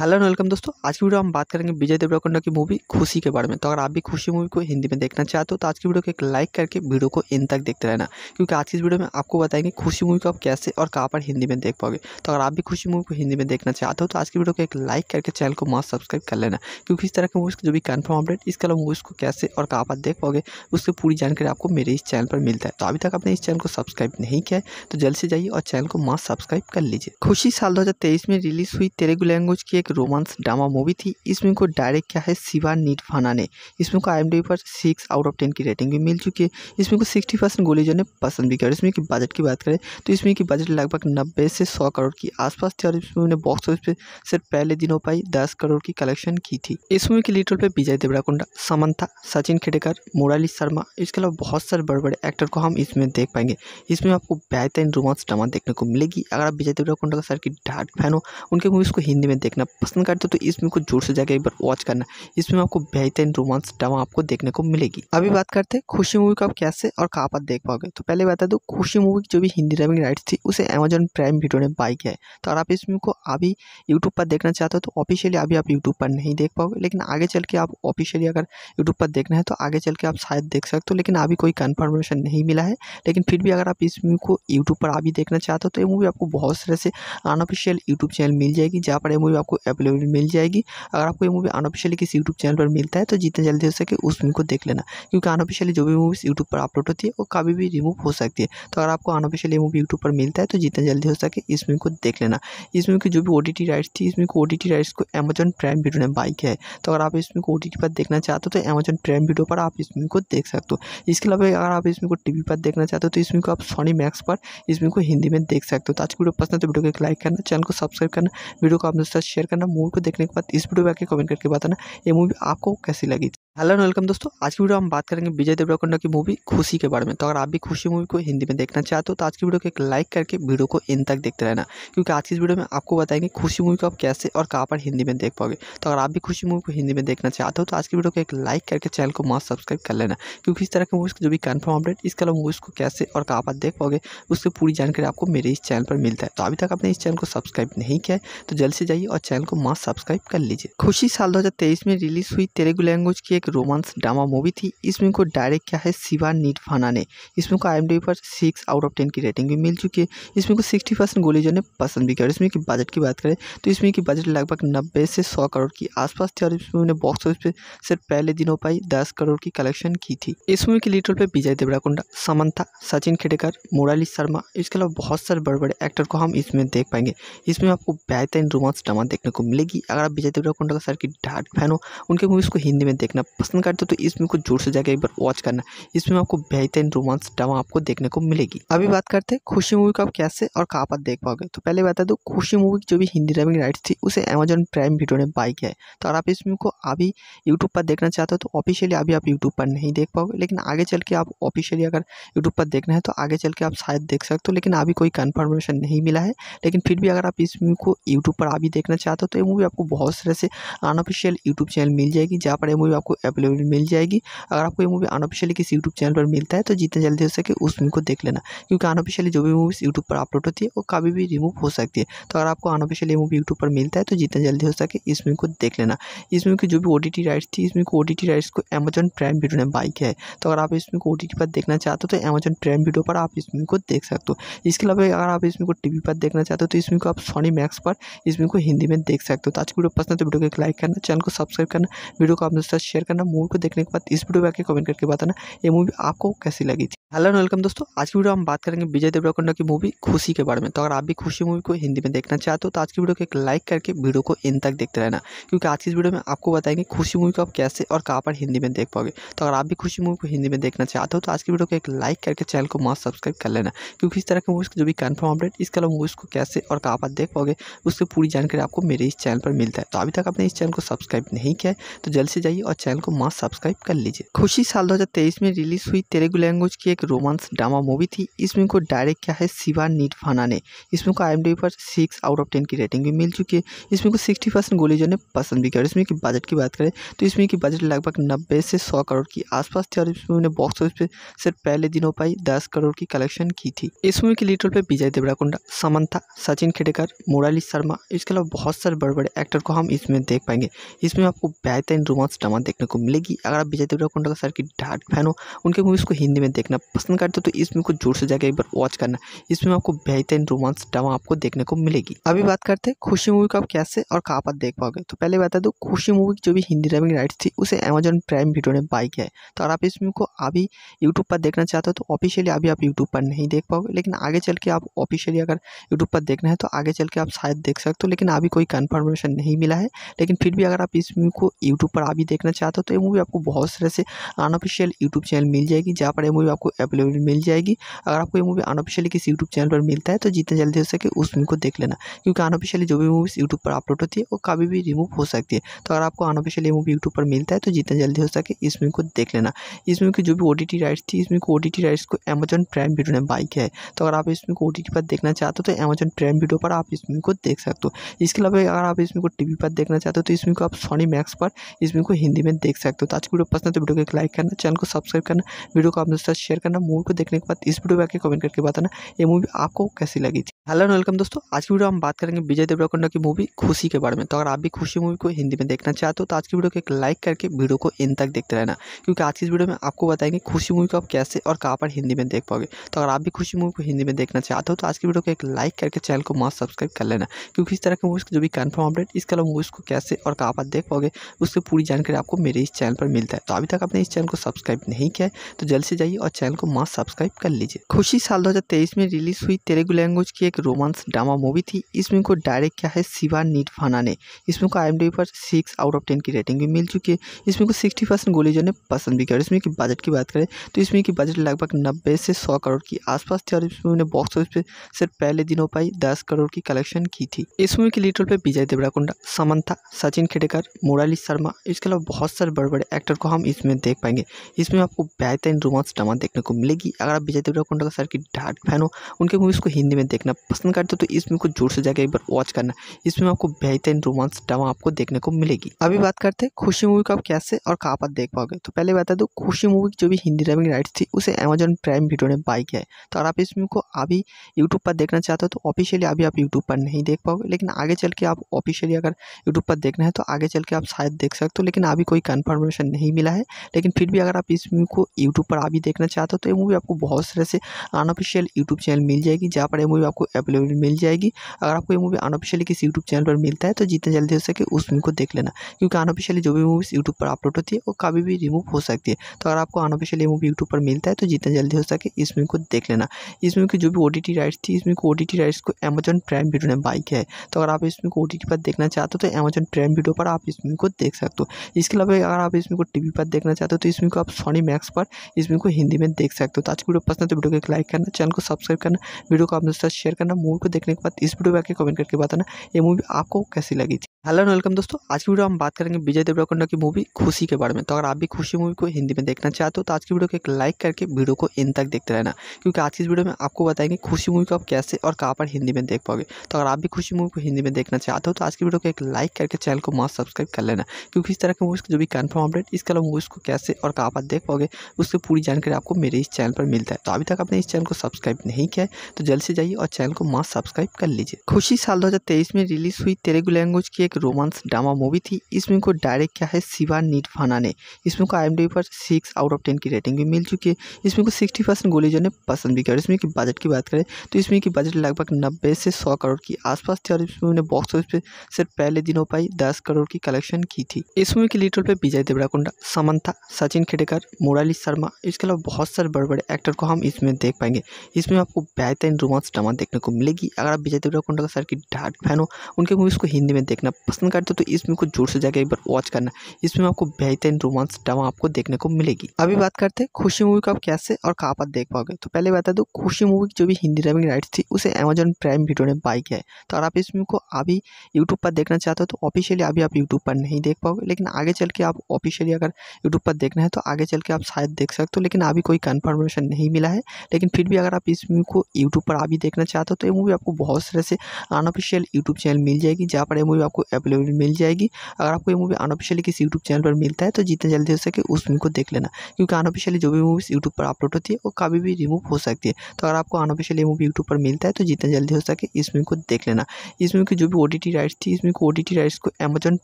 Hello and welcome दोस्तों आज की वीडियो हम बात करेंगे विजय देवरकोंडा की मूवी खुशी के बारे में तो अगर आप भी खुशी मूवी को हिंदी में देखना चाहते हो तो आज की वीडियो को एक लाइक करके वीडियो को इन तक देखते रहना क्योंकि आज की इस वीडियो में आपको बताएंगे खुशी मूवी को आप कैसे और कहाँ पर हिंदी में देख पाओगे तो अगर आप भी खुशी मूवी को हिंदी में देखना चाहते हो तो आज की वीडियो को एक लाइक करके चैनल को मस्त सब्सक्राइब कर लेना क्योंकि इस तरह की मूवीज़ जो भी कन्फर्म अपडेट इसके अलावा मूवीज़ को कैसे और कहाँ पर देख पाओगे उसकी पूरी जानकारी आपको मेरे इस चैनल पर मिलता है तो अभी तक आपने इस चैनल को सब्सक्राइब नहीं किया तो जल्द से जाइए और चैनल को मस्त सब्सक्राइब कर लीजिए खुशी साल दो में रिलीज हुई तेलुगु लैंग्वेज की एक रोमांस ड्रामा मूवी थी इस मूवी को डायरेक्ट किया है शिवा निटफाना ने इस मूवी को आई पर सिक्स आउट ऑफ टेन की रेटिंग भी मिल चुकी है इस को सिक्सटी परसेंट गोलीजों ने पसंद भी किया और इसमें की बजट की बात करें तो इसमें की बजट लगभग नब्बे से सौ करोड़ की आसपास थी और इस मूवी ने बॉक्स ऑफिस पर सिर्फ पहले दिनों पर ही दस करोड़ की कलेक्शन की थी इस मूवी के लीड रोल पर विजय देवराकुंडा समंथा सचिन खेडेकर मुराली शर्मा इसके अलावा बहुत सारे बड़े बड़े एक्टर को हम इसमें देख पाएंगे इसमें आपको बेहतरीन रोमांस ड्रामा देखने को मिलेगी अगर आप विजय देवराकुंडा का सर की डार्क फैन हो उनके मूवीज़ को हिंदी में देखना पसंद करते हो तो इसमें को जोर से जाकर एक बार वॉच करना इसमें आपको बेहतरीन रोमांस ड्रामा आपको देखने को मिलेगी अभी बात करते हैं खुशी मूवी को आप कैसे और कहाँ पर देख पाओगे तो पहले बता दो खुशी मूवी की जो भी हिंदी ड्रामिंग राइट्स थी उसे अमेजोन प्राइम वीडियो ने बाई किया है तो अगर आप इस मूवी को अभी यूट्यूब पर देखना चाहते हो तो ऑफिशियली अभी आप यूट्यूब पर नहीं देख पाओगे लेकिन आगे चल के आप ऑफिशियली अगर यूट्यूब पर देखना है तो आगे चल के आप शायद देख सकते हो लेकिन अभी कोई कन्फर्मेशन नहीं मिला है लेकिन फिर भी अगर आप इस मूवी को यूट्यूब पर अभी देखना चाहते हो तो ये मूवी आपको बहुत सारे से अनऑफिशियल यूट्यूब चैनल मिल जाएगी जहाँ पर ये मूवी आपको अवेलेबल मिल जाएगी अगर आपको ये मूवी अनऑफिशियली किसी यूट्यूब चैनल पर मिलता है तो जितना जल्दी हो सके उस मूवी को देख लेना क्योंकि अनऑफिशियली जो भी मूवीज़ यूट्यूब पर अपलोड होती है वो कभी भी रिमूव हो सकती है तो अगर आपको अनऑफिशियली मूवी यूट्यूब पर मिलता है तो जितना जल्दी हो सके इस मूवी को देख लेना इस मूवी की जो भी ओ राइट्स थी इस मूवी को ओ राइट्स को अमेजन प्राइम वीडियो ने बाई किया है तो अगर आप इस मूवी को ओ पर देखना चाहते हो तो अमेजन प्राइम वीडियो पर आप इस मूवी को देख सकते हो इसके अलावा अगर आप इस मूवी को टीवी पर देखना चाहते हो तो इस मूवी को आप सोनी मैक्स पर इस मूवी को हिंदी में देख सकते हो तो आज की वीडियो पसंद है तो वीडियो को एक लाइक करना चैनल को सब्सक्राइब करना वीडियो को अपने साथ शेयर करना करना मूवी को देखने के बाद इस वीडियो में आके कमेंट करके बताना ये मूवी आपको कैसी लगी हेलो एंड वेलकम दोस्तों आज की वीडियो हम बात करेंगे विजय देवराकोंडा की मूवी खुशी के बारे में तो अगर आप भी खुशी मूवी को हिंदी में देखना चाहते हो तो आज की वीडियो को एक लाइक करके वीडियो को इन तक देखते रहना क्योंकि आज की इस वीडियो में आपको बताएंगे खुशी मूवी को आप कैसे और कहाँ पर हिंदी में देख पाओगे तो अगर आप भी खुशी मूवी को हिंदी में देखना चाहते हो तो आज की वीडियो को एक लाइक करके चैनल को मास्क सब्सक्राइब कर लेना क्योंकि इस तरह के मूवीज़ जो भी कन्फर्म अपडेट इसके अलावा मूवीज़ को कैसे और कहाँ पर देख पाओगे उसकी पूरी जानकारी आपको मेरे इस चैनल पर मिलता है तो अभी तक आपने इस चैनल को सब्सक्राइब नहीं किया तो जल्द से जाइए और चैनल को मस्त सब्सक्राइब कर लीजिए खुशी साल दो में रिलीज़ हुई तेलुगु लैंग्वेज की एक एक रोमांस ड्रामा मूवी थी इस फिल्म को डायरेक्ट किया है शिवा निटफाना ने इस फिल्म को आई पर सिक्स आउट ऑफ टेन की रेटिंग भी मिल चुकी है इस फिल्म को सिक्सटी परसेंट गोलीजों ने पसंद भी किया और इसमें की बजट की बात करें तो इसमें की बजट लगभग नब्बे से सौ करोड़ की आसपास थी और इस फिल्म ने बॉक्स ऑफिस पर सिर्फ पहले दिनों पर ही दस करोड़ की कलेक्शन की थी इस मूवी के लीड रोल पर विजय देवराकुंडा समंथा सचिन खेडेकर मुराली शर्मा इसके अलावा बहुत सारे बड़े बड़े एक्टर को हम इसमें देख पाएंगे इसमें आपको बेहतरीन रोमांस ड्रामा देखने को मिलेगी अगर आप विजय देवराकुंडा का सर की डार्क फैन हो उनके मूवीज़ को हिंदी में देखना पसंद करते हो तो इसमें को जोर से जाकर एक बार वॉच करना इसमें आपको बेहतरीन रोमांस ड्रामा आपको देखने को मिलेगी अभी बात करते हैं खुशी मूवी को आप कैसे और कहाँ पर देख पाओगे तो पहले बता दो खुशी मूवी की जो भी हिंदी डबिंग राइट्स थी उसे अमेजोन प्राइम वीडियो ने बाई किया है तो अगर आप इस मूवी को अभी यूट्यूब पर देखना चाहते हो तो ऑफिशियली अभी आप यूट्यूब पर नहीं देख पाओगे लेकिन आगे चल के आप ऑफिशियली अगर यूट्यूब पर देखना है तो आगे चल के आप शायद देख सकते हो लेकिन अभी कोई कन्फर्मेशन नहीं मिला है लेकिन फिर भी अगर आप इस मूवी को यूट्यूब पर अभी देखना चाहते हो तो ये मूवी आपको बहुत सारे से अनऑफिशियल यूट्यूब चैनल मिल जाएगी जहाँ पर ये मूवी आपको अवेलेबल मिल जाएगी अगर आपको ये मूवी अनऑफिशियली किसी यूट्यूब चैनल पर मिलता है तो जितना जल्दी हो सके उस मूवी को देख लेना क्योंकि अनऑफिशियली जो भी मूवीज़ यूट्यूब पर अपलोड होती है वो कभी भी रिमूव हो सकती है तो अगर आपको अनऑफिशियली मूवी यूट्यूब पर मिलता है तो जितना जल्दी हो सके इस मूवी को देख लेना इस मूवी की जो भी ओ राइट्स थी इस मूवी को ओ राइट्स को अमेजन प्राइम वीडियो ने बाई किया है तो अगर आप इस मूवी को ओ पर देखना चाहते हो तो अमेजन प्राइम वीडियो पर आप इस मूवी को देख सकते हो इसके अलावा अगर आप इस मूवी को टीवी पर देखना चाहते हो तो इस मूवी को आप सोनी मैक्स पर इस मूवी को हिंदी में देख सकते हो तो आज की वीडियो पसंद है तो वीडियो को एक लाइक करना चैनल को सब्सक्राइब करना वीडियो को आप दोस्तों शेयर करना करना मूवी को देखने के बाद इस वीडियो में आके कमेंट करके बताना ये मूवी आपको कैसी लगी थी हेलो वेलकम दोस्तों आज की वीडियो हम बात करेंगे विजय देवराकोंडा की मूवी खुशी के बारे में तो अगर आप भी खुशी मूवी को हिंदी में देखना चाहते हो तो आज की वीडियो को एक लाइक करके वीडियो को इन तक देखते रहना क्योंकि आज की इस वीडियो में आपको बताएंगे खुशी मूवी को आप कैसे और कहाँ पर हिंदी में देख पाओगे तो अगर आप भी खुशी मूवी को हिंदी में देखना चाहते हो तो आज की वीडियो को एक लाइक करके चैनल को मास्क सब्सक्राइब कर लेना क्योंकि इस तरह की मूवीज़ जो भी कन्फर्म अपडेट इसके अलावा मूवीज़ को कैसे और कहाँ पर देख पाओगे उसकी पूरी जानकारी आपको मेरे इस चैनल पर मिलता है तो अभी तक आपने इस चैनल को सब्सक्राइब नहीं किया है तो जल्द से जाइए और चैनल चैनल को मास्ट सब्सक्राइब कर लीजिए खुशी साल 2023 में रिलीज हुई तेलुगु लैंग्वेज की एक रोमांस ड्रामा मूवी थी इसमें को डायरेक्ट किया है शिवा निर्भाना ने इसमें को आई पर सिक्स आउट ऑफ टेन की रेटिंग भी मिल चुकी है इसमें को सिक्सटी परसेंट गोलीजों ने पसंद भी किया इसमें की बजट की बात करें तो इसमें की बजट लगभग नब्बे से सौ करोड़ की आसपास थी और इसमें ने बॉक्स ऑफिस पर सिर्फ पहले दिनों पर ही दस करोड़ की कलेक्शन की थी इस मूवी के लीड रोल पर विजय देवराकुंडा समंथा सचिन खेडेकर मुरली शर्मा इसके अलावा बहुत सारे बड़े बड़े एक्टर को हम इसमें देख पाएंगे इसमें आपको बेहतरीन रोमांस ड्रामा देखने देखने को मिलेगी अगर आप विजय देवराकोंडा सर की डार्क फैन हो उनके मूवीज़ को हिंदी में देखना पसंद करते हो तो इसमें को जोर से जाकर एक बार वॉच करना इसमें आपको बेहतरीन रोमांस ड्रामा आपको देखने को मिलेगी अभी बात करते हैं खुशी मूवी को आप कैसे और कहाँ पर देख पाओगे तो पहले बता दो खुशी मूवी की जो भी हिंदी डबिंग राइट्स थी उसे अमेजोन प्राइम वीडियो ने बाई किया है तो अगर आप इस मूवी को अभी यूट्यूब पर देखना चाहते हो तो ऑफिशियली अभी आप यूट्यूब पर नहीं देख पाओगे लेकिन आगे चल के आप ऑफिशियली अगर यूट्यूब पर देखना है तो आगे चल के आप शायद देख सकते हो लेकिन अभी कोई कन्फर्मेशन नहीं मिला है लेकिन फिर भी अगर आप इस मूवी को यूट्यूब पर अभी देखना चाहते चाहते हो तो ये मूवी आपको बहुत तरह से अनऑफिशियल यूट्यूब चैनल मिल जाएगी जहाँ पर यह मूवी आपको अवेलेबल मिल जाएगी अगर आपको ये मूवी अनऑफिशियली किसी यूट्यूब चैनल पर मिलता है तो जितना जल्दी हो सके उस मूवी को देख लेना क्योंकि अनऑफिशियली जो भी मूवीज़ यूट्यूब पर अपलोड होती है वो कभी भी रिमूव हो सकती है तो अगर आपको अनऑफिशियली मूवी यूट्यूब पर मिलता है तो जितना जल्दी हो सके इस मूवी को देख लेना इस मूवी की जो भी ओ राइट्स थी इसमें मूवी को ओ राइट्स को अमेजन प्राइम वीडियो ने बाई किया है तो अगर आप इसमें ओ को ओ पर देखना चाहते हो तो अमेजन प्राइम वीडियो पर आप इसमें को देख सकते हो इसके अलावा अगर आप इसमें को टी पर देखना चाहते हो तो इसमें को आप सोनी मैक्स पर इसमें को हिंदी में देख सकते हो तो आज की वीडियो पसंद है तो वीडियो को एक लाइक करना चैनल को सब्सक्राइब करना वीडियो को अपने दोस्तों शेयर करना मूवी को देखने के बाद इस वीडियो में आके कमेंट करके बताना ये मूवी आपको कैसी लगी थी हेलो वेलकम दोस्तों आज की वीडियो हम बात करेंगे विजय देवराकोंडा की मूवी खुशी के बारे में तो अगर आप भी खुशी मूवी को हिंदी में देखना चाहते हो तो आज की वीडियो को एक लाइक करके वीडियो को इन तक देखते रहना क्योंकि आज की इस वीडियो में आपको बताएंगे खुशी मूवी को आप कैसे और कहाँ पर हिंदी में देख पाओगे तो अगर आप भी खुशी मूवी को हिंदी में देखना चाहते हो तो आज की वीडियो को एक लाइक करके चैनल को मास्ट सब्सक्राइब कर लेना क्योंकि इस तरह के मूवीज़ जो भी कन्फर्म अपडेट इसके अलावा मूवीज़ को कैसे और कहाँ पर देख पाओगे उसकी पूरी जानकारी आपको मेरे मेरे इस चैनल पर मिलता है तो अभी तक आपने इस चैनल को सब्सक्राइब नहीं किया है तो जल्द से जाइए और चैनल को मास सब्सक्राइब कर लीजिए खुशी साल दो में रिलीज हुई तेलुगु लैंग्वेज की एक रोमांस ड्रामा मूवी थी इसमें को डायरेक्ट किया है शिवा निर्फाना ने इसमें को आई पर सिक्स आउट ऑफ टेन की रेटिंग भी मिल चुकी है इसमें को सिक्सटी परसेंट ने पसंद भी किया इसमें की बजट की बात करें तो इसमें की बजट लगभग नब्बे से सौ करोड़ के आसपास थी और इसमें बॉक्स ऑफिस पर सिर्फ पहले दिनों पर ही दस करोड़ की कलेक्शन की थी इस मूवी के लीड रोल पर विजय देवराकुंडा समंथा सचिन खेडेकर मुरली शर्मा इसके अलावा बहुत सारे सारे बड़े बड़े एक्टर को हम इसमें देख पाएंगे इसमें आपको बेहतरीन रोमांस ड्रामा देखने को मिलेगी अगर आप विजय देवराकोंडा का सर की डार्क फैन हो उनके मूवीज़ को हिंदी में देखना पसंद करते हो तो इसमें को जोर से जाकर एक बार वॉच करना इसमें आपको बेहतरीन रोमांस ड्रामा आपको देखने को मिलेगी अभी बात करते हैं खुशी मूवी को आप कैसे और कहाँ पर देख पाओगे तो पहले बता दो खुशी मूवी की जो भी हिंदी ड्रामिंग राइट्स थी उसे अमेजन प्राइम वीडियो ने बाई किया है तो अगर आप इसमें को अभी यूट्यूब पर देखना चाहते हो तो ऑफिशियली अभी आप यूट्यूब पर नहीं देख पाओगे लेकिन आगे चल के आप ऑफिशियली अगर यूट्यूब पर देखना है तो आगे चल के आप शायद देख सकते हो लेकिन अभी कोई कन्फर्मेशन नहीं मिला है लेकिन फिर भी अगर आप इस मूवी को यूट्यूब पर अभी देखना चाहते हो तो ये मूवी आपको बहुत सारे से अनऑफिशियल यूट्यूब चैनल मिल जाएगी जहाँ पर यह मूवी आपको अवेलेबल मिल जाएगी अगर आपको ये मूवी अनऑफिशियली किसी यूट्यूब चैनल पर मिलता है तो जितना जल्दी हो सके उस मूवी को देख लेना क्योंकि अनऑफिशियली जो भी मूवीज़ यूट्यूब पर अपलोड होती है वो कभी भी रिमूव हो सकती है तो अगर आपको अनऑफिशियली मूवी यूट्यूब पर मिलता है तो जितना जल्दी हो सके इस मूवी को देख लेना इस मूवी की जो भी ओ राइट्स थी इस मूवी को ओ राइट्स को अमेजन प्राइम वीडियो ने बाई किया है तो अगर आप इस मूवी को ओ पर देखना चाहते हो तो अमेजन प्राइम वीडियो पर आप इस मूवी को देख सकते हो इसके अलावा अगर आप इसमें को टीवी पर देखना चाहते हो तो इस को आप सोनी मैक्स पर इस को हिंदी में देख सकते हो तो आज की वीडियो पसंद है तो वीडियो को एक लाइक करना चैनल को सब्सक्राइब करना वीडियो को आपने साथ शेयर करना मूवी को देखने के बाद इस वीडियो में कमेंट करके बताना ये मूवी आपको कैसी लगी थी हेलो वेलकम दोस्तों आज की वीडियो हम बात करेंगे विजय देवरकोंडा की मूवी खुशी के बारे में तो अगर आप भी खुशी मूवी को हिंदी में देखना चाहते हो तो आज की वीडियो को एक लाइक करके वीडियो को इन तक देखते रहना क्योंकि आज की इस वीडियो में आपको बताएंगे खुशी मूवी को आप कैसे और कहाँ पर हिंदी में देख पाओगे तो अगर आप भी खुशी मूवी को हिंदी में देखना चाहते हो तो आज की वीडियो को एक लाइक करके चैनल को मस्त सब्सक्राइब कर लेना क्योंकि इस तरह की मूवीज़ जो भी भी कन्फर्म अपडेट इसके अलावा मूवीज़ को कैसे और कहाँ पर देख पाओगे उसकी पूरी जानकारी आपको मेरे इस चैनल पर मिलता है तो अभी तक आपने इस चैनल को सब्सक्राइब नहीं किया है तो जल्द से जाइए और चैनल को मस्त सब्सक्राइब कर लीजिए खुशी साल दो में रिलीज़ हुई तेलुगु लैंग्वेज की एक रोमांस ड्रामा मूवी थी इस मूवी को डायरेक्ट किया है शिवा नीटफाना ने इस मूवी को आई पर सिक्स आउट ऑफ टेन की रेटिंग भी मिल चुकी है इस मूवी को सिक्सटी परसेंट गोलीजों ने पसंद भी किया इसमें की बजट की बात करें तो इसमें की बजट लगभग नब्बे से सौ करोड़ की आसपास थी और इस मूवी ने बॉक्स ऑफिस पर सिर्फ पहले दिनों पाई दस करोड़ की कलेक्शन की थी इस मूवी के लीड रोल पर विजय देवराकुंडा समंथा सचिन खेडेकर मुराली शर्मा इसके अलावा बहुत सारे बड़े बड़े एक्टर को हम इसमें देख पाएंगे इसमें आपको बेहतरीन रोमांस ड्रामा देखने को मिलेगी अगर आप विजय देवराकुंडा का सर की डार्क फैन हो उनके मूवीज़ को हिंदी में देखना पसंद करते हो तो इसमें को जोर से जाकर एक बार वॉच करना इसमें आपको बेहतरीन रोमांस ड्रामा आपको देखने को मिलेगी अभी बात करते हैं खुशी मूवी को आप कैसे और कहाँ पर देख पाओगे तो पहले बता दो खुशी मूवी की जो भी हिंदी ड्रामिंग राइट्स थी उसे अमेजन प्राइम वीडियो ने बाई किया है तो अगर आप इसमें को अभी यूट्यूब पर देखना चाहते हो तो ऑफिशियली अभी आप यूट्यूब पर नहीं देख पाओगे लेकिन आगे चल के आप ऑफिशियली अगर यूट्यूब पर देखना है तो आगे चल के आप शायद देख सकते हो लेकिन अभी कोई कन्फर्मेशन नहीं मिला है लेकिन फिर भी अगर आप इस मूवी को यूट्यूब पर अभी देखना चाहते हो तो ये मूवी आपको बहुत सारे से अनऑफिशियल यूट्यूब चैनल मिल जाएगी जहाँ पर यह मूवी आपको अवेलेबल मिल जाएगी अगर आपको ये मूवी अनऑफिशियली किसी यूट्यूब चैनल पर मिलता है तो जितना जल्दी हो सके उस मूवी को देख लेना क्योंकि अनऑफिशियली जो भी मूवीज़ यूट्यूब पर अपलोड होती है वो कभी भी रिमूव हो सकती है तो अगर आपको अनऑफिशियली मूवी यूट्यूब पर मिलता है तो जितना जल्दी हो सके इस मूवी को देख लेना इस मूवी की जो भी ओ राइट्स थी इस मूवी को ओ राइट्स को अमेजन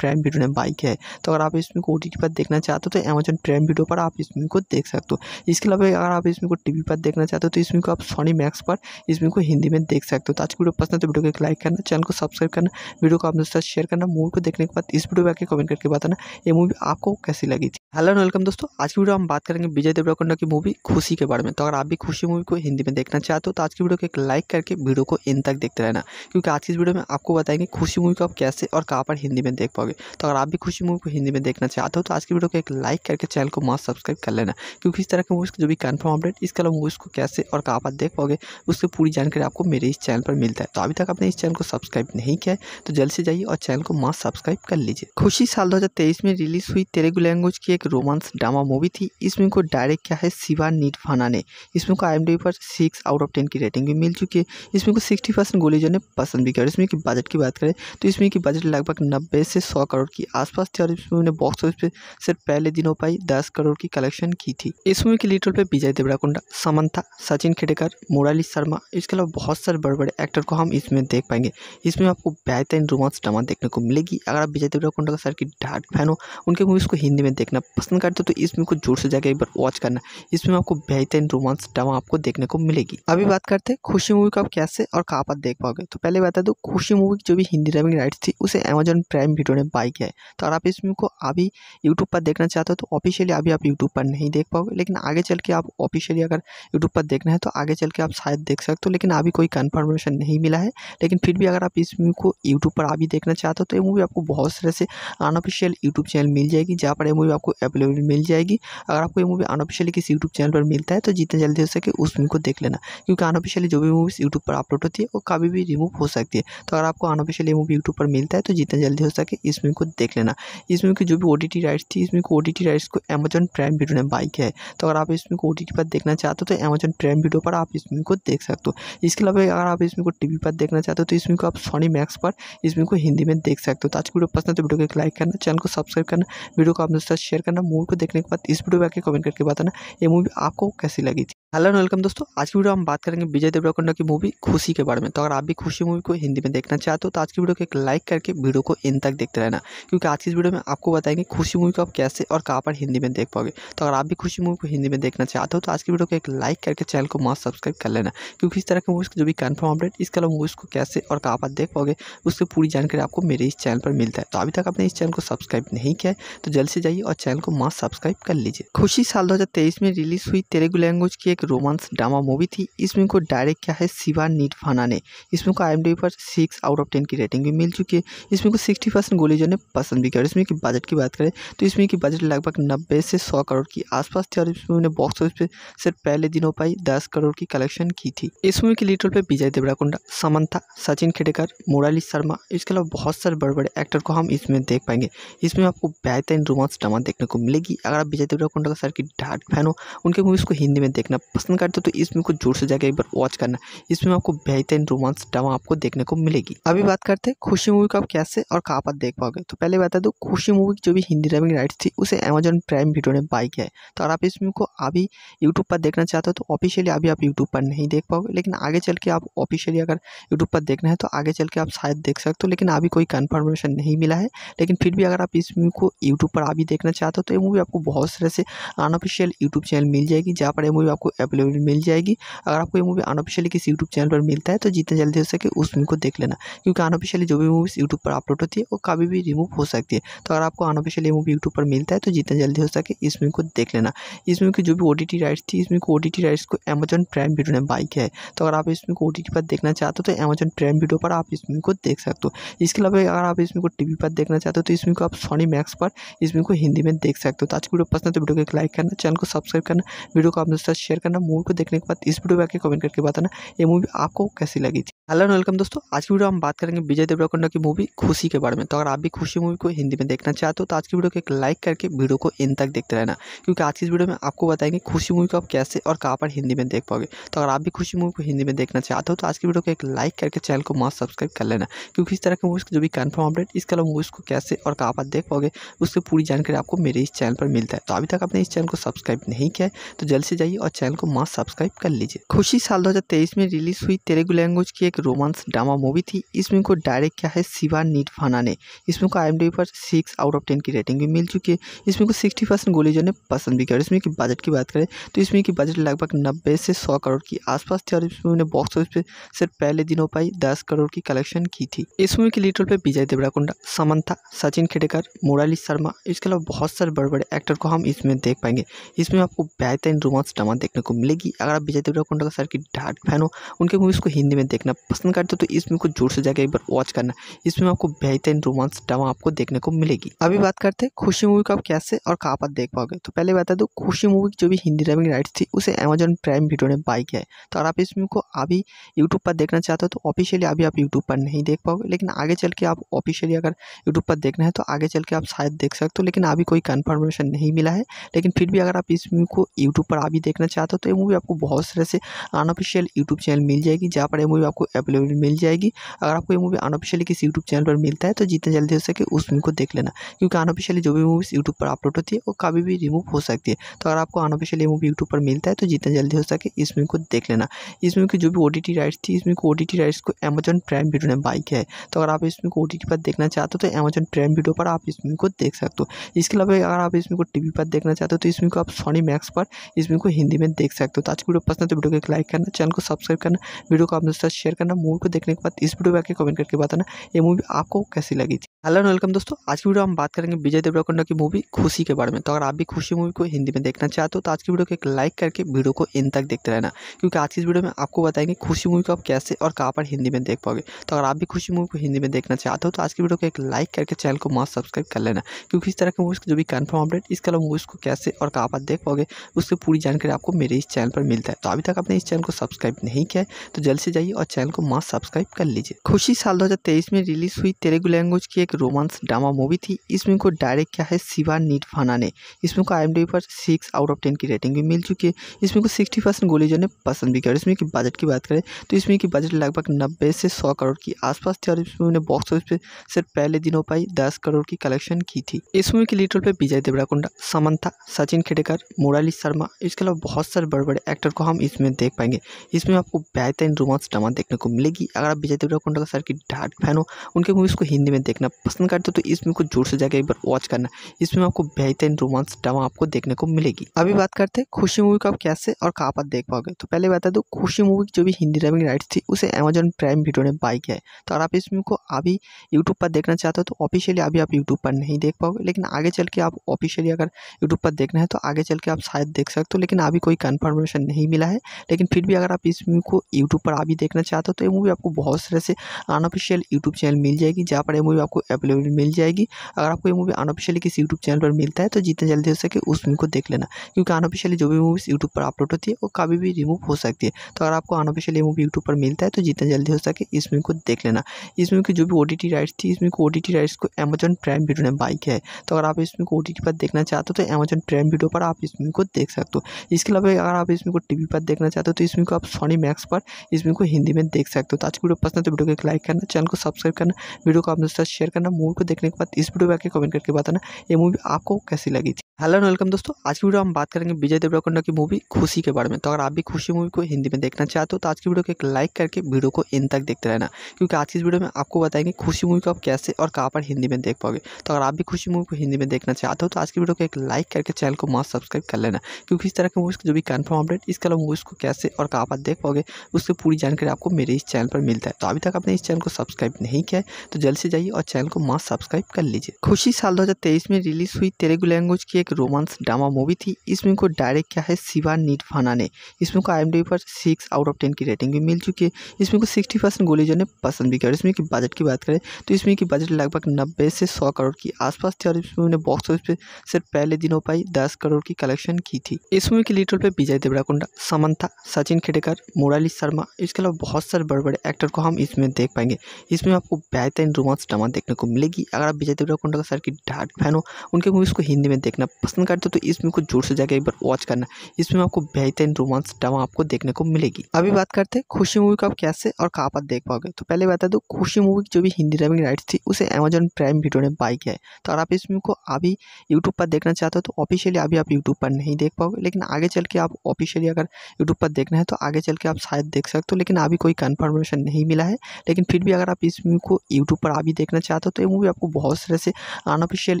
प्राइम वीडियो ने बाई किया है तो अगर आप इसमें को ओ पर देखना चाहते हो तो अमेजन प्राइम वीडियो पर आप इस मूवी को देख सकते हो इसके अलावा अगर आप इस मूवी को टीवी पर देखना चाहते हो तो इस मूवी को आप सोनी मैक्स पर इस मूवी को हिंदी में देख सकते हो तो आज की वीडियो पसंद है तो वीडियो को लाइक करना चैनल को सब्सक्राइब करना वीडियो को अपने साथ शेयर करना मूवी को देखने के बाद इस वीडियो में आके कमेंट करके बताना ये मूवी आपको कैसी लगी थी हेलो वेलकम दोस्तों आज की वीडियो हम बात करेंगे विजय देवराकोंडा की मूवी खुशी के बारे में तो अगर आप भी खुशी मूवी को हिंदी में देखना चाहते हो तो आज की वीडियो को एक लाइक करके वीडियो को इन तक देखते रहना क्योंकि आज की वीडियो में आपको बताएंगे खुशी मूवी को आप कैसे और कहाँ पर हिंदी में देख पाओगे तो अगर आप भी खुशी मूवी को हिंदी में देखना चाहते हो तो आज की वीडियो को एक लाइक करके चैनल को मास्क सब्सक्राइब कर लेना क्योंकि इस तरह के मूवीज़ का जो भी कन्फर्म अपडेट इसके अलावा मूवीज़ को कैसे और कहाँ पर देख पाओगे उसकी पूरी जानकारी आपको मेरे इस चैनल पर मिलता है तो अभी तक आपने इस चैनल को सब्सक्राइब नहीं किया है तो जल्द से जाइए और चैनल को मास्क सब्सक्राइब कर लीजिए खुशी साल दो में रिलीज हुई तेलुगु लैंग्वेज की एक रोमांस ड्रामा मूवी थी इसमें को डायरेक्ट किया है शिवा निर्फाना ने इसमें को आई पर सिक्स आउट ऑफ टेन की रेटिंग भी मिल चुकी है इसमें को सिक्सटी परसेंट गोलीजों ने पसंद भी किया इसमें की बजट की बात करें तो इसमें की बजट लगभग नब्बे से सौ करोड़ के आसपास थी और इसमें बॉक्स 2012 पे सिर्फ पहले दिनों पर ही दस करोड़ की कलेक्शन की थी इस मूवी के लीड रोल पे विजय देवराकुंडा समंथा सचिन खेडेकर मुरली शर्मा इसके अलावा बहुत सारे बड़े बड़े एक्टर को हम इसमें देख पाएंगे इसमें आपको बेहतरीन रोमांस ड्रामा देखने को मिलेगी अगर आप विजय देवराकुंडा का सर की डार्ट फैन हो उनके मूवीज़ को हिंदी में देखना पसंद करते हो तो इसमें को जोर से जाकर एक बार वॉच करना इसमें आपको बेहतरीन रोमांस ड्रामा आपको देखने को मिलेगी अभी बात करते हैं खुशी मूवी को आप कैसे और कहाँ पर देख पाओगे तो पहले बता दो खुशी मूवी की जो भी हिंदी डबिंग राइट्स थी उसे अमेजन प्राइम वीडियो ने बाई किया है तो अगर आप इसमें को अभी यूट्यूब पर देखना चाहते हो तो ऑफिशियली अभी आप यूट्यूब पर नहीं देख पाओगे लेकिन आगे चल के आप ऑफिशियली अगर यूट्यूब पर देखना है तो आगे चल के आप शायद देख सकते हो लेकिन अभी कोई कन्फर्मेशन नहीं मिला है लेकिन फिर भी अगर आप इस मूवी को यूट्यूब पर अभी देखना चाहते हो तो ये मूवी आपको बहुत सारे से अनऑफिशियल यूट्यूब चैनल मिल जाएगी जहाँ पर यह मूवी आपको अवेलेबल मिल जाएगी अगर आपको ये मूवी अनऑफिशियली किसी यूट्यूब चैनल पर मिलता है तो जितना जल्दी हो सके उस मूवी को देख लेना क्योंकि अनऑफिशियली जो भी मूवीज़ यूट्यूब पर अपलोड होती है वो कभी भी रिमूव हो सकती है तो अगर आपको अनऑफिशियली मूवी यूट्यूब पर मिलता है तो जितना जल्दी हो सके इस मूवी को देख लेना इस मूवी की जो भी ओ टी राइट्स थी इसमें ओ टी राइट्स को अमेजन प्राइम वीडियो ने बाई किया है तो अगर आप इसमें ओ पर देखना चाहते हो तो अमेजन प्राइम वीडियो पर आप इसमें को देख सकते हो इसके अलावा अगर आप इसमें को टीवी पर देखना चाहते हो तो इसमें को आप सोनी मैक्स पर इसमें को हिंदी में देख सकते हो तो आज की वीडियो पसंद तो वीडियो को एक लाइक करना चैनल को सब्सक्राइब करना वीडियो को आप दोस्तों शेयर करना मूवी को देखने के बाद इस वीडियो आकर कमेंट करके बताना ये मूवी आपको कैसी लगी थी हेलो एंड वेलकम दोस्तों आज की वीडियो हम बात करेंगे विजय देवरकोंडा की मूवी खुशी के बारे में तो अगर आप भी खुशी मूवी को हिंदी में देखना चाहते हो तो आज की वीडियो को एक लाइक करके वीडियो को इन तक देखते रहना क्योंकि आज की इस वीडियो में आपको बताएंगे खुशी मूवी को आप कैसे और कहाँ पर हिंदी में देख पाओगे तो अगर आप भी खुशी मूवी को हिंदी में देखना चाहते हो तो आज की वीडियो को एक लाइक करके चैनल को मास्क सब्सक्राइब कर लेना क्योंकि इस तरह के मूवीज़ जो भी कन्फर्म अपडेट इसके अलावा मूवीज़ को कैसे और कहाँ पर देख पाओगे उसकी पूरी जानकारी आपको मेरे इस चैनल पर मिलता है तो अभी तक आपने इस चैनल को सब्सक्राइब नहीं किया तो जल्द से जाइए और चैनल को मास्क सब्सक्राइब कर लीजिए खुशी साल दो में रिलीज हुई तेलुगु लैंग्वेज की एक रोमांस ड्रामा मूवी थी इस मूवी को डायरेक्ट किया है शिवा नीटफाना ने इसमें को आई पर सिक्स आउट ऑफ टेन की रेटिंग भी मिल चुकी है इसमें को सिक्सटी परसेंट जो ने पसंद भी किया और इसमें की बजट की बात करें तो इस की बजट लगभग नब्बे से सौ करोड़ की आसपास थी और इस ने बॉक्स ऑफिस पे सिर्फ पहले दिनों पर ही दस करोड़ की कलेक्शन की थी इस मूवी के लीड रोल पर विजय देवराकुंडा समंथा सचिन खेडेकर मुराली शर्मा इसके अलावा बहुत सारे बड़े बड़े एक्टर को हम इसमें देख पाएंगे इसमें आपको बेहतरीन रोमांस ड्रामा देखने को मिलेगी अगर आप विजय देवराकुंडा का सर की डार्ट फैन हो उनके मूवीज़ को हिंदी में देखना पसंद करते हो तो इसमें को जोर से जाकर एक बार वॉच करना इसमें आपको बेहतरीन रोमांस ड्रामा आपको देखने को मिलेगी अभी बात करते हैं खुशी मूवी को आप कैसे और कहाँ पर देख पाओगे तो पहले बता दो खुशी मूवी की जो भी हिंदी डबिंग राइट्स थी उसे अमेजन प्राइम वीडियो ने बाई किया है तो अगर आप इस फिल्म को अभी यूट्यूब पर देखना चाहते हो तो ऑफिशियली अभी आप यूट्यूब पर नहीं देख पाओगे लेकिन आगे चल के आप ऑफिशियली अगर यूट्यूब पर देखना है तो आगे चल के आप शायद देख सकते हो लेकिन अभी कोई कन्फर्मेशन नहीं मिला है लेकिन फिर भी अगर आप इस फिल्म को यूट्यूब पर अभी देखना चाहते हो तो ये मूवी आपको बहुत सारे से अनऑफिशियल यूट्यूब चैनल मिल जाएगी जहाँ पर यह मूवी आपको अवेलेबल मिल जाएगी अगर आपको ये मूवी अनऑफिशियली किसी यूट्यूब चैनल पर मिलता है तो जितना जल्दी हो सके उस फिल्म को देख लेना क्योंकि अनऑफिशियली जो भी मूवीज़ यूट्यूब पर अपलोड होती है वो कभी भी रिमूव हो सकती है तो अगर आपको अनऑफिशियल के लिए मूवी यूट्यूब पर मिलता है तो जितना जल्दी हो सके इस मूवी को देख लेना इस मूवी की जो भी ओ राइट्स थी इस मूवी को ओ राइट्स को अमेजन प्राइम वीडियो ने बाई किया है तो अगर आप इस मूवी को ओ पर देखना चाहते हो तो अमेजन प्राइम वीडियो पर आप इस मूवी को देख सकते हो इसके अलावा अगर आप इस मूवी को टी पर देखना चाहते हो तो इस मूवी को आप सोनी मैक्स पर इस मूवी को हिंदी में देख सकते हो तो आज की वीडियो पसंद है तो वीडियो को एक लाइक करना चैनल को सब्सक्राइब करना वीडियो को आप दोस्तों शेयर करना मूवी को देखने के बाद इस वीडियो में कमेंट करके बताना ये मूवी आपको कैसी लगी थी हेलो एंड वेलकम दोस्तों आज की वीडियो हम बात करेंगे विजय देवराकोंडा की मूवी खुशी के बारे में तो अगर आप भी खुशी मूवी को हिंदी में देखना चाहते हो तो आज की वीडियो को एक लाइक करके वीडियो को इन तक देखते रहना क्योंकि आज की इस वीडियो में आपको बताएंगे खुशी मूवी को आप कैसे और कहाँ पर हिंदी में देख पाओगे तो अगर आप भी खुशी मूवी को हिंदी में देखना चाहते हो तो आज की वीडियो को एक लाइक करके चैनल को मास्क सब्सक्राइब कर लेना क्योंकि इस तरह के मूवीज़ जो भी कन्फर्म अपडेट इसके अलावा मूवीज़ को कैसे और कहाँ पर देख पाओगे उसकी पूरी जानकारी आपको मेरे इस चैनल पर मिलता है तो अभी तक आपने इस चैनल को सब्सक्राइब नहीं किया है तो जल्द से जाइए और चैनल को मास्क सब्सक्राइब कर लीजिए खुशी साल दो में रिलीज हुई तेलुगु लैंग्वेज की एक रोमांस ड्रामा मूवी थी इस को डायरेक्ट किया है शिवा फाना ने इसमें को आई पर सिक्स आउट ऑफ टेन की रेटिंग भी मिल चुकी है इसमें को सिक्सटी परसेंट गोलीजों ने पसंद भी किया और इसमें की बजट की बात करें तो इसमें की बजट लगभग नब्बे से सौ करोड़ की आसपास थी और इसमें बॉक्स ऑफिस पर सिर्फ पहले दिनों पाई दस करोड़ की कलेक्शन की थी इस मूवी के लीड पर विजय देवराकुंडा समंथा सचिन खेडेकर मुराली शर्मा इसके अलावा बहुत सारे बड़े बड़े एक्टर को हम इसमें देख पाएंगे इसमें आपको बेहतरीन रोमांस ड्रामा देखने को मिलेगी अगर आप विजय देवराकुंडा का सर की डार्ट फैन हो उनके मूवीज़ को हिंदी में देखना पसंद करते हो तो इसमें को जोर से जाकर एक बार वॉच करना इसमें आपको बेहतरीन रोमांस ड्रामा आपको देखने को मिलेगी अभी बात कर करते हैं खुशी मूवी को आप कैसे और कहाँ पर देख पाओगे तो पहले बता दो तो खुशी मूवी की जो भी हिंदी डबिंग राइट्स थी उसे अमेजन प्राइम वीडियो ने बाई किया है तो अगर आप इस मूवी को अभी यूट्यूब पर देखना चाहते हो तो ऑफिशियली अभी आप यूट्यूब पर नहीं देख पाओगे लेकिन आगे चल के आप ऑफिशियली अगर यूट्यूब पर देखना है तो आगे चल के आप शायद देख सकते हो लेकिन अभी कोई कन्फर्मेशन नहीं मिला है लेकिन फिर भी अगर आप इस मूवी को यूट्यूब पर अभी देखना चाहते हो तो ये मूवी आपको बहुत सारे से अनऑफिशियल यूट्यूब चैनल मिल जाएगी जहाँ पर ये मूवी आपको अवेलेबल मिल जाएगी अगर आपको ये मूवी अनऑफिशियली किसी यूट्यूब चैनल पर मिलता है तो जितना जल्दी हो सके उस मूवी को देख लेना क्योंकि अनऑफिशियली जो भी मूवीज़ यूट्यूब पर अपलोड होती है वो कभी भी रिमूव हो सकती है तो अगर आपको अनऑफिशियली मूवी यूट्यूब पर मिलता है तो जितना जल्दी हो सके इस मूवी को देख लेना इस मूवी की जो भी ओ राइट्स थी इस मूवी को ओ राइट्स को अमेजन प्राइम वीडियो ने बाई किया है तो अगर आप इस मूवी को ओ पर देखना चाहते हो तो अमेजन प्राइम वीडियो पर आप इस मूवी को देख सकते हो इसके अलावा अगर आप इस मूवी को टी पर देखना चाहते हो तो इस मूवी को आप सोनी मैक्स पर इस मूवी को हिंदी में देख सकते हो तो आज की वीडियो पसंद है तो वीडियो को एक लाइक करना चैनल को सब्सक्राइब करना वीडियो को अपने साथ शेयर करना मूवी को देखने के बाद इस वीडियो में आके कमेंट करके बताना ये मूवी आपको कैसी लगी थी हेलो वेलकम दोस्तों आज की वीडियो हम बात करेंगे विजय देवरकोंडा की मूवी खुशी के बारे में तो अगर आप भी खुशी मूवी को हिंदी में देखना चाहते हो तो आज की वीडियो को एक लाइक करके वीडियो को इन तक देखते रहना क्योंकि आज की वीडियो में आपको बताएंगे खुशी मूवी को आप कैसे और कहाँ पर हिंदी में देख पाओगे तो अगर आप भी खुशी मूवी को हिंदी में देखना चाहते हो तो आज की वीडियो को एक लाइक करके चैनल को मास्क सब्सक्राइब कर लेना क्योंकि इस तरह के मूवीज़ की जो भी कन्फर्म अपडेट इसके अलावा मूवीज़ को कैसे और कहाँ पर देख पाओगे उसकी पूरी जानकारी आपको मेरे इस चैनल पर मिलता है तो अभी तक आपने इस चैनल को सब्सक्राइब नहीं किया है तो जल्द से जाइए और चैनल को मास्क सब्सक्राइब कर लीजिए खुशी साल दो में रिलीज़ हुई तेलुगु लैंग्वेज की एक रोमांस ड्रामा मूवी थी इसमें को डायरेक्ट क्या है शिवा निर्फाना ने इसमें को आई पर सिक्स आउट ऑफ टेन की रेटिंग भी मिल चुकी है इसमें को सिक्सटी परसेंट गोलीजों ने पसंद भी किया और इसमें की बजट की बात करें तो इसमें की बजट लगभग नब्बे से सौ करोड़ की आसपास थी और इसमें उन्होंने बॉक्स ऑफिस पर सिर्फ पहले दिनों पर ही दस करोड़ की कलेक्शन की थी इस मूवी के लीड रोल पर विजय देवराकुंडा समंथा सचिन खेडेकर मुरली शर्मा इसके अलावा बहुत सारे बड़े बड़े एक्टर को हम इसमें देख पाएंगे इसमें आपको बेहतरीन रोमांस ड्रामा देखने को मिलेगी अगर आप विजय देवराकुंडा का सर की डार्क फैन हो उनके मूवीज़ को हिंदी में देखना पसंद करते हो तो इसमें कुछ जोर से जाकर एक बार वॉच करना इसमें आपको बेहतरीन रोमांस ड्रामा आपको देखने को मिलेगी अभी बात करते हैं खुशी मूवी को आप कैसे और कहाँ पर देख पाओगे तो पहले बता दो खुशी मूवी की जो भी हिंदी ड्रामिंग राइट थी उसे अमेजन प्राइम वीडियो ने बाई किया है तो अगर आप इस मूवी को अभी यूट्यूब पर देखना चाहते हो तो ऑफिशियली अभी आप यूट्यूब पर नहीं देख पाओगे लेकिन आगे चल के आप ऑफिशियली अगर यूट्यूब पर देखना है तो आगे चल के आप शायद देख सकते हो लेकिन अभी कोई कन्फर्मेशन नहीं मिला है लेकिन फिर भी अगर आप इस मूवी को यूट्यूब पर अभी देखना चाहते हो तो ये मूवी आपको बहुत सारे से अनऑफिशियल यूट्यूब चैनल मिल जाएगी जहाँ पर ये मूवी आपको अवेलेबल मिल जाएगी अगर आपको ये मूवी मूवी अनऑफिशियली किसी यूट्यूब चैनल पर मिलता है तो जितना जल्दी हो सके उस मूवी को देख लेना क्योंकि अनऑफिशियली जो भी मूवीज़ यूट्यूब पर अपलोड होती है वो कभी भी रिमूव हो सकती है तो अगर आपको अनऑफिशियली मूवी यूट्यूब पर मिलता है तो जितना जल्दी हो सके इस मूवी को देख लेना इस मूवी की जो भी ओ राइट्स थी इस मूवी को ओ राइट्स को अमेजन प्राइम वीडियो ने बाई किया है तो अगर आप इस मूवी को ओ पर देखना चाहते हो तो अमेजन प्राइम वीडियो पर आप इस मूवी को देख सकते हो इसके अलावा अगर आप इस मूवी को टी पर देखना चाहते हो तो इस मूवी को आप सोनी मैक्स पर इस मूवी को हिंदी में देख सकते हो तो आज की वीडियो पसंद है तो वीडियो को लाइक करना चैनल को सब्सक्राइब करना वीडियो को अपने साथ शेयर करना मूवी को देखने के बाद इस वीडियो को आके कमेंट करके कर बताना ये मूवी आपको कैसी लगी थी हेलो एंड वेलकम दोस्तों आज की वीडियो हम बात करेंगे विजय देवराकोंडा की मूवी खुशी के बारे में तो अगर आप भी खुशी मूवी को हिंदी में देखना चाहते हो तो आज की वीडियो को एक लाइक करके वीडियो को इन तक देखते रहना क्योंकि आज की इस वीडियो में आपको बताएंगे खुशी मूवी को आप कैसे और कहाँ पर हिंदी में देख पाओगे तो अगर आप भी खुशी मूवी को हिंदी में देखना चाहते हो तो आज की वीडियो को एक लाइक करके चैनल को मास्क सब्सक्राइब कर लेना क्योंकि इस तरह की मूवीज़ जो भी कन्फर्म अपडेट इसके अलावा मूवीज़ को कैसे और कहाँ पर देख पाओगे उसकी पूरी जानकारी आपको मेरे इस चैनल पर मिलता है तो अभी तक आपने इस चैनल को सब्सक्राइब नहीं किया है तो जल्द से जाइए और चैनल को मास्क सब्सक्राइब कर लीजिए खुशी साल 2023 में रिलीज़ हुई तेलुगु लैंग्वेज की एक रोमांस ड्रामा मूवी थी इस फिल्म को डायरेक्ट किया है शिवा नीटफाना ने इस फिल्म को आई पर सिक्स आउट ऑफ टेन की रेटिंग भी मिल चुकी है इसमें को सिक्सटी परसेंट गोलीजों ने पसंद भी किया और इसमें की बजट की बात करें तो इसमें की बजट लगभग नब्बे से सौ करोड़ के आसपास थी और इसमें बॉक्स ऑफिस पर सिर्फ पहले दिनों पर दस करोड़ की कलेक्शन की थी इस मूवी के लीड रोल पर विजय देवराकुंडा समंथा सचिन खेडेकर मुरली शर्मा इसके अलावा बहुत सारे बड़े बड़े एक्टर को हम इसमें देख पाएंगे इसमें आपको बेहतरीन रोमांस ड्रामा देखने को मिलेगी अगर आप विजय देवराकुंडा का सर की डार्क फैन हो उनके मूवीज़ को हिंदी में देखना पसंद करते हो तो इस मूवी को जोर से जाकर एक बार वॉच करना इसमें आपको बेहतरीन रोमांस ड्रामा आपको देखने को मिलेगी अभी हाँ। बात करते हैं खुशी मूवी को आप कैसे और कहाँ पर देख पाओगे तो पहले बता दो खुशी मूवी की जो भी हिंदी ड्राइविंग राइट्स थी उसे अमेजन प्राइम वीडियो ने बाई किया है तो अगर आप इस मूवी को अभी यूट्यूब पर देखना चाहते हो तो ऑफिशियली अभी आप यूट्यूब पर नहीं देख पाओगे लेकिन आगे चल के आप ऑफिशियली अगर यूट्यूब पर देखना है तो आगे चल के आप शायद देख सकते हो लेकिन अभी कोई कन्फर्मेशन नहीं मिला है लेकिन फिर भी अगर आप इस मूवी को यूट्यूब पर अभी देखना चाहते हो तो ये मूवी आपको बहुत सारे से आना अनऑफिशियल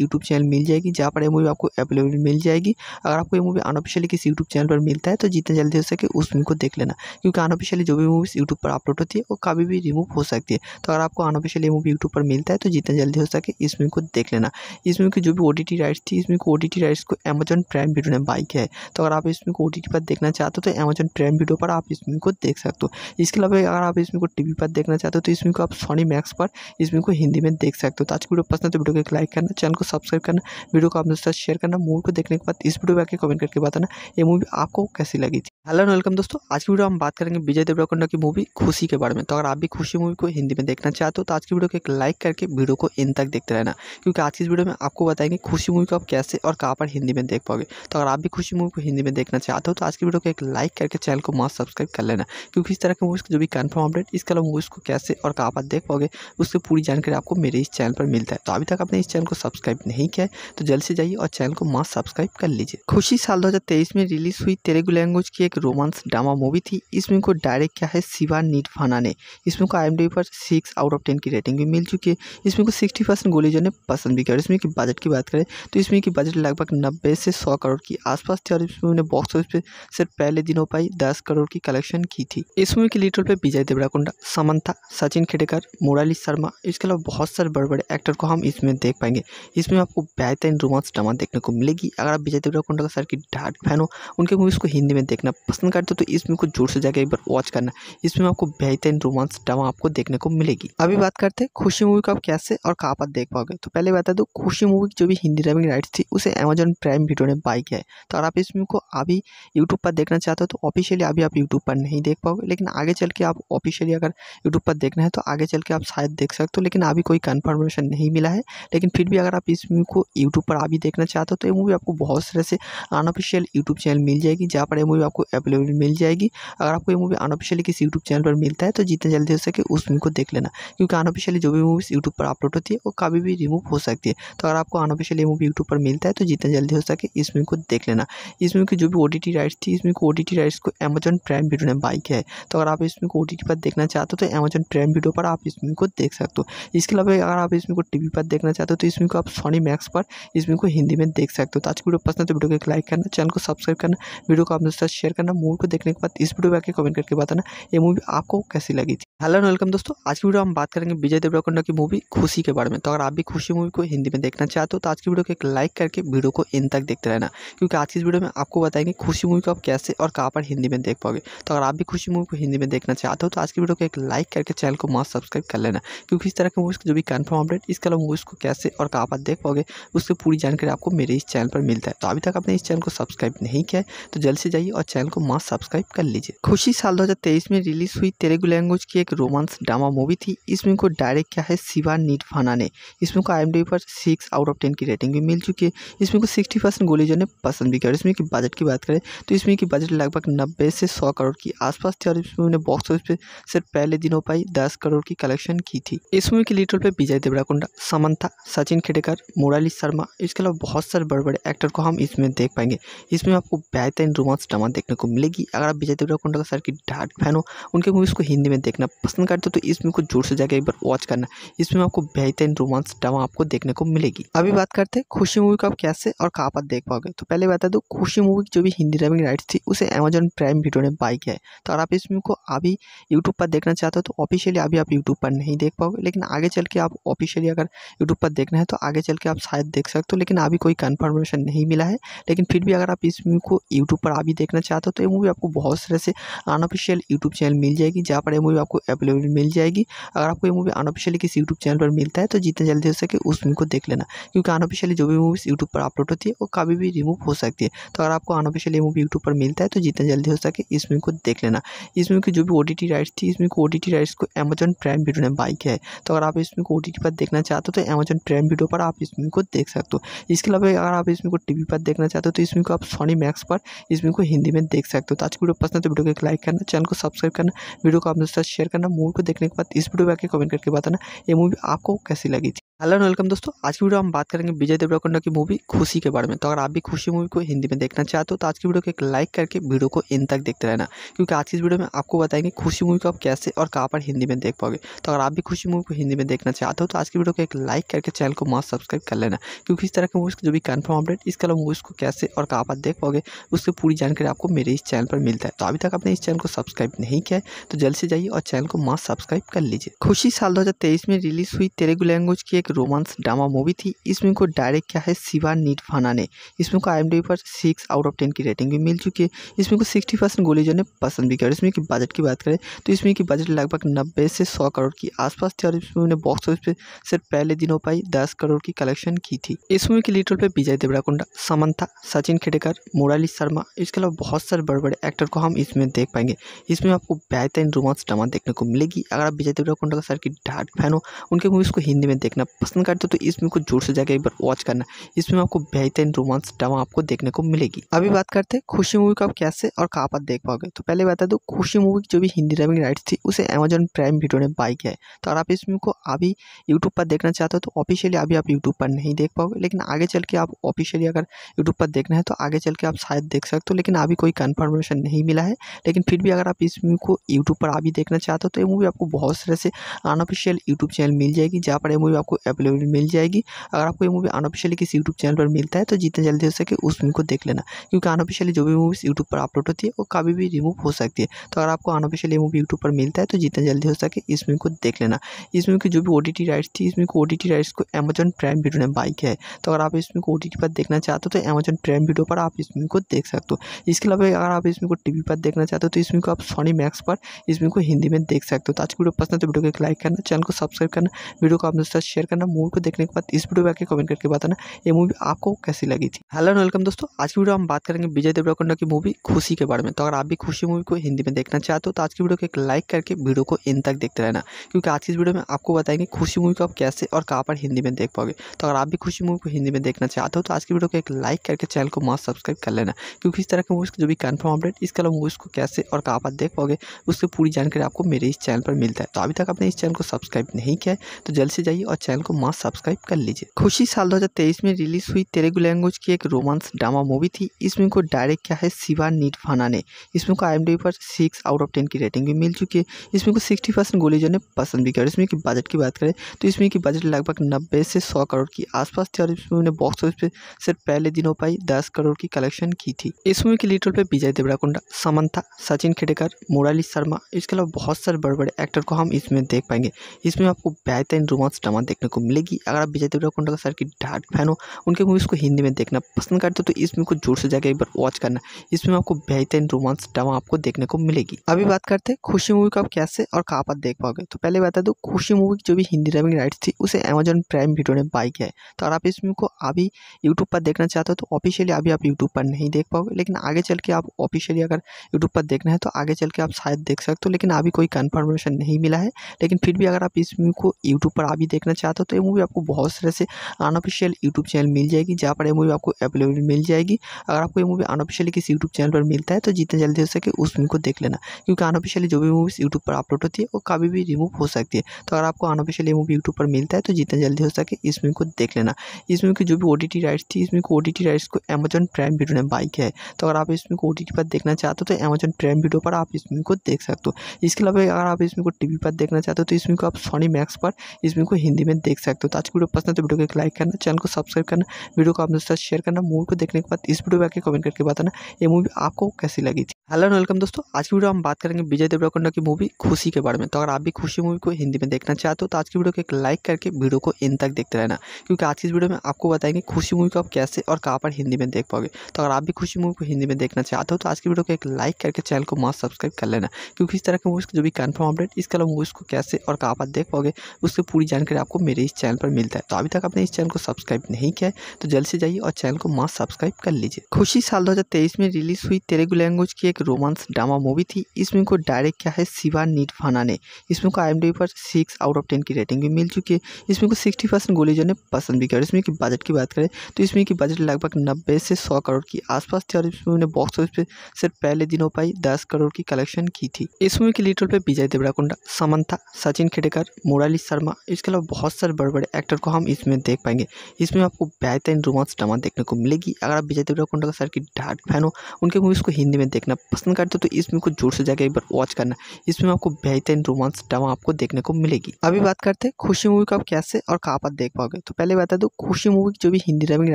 यूट्यूब चैनल मिल जाएगी जहाँ पर यह मूवी आपको अवेलेबल मिल जाएगी अगर आपको ये मूवी अनऑफिशियली किसी यूट्यूब चैनल पर मिलता है तो जितना जल्दी हो सके उस मूवी को देख लेना क्योंकि अनऑफिशियली जो भी मूवीज़ यूट्यूब पर अपलोड होती है वो कभी भी रिमूव हो सकती है तो अगर आपको अनऑफिशियली मूवी यूट्यूब पर मिलता है तो जितना जल्दी हो सके इस मूवी को देख लेना इस मूवी की जो भी ओ राइट्स थी इस मूवी को ओ राइट्स को अमेजन प्राइम वीडियो ने बाई किया है तो अगर आप इस मूवी को ओ पर देखना चाहते हो तो अमेजन प्राइम वीडियो पर आप इस मूवी को देख सकते हो इसके अलावा अगर आप इस मूवी को टी पर देखना चाहते हो तो इस मूवी को आप सोनी मैक्स पर इस मूवी को हिंदी में देख सकते हो तो आज की वीडियो पसंद है तो वीडियो को एक लाइक करना करना चैनल को सब्सक्राइब करना वीडियो को आपने साथ शेयर करना मूवी को देखने के बाद इस वीडियो में आके कमेंट करके बताना ये मूवी आपको कैसी लगी थी हेलो एंड वेलकम दोस्तों आज की वीडियो हम बात करेंगे विजय देवराकोंडा की मूवी खुशी के बारे में तो अगर आप भी खुशी मूवी को हिंदी में देखना चाहते हो तो आज की वीडियो को एक लाइक करके वीडियो को इन तक देखते रहना क्योंकि आज की इस वीडियो में आपको बताएंगे खुशी मूवी को आप कैसे और कहाँ पर हिंदी में देख पाओगे तो अगर आप भी खुशी मूवी को हिंदी में देखना चाहते हो तो आज की वीडियो को एक लाइक करके चैनल को मास्क सब्सक्राइब कर लेना क्योंकि इस तरह के मूवीज़ जो भी कन्फर्म अपडेट इसके अलावा मूवीज़ को कैसे और कहाँ पर देख पाओगे उसकी पूरी जानकारी आपको मेरे इस चैनल पर मिलता है तो अभी तक आपने इस चैनल को सब्सक्राइब नहीं किया है तो जल्द से जाइए और चैनल को मास सब्सक्राइब कर लीजिए खुशी साल 2023 में रिलीज हुई तेलुगु लैंग्वेज की एक रोमांस ड्रामा मूवी थी इसमें को डायरेक्ट किया है शिवा नीटफाना ने इसमें को आई पर सिक्स आउट ऑफ टेन की रेटिंग भी मिल चुकी है इसमें को सिक्सटी परसेंट ने पसंद भी किया इसमें की बजट की बात करें तो इसमें की बजट लगभग नब्बे से सौ करोड़ की आसपास थी और इसमें बॉक्स ऑफिस पर सिर्फ पहले दिनों पर ही दस करोड़ की कलेक्शन की थी इस मूवी के लीड रोल पर विजय देवराकुंडा समंथा सचिन खेडेकर मुराली शर्मा इसके अलावा बहुत सारे बड़े बड़े एक्टर को हम इसमें देख पाएंगे मिलेंगे इसमें आपको बेहतरीन रोमांस ड्रामा देखने को मिलेगी अगर आप विजय देवरा का सर की डार्क फैन हो उनके मूवीज़ को हिंदी में देखना पसंद करते हो तो इसमें को जोर से जाकर एक बार वॉच करना इसमें आपको बेहतरीन रोमांस ड्रामा आपको देखने को मिलेगी अभी बात करते हैं खुशी मूवी को आप कैसे और कहाँ पर देख पाओगे तो पहले बता दो खुशी मूवी की जो भी हिंदी ड्रामिंग राइट्स थी उसे अमेजन प्राइम वीडियो ने बाई किया है तो अगर आप इस मूवी को अभी यूट्यूब पर देखना चाहते हो तो ऑफिशियली अभी आप यूट्यूब पर नहीं देख पाओगे लेकिन आगे चल के आप ऑफिशियली अगर यूट्यूब पर देखना है तो आगे चल के आप शायद देख सकते हो लेकिन अभी कोई कन्फर्मेशन नहीं मिला है लेकिन फिर भी अगर आप इस मूवी को यूट्यूब पर अभी देखना चाहते हो तो ये मूवी आपको बहुत सारे से अनऑफिशियल यूट्यूब चैनल मिल जाएगी जहाँ पर ये मूवी आपको अवेलेबल मिल जाएगी अगर आपको ये मूवी अनऑफिशियली किसी यूट्यूब चैनल पर मिलता है तो जितना जल्दी हो सके उस मूवी को देख लेना क्योंकि अनऑफिशियली जो भी मूवीज़ यूट्यूब पर अपलोड होती है वो कभी भी रिमूव हो सकती है तो अगर आपको अनऑफिशियली मूवी यूट्यूब पर मिलता है तो जितना जल्दी हो सके इस मूवी को देख लेना इस मूवी की जो भी ओ राइट्स थी इस मूवी को ओ राइट्स को अमेजन प्राइम वीडियो ने बाई किया है तो अगर आप इस मूवी को ओ पर देखना चाहते हो तो अमेजन प्राइम वीडियो पर आप इस मूवी को देख सकते हो इसके अलावा अगर आप इस मूवी को टीवी पर देखना चाहते हो तो इस इसमें को आप सोनी मैक्स पर इसमें को हिंदी में देख सकते हो तो आज की वीडियो पसंद है तो वीडियो को एक लाइक करना चैनल को सब्सक्राइब करना वीडियो को अपने साथ शेयर करना मूवी को देखने के बाद इस वीडियो में कमेंट करके बताना ये मूवी आपको कैसी लगी थी हेलो वेलकम दोस्तों आज की वीडियो हम बात करेंगे विजय देवरकोंडा की मूवी खुशी के बारे में तो अगर आप भी खुशी मूवी को हिंदी में देखना चाहते हो तो आज की वीडियो को एक लाइक करके वीडियो को इन तक देखते रहना क्योंकि आज की वीडियो में आपको बताएंगे खुशी मूवी को आप कैसे और कहाँ पर हिंदी में देख पाओगे तो अगर आप भी खुशी मूवी को हिंदी में देखना चाहते हो तो आज की वीडियो को एक लाइक करके चैनल को मास्क सब्सक्राइब कर लेना क्योंकि इस तरह के मूवीज़ जो भी कन्फर्म अपडेट इसके अलावा मूवीज़ को कैसे और तो आप देख पाओगे उसकी पूरी जानकारी आपको मेरे इस चैनल पर मिलता है तो अभी तक आपने इस चैनल को सब्सक्राइब नहीं किया तो जल्द से जाइए और चैनल को मास्क सब्सक्राइब कर लीजिए खुशी साल दो में रिलीज हुई तेलुगु लैंग्वेज की एक रोमांस ड्रामा मूवी थी इसमें को डायरेक्ट किया है शिवा नीटफाना ने इसमें को आई पर सिक्स आउट ऑफ टेन की रेटिंग भी मिल चुकी है इसमें को सिक्सटी परसेंट गोलीजों ने पसंद भी किया और इसमें की बजट की बात करें तो इसमें की बजट लगभग नब्बे से सौ करोड़ की आसपास थी और इसमें बॉक्स ऑफिस पे सिर्फ पहले दिनों पर ही दस करोड़ की कलेक्शन की थी इस मूवी के लीड पर विजय देवराकोंडा समंथा सचिन सुमन खेडेकर मुरली शर्मा इसके अलावा बहुत सारे बड़े बड़े एक्टर को हम इसमें देख पाएंगे इसमें आपको बेहतरीन रोमांस ड्रामा देखने को मिलेगी अगर आप विजय देवराकोंडा सर की डार्क फैन हो उनके मूवीज़ को हिंदी में देखना पसंद करते हो तो इसमें को जोर से जाकर एक बार वॉच करना इसमें आपको बेहतरीन रोमांस ड्रामा आपको देखने को मिलेगी अभी बात करते हैं खुशी मूवी को आप कैसे और कहाँ पर देख पाओगे तो पहले बता दो खुशी मूवी की जो भी हिंदी ड्रामिंग राइट्स थी उसे अमेजोन प्राइम वीडियो ने बाई किया है तो अगर आप इसमें को अभी यूट्यूब पर देखना चाहते हो तो ऑफिशियली अभी आप यूट्यूब पर नहीं देख पाओगे लेकिन आगे चल के आप ऑफिशियली अगर यूट्यूब पर देखना है तो आगे चल के आप शायद देख सकते हो लेकिन अभी कोई कन्फर्मेशन नहीं मिला है लेकिन फिर भी अगर आप इस मूवी को यूट्यूब पर अभी देखना चाहते हो तो ये मूवी आपको बहुत सारे से अनऑफिशियल यूट्यूब चैनल मिल जाएगी जहाँ पर यह मूवी आपको अवेलेबल मिल जाएगी अगर आपको ये मूवी अनऑफिशियली किसी यूट्यूब चैनल पर मिलता है तो जितना जल्दी हो सके उस मूवी को देख लेना क्योंकि अनऑफिशियली जो भी मूवीज़ यूट्यूब पर अपलोड होती है वो कभी भी रिमूव हो सकती है तो अगर आपको अनऑफिशियली मूवी यूट्यूब पर मिलता है तो जितना जल्दी हो सके इस मूवी को देख लेना इस मूवी की जो भी ओ राइट्स थी इस मूवी को ओ राइट्स को अमेजन प्राइम वीडियो ने बाई किया है तो अगर आप इस मूवी को ओ पर देखना चाहते हो तो अमेजन प्राइम वीडियो वीडियो पर आप इस मूवी को देख सकते हो इसके अलावा अगर आप इस मूवी को टीवी पर देखना चाहते हो तो इस मूवी को आप सोनी मैक्स पर इस मूवी को हिंदी में देख सकते हो तो आज की वीडियो पसंद है तो वीडियो को एक लाइक करना चैनल को सब्सक्राइब करना वीडियो को अपने साथ शेयर करना मूवी को देखने के बाद इस वीडियो में आके कमेंट करके बताना ये मूवी आपको कैसी लगी थी हेलो एंड वेलकम दोस्तों आज की वीडियो हम बात करेंगे विजय देवरकोंडा की मूवी खुशी के बारे में तो अगर आप भी खुशी मूवी को हिंदी में देखना चाहते हो तो आज की वीडियो को एक लाइक करके वीडियो को इन तक देखते रहना क्योंकि आज की इस वीडियो में आपको बताएंगे खुशी मूवी को आप कैसे और कहाँ पर हिंदी में देख पाओगे तो अगर आप भी खुशी मूवी को हिंदी में देखना चाहते हो तो आज की वीडियो को एक लाइक करके चैनल को मास्क सब्सक्राइब कर लेना क्योंकि इस तरह के मूवीज़ जो भी कन्फर्म अपडेट इसके अलावा मूवीज़ को कैसे और कहाँ पर देख पाओगे उसकी पूरी जानकारी आपको मेरे इस चैनल पर मिलता है तो अभी तक आपने इस चैनल को सब्सक्राइब नहीं किया है तो जल्द से जाइए और चैनल को मस्त सब्सक्राइब कर लीजिए खुशी साल दो में रिलीज़ हुई तेलुगु लैंग्वेज की एक रोमांस ड्रामा मूवी थी इस फिल्म को डायरेक्ट किया है शिवा निर्फाना ने इस फिल्म को आई पर सिक्स आउट ऑफ टेन की रेटिंग भी मिल चुकी है इस फिल्म को सिक्सटी परसेंट जो ने पसंद भी किया और इसमें की बजट की बात करें तो इसमें की बजट लगभग नब्बे से सौ करोड़ की आसपास थी और इसमें बॉक्स ऑफिस पर सिर्फ पहले दिनों पर ही दस करोड़ की कलेक्शन की थी इस मूवी के लीड रोल पर विजय देवराकुंडा समंथा सचिन खेडेकर मुराली शर्मा इसके अलावा बहुत सारे बड़े बड़े एक्टर को हम इसमें देख पाएंगे इसमें आपको बेहतरीन रोमांस ड्रामा देखने को मिलेगी अगर आप विजय देवराकुंडा का सर की डार्ट फैन हो उनके मूवीज़ को हिंदी में देखना पसंद करते हो तो इसमें को जोर से जाकर एक बार वॉच करना इसमें आपको बेहतरीन रोमांस ड्रामा आपको देखने को मिलेगी अभी बात करते हैं खुशी मूवी को आप कैसे और कहाँ पर देख पाओगे तो पहले बता दो खुशी मूवी की जो भी हिंदी डबिंग राइट्स थी उसे अमेजोन प्राइम वीडियो ने बाई किया है तो अगर आप इसमें को अभी यूट्यूब पर देखना चाहते हो तो ऑफिशियली अभी आप यूट्यूब पर नहीं देख पाओगे लेकिन आगे चल के आप ऑफिशियली अगर यूट्यूब पर देखना है तो आगे चल के आप शायद देख सकते हो लेकिन अभी कोई कन्फर्मेशन नहीं मिला है लेकिन फिर भी अगर आप इस मूवी को यूट्यूब पर अभी देखना चाहते हो तो ये मूवी आपको बहुत सारे से अनऑफिशियल यूट्यूब चैनल मिल जाएगी जहाँ पर ये मूवी आपको अवेलेबल e मिल जाएगी अगर आपको ये मूवी अनऑफिशियली किसी यूट्यूब चैनल पर मिलता है तो जितना जल्दी हो सके उस मूवी को देख लेना क्योंकि अनऑफिशियली जो भी मूवीज़ यूट्यूब पर अपलोड होती है वो कभी भी रिमूव हो सकती है तो अगर आपको अनऑफिशियली मूवी यूट्यूब पर मिलता है तो जितना जल्दी हो सके इस मूवी को देख लेना इस मूवी की जो भी ओ राइट्स थी इसमें मूवी को राइट्स को अमेजन प्राइम वीडियो ने बाई किया है तो अगर आप इसमें मूवी को पर देखना चाहते हो तो अमेजन प्राइम वीडियो पर आप इस मूवी को देख सकते हो इसके अलावा अगर आप इसमें को टीवी पर देखना चाहते हो तो इसमें को आप सोनी मैक्स पर इसमें को हिंदी में देख सकते हो तो आज की वीडियो पसंद है तो वीडियो को एक लाइक करना चैनल को सब्सक्राइब करना वीडियो को अपने साथ शेयर करना बताना मूवी को देखने के बाद इस वीडियो में आके कमेंट करके बताना ये मूवी आपको कैसी लगी थी हेलो वेलकम दोस्तों आज की वीडियो हम बात करेंगे विजय देवराकोंडा की मूवी खुशी के बारे में तो अगर आप भी खुशी मूवी को हिंदी में देखना चाहते हो तो आज की वीडियो को एक लाइक करके वीडियो को इन तक देखते रहना क्योंकि आज की इस वीडियो में आपको बताएंगे खुशी मूवी को आप कैसे और कहाँ पर हिंदी में देख पाओगे तो अगर आप भी खुशी मूवी को हिंदी में देखना चाहते हो तो आज की वीडियो को एक लाइक करके चैनल को मास्क सब्सक्राइब कर लेना क्योंकि इस तरह के मूवीज़ का जो भी कन्फर्म अपडेट इसके अलावा मूवीज़ को कैसे और कहाँ पर देख पाओगे उसकी पूरी जानकारी आपको मेरे इस चैनल पर मिलता है तो अभी तक आपने इस चैनल को सब्सक्राइब नहीं किया है तो जल्द से जाइए और चैनल चैनल को मस्त सब्सक्राइब कर लीजिए खुशी साल 2023 में रिलीज हुई तेलुगु लैंग्वेज की एक रोमांस ड्रामा मूवी थी इसमें को डायरेक्ट किया है शिवा निर्फाना ने इसमें को आई पर सिक्स आउट ऑफ टेन की रेटिंग भी मिल चुकी है इसमें को सिक्सटी परसेंट गोलीजों ने पसंद भी किया इसमें की बजट की बात करें तो इसमें की बजट लगभग नब्बे से सौ करोड़ की आसपास थी और इसमें उन्होंने बॉक्स ऑफिस पर सिर्फ पहले दिनों पर ही दस करोड़ की कलेक्शन की थी इस मूवी के लीड रोल पर विजय देवराकुंडा समंथा सचिन खेडेकर मुरली शर्मा इसके अलावा बहुत सारे बड़े बड़े एक्टर को हम इसमें देख पाएंगे इसमें आपको बेहतरीन रोमांस ड्रामा देखने को मिलेगी अगर आप विजय देवरा कुंडा सर की डार्क फैन हो उनके मूवीज़ को हिंदी में देखना पसंद करते हो तो इस मूवी को जोर से जाकर एक बार वॉच करना इसमें आपको बेहतरीन रोमांस ड्रामा आपको देखने को मिलेगी अभी हाँ। बात करते हैं खुशी मूवी को आप कैसे और कहाँ पर देख पाओगे तो पहले बता दो खुशी मूवी की जो भी हिंदी ड्राइविंग राइट थी उसे अमेजॉन प्राइम वीडियो ने बाई किया है तो अगर आप इस मूवी को अभी यूट्यूब पर देखना चाहते हो तो ऑफिशियली अभी आप यूट्यूब पर नहीं देख पाओगे लेकिन आगे चल के आप ऑफिशियली अगर यूट्यूब पर देखना है तो आगे चल के आप शायद देख सकते हो लेकिन अभी कोई कन्फर्मेशन नहीं मिला है लेकिन फिर भी अगर आप इस मूवी को यूट्यूब पर अभी देखना चाहते हो था तो, तो ये मूवी आपको बहुत सारे से अनऑफिशियल यूट्यूब चैनल मिल जाएगी जहाँ पर यह मूवी आपको अवेलेबल मिल जाएगी अगर आपको ये मूवी अनऑफिशियली किसी यूट्यूब चैनल पर मिलता है तो जितना जल्दी हो सके उस मूवी को देख लेना क्योंकि अनऑफिशियली जो भी मूवीज़ यूट्यूब पर अपलोड होती है वो कभी भी रिमूव हो सकती है तो अगर आपको ये मूवी यूट्यूब पर मिलता है तो जितना जल्दी हो सके इस मूवी को देख लेना इस मूवी की जो भी ओ राइट्स थी इस मूवी को ओ राइट्स को अमेजन प्राइम वीडियो ने बाई किया है तो अगर आप इस मूवी को ओ पर देखना चाहते हो तो अमेजन प्राइम वीडियो पर आप इस मूवी को देख सकते हो इसके अलावा अगर आप इस मूवी को पर देखना चाहते हो तो इस मूवी को आप सोनी मैक्स पर इस मूवी को हिंदी में देख देख सकते हो तो आज की वीडियो पसंद है तो वीडियो को एक लाइक करना चैनल को सब्सक्राइब करना वीडियो को अपने साथ शेयर करना मूवी को देखने के बाद इस वीडियो में आके कमेंट करके बताना ये मूवी आपको कैसी लगी थी हेलो वेलकम दोस्तों आज की वीडियो हम बात करेंगे विजय देवरकोंडा की मूवी खुशी के बारे में तो अगर आप भी खुशी मूवी को हिंदी में देखना चाहते हो तो आज की वीडियो को एक लाइक करके वीडियो को इन तक देखते रहना क्योंकि आज की इस वीडियो में आपको बताएंगे खुशी मूवी को आप कैसे और कहाँ पर हिंदी में देख पाओगे तो अगर आप भी खुशी मूवी को हिंदी में देखना चाहते हो तो आज की वीडियो को एक लाइक करके चैनल को मास्क सब्सक्राइब कर लेना क्योंकि इस तरह के मूवीज़ जो भी कन्फर्म अपडेट इसके अलावा मूवीज़ को कैसे और कहाँ पर देख पाओगे उसकी पूरी जानकारी आपको मेरे मेरे इस चैनल पर मिलता है तो अभी तक आपने इस चैनल को सब्सक्राइब नहीं किया है तो जल्द से जाइए और चैनल को मास्क सब्सक्राइब कर लीजिए खुशी साल 2023 में रिलीज हुई तेलुगु लैंग्वेज की एक रोमांस ड्रामा मूवी थी इसमें को डायरेक्ट किया है शिवा निर्भाना ने इसमें को आई पर सिक्स आउट ऑफ टेन की रेटिंग भी मिल चुकी है इसमें को सिक्सटी परसेंट ने पसंद भी किया इसमें की बजट की बात करें तो इसमें की बजट लगभग नब्बे से सौ करोड़ की आसपास थी और इसमें बॉक्स ऑफिस पर सिर्फ पहले दिनों पर ही दस करोड़ की कलेक्शन की थी इसमें की के लीड रोल पर विजय देवराकोंडा समंथा सचिन खेडेकर मुरली शर्मा इसके अलावा बहुत सारे ज़्यादातर बड़े बड़े एक्टर को हम इसमें देख पाएंगे इसमें आपको बेहतरीन रोमांस ड्रामा देखने को मिलेगी अगर आप विजय देवरा का सर की डार्क फैन हो उनके मूवीज़ को हिंदी में देखना पसंद करते हो तो इसमें को जोर से जाकर एक बार वॉच करना इसमें आपको बेहतरीन रोमांस ड्रामा आपको देखने को मिलेगी अभी बात करते हैं खुशी मूवी को आप कैसे और कहाँ पर देख पाओगे तो पहले बता दो खुशी मूवी की जो भी हिंदी ड्रामिंग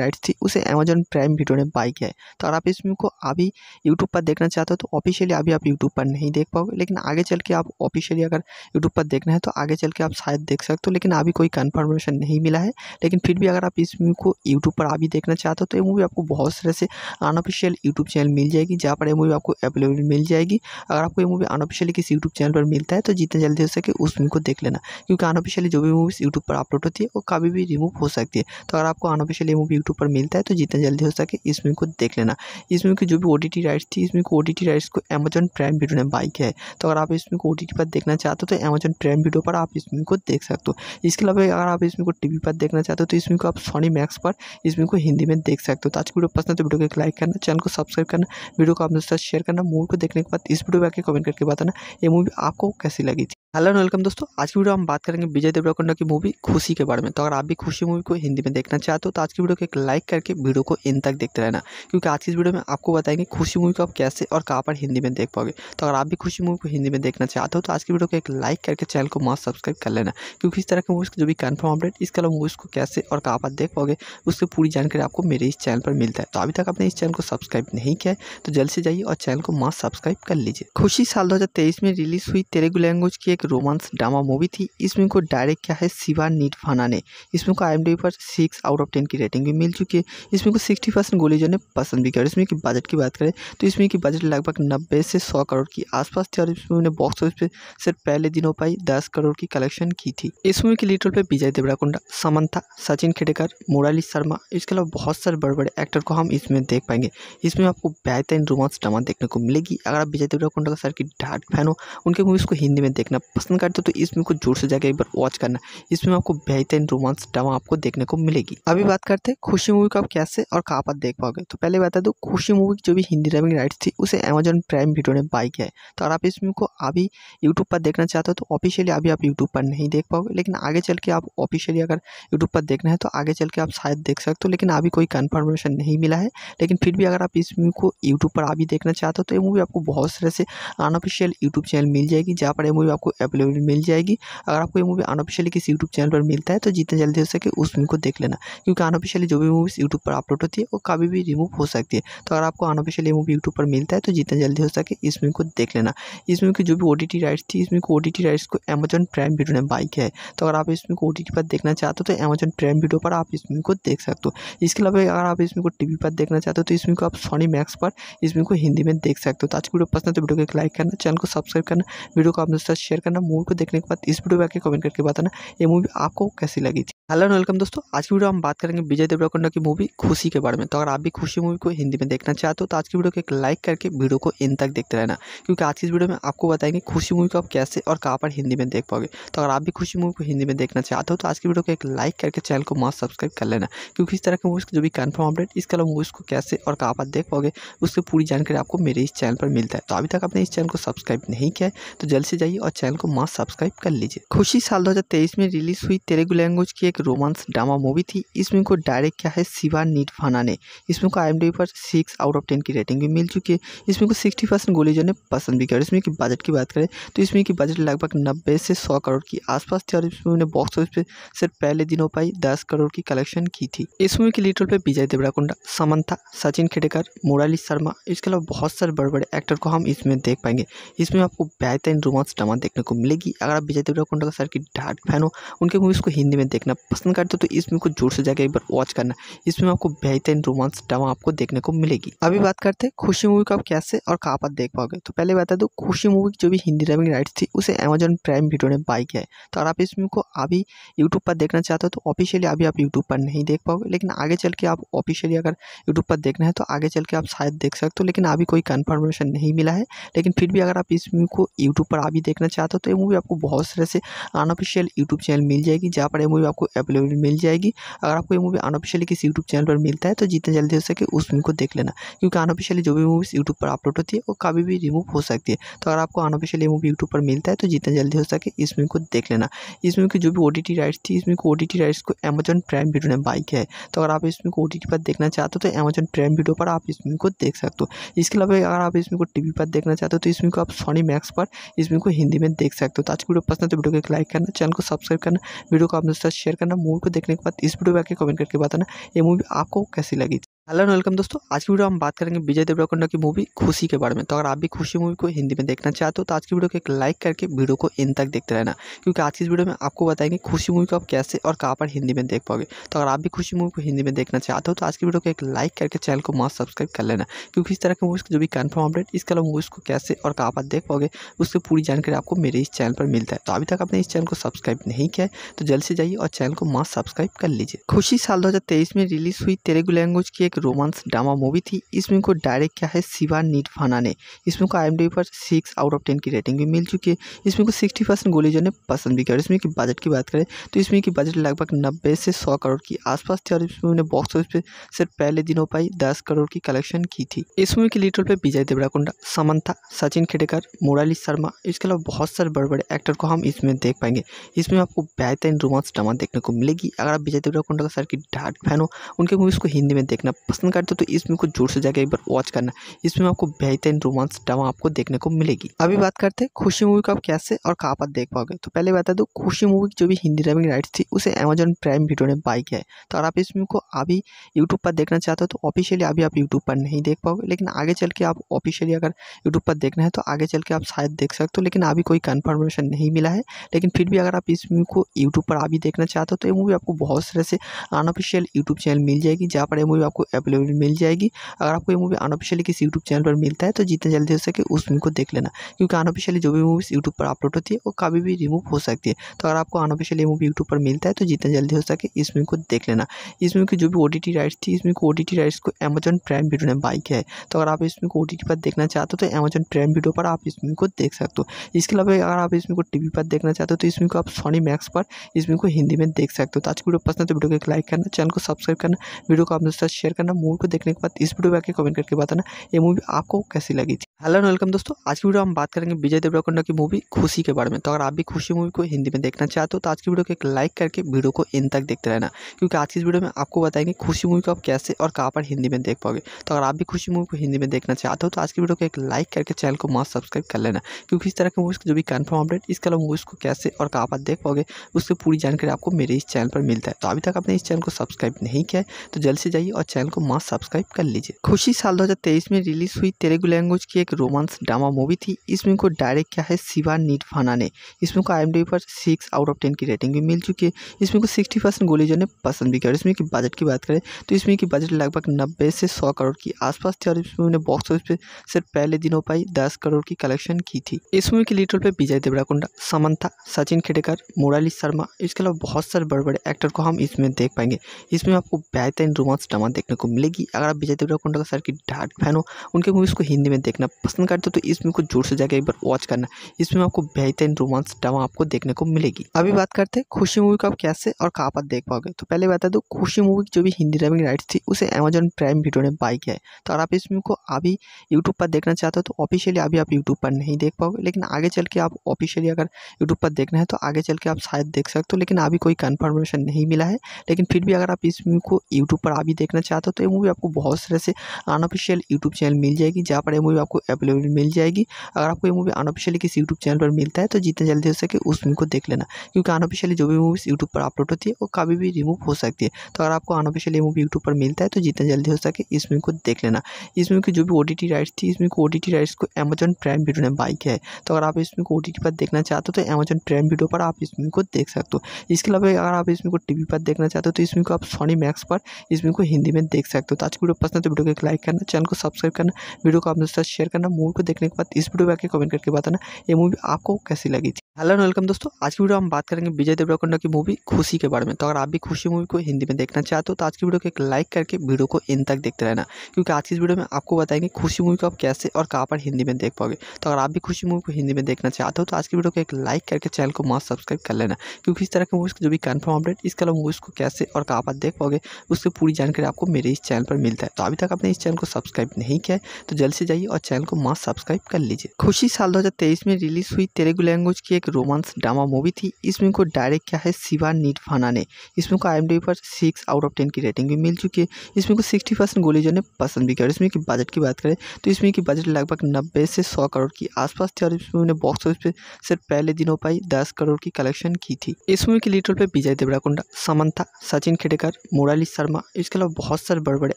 राइट्स थी उसे अमेजन प्राइम वीडियो ने बाई किया है तो अगर आप इसमें को अभी यूट्यूब पर देखना चाहते हो तो ऑफिशियली अभी आप यूट्यूब पर नहीं देख पाओगे लेकिन आगे चल के आप ऑफिशियली अगर यूट्यूब पर देखना है तो आगे चल के आप शायद देख सकते हो लेकिन अभी कोई कन्फर्मेशन नहीं मिला है लेकिन फिर भी अगर आप इस मूवी को यूट्यूब पर अभी देखना चाहते हो तो ये मूवी आपको बहुत सारे से अनऑफिशियल यूट्यूब चैनल मिल जाएगी जहाँ पर यह मूवी आपको अवेलेबल मिल जाएगी अगर आपको ये मूवी अनऑफिशियली किसी यूट्यूब चैनल पर मिलता है तो जितना जल्दी हो सके उस मूवी को देख लेना क्योंकि अनऑफिशियली जो भी मूवीज़ यूट्यूब पर अपलोड होती है वो कभी भी रिमूव हो सकती है तो अगर आपको अनऑफिशियली मूवी यूट्यूब पर मिलता है तो जितना जल्दी हो सके इस मूवी को देख लेना इस मूवी की जो भी ओ राइट्स थी इस मूवी को ओ राइट्स को अमेजन प्राइम वीडियो ने बाई किया है तो अगर आप इस मूवी को ओ पर देखना चाहते हो तो अमेजन प्राइम वीडियो पर आप इस मूवी को देख सकते हो इसके अलावा अगर आप इसमें को टीवी पर देखना चाहते हो तो इसमें को आप सोनी मैक्स पर इसमें को हिंदी में देख सकते हो तो आज की वीडियो पसंद है तो वीडियो को एक लाइक करना चैनल को सब्सक्राइब करना वीडियो को आप दोस्तों शेयर करना मूवी को देखने के बाद इस वीडियो में आके कमेंट करके बताना ये मूवी आपको कैसी लगी थी हेलो एंड वेलकम दोस्तों आज की वीडियो हम बात करेंगे विजय देवरकोंडा की मूवी खुशी के बारे में तो अगर आप भी खुशी मूवी को हिंदी में देखना चाहते हो तो आज की वीडियो को एक लाइक करके वीडियो को इन तक देखते रहना क्योंकि आज की इस वीडियो में आपको बताएंगे खुशी मूवी को आप कैसे और कहाँ पर हिंदी में देख पाओगे तो अगर आप भी खुशी मूवी को हिंदी में देखना चाहते हो तो आज की वीडियो को एक लाइक करके चैनल को मास्क सब्सक्राइब कर लेना क्योंकि इस तरह की मूवीज़ जो भी कन्फर्म अपडेट इसके अलावा मूवीज़ को कैसे और कहाँ पर देख पाओगे उसकी पूरी जानकारी आपको मेरे इस चैनल पर मिलता है तो अभी तक आपने इस चैनल को सब्सक्राइब नहीं किया है तो जल्द से जाइए और चैनल को मास्क सब्सक्राइब कर लीजिए खुशी साल दो में रिलीज हुई तेलुगु लैंग्वेज की एक रोमांस ड्रामा मूवी थी इसमें को डायरेक्ट किया है शिवा निर्फाना ने इसमें को आई पर सिक्स आउट ऑफ टेन की रेटिंग भी मिल चुकी है इसमें को सिक्सटी परसेंट गोलीजों ने पसंद भी किया और इसमें की बजट की बात करें तो इसमें की बजट लगभग नब्बे से सौ करोड़ की आसपास थी और इसमें बॉक्स ऑफिस पर सिर्फ पहले दिनों पाई दस करोड़ की कलेक्शन की थी इस मूवी की लीड पर विजय देवराकुंडा समंथा सचिन खेडेकर मुराली शर्मा इसके अलावा बहुत सारे बड़े बड़े एक्टर को हम इसमें देख पाएंगे इसमें आपको बेहतरीन रोमांस ड्रामा देखने को मिलेगी अगर आप विजय देवराकुंडा का सर की डार्ट फैन हो उनके मूवीज़ को हिंदी में देखना पसंद करते हो तो इसमें को जोर से जाकर एक बार वॉच करना इसमें आपको बेहतरीन रोमांस ड्रामा आपको देखने को मिलेगी अभी बात करते हैं खुशी मूवी को आप कैसे और कहाँ पर देख पाओगे तो पहले बता दो खुशी मूवी की जो भी हिंदी ड्रामिंग राइट्स थी उसे अमेजन प्राइम वीडियो ने बाई किया है तो अगर आप इस मूवी को अभी यूट्यूब पर देखना चाहते हो तो ऑफिशियली अभी आप यूट्यूब पर नहीं देख पाओगे लेकिन आगे चल के आप ऑफिशियली अगर यूट्यूब पर देखना है तो आगे चल के आप शायद देख सकते हो लेकिन अभी कोई कन्फर्मेशन नहीं मिला है लेकिन फिर भी अगर आप इस मूवी को यूट्यूब पर अभी देखना चाहते हो तो ये मूवी आपको बहुत सारे से अनऑफिशियल यूट्यूब चैनल मिल जाएगी जहाँ पर ये मूवी आपको अवेलेबल मिल जाएगी अगर आपको ये मूवी अनऑफिशियली किसी यूट्यूब चैनल पर मिलता है तो जितना जल्दी हो सके उस मूवी को देख लेना क्योंकि अनऑफिशियली जो भी मूवीज़ यूट्यूब पर अपलोड होती है वो कभी भी रिमूव हो सकती है तो अगर आपको अनऑफिशियली मूवी यूट्यूब पर मिलता है तो जितना जल्दी हो सके इस मूवी को देख लेना इस मूवी की जो भी ओ राइट्स थी इस मूवी को ओ राइट्स को अमेजन प्राइम वीडियो ने बाई किया है तो अगर आप इस मूवी को ओ पर देखना चाहते हो तो अमेजन प्राइम वीडियो पर आप इस मूवी को देख सकते हो इसके अलावा अगर आप इस को टी पर देखना चाहते हो तो इस मूवी को आप सोनी मैक्स पर इस मूवी को हिंदी में देख सकते हो तो आज की वीडियो पसंद है तो वीडियो को एक लाइक करना चैनल को सब्सक्राइब करना वीडियो को अपने साथ शेयर करना मूवी को देखने के बाद इस वीडियो में आके कमेंट करके बताना ये मूवी आपको कैसी लगी हेलो एंड वेलकम दोस्तों आज की वीडियो हम बात करेंगे विजय देवराकोंडा की मूवी खुशी के बारे में तो अगर आप भी खुशी मूवी को हिंदी में देखना चाहते हो तो आज की वीडियो को एक लाइक करके वीडियो को इन तक देखते रहना क्योंकि आज की इस वीडियो में आपको बताएंगे खुशी मूवी को आप कैसे और कहाँ पर हिंदी में देख पाओगे तो अगर आप भी खुशी मूवी को हिंदी में देखना चाहते हो तो आज की वीडियो को एक लाइक करके चैनल को मस्त सब्सक्राइब कर लेना क्योंकि इस तरह की मूवीज़ का जो भी कन्फर्म अपडेट इसके अलावा मूवीज़ को कैसे और कहाँ पर देख पाओगे उसकी पूरी जानकारी आपको मेरे इस चैनल पर मिलता है तो अभी तक आपने इस चैनल को सब्सक्राइब नहीं किया तो जल्द से जाइए और चैनल को मस्त सब्सक्राइब कर लीजिए खुशी साल दो में रिलीज हुई तेलुगु लैंग्वेज की एक रोमांस ड्रामा मूवी थी इस मूवी को डायरेक्ट किया है शिवा निटफाना ने इस मूवी को आई पर सिक्स आउट ऑफ टेन की रेटिंग भी मिल चुकी है इसमें को सिक्सटी परसेंट गोलीजों ने पसंद भी किया और इसमें की बजट की बात करें तो इसमें की बजट लगभग नब्बे से सौ करोड़ की आसपास थी और इसमें बॉक्स ऑफिस पर सिर्फ पहले दिनों पर ही दस करोड़ की कलेक्शन की थी इस मूवी के लीड रोल पर विजय देवराकुंडा समंथा सचिन खेडेकर मुराली शर्मा इसके अलावा बहुत सारे बड़े बड़े एक्टर को हम इसमें देख पाएंगे इसमें आपको बेहतरीन रोमांस ड्रामा देखने को मिलेगी अगर आप विजय देवराकुंडा का सर की डार्क फैन हो उनके मूवीज़ को हिंदी में देखना पसंद करते हो तो इसमें को जोर से जाकर एक बार वॉच करना इसमें आपको बेहतरीन रोमांस ड्रामा आपको देखने को मिलेगी अभी बात करते हैं खुशी मूवी को आप कैसे और कहाँ पर देख पाओगे तो पहले बता दो खुशी मूवी की जो भी हिंदी डबिंग राइट्स थी उसे अमेजोन प्राइम वीडियो ने बाई किया है तो अगर आप इस मूवी को अभी यूट्यूब पर देखना चाहते हो तो ऑफिशियली अभी आप यूट्यूब पर नहीं देख पाओगे लेकिन आगे चल के आप ऑफिशियली अगर यूट्यूब पर देखना है तो आगे चल के आप शायद देख सकते हो लेकिन अभी कोई कन्फर्मेशन नहीं मिला है लेकिन फिर भी अगर आप इस मूवी को यूट्यूब पर अभी देखना चाहते हो तो ये मूवी आपको बहुत सारे से अनऑफिशियल यूट्यूब चैनल मिल जाएगी जहाँ पर ये मूवी आपको अवेलेबल मिल जाएगी अगर आपको ये मूवी अनऑफिशियली किसी यूट्यूब चैनल पर मिलता है तो जितना जल्दी हो सके उस मूवी को देख लेना क्योंकि अनऑफिशियली जो भी मूवीज़ यूट्यूब पर अपलोड होती है वो कभी भी रिमूव हो सकती है तो अगर आपको अनऑफिशियली मूवी यूट्यूब पर मिलता है तो जितना जल्दी हो सके इस मूवी को देख लेना इस मूवी की जो भी ओ राइट्स थी इस मूवी को ओ राइट्स को अमेजन प्राइम वीडियो ने बाई किया है तो अगर आप इस मूवी को ओ पर देखना चाहते हो तो अमेजन प्राइम वीडियो पर आप इस मूवी को देख सकते हो इसके अलावा अगर आप इस मूवी को टी पर देखना चाहते हो तो इस मूवी को आप सोनी मैक्स पर इस मूवी को हिंदी में देख सकते हो तो आज की वीडियो पसंद है तो वीडियो को एक लाइक करना चैनल को सब्सक्राइब करना वीडियो को अपने साथ शेयर करना करना मूवी को देखने के बाद इस वीडियो में आके कमेंट करके बताना ये मूवी आपको कैसी लगी हेलो एंड वेलकम दोस्तों आज की वीडियो हम बात करेंगे विजय देवरकोंडा की मूवी खुशी के बारे में तो अगर आप भी खुशी मूवी को हिंदी में देखना चाहते हो तो आज की वीडियो को एक लाइक करके वीडियो को इन तक देखते रहना क्योंकि आज की इस वीडियो में आपको बताएंगे खुशी मूवी को आप कैसे और कहाँ पर हिंदी में देख पाओगे तो अगर आप भी खुशी मूवी को हिंदी में देखना चाहते हो तो आज की वीडियो को एक लाइक करके चैनल को मास्क सब्सक्राइब कर लेना क्योंकि इस तरह की मूवीज़ जो भी कन्फर्म अपडेट इसके अलावा मूवीज़ को कैसे और कहाँ पर देख पाओगे उसकी पूरी जानकारी आपको मेरे इस चैनल पर मिलता है तो अभी तक आपने इस चैनल को सब्सक्राइब नहीं किया तो जल्द से जाइए और चैनल को मस्त सब्सक्राइब कर लीजिए खुशी साल दो में रिलीज़ हुई तेलुगु लैंग्वेज की एक एक रोमांस ड्रामा मूवी थी इस फिल्म को डायरेक्ट किया है शिवा फाना ने इस फिल्म को आई पर सिक्स आउट ऑफ टेन की रेटिंग भी मिल चुकी है इस फिल्म को सिक्सटी परसेंट गोलीजों ने पसंद भी किया और इसमें की बजट की बात करें तो इसमें की बजट लगभग नब्बे से सौ करोड़ के आसपास थी और इसमें बॉक्स ऑफिस पर सिर्फ पहले दिनों पर दस करोड़ की कलेक्शन की थी इस मूवी के लीड रोल पर विजय देवराकुंडा समंथा सचिन खेडेकर मुराली शर्मा इसके अलावा बहुत सारे बड़े बड़े एक्टर को हम इसमें देख पाएंगे इसमें आपको बेहतरीन रोमांस ड्रामा देखने को मिलेगी अगर आप विजय देवराकुंडा का सर की डार्क फैन हो उनके मूवीज़ को हिंदी में देखना पसंद करते हो तो इस फिल्म को जोर से जाकर एक बार वॉच करना इसमें आपको बेहतरीन रोमांस ड्रामा आपको देखने को मिलेगी अभी बात करते हैं खुशी मूवी को आप कैसे और कहाँ पर देख पाओगे तो पहले बता दो खुशी मूवी की जो भी हिंदी ड्राइविंग राइट्स थी उसे अमेजोन प्राइम वीडियो ने बाई किया है तो अगर आप इस को अभी यूट्यूब पर देखना चाहते हो तो ऑफिशियली अभी आप यूट्यूब पर नहीं देख पाओगे लेकिन आगे चल के आप ऑफिशियली अगर यूट्यूब पर देखना है तो आगे चल के आप शायद देख सकते हो लेकिन अभी कोई कन्फर्मेशन नहीं मिला है लेकिन फिर भी अगर आप इस मूवी को यूट्यूब पर अभी देखना चाहते हो तो ये मूवी आपको बहुत सारे से अनऑफिशियल यूट्यूब चैनल मिल जाएगी जहाँ पर ये मूवी आपको अवेलेबल मिल जाएगी अगर आपको ये मूवी अनऑफिशियली किसी यूट्यूब चैनल पर मिलता है तो जितना जल्दी हो सके उस मूवी को देख लेना क्योंकि अनऑफिशियली जो भी मूवीज़ यूट्यूब पर अपलोड होती है वो कभी भी रिमूव हो सकती है तो अगर आपको अनऑफिशियली मूवी यूट्यूब पर मिलता है तो जितना जल्दी हो सके इस मूवी को देख लेना इस मूवी की जो भी ओ राइट्स थी इस मूवी को ओ राइट्स को अमेजन प्राइम वीडियो ने बाई किया है तो अगर आप इस मूवी को ओ पर देखना चाहते हो तो अमेजन प्राइम वीडियो पर आप इस मूवी को देख सकते हो इसके अलावा अगर आप इसमें को टी पर देखना चाहते हो तो इसमें को आप सोनी मैक्स पर इसमें को हिंदी में देख सकते हो तो आज की वीडियो पसंद है तो वीडियो को एक लाइक करना चैनल को सब्सक्राइब करना वीडियो को अपने साथ शेयर करना करना मूवी को देखने के बाद इस वीडियो में आके कमेंट करके बताना ये मूवी आपको कैसी लगी थी हेलो एंड वेलकम दोस्तों आज की वीडियो हम बात करेंगे विजय देवराकोंडा की मूवी खुशी के बारे में तो अगर आप भी खुशी मूवी को हिंदी में देखना चाहते हो तो आज की वीडियो को एक लाइक करके वीडियो को इन तक देखते रहना क्योंकि आज की इस वीडियो में आपको बताएंगे खुशी मूवी को आप कैसे और कहाँ पर हिंदी में देख पाओगे तो अगर आप भी खुशी मूवी को हिंदी में देखना चाहते हो तो आज की वीडियो को एक लाइक करके चैनल को मास्क सब्सक्राइब कर लेना क्योंकि इस तरह के मूवीज़ का जो भी कन्फर्म अपडेट इसके अलावा मूवीज़ को कैसे और कहाँ पर देख पाओगे उसकी पूरी जानकारी आपको मेरे इस चैनल पर मिलता है तो अभी तक आपने इस चैनल को सब्सक्राइब नहीं किया है तो जल्द से जाइए और चैनल को मस्त सब्सक्राइब कर लीजिए खुशी साल 2023 में रिलीज हुई तेलुगु लैंग्वेज की एक रोमांस ड्रामा मूवी थी इसमें को डायरेक्ट किया है शिवा निर्भाना ने इसमें को आई पर सिक्स आउट ऑफ टेन की रेटिंग भी मिल चुकी है इसमें को सिक्सटी परसेंट गोलीजों ने पसंद भी किया इसमें की बजट की बात करें तो इसमें की बजट लगभग नब्बे से सौ करोड़ की आसपास थी और इसमें बॉक्स ऑफिस पर सिर्फ पहले दिनों पर ही करोड़ की कलेक्शन की थी इस मूवी के लीड रोल पर विजय देवराकुंडा समंथा सचिन खेडेकर मुरली शर्मा इसके अलावा बहुत सारे बड़े बड़े एक्टर को हम इसमें देख पाएंगे इसमें आपको बेहतरीन रोमांस ड्रामा देखने को आपको मिलेगी अगर आप विजय देवराकोंडा का सर की डार्क फैन हो उनके मूवीज़ को हिंदी में देखना पसंद करते हो तो इसमें को जोर से जाकर एक बार वॉच करना इसमें आपको बेहतरीन रोमांस ड्रामा आपको देखने को मिलेगी अभी बात करते हैं खुशी मूवी को आप कैसे और कहाँ पर देख पाओगे तो पहले बता दो खुशी मूवी की जो भी हिंदी डबिंग राइट्स थी उसे अमेजन प्राइम वीडियो ने बाई किया है तो अगर आप इस मूवी को अभी यूट्यूब पर देखना चाहते हो तो ऑफिशियली अभी आप यूट्यूब पर नहीं देख पाओगे लेकिन आगे चल के आप ऑफिशियली अगर यूट्यूब पर देखना है तो आगे चल के आप शायद देख सकते हो लेकिन अभी कोई कन्फर्मेशन नहीं मिला है लेकिन फिर भी अगर आप इस मूवी को यूट्यूब पर अभी देखना चाहते हो चाहते हो तो ये मूवी आपको बहुत सारे से अनऑफिशियल यूट्यूब चैनल मिल जाएगी जहाँ पर ये मूवी आपको अवेलेबल मिल जाएगी अगर आपको ये मूवी अनऑफिशियली किसी यूट्यूब चैनल पर मिलता है तो जितना जल्दी हो सके उस मूवी को देख लेना क्योंकि अनऑफिशियली जो भी मूवीज़ यूट्यूब पर अपलोड होती है वो कभी भी रिमूव हो सकती है तो अगर आपको अनऑफिशियली मूवी यूट्यूब पर मिलता है तो जितना जल्दी हो सके इस मूवी को देख लेना इस मूवी की जो भी ओ राइट्स थी इस मूवी को ओ राइट्स को अमेजन प्राइम वीडियो ने बाई किया है तो अगर आप इस मूवी को ओ पर देखना चाहते हो तो अमेजन प्राइम वीडियो पर आप इस मूवी को देख सकते हो इसके अलावा अगर आप इस मूवी को टी पर देखना चाहते हो तो इस मूवी को आप सोनी मैक्स पर इस मूवी को हिंदी में देख सकते हो तो आज की वीडियो पसंद है तो वीडियो को एक लाइक करना चैनल को सब्सक्राइब करना वीडियो को आप दोस्तों साथ शेयर करना मूवी को देखने के बाद इस वीडियो में आके कमेंट करके बताना ये मूवी आपको कैसी लगी थी हेलो वेलकम दोस्तों आज की वीडियो हम बात करेंगे विजय देवरकोंडा की मूवी खुशी के बारे में तो अगर आप भी खुशी मूवी को हिंदी में देखना चाहते हो तो आज की वीडियो को एक लाइक करके वीडियो को इन तक देखते रहना क्योंकि आज की इस वीडियो में आपको बताएंगे खुशी मूवी को आप कैसे और कहाँ पर हिंदी में देख पाओगे तो अगर आप भी खुशी मूवी को हिंदी में देखना चाहते हो तो आज की वीडियो को एक लाइक करके चैनल को मास्क सब्सक्राइब कर लेना क्योंकि इस तरह के मूवीज़ जो भी कन्फर्म अपडेट इसके अलावा मूवीज़ को कैसे और कहाँ पर देख पाओगे उसकी पूरी जानकारी आपको मेरे मेरे इस चैनल पर मिलता है तो अभी तक आपने इस चैनल को सब्सक्राइब नहीं किया तो जल्द से जाइए और चैनल को मास्क सब्सक्राइब कर लीजिए खुशी साल दो में रिलीज हुई तेलुगु लैंग्वेज की एक रोमांस ड्रामा मूवी थी इसमें को डायरेक्ट किया है शिवा निर्फाना ने इसमें को आई पर सिक्स आउट ऑफ टेन की रेटिंग भी मिल चुकी है इसमें को सिक्सटी परसेंट ने पसंद भी किया इसमें की बजट की बात करें तो इसमें की बजट लगभग नब्बे से सौ करोड़ की आसपास थी और इसमें बॉक्स ऑफिस पे सिर्फ पहले दिनों पर ही दस करोड़ की कलेक्शन की थी इस मूवी के लीड रोल पर विजय देवराकुंडा समंथा सचिन खेडेकर मुरली शर्मा इसके अलावा बहुत सारे सारे बड़े बड़े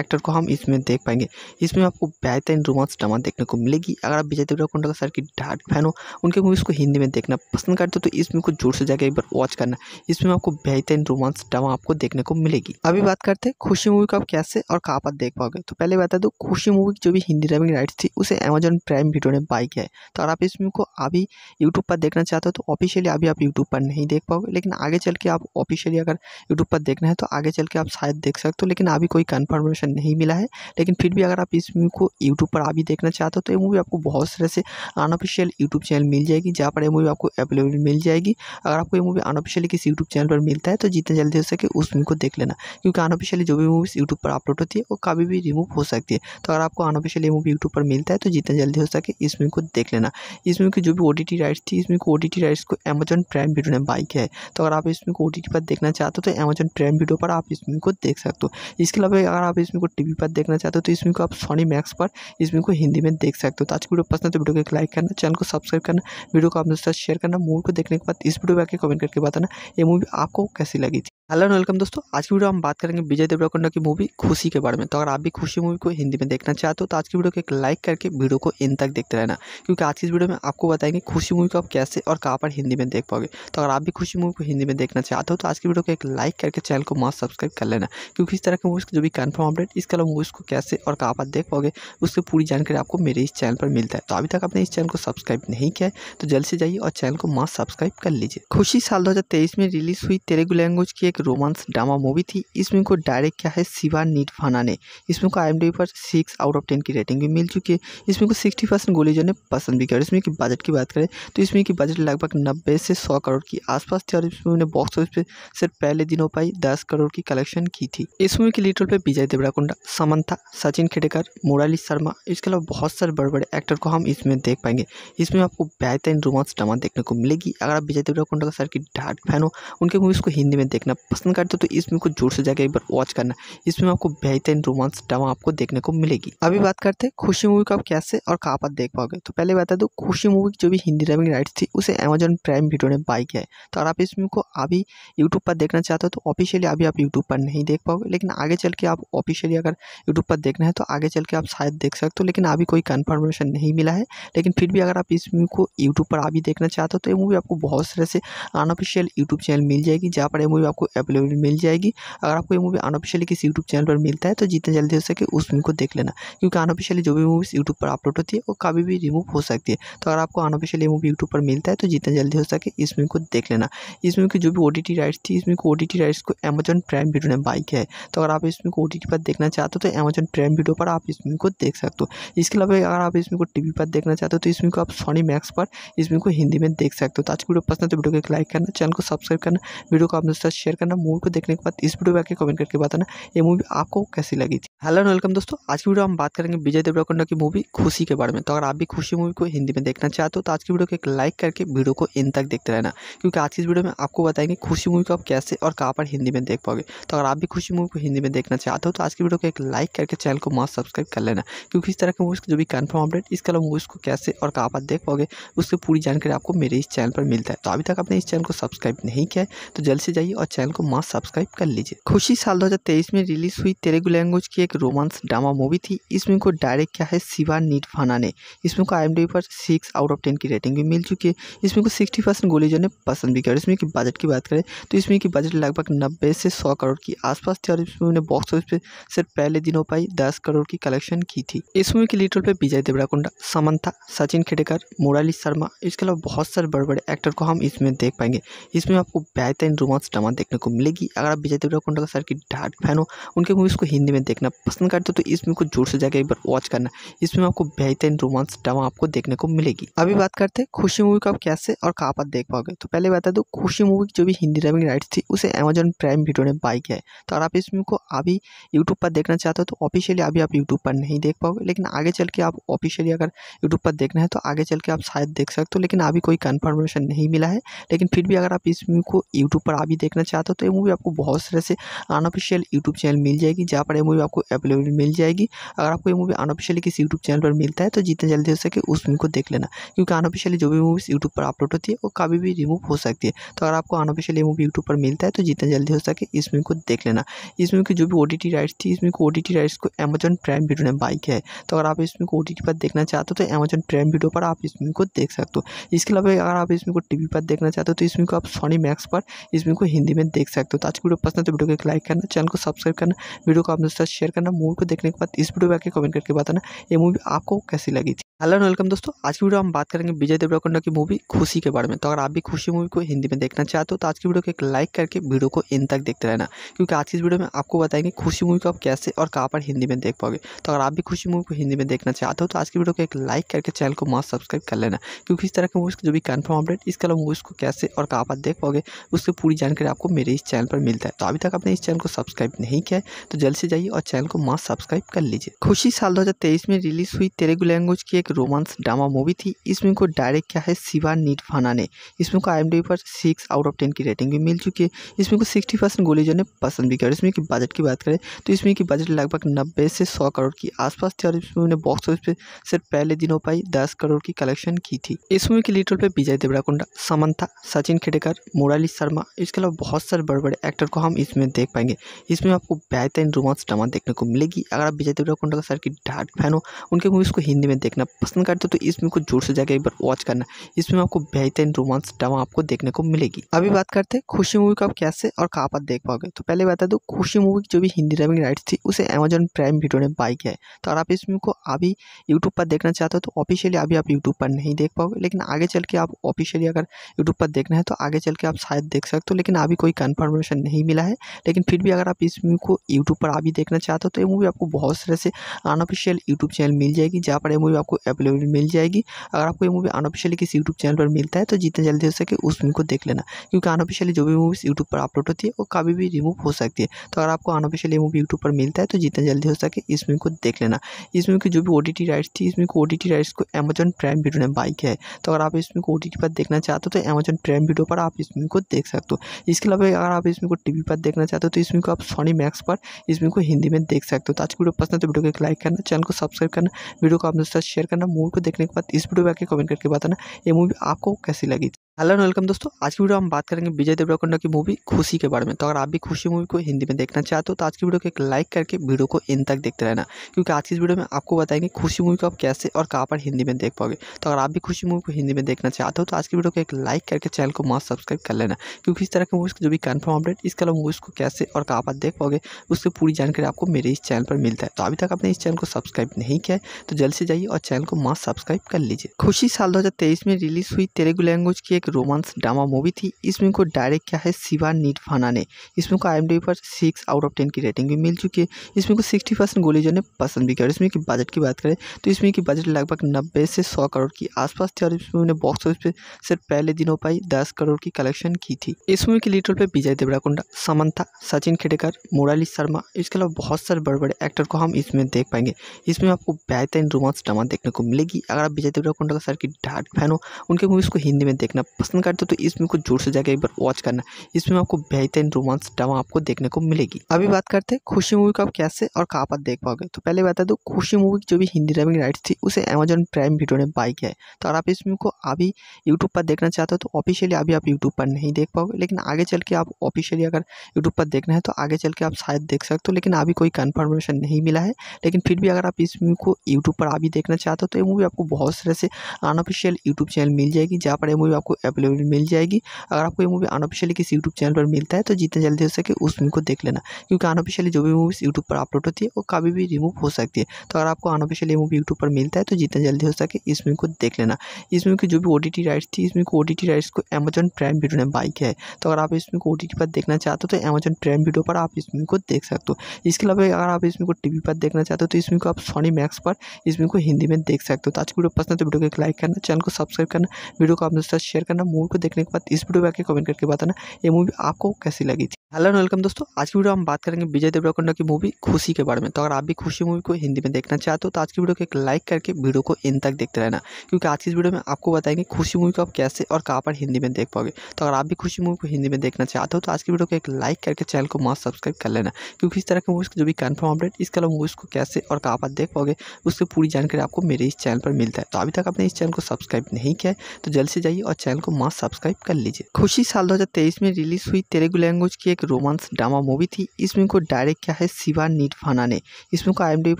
एक्टर को हम इसमें देख पाएंगे इसमें आपको बेहतरीन रोमांस ड्रामा देखने को मिलेगी अगर आप विजय देवराकोंडा का सर की डार्क फैन हो उनके मूवीज़ को हिंदी में देखना पसंद करते हो तो इसमें को जोर से जाकर एक बार वॉच करना इसमें आपको बेहतरीन रोमांस ड्रामा आपको देखने को मिलेगी अभी बात करते हैं खुशी मूवी को आप कैसे और कहाँ पर देख पाओगे तो पहले बता दो खुशी मूवी की जो भी हिंदी डबिंग राइट्स थी उसे अमेजन प्राइम वीडियो ने बाई किया है तो अगर आप इसमें को अभी यूट्यूब पर देखना चाहते हो तो ऑफिशियली अभी आप यूट्यूब पर नहीं देख पाओगे लेकिन आगे चल के आप ऑफिशियली अगर यूट्यूब पर देखना है तो आगे चल के आप शायद देख सकते हो लेकिन अभी कोई कन्फर्मेशन नहीं मिला है लेकिन फिर भी अगर आप इस मूवी को यूट्यूब पर अभी देखना चाहते हो तो ये मूवी आपको बहुत सारे से अनऑफिशियल यूट्यूब चैनल मिल जाएगी जहाँ पर यह मूवी आपको अवेलेबल मिल जाएगी अगर आपको ये मूवी अनऑफिशियली किसी यूट्यूब चैनल पर मिलता है तो जितना जल्दी हो सके उस मूवी को देख लेना क्योंकि अनऑफिशियली जो भी मूवीज़ यूट्यूब पर अपलोड होती है वो कभी भी रिमूव हो सकती है तो अगर आपको अनऑफिशियली मूवी यूट्यूब पर मिलता है तो जितना जल्दी हो सके इस मूवी को देख लेना इस मूवी की जो भी ओ राइट्स थी इस मूवी को ओ राइट्स को अमेजन प्राइम वीडियो ने बाई किया है तो अगर आप इस मूवी को ओ पर देखना चाहते हो तो अमेजन प्राइम वीडियो पर आप इस मूवी को देख सकते हो इसके अलावा अगर आप इसमें को टीवी पर देखना चाहते हो तो इसमें को आप सोनी मैक्स पर इसमें को हिंदी में देख सकते हो तो आज की वीडियो पसंद है तो वीडियो को एक लाइक करना चैनल को सब्सक्राइब करना वीडियो को अपने साथ शेयर करना मूवी को देखने के बाद इस वीडियो में आके कमेंट करके बताना ये मूवी आपको कैसी लगी थी हेलो एंड वेलकम दोस्तों आज की वीडियो हम बात करेंगे विजय देवरकोंडा की मूवी खुशी के बारे में तो अगर आप भी खुशी मूवी को हिंदी में देखना चाहते हो तो आज की वीडियो को एक लाइक करके वीडियो को इन तक देखते रहना क्योंकि आज की इस वीडियो में आपको बताएंगे खुशी मूवी को आप कैसे और कहाँ पर हिंदी में देख पाओगे तो अगर आप भी खुशी मूवी को हिंदी में देखना चाहते हो तो आज की वीडियो को एक लाइक करके चैनल को मास्क सब्सक्राइब कर लेना क्योंकि इस तरह की मूवीज़ जो भी कन्फर्म अपडेट इसके अलावा मूवीज़ को कैसे और कहाँ पर देख पाओगे उसकी पूरी जानकारी आपको मेरे इस चैनल पर मिलता है तो अभी तक आपने इस चैनल को सब्सक्राइब नहीं किया है तो जल्द से जाइए और चैनल को मास्क सब्सक्राइब कर लीजिए खुशी साल दो में रिलीज़ हुई तेलुगु लैंग्वेज की एक रोमांस ड्रामा मूवी थी इसमें को डायरेक्ट किया है शिवा निर्फाना ने इसमें को आई पर सिक्स आउट ऑफ टेन की रेटिंग भी मिल चुकी है इसमें को सिक्सटी परसेंट गोलीजों ने पसंद भी किया इसमें की बजट की बात करें तो इसमें की बजट लगभग नब्बे से सौ करोड़ की आसपास थी और इसमें बॉक्स ऑफिस पर सिर्फ पहले दिनों पाई दस करोड़ की कलेक्शन की थी इसमें की लीटर पर विजय देवराकुंडा समंथा सचिन खेडेकर मुराली शर्मा इसके अलावा बहुत सारे बड़े बड़े एक्टर को हम इसमें देख पाएंगे इसमें आपको बेहतरीन रोमांस ड्रामा देखने को मिलेगी अगर आप विजय देवराकुंडा का सर की डार्ट फैन हो उनके मूवीज़ को हिंदी में देखना पसंद करते हो तो इसमें को जोर से जाकर एक बार वॉच करना इसमें आपको बेहतरीन रोमांस ड्रामा आपको देखने को मिलेगी अभी बात करते हैं खुशी मूवी को आप कैसे और कहाँ पर देख पाओगे तो पहले बता दो खुशी मूवी की जो भी हिंदी ड्रामिंग राइट्स थी उसे अमेजोन प्राइम वीडियो ने बाई किया है तो अगर आप इसमें को अभी यूट्यूब पर देखना चाहते हो तो ऑफिशियली अभी आप यूट्यूब पर नहीं देख पाओगे लेकिन आगे चल के आप ऑफिशियली अगर यूट्यूब पर देखना है तो आगे चल के आप शायद देख सकते हो लेकिन अभी कोई कन्फर्मेशन नहीं मिला है लेकिन फिर भी अगर आप इस मूवी को यूट्यूब पर अभी देखना चाहते हो तो ये मूवी आपको बहुत सारे से अनऑफिशियल यूट्यूब चैनल मिल जाएगी जहाँ पर ये मूवी आपको अवेलेबल मिल जाएगी अगर आपको ये मूवी अनऑफिशियली किसी यूट्यूब चैनल पर मिलता है तो जितना जल्दी हो सके उस मूवी को देख लेना क्योंकि अनऑफिशियली जो भी मूवीज़ यूट्यूब पर अपलोड होती है वो कभी भी रिमूव हो सकती है तो अगर आपको अनऑफिशियली मूवी यूट्यूब पर मिलता है तो जितना जल्दी हो सके इस मूवी को देख लेना इस मूवी की जो भी ओ राइट्स थी इस मूवी को ओ राइट्स को अमेजन प्राइम वीडियो ने बाई किया है तो अगर आप इसमें को को पर देखना चाहते हो तो अमेजन प्राइम वीडियो पर आप इस मूवी को देख सकते हो इसके अलावा अगर आप इस मूवी को टी पर देखना चाहते हो तो इस मूवी को आप सोनी मैक्स पर इस मूवी को हिंदी में देख सकते हो तो आज की वीडियो पसंद है तो वीडियो को एक लाइक करना चैनल को सब्सक्राइब करना वीडियो को अपने साथ शेयर करना मूवी को देखने के बाद इस वीडियो में आके कमेंट करके बताना ये मूवी आपको कैसी लगी थी हेलो वेलकम दोस्तों आज की वीडियो हम बात करेंगे विजय देवरकोंडा की मूवी खुशी के बारे में तो अगर आप भी खुशी मूवी को हिंदी में देखना चाहते हो तो आज की वीडियो को एक लाइक करके वीडियो को इन तक देखते रहना क्योंकि आज की वीडियो में आपको बताएंगे खुशी मूवी को आप कैसे और कहाँ पर हिंदी में देख पाओगे तो अगर आप भी खुशी मूवी को हिंदी में देखना चाहते चाहते हो तो आज की वीडियो को एक लाइक करके चैनल को मास्क सब्सक्राइब कर लेना क्योंकि इस तरह के मूवीज़ का जो भी कन्फर्म अपडेट इसके अलावा मूवीज़ को कैसे और कहाँ पर देख पाओगे उसकी पूरी जानकारी आपको मेरे इस चैनल पर मिलता है तो अभी तक आपने इस चैनल को सब्सक्राइब नहीं किया है तो जल्द से जाइए और चैनल को मास्क सब्सक्राइब कर लीजिए खुशी साल दो में रिलीज हुई तेलुगु लैंग्वेज की एक रोमांस ड्रामा मूवी थी इसमें को डायरेक्ट किया है शिवा नीटफाना ने इसमें को आई पर सिक्स आउट ऑफ टेन की रेटिंग भी मिल चुकी है इसमें को सिक्सटी परसेंट गोलीजों ने पसंद भी किया इसमें की बजट की बात करें तो इसमें की बजट लगभग नब्बे से सौ करोड़ के आसपास थी और इसमें बॉक्स मूवी पे सिर्फ पहले दिनों पर ही दस करोड़ की कलेक्शन की थी इस मूवी के लीड रोल पर विजय देवराकुंडा समंथा सचिन खेडेकर मुराली शर्मा इसके अलावा बहुत सारे बड़े बड़े एक्टर को हम इसमें देख पाएंगे इसमें आपको बेहतरीन रोमांस ड्रामा देखने को मिलेगी अगर आप विजय देवराकुंडा का सर की डार्ट फैन हो उनके मूवीज़ को हिंदी में देखना पसंद करते हो तो इसमें को जोर से जाकर एक बार वॉच करना इसमें आपको बेहतरीन रोमांस ड्रामा आपको देखने को मिलेगी अभी बात करते हैं खुशी मूवी को आप कैसे और कहाँ पर देख पाओगे तो पहले बता दो खुशी मूवी की जो भी हिंदी डबिंग राइट थी उसे अमेजोन प्राइम वीडियो ने बाई किया है तो अगर आप इस मूवी को अभी यूट्यूब पर देखना चाहते हो तो ऑफिशियली अभी आप यूट्यूब पर नहीं देख पाओगे लेकिन आगे चल के आप ऑफिशियली अगर यूट्यूब पर देखना है तो आगे चल के आप शायद देख सकते हो लेकिन अभी कोई कन्फर्मेशन नहीं मिला है लेकिन फिर भी अगर आप इस मूवी को यूट्यूब पर अभी देखना चाहते हो तो ये मूवी आपको बहुत सारे से अनऑफिशियल यूट्यूब चैनल मिल जाएगी जहाँ पर ये मूवी आपको अवेलेबल मिल जाएगी अगर आपको ये मूवी अनऑफिशियली किसी यूट्यूब चैनल पर मिलता है तो जितना जल्दी हो सके उस मूवी को देख लेना क्योंकि अनऑफिशियली जो भी मूवीज़ यूट्यूब पर अपलोड होती है वो कभी भी रिमूव हो सकती है तो अगर आपको अनऑफिशियली मूवी यूट्यूब पर मिलता है तो जितना जल्दी हो सके इस मूवी को देख लेना इस मूवी की जो भी ओ टी राइट्स थी इसमें ओ टी राइट्स को अमेजन प्राइम वीडियो ने बाई किया है तो अगर आप इसमें को टी पर देखना चाहते हो तो अमेजन प्राइम वीडियो पर आप इसमें को देख सकते हो इसके अलावा अगर आप इसमें को टी पर देखना चाहते हो तो इसमें को आप सोनी मैक्स पर इसमें को हिंदी में देख सकते हो तो आज की वीडियो पसंद है तो वीडियो को एक लाइक करना चैनल को सब्सक्राइब करना वीडियो को अपने साथ शेयर करना मूवी को देखने के बाद इस वीडियो पर कमेंट करके बताना ये मूवी आपको कैसी लगी थी हेलो एंड वेलकम दोस्तों आज की वीडियो हम बात करेंगे विजय देवराकोंडा की मूवी खुशी के बारे में तो अगर आप भी खुशी मूवी को हिंदी में देखना चाहते हो तो आज की वीडियो को एक लाइक करके वीडियो को इन तक देखते रहना क्योंकि आज की इस वीडियो में आपको बताएंगे खुशी खुशी मूवी को आप कैसे और कहाँ पर हिंदी में देख पाओगे तो अगर आप भी खुशी मूवी को हिंदी में देखना चाहते हो तो आज की वीडियो को एक लाइक करके चैनल को मास्क सब्सक्राइब कर लेना क्योंकि इस तरह के मूवीज़ जो भी कन्फर्म अपडेट इसके अलावा मूवीज़ को कैसे और कहाँ पर देख पाओगे उसकी पूरी जानकारी आपको मेरे इस चैनल पर मिलता है तो अभी तक आपने इस चैनल को सब्सक्राइब नहीं किया है तो जल्द से जाइए और चैनल को मास्क सब्सक्राइब कर लीजिए खुशी साल दो में रिलीज़ हुई तेलुगु लैंग्वेज की एक रोमांस ड्रामा मूवी थी इस मूवी को डायरेक्ट किया है शिवा निर्फाना ने इस मूवी को आई पर सिक्स आउट ऑफ टेन की रेटिंग भी मिल चुकी है इसमें को सिक्सटी परसेंट जो ने पसंद भी किया और इसमें की बजट की बात करें तो इस मूवी की बजट लगभग नब्बे से सौ करोड़ के आसपास थी और इस मूवी ने बॉक्स ऑफिस पर सिर्फ पहले दिनों पाई दस करोड़ की कलेक्शन की थी इस मूवी के लीड रोल पर विजय देवराकुंडा समन्था सचिन खेडेकर मुराली शर्मा इसके अलावा बहुत सारे बड़े बड़े एक्टर को हम इसमें देख पाएंगे इसमें आपको बेहतरीन रोमांस ड्रामा देखने को मिलेगी अगर आप विजय देवराकुंडा का सर की डार्क फैन हो उनके मूवीज़ को हिंदी में देखना पसंद करते हो तो इसमें को जोर से जाकर एक बार वॉच करना इसमें आपको बेहतरीन रोमांस ड्रामा आपको देखने को मिलेगी अभी बात करते हैं खुशी मूवी को आप कैसे और कहाँ पर देख पाओगे तो पहले बता दो खुशी मूवी की जो भी हिंदी डबिंग राइट्स थी उसे अमेजन प्राइम वीडियो ने बाई किया है तो अगर आप इस फिल्म को अभी यूट्यूब पर देखना चाहते हो तो ऑफिशियली अभी आप यूट्यूब पर नहीं देख पाओगे लेकिन आगे चल के आप ऑफिशियली अगर यूट्यूब पर देखना है तो आगे चल के आप शायद देख सकते हो लेकिन अभी कोई कन्फर्मेशन नहीं मिला है लेकिन फिर भी अगर आप इस मूवी को यूट्यूब पर अभी देखना चाहते हो तो ये मूवी आपको बहुत सारे से अनऑफिशियल यूट्यूब चैनल मिल जाएगी जहाँ पर ये मूवी आपको अवेलेबल मिल जाएगी अगर आपको ये मूवी अनऑफिशियली किसी यूट्यूब चैनल पर मिलता है तो जितना जल्दी हो सके उस मूवी को देख लेना क्योंकि अनऑफिशियली जो भी मूवीज़ यूट्यूब पर अपलोड होती है वो कभी भी रिमूव हो सकती है तो अगर आपको अनऑफिशियल लिए मूवी यूट्यूब पर मिलता है तो जितना जल्दी हो सके इस मूवी को देख लेना इस मूवी की जो भी ओ टी राइट्स थी इस मूवी को ओ टी राइट्स को अमेजन प्राइम वीडियो ने बाई किया है तो अगर आप इसमें मूवी को ओ पर देखना चाहते हो तो अमेजन प्राइम वीडियो पर आप इस मूवी को देख सकते हो इसके अलावा अगर आप इसमें मूवी को टी पर देखना चाहते हो तो इसमें को आप सोनी मैक्स पर इस मूवी को हिंदी में देख सकते हो तो आज की वीडियो पसंद है तो वीडियो को एक लाइक करना चैनल को सब्सक्राइब करना वीडियो को अपने साथ शेयर करना मूवी को देखने के बाद इस वीडियो में आके कमेंट करके बताना ये मूवी आपको कैसी लगी हेलो एंड वेलकम दोस्तों आज की वीडियो हम बात करेंगे विजय देवरकोंडा की मूवी खुशी के बारे में तो अगर आप भी खुशी मूवी को हिंदी में देखना चाहते हो तो आज की वीडियो को एक लाइक करके वीडियो को इन तक देखते रहना क्योंकि आज की इस वीडियो में आपको बताएंगे खुशी मूवी को आप कैसे और कहाँ पर हिंदी में देख पाओगे तो अगर आप भी खुशी मूवी को हिंदी में देखना चाहते हो तो आज की वीडियो को एक लाइक करके चैनल को मास्क सब्सक्राइब कर लेना क्योंकि इस तरह के मूवीज़ जो भी कन्फर्म अपडेट इसके अलावा मूवीज़ को कैसे और कहाँ पर देख पाओगे उसकी पूरी जानकारी आपको मेरे इस चैनल पर मिलता है तो अभी तक आपने इस चैनल को सब्सक्राइब नहीं किया है तो जल्द से जाइए और चैनल को मस्त सब्सक्राइब कर लीजिए खुशी साल दो में रिलीज हुई तेलुगु लैंग्वेज की एक रोमांस ड्रामा मूवी थी इस को डायरेक्ट किया है शिवा निरफाना ने इस को आई पर सिक्स आउट ऑफ टेन की रेटिंग भी मिल चुकी है इस को सिक्सटी परसेंट गोलीजों ने पसंद भी किया और इसमें की बजट की बात करें तो इसमें की बजट लगभग नब्बे से सौ करोड़ की आसपास थी और इस ने बॉक्स ऑफिस पर सिर्फ पहले दिनों पर ही दस करोड़ की कलेक्शन की थी इस मूवी के लीड रोल पर विजय देवराकुंडा समंथा सचिन खेडेकर मुराली शर्मा इसके अलावा बहुत सारे बड़े बड़े एक्टर को हम इसमें देख पाएंगे इसमें आपको बेहतरीन रोमांस ड्रामा देखने को मिलेगी अगर आप विजय देवराकुंडा का सर की डार्क फैन हो उनके मूवीज़ को हिंदी में देखना पसंद करते हो तो इस फिल्म को जोर से जाकर एक बार वॉच करना इस आपको बेहतरीन रोमांस ड्रामा आपको देखने को मिलेगी अभी बात करते हैं खुशी मूवी को आप कैसे और कहाँ पर देख पाओगे तो पहले बता दो खुशी मूवी की जो भी हिंदी रविंग राइट्स थी उसे अमेजोन प्राइम वीडियो ने बाई किया है तो अगर आप इस मूवी को अभी यूट्यूब पर देखना चाहते हो तो ऑफिशियली अभी आप यूट्यूब पर नहीं देख पाओगे लेकिन आगे चल के आप ऑफिशियली अगर यूट्यूब पर देखना है तो आगे चल के आप शायद देख सकते हो लेकिन अभी कोई कन्फर्मेशन नहीं मिला है लेकिन फिर भी अगर आप इस मूवी को यूट्यूब पर अभी देखना चाहते हो तो ये मूवी आपको बहुत सारे से अनऑफिशियल यूट्यूब चैनल मिल जाएगी जहाँ पर ये मूवी आपको अवेलेबल मिल जाएगी अगर आपको ये मूवी अनऑफिशियली किसी यूट्यूब चैनल पर मिलता है तो जितना जल्दी हो सके उस मूवी को देख लेना क्योंकि अनऑफिशियली जो भी मूवीज़ यूट्यूब पर अपलोड होती है वो कभी भी रिमूव हो सकती है तो अगर आपको अनऑफिशियली मूवी यूट्यूब पर मिलता है तो जितना जल्दी हो सके इस मूवी को देख लेना इस मूवी की जो भी ओ राइट्स थी इस मूवी को ओ राइट्स को अमेजन प्राइम वीडियो ने बाई किया है तो अगर आप इस मूवी को ओ पर देखना चाहते हो तो अमेजन प्राइम वीडियो पर आप इस मूवी को देख सकते हो इसके अलावा अगर आप इस मूवी को टी पर देखना चाहते हो तो इस मूवी को आप सोनी मैक्स पर इस मूवी को हिंदी में देख सकते हो तो आज की वीडियो पसंद है तो वीडियो को एक लाइक करना चैनल को सब्सक्राइब करना वीडियो को अपने साथ शेयर करना मूवी को देखने के बाद इस वीडियो में आके कमेंट करके बताना ये मूवी आपको कैसी लगी थी हेलो वेलकम दोस्तों आज की वीडियो हम बात करेंगे विजय देवराकोंडा की मूवी खुशी के बारे में तो अगर आप भी खुशी मूवी को हिंदी में देखना चाहते हो तो आज की वीडियो को एक लाइक करके वीडियो को इन तक देखते रहना क्योंकि आज की इस वीडियो में आपको बताएंगे खुशी मूवी को आप कैसे और कहाँ पर हिंदी में देख पाओगे तो अगर आप भी खुशी मूवी को हिंदी में देखना चाहते हो तो आज की वीडियो को एक लाइक करके चैनल को मास्क सब्सक्राइब कर लेना क्योंकि इस तरह के मूवीज़ जो भी कन्फर्म अपडेट इसके अलावा मूवीज़ को कैसे और कहाँ पर देख पाओगे उसकी पूरी जानकारी आपको मेरे इस चैनल पर मिलता है तो अभी तक आपने इस चैनल को सब्सक्राइब नहीं किया है तो जल्द से जाइए और चैनल चैनल को मस्त सब्सक्राइब कर लीजिए खुशी साल 2023 में रिलीज हुई तेलुगु लैंग्वेज की एक रोमांस ड्रामा मूवी थी इस मूवी को डायरेक्ट किया है शिवा नीटफाना ने इस मूवी को आई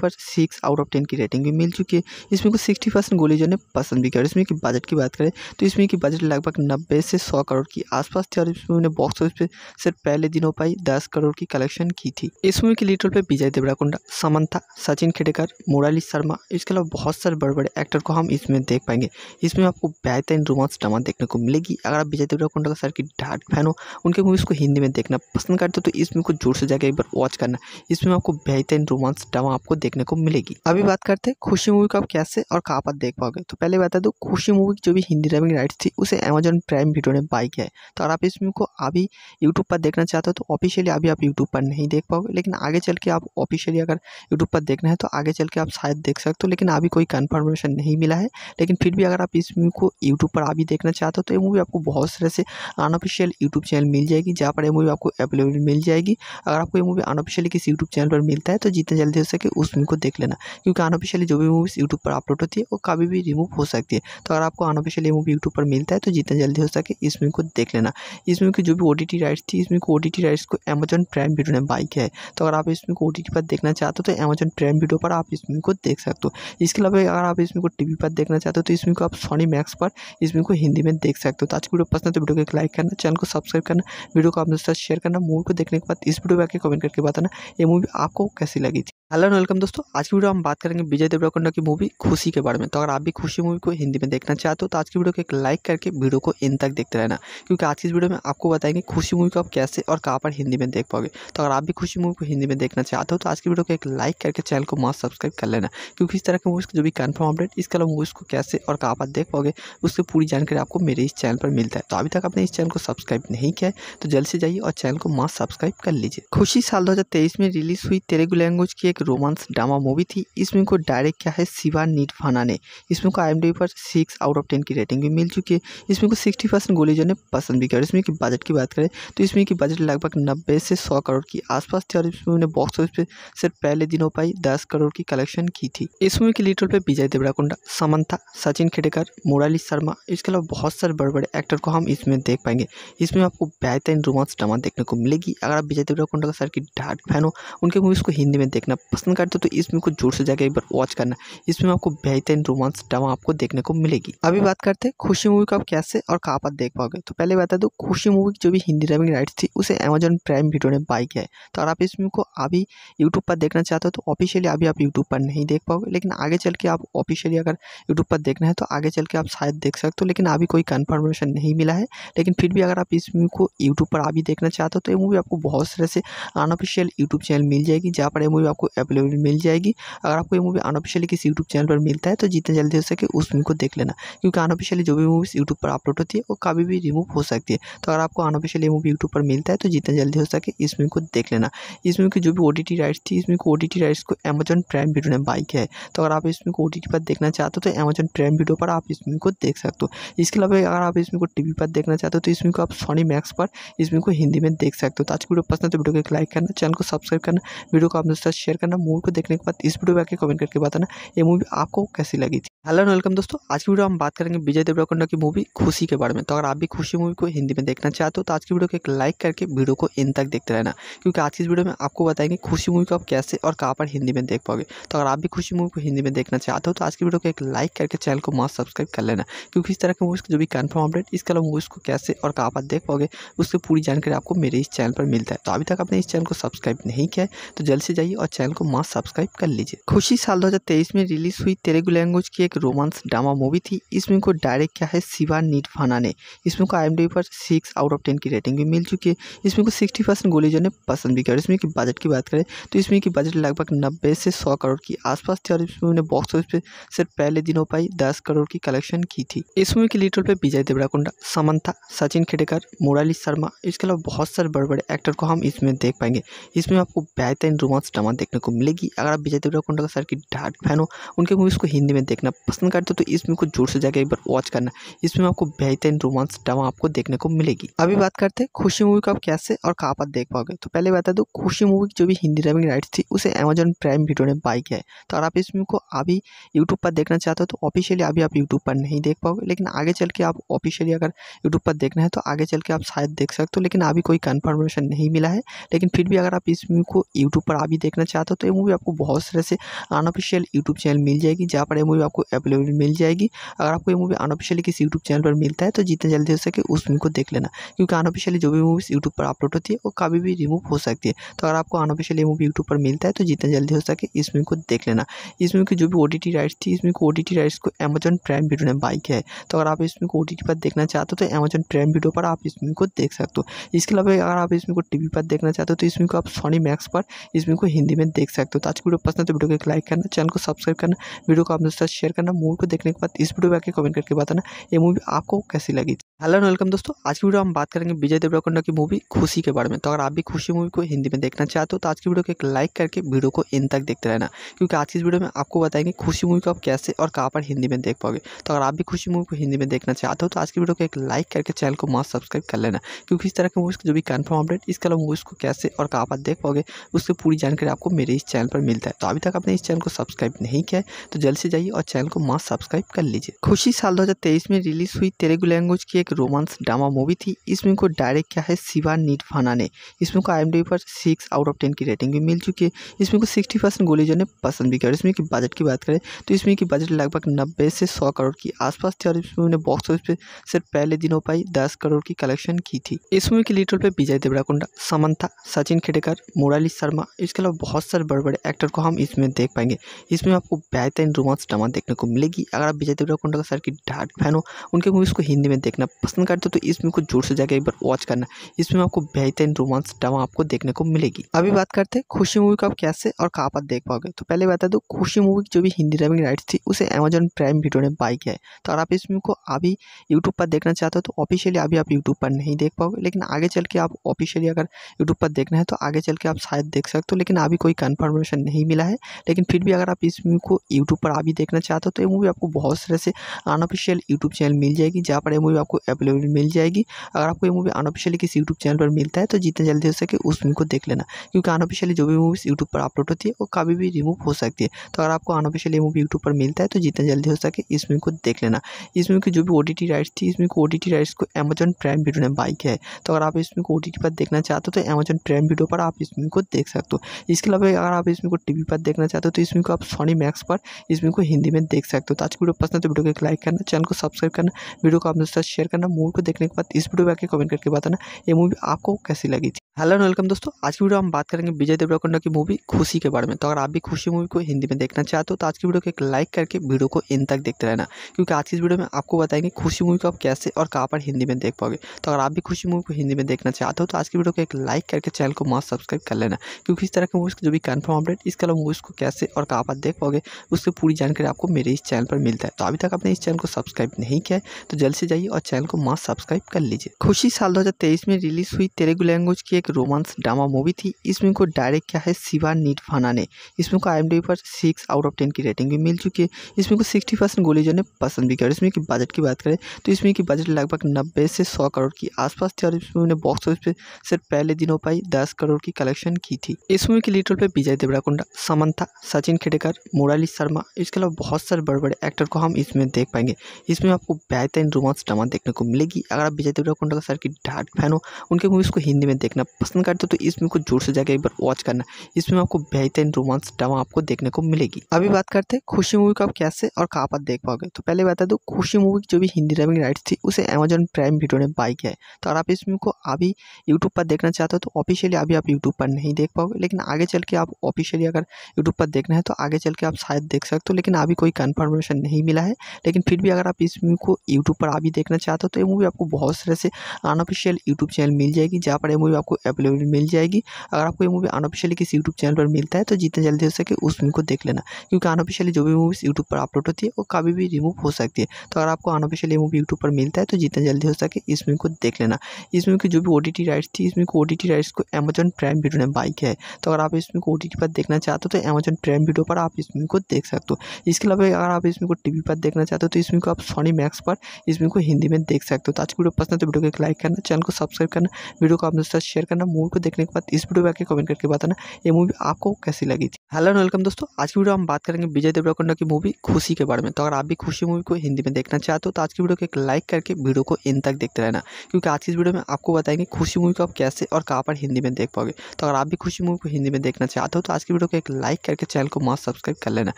पर सिक्स आउट ऑफ टेन की रेटिंग भी मिल चुकी है इसमें को सिक्सटी परसेंट ने पसंद भी किया इसमें की बजट की बात करें तो इसमें की बजट लगभग नब्बे से सौ करोड़ की आसपास थी और इस मूवी ने बॉक्स ऑफिस पर सिर्फ पहले दिनों पर ही दस करोड़ की कलेक्शन की थी इस मूवी के लीड रोल पर विजय देवराकुंडा समंथा सचिन खेडेकर मुरली शर्मा इसके अलावा बहुत सारे बड़े बड़े एक्टर को हम इसमें देख पाएंगे इसमें आपको बेहतरीन रोमांस ड्रामा देखने को मिलेगी अगर आप विजय देवराकोंडा का सर की डार्क फैन हो उनके मूवीज़ को हिंदी में देखना पसंद करते हो तो इसमें को जोर से जाकर एक बार वॉच करना इसमें आपको बेहतरीन रोमांस ड्रामा आपको देखने को मिलेगी अभी बात करते हैं खुशी मूवी को आप कैसे और कहाँ पर देख पाओगे तो पहले बता दो खुशी मूवी की जो भी हिंदी डबिंग राइट्स थी उसे अमेजन प्राइम वीडियो ने बाई किया है तो अगर आप इस मूवी को अभी यूट्यूब पर देखना चाहते हो तो ऑफिशियली अभी आप यूट्यूब पर नहीं देख पाओगे लेकिन आगे चल के आप ऑफिशियली अगर यूट्यूब पर देखना है तो आगे चल के आप शायद देख सकते हो लेकिन अभी कोई कन्फर्मेशन नहीं मिला है लेकिन फिर भी अगर आप इस मूवी को यूट्यूब पर अभी देखना चाहते हो सकते हो तो ये मूवी आपको बहुत सारे से अनऑफिशियल यूट्यूब चैनल मिल जाएगी जहाँ पर यह मूवी आपको अवेलेबल मिल जाएगी अगर आपको ये मूवी अनऑफिशियली किसी यूट्यूब चैनल पर मिलता है तो जितना जल्दी हो सके उस मूवी को देख लेना क्योंकि अनऑफिशियली जो भी मूवीज़ यूट्यूब पर अपलोड होती है वो कभी भी रिमूव हो सकती है तो अगर आपको ये मूवी यूट्यूब पर मिलता है तो जितना जल्दी हो सके इस मूवी को देख लेना इस मूवी की जो भी ओ राइट्स थी इस मूवी को ओ राइट्स को अमेजन प्राइम वीडियो ने बाई किया है तो अगर आप इस मूवी को ओ पर देखना चाहते हो तो अमेजन प्राइम वीडियो पर आप इस मूवी को देख सकते हो इसके अलावा अगर आप इस मूवी को टी पर देखना चाहते हो तो इस मूवी को आप सोनी मैक्स पर इस मूवी को हिंदी में देख देख सकते हो तो आज की वीडियो पसंद है तो वीडियो को एक लाइक करना चैनल को सब्सक्राइब करना वीडियो को आपके साथ शेयर करना मूवी को देखने के बाद इस वीडियो में आके कमेंट करके बताना ये मूवी आपको कैसी लगी थी हेलो एंड वेलकम दोस्तों आज की वीडियो हम बात करेंगे विजय देवराकोंडा की मूवी खुशी के बारे में तो अगर आप भी खुशी मूवी को हिंदी में देखना चाहते हो तो आज की वीडियो को एक लाइक करके वीडियो को इन तक देखते रहना क्योंकि आज की इस वीडियो में आपको बताएंगे खुशी मूवी को आप कैसे और कहाँ पर हिंदी में देख पाओगे तो अगर आप भी खुशी मूवी को हिंदी में देखना चाहते हो तो आज की वीडियो को एक लाइक करके चैनल को मास्क सब्सक्राइब कर लेना क्योंकि इस तरह के मूवीज़ जो भी कन्फर्म अपडेट इसके अलावा मूवीज़ को कैसे और कहाँ पर देख पाओगे उसकी पूरी जानकारी आपको मेरे इस चैनल पर मिलता है तो अभी तक आपने इस चैनल को सब्सक्राइब नहीं किया है तो जल्द से जाइए और चैनल को मस्त सब्सक्राइब कर लीजिए खुशी साल दो में रिलीज़ हुई तेलुगु लैंग्वेज की एक रोमांस ड्रामा मूवी थी इस फिल्म को डायरेक्ट किया है शिवा फाना ने इस फिल्म को आई पर सिक्स आउट ऑफ टेन की रेटिंग भी मिल चुकी है इस फिल्म को सिक्सटी परसेंट गोलीजों ने पसंद भी किया और इसमें की बजट की बात करें तो इसमें की बजट लगभग नब्बे से सौ करोड़ के आसपास थी और इस फिल्म ने बॉक्स ऑफिस पर सिर्फ पहले दिनों पर दस करोड़ की कलेक्शन की थी इस मूवी के लीड रोल पर विजय देवराकुंडा समंथा सचिन खेडेकर मुराली शर्मा इसके अलावा बहुत सारे बड़े बड़े एक्टर को हम इसमें देख पाएंगे इसमें आपको बेहतरीन रोमांस ड्रामा देखने को मिलेगी अगर आप विजय देवराकुंडा का सर की डार्क फैन हो उनके मूवीज़ को हिंदी में देखना पसंद करते हो तो इसमें को जोर से जाकर एक बार वॉच करना इसमें आपको बेहतरीन रोमांस ड्रामा आपको देखने को मिलेगी अभी बात करते हैं खुशी मूवी को आप कैसे और कहाँ पर देख पाओगे तो पहले बता दो खुशी मूवी की जो भी हिंदी डबिंग राइट्स थी उसे अमेजोन प्राइम वीडियो ने बाई किया है तो अगर आप इसमें को अभी यूट्यूब पर देखना चाहते हो तो ऑफिशियली अभी आप यूट्यूब पर नहीं देख पाओगे लेकिन आगे चल के आप ऑफिशियली अगर यूट्यूब पर देखना है तो आगे चल के आप शायद देख सकते हो लेकिन अभी कोई कन्फर्मेशन नहीं मिला है लेकिन फिर भी अगर आप इस मूवी को यूट्यूब पर अभी देखना चाहते हो तो ये मूवी आपको बहुत सारे से अनऑफिशियल यूट्यूब चैनल मिल जाएगी जहाँ पर ये मूवी आपको अवेलेबल मिल जाएगी अगर आपको ये मूवी अनऑफिशियली किसी यूट्यूब चैनल पर मिलता है तो जितना जल्दी हो सके उस मूवी को देख लेना क्योंकि अनऑफिशियली जो भी मूवीज़ यूट्यूब पर अपलोड होती है वो कभी भी रिमूव हो सकती है तो अगर आपको अनऑफिशियली मूवी यूट्यूब पर मिलता है तो जितना जल्दी हो सके इस मूवी को देख लेना इस मूवी की जो भी ओ राइट्स थी इस मूवी को ओ राइट्स को अमेजन प्राइम वीडियो ने बाई किया है तो अगर आप इसमें को ओ पर देखना चाहते हो तो अमेजन प्राइम वीडियो पर आप इस मूवी को देख सकते हो इसके अलावा अगर आप इसमें को टी पर देखना चाहते हो तो इसमें को आप सोनी मैक्स पर इसमें को हिंदी में देख सकते हो तो आज की वीडियो पसंद तो वीडियो को एक लाइक करना चैनल को सब्सक्राइब करना वीडियो को आप दोस्तों शेयर करना करना मूवी को देखने के बाद इस वीडियो में आके कमेंट करके बताना ये मूवी आपको कैसी लगी थी हेलो वेलकम दोस्तों आज की वीडियो हम बात करेंगे विजय देवराकोंडा की मूवी खुशी के बारे में तो अगर आप भी खुशी मूवी को हिंदी में देखना चाहते हो तो आज की वीडियो को एक लाइक करके वीडियो को इन तक देखते रहना क्योंकि आज की इस वीडियो में आपको बताएंगे खुशी मूवी को आप कैसे और कहाँ पर हिंदी में देख पाओगे तो अगर आप भी खुशी मूवी को हिंदी में देखना चाहते हो तो आज की वीडियो को एक लाइक करके चैनल को मास्क सब्सक्राइब कर लेना क्योंकि इस तरह के मूवीज़ का जो भी कन्फर्म अपडेट इसके अलावा मूवीज़ को कैसे और कहाँ पर देख पाओगे उसकी पूरी जानकारी आपको मेरे इस चैनल पर मिलता है तो अभी तक आपने इस चैनल को सब्सक्राइब नहीं किया है तो जल्द से जाइए और चैनल चैनल को मास्क सब्सक्राइब कर लीजिए खुशी साल 2023 में रिलीज हुई तेलुगु लैंग्वेज की एक रोमांस ड्रामा मूवी थी इसमें को डायरेक्ट किया है शिवा निर्फाना ने इसमें को आई पर सिक्स आउट ऑफ टेन की रेटिंग भी मिल चुकी है इसमें को सिक्सटी परसेंट ने पसंद भी किया इसमें की बजट की बात करें तो इसमें की बजट लगभग नब्बे से सौ करोड़ की आसपास थी और इसमें बॉक्स ऑफिस सिर्फ पहले दिनों पर दस करोड़ की कलेक्शन की थी इस मूवी के लीड पर विजय देवराकुंडा समंथा सचिन खेडेकर मुराली शर्मा इसके अलावा बहुत सारे बड़े बड़े एक्टर को हम इसमें देख पाएंगे इसमें आपको बेहतरीन रोमांस ड्रामा देखने को मिलेगी अगर आप विजय देवराकोंडा सर की डार्क फैन हो उनके मूवीज़ को हिंदी में देखना पसंद करते हो तो इसमें को जोर से जाकर एक बार वॉच करना इसमें आपको बेहतरीन रोमांस ड्रामा आपको देखने को मिलेगी अभी बात करते हैं खुशी मूवी को आप कैसे और कहाँ पर देख पाओगे तो पहले बता दो खुशी मूवी की जो भी हिंदी ड्राइविंग राइट थी उसे अमेजॉन प्राइम वीडियो ने बाई किया है तो अगर आप इस मूवी को अभी यूट्यूब पर देखना चाहते हो तो ऑफिशियली अभी आप यूट्यूब पर नहीं देख पाओगे लेकिन आगे चल के आप ऑफिशियली अगर यूट्यूब पर देखना है तो आगे चल के आप शायद देख सकते हो लेकिन अभी कोई कन्फर्मेशन नहीं मिला है लेकिन फिर भी अगर आप इस मूवी को यूट्यूब पर अभी देखना चाहते हो चाहते हो तो ये मूवी आपको बहुत सारे से अनऑफिशियल यूट्यूब चैनल मिल जाएगी जहाँ पर ये मूवी आपको अवेलेबल मिल जाएगी अगर आपको ये मूवी अनऑफिशियली किसी यूट्यूब चैनल पर मिलता है तो जितना जल्दी हो सके उस मूवी को देख लेना क्योंकि अनऑफिशियली जो भी मूवीज़ यूट्यूब पर अपलोड होती है वो कभी भी रिमूव हो सकती है तो अगर आपको ये मूवी यूट्यूब पर मिलता है तो जितना जल्दी हो सके इस मूवी को देख लेना इस मूवी की जो भी ओ राइट्स थी इस मूवी को ओ राइट्स को अमेजन प्राइम वीडियो ने बाई किया है तो अगर आप इस मूवी को ओ पर देखना चाहते हो तो अमेजन प्राइम वीडियो पर आप इस मूवी को देख सकते हो इसके अलावा अगर आप इस मूवी को टी पर देखना चाहते हो तो इस मूवी को आप सोनी मैक्स पर इस मूवी को हिंदी में देख सकते हो तो आज की वीडियो पसंद है तो वीडियो को एक लाइक करना चैनल को सब्सक्राइब करना वीडियो को आप दोस्तों साथ शेयर करना मूवी को देखने के बाद इस वीडियो में आके कमेंट करके बताना ये मूवी आपको कैसी लगी हेलो वेलकम दोस्तों आज की वीडियो हम बात करेंगे विजय देवराकोंडा की मूवी खुशी के बारे में तो अगर आप भी खुशी मूवी को हिंदी में देखना चाहते हो तो आज की वीडियो को एक लाइक करके वीडियो को इन तक देखते रहना क्योंकि आज की इस वीडियो में आपको बताएंगे खुशी मूवी को आप कैसे और कहाँ पर हिंदी में देख पाओगे तो अगर आप भी खुशी मूवी को हिंदी में देखना चाहते हो तो आज की वीडियो को एक लाइक करके चैनल को मास्क सब्सक्राइब कर लेना क्योंकि इस तरह के मूवीज़ जो भी कन्फर्म अपडेट इसके अलावा मूवीज़ को कैसे और कहाँ पर देख पाओगे उसकी पूरी जानकारी आपको मेरे मेरे इस चैनल पर मिलता है तो अभी तक आपने इस चैनल को सब्सक्राइब नहीं किया है तो जल्द से जाइए और चैनल को मास्क सब्सक्राइब कर लीजिए खुशी साल दो में रिलीज हुई तेलुगु लैंग्वेज की एक रोमांस ड्रामा मूवी थी इस मूवी को डायरेक्ट किया है शिवा निर्भाना ने इस मूवी को आई पर सिक्स आउट ऑफ टेन की रेटिंग भी मिल चुकी है इसमें को सिक्सटी परसेंट गोलीजों ने पसंद भी किया इसमें की बजट की बात करें तो इसमें की बजट लगभग नब्बे से सौ करोड़ की आसपास थी और इसमें बॉक्स ऑफिस पर सिर्फ पहले दिनों पर ही दस करोड़ की कलेक्शन की थी इस मूवी के लीड रोल पर विजय देवराकुंडा समंथा सचिन खेडेकर मुरली शर्मा इसके अलावा बहुत सारे सारे बड़े बड़े एक्टर को हम इसमें देख पाएंगे इसमें आपको बेहतरीन रोमांस ड्रामा देखने को मिलेगी अगर आप विजय देवरा का सर की डार्क फैन हो उनके मूवीज़ को हिंदी में देखना पसंद करते हो तो इसमें को जोर से जाकर एक बार वॉच करना इसमें आपको बेहतरीन रोमांस ड्रामा आपको देखने को मिलेगी अभी बात करते हैं खुशी मूवी को आप कैसे और कहाँ पर देख पाओगे तो पहले बता दो खुशी मूवी की जो भी हिंदी डबिंग राइट्स थी उसे अमेजन प्राइम वीडियो ने बाई किया है तो अगर आप इस मूवी को अभी यूट्यूब पर देखना चाहते हो तो ऑफिशियली अभी आप यूट्यूब पर नहीं देख पाओगे लेकिन आगे चल के आप ऑफिशियली अगर यूट्यूब पर देखना है तो आगे चल के आप शायद देख सकते हो लेकिन अभी कोई कन्फर्मेशन नहीं मिला है लेकिन फिर भी अगर आप इस मूवी को यूट्यूब पर अभी देखना चाहते हो तो ये मूवी आपको बहुत सारे से अनऑफिशियल यूट्यूब चैनल मिल जाएगी जहाँ पर यह मूवी आपको अवेलेबल मिल जाएगी अगर आपको ये मूवी अनऑफिशियली किसी यूट्यूब चैनल पर मिलता है तो जितना जल्दी हो सके उस मूवी को देख लेना क्योंकि अनऑफिशियली जो भी मूवीज़ यूट्यूब पर अपलोड होती है वो कभी भी रिमूव हो सकती है तो अगर आपको अनऑफिशियल मूवी यूट्यूब पर मिलता है तो जितना जल्दी हो सके इस मूवी को देख लेना इस मूवी की जो भी ओ राइट्स थी इस मूवी को ओ राइट्स को अमेजन प्राइम वीडियो ने बाई किया है तो अगर आप इस मूवी को ओ पर देखना चाहते हो तो अमेजन प्राइम वीडियो पर आप इस मूवी को देख सकते हो इसके अलावा अगर आप इसमें को टीवी पर देखना चाहते हो तो इसमें को आप सोनी मैक्स पर इस मूवी को हिंदी में देख सकते हो तो आज की वीडियो पसंद है तो वीडियो को एक लाइक करना चैनल को सब्सक्राइब करना वीडियो को आपने साथ शेयर करना मूवी को देखने के बाद इस वीडियो में आके कमेंट करके बताना ये मूवी आपको कैसी लगी थी हेलो एंड वेलकम दोस्तों आज की वीडियो हम बात करेंगे विजय देवराकोंडा की मूवी खुशी के बारे में तो अगर आप भी खुशी मूवी को हिंदी में देखना चाहते हो तो आज की वीडियो को एक लाइक करके वीडियो को इन तक देखते रहना क्योंकि आज की इस वीडियो में आपको बताएंगे खुशी मूवी को आप कैसे और कहाँ पर हिंदी में देख पाओगे तो अगर आप भी खुशी मूवी को हिंदी में देखना चाहते हो तो आज की वीडियो को एक लाइक करके चैनल को मास्क सब्सक्राइब कर लेना क्योंकि इस तरह की मूवीज़ जो भी कन्फर्म अपडेट इसके अलावा मूवीज़ को कैसे और कहाँ पर देख पाओगे उसकी पूरी जानकारी आपको मेरे इस चैनल पर मिलता है तो अभी तक आपने इस चैनल को सब्सक्राइब नहीं किया है तो जल्द से जाइए और चैनल को मास्क सब्सक्राइब कर लीजिए खुशी साल दो में रिलीज़ हुई तेलुगु लैंग्वेज की एक रोमांस ड्रामा मूवी थी इसमें को डायरेक्ट किया है शिवा निर्फाना ने इसमें को आई पर सिक्स आउट ऑफ टेन की रेटिंग भी मिल चुकी है इसमें को सिक्सटी परसेंट गोलीजों ने पसंद भी किया इसमें की बजट की बात करें तो इसमें की बजट लगभग नब्बे से सौ करोड़ की आसपास थी और इसमें बॉक्स ऑफिस पर सिर्फ पहले दिनों पाई दस करोड़ की कलेक्शन की थी इस मूवी के लीड रोल पर विजय देवराकुंडा समंथा सचिन खेडेकर मुराली शर्मा इसके अलावा बहुत सारे बड़े बड़े एक्टर को हम इसमें देख पाएंगे इसमें आपको बेहतरीन रोमांस ड्रामा देखने को मिलेगी अगर आप विजय देवराकुंडा का सर की डार्क फैन हो उनके मूवीज़ को हिंदी में देखना पसंद करते हो तो इसमें को जोर से जाकर एक बार वॉच करना इसमें आपको बेहतरीन रोमांस ड्रामा आपको देखने को मिलेगी अभी बात करते हैं खुशी मूवी को आप कैसे और कहाँ पर देख पाओगे तो पहले बता दो खुशी मूवी की जो भी हिंदी ड्रामिंग राइट्स थी उसे अमेजोन प्राइम वीडियो ने बाई किया है तो अगर आप इसमें को अभी यूट्यूब पर देखना चाहते हो तो ऑफिशियली अभी आप यूट्यूब पर नहीं देख पाओगे लेकिन आगे चल के आप ऑफिशियली अगर यूट्यूब पर देखना है तो आगे चल के आप शायद देख सकते हो लेकिन अभी कोई कन्फर्मेशन नहीं मिला है लेकिन फिर भी अगर आप इस मूवी को यूट्यूब पर अभी देखना चाहते हो तो ये मूवी आपको बहुत सारे से अनऑफिशियल यूट्यूब चैनल मिल जाएगी जहाँ पर ये मूवी आपको अवेलेबल मिल जाएगी अगर आपको ये मूवी अनऑफिशियली किसी यूट्यूब चैनल पर मिलता है तो जितना जल्दी हो सके उस मूवी को देख लेना क्योंकि अनऑफिशियली जो भी मूवीज़ यूट्यूब पर अपलोड होती है वो कभी भी रिमूव हो सकती है तो अगर आपको अनऑफिशियली मूवी यूट्यूब पर मिलता है तो जितना जल्दी हो सके इस मूवी को देख लेना इस मूवी की जो भी ओ राइट्स थी इस मूवी को ओ राइट्स को अमेजन प्राइम वीडियो ने बाई किया है तो अगर आप इसमें को ओ पर देखना चाहते हो तो अमेजन प्राइम वीडियो पर आप इस मूवी को देख सकते हो इसके अलावा अगर आप इसमें को टीवी पर देखना चाहते हो तो इसमें को आप सोनी मैक्स पर इसमें को हिंदी में देख सकते हो तो आज की वीडियो पसंद है तो वीडियो को एक लाइक करना चैनल को सब्सक्राइब करना वीडियो को अपने साथ शेयर करना मूवी को देखने के बाद इस वीडियो में आके कमेंट करके बताना ये मूवी आपको कैसी लगी थी हेलो वेलकम दोस्तों आज की वीडियो हम बात करेंगे विजय देवराकोंडा की मूवी खुशी के बारे में तो अगर आप भी खुशी मूवी को हिंदी में देखना चाहते हो तो आज की वीडियो को एक लाइक करके वीडियो को इन तक देखते रहना क्योंकि आज की वीडियो में आपको बताएंगे खुशी मूवी को आप कैसे और कहाँ पर हिंदी में देख पाओगे तो अगर आप भी खुशी मूवी को हिंदी में देखना चाहते चाहते हो तो आज की वीडियो को एक लाइक करके चैनल को मास्क सब्सक्राइब कर लेना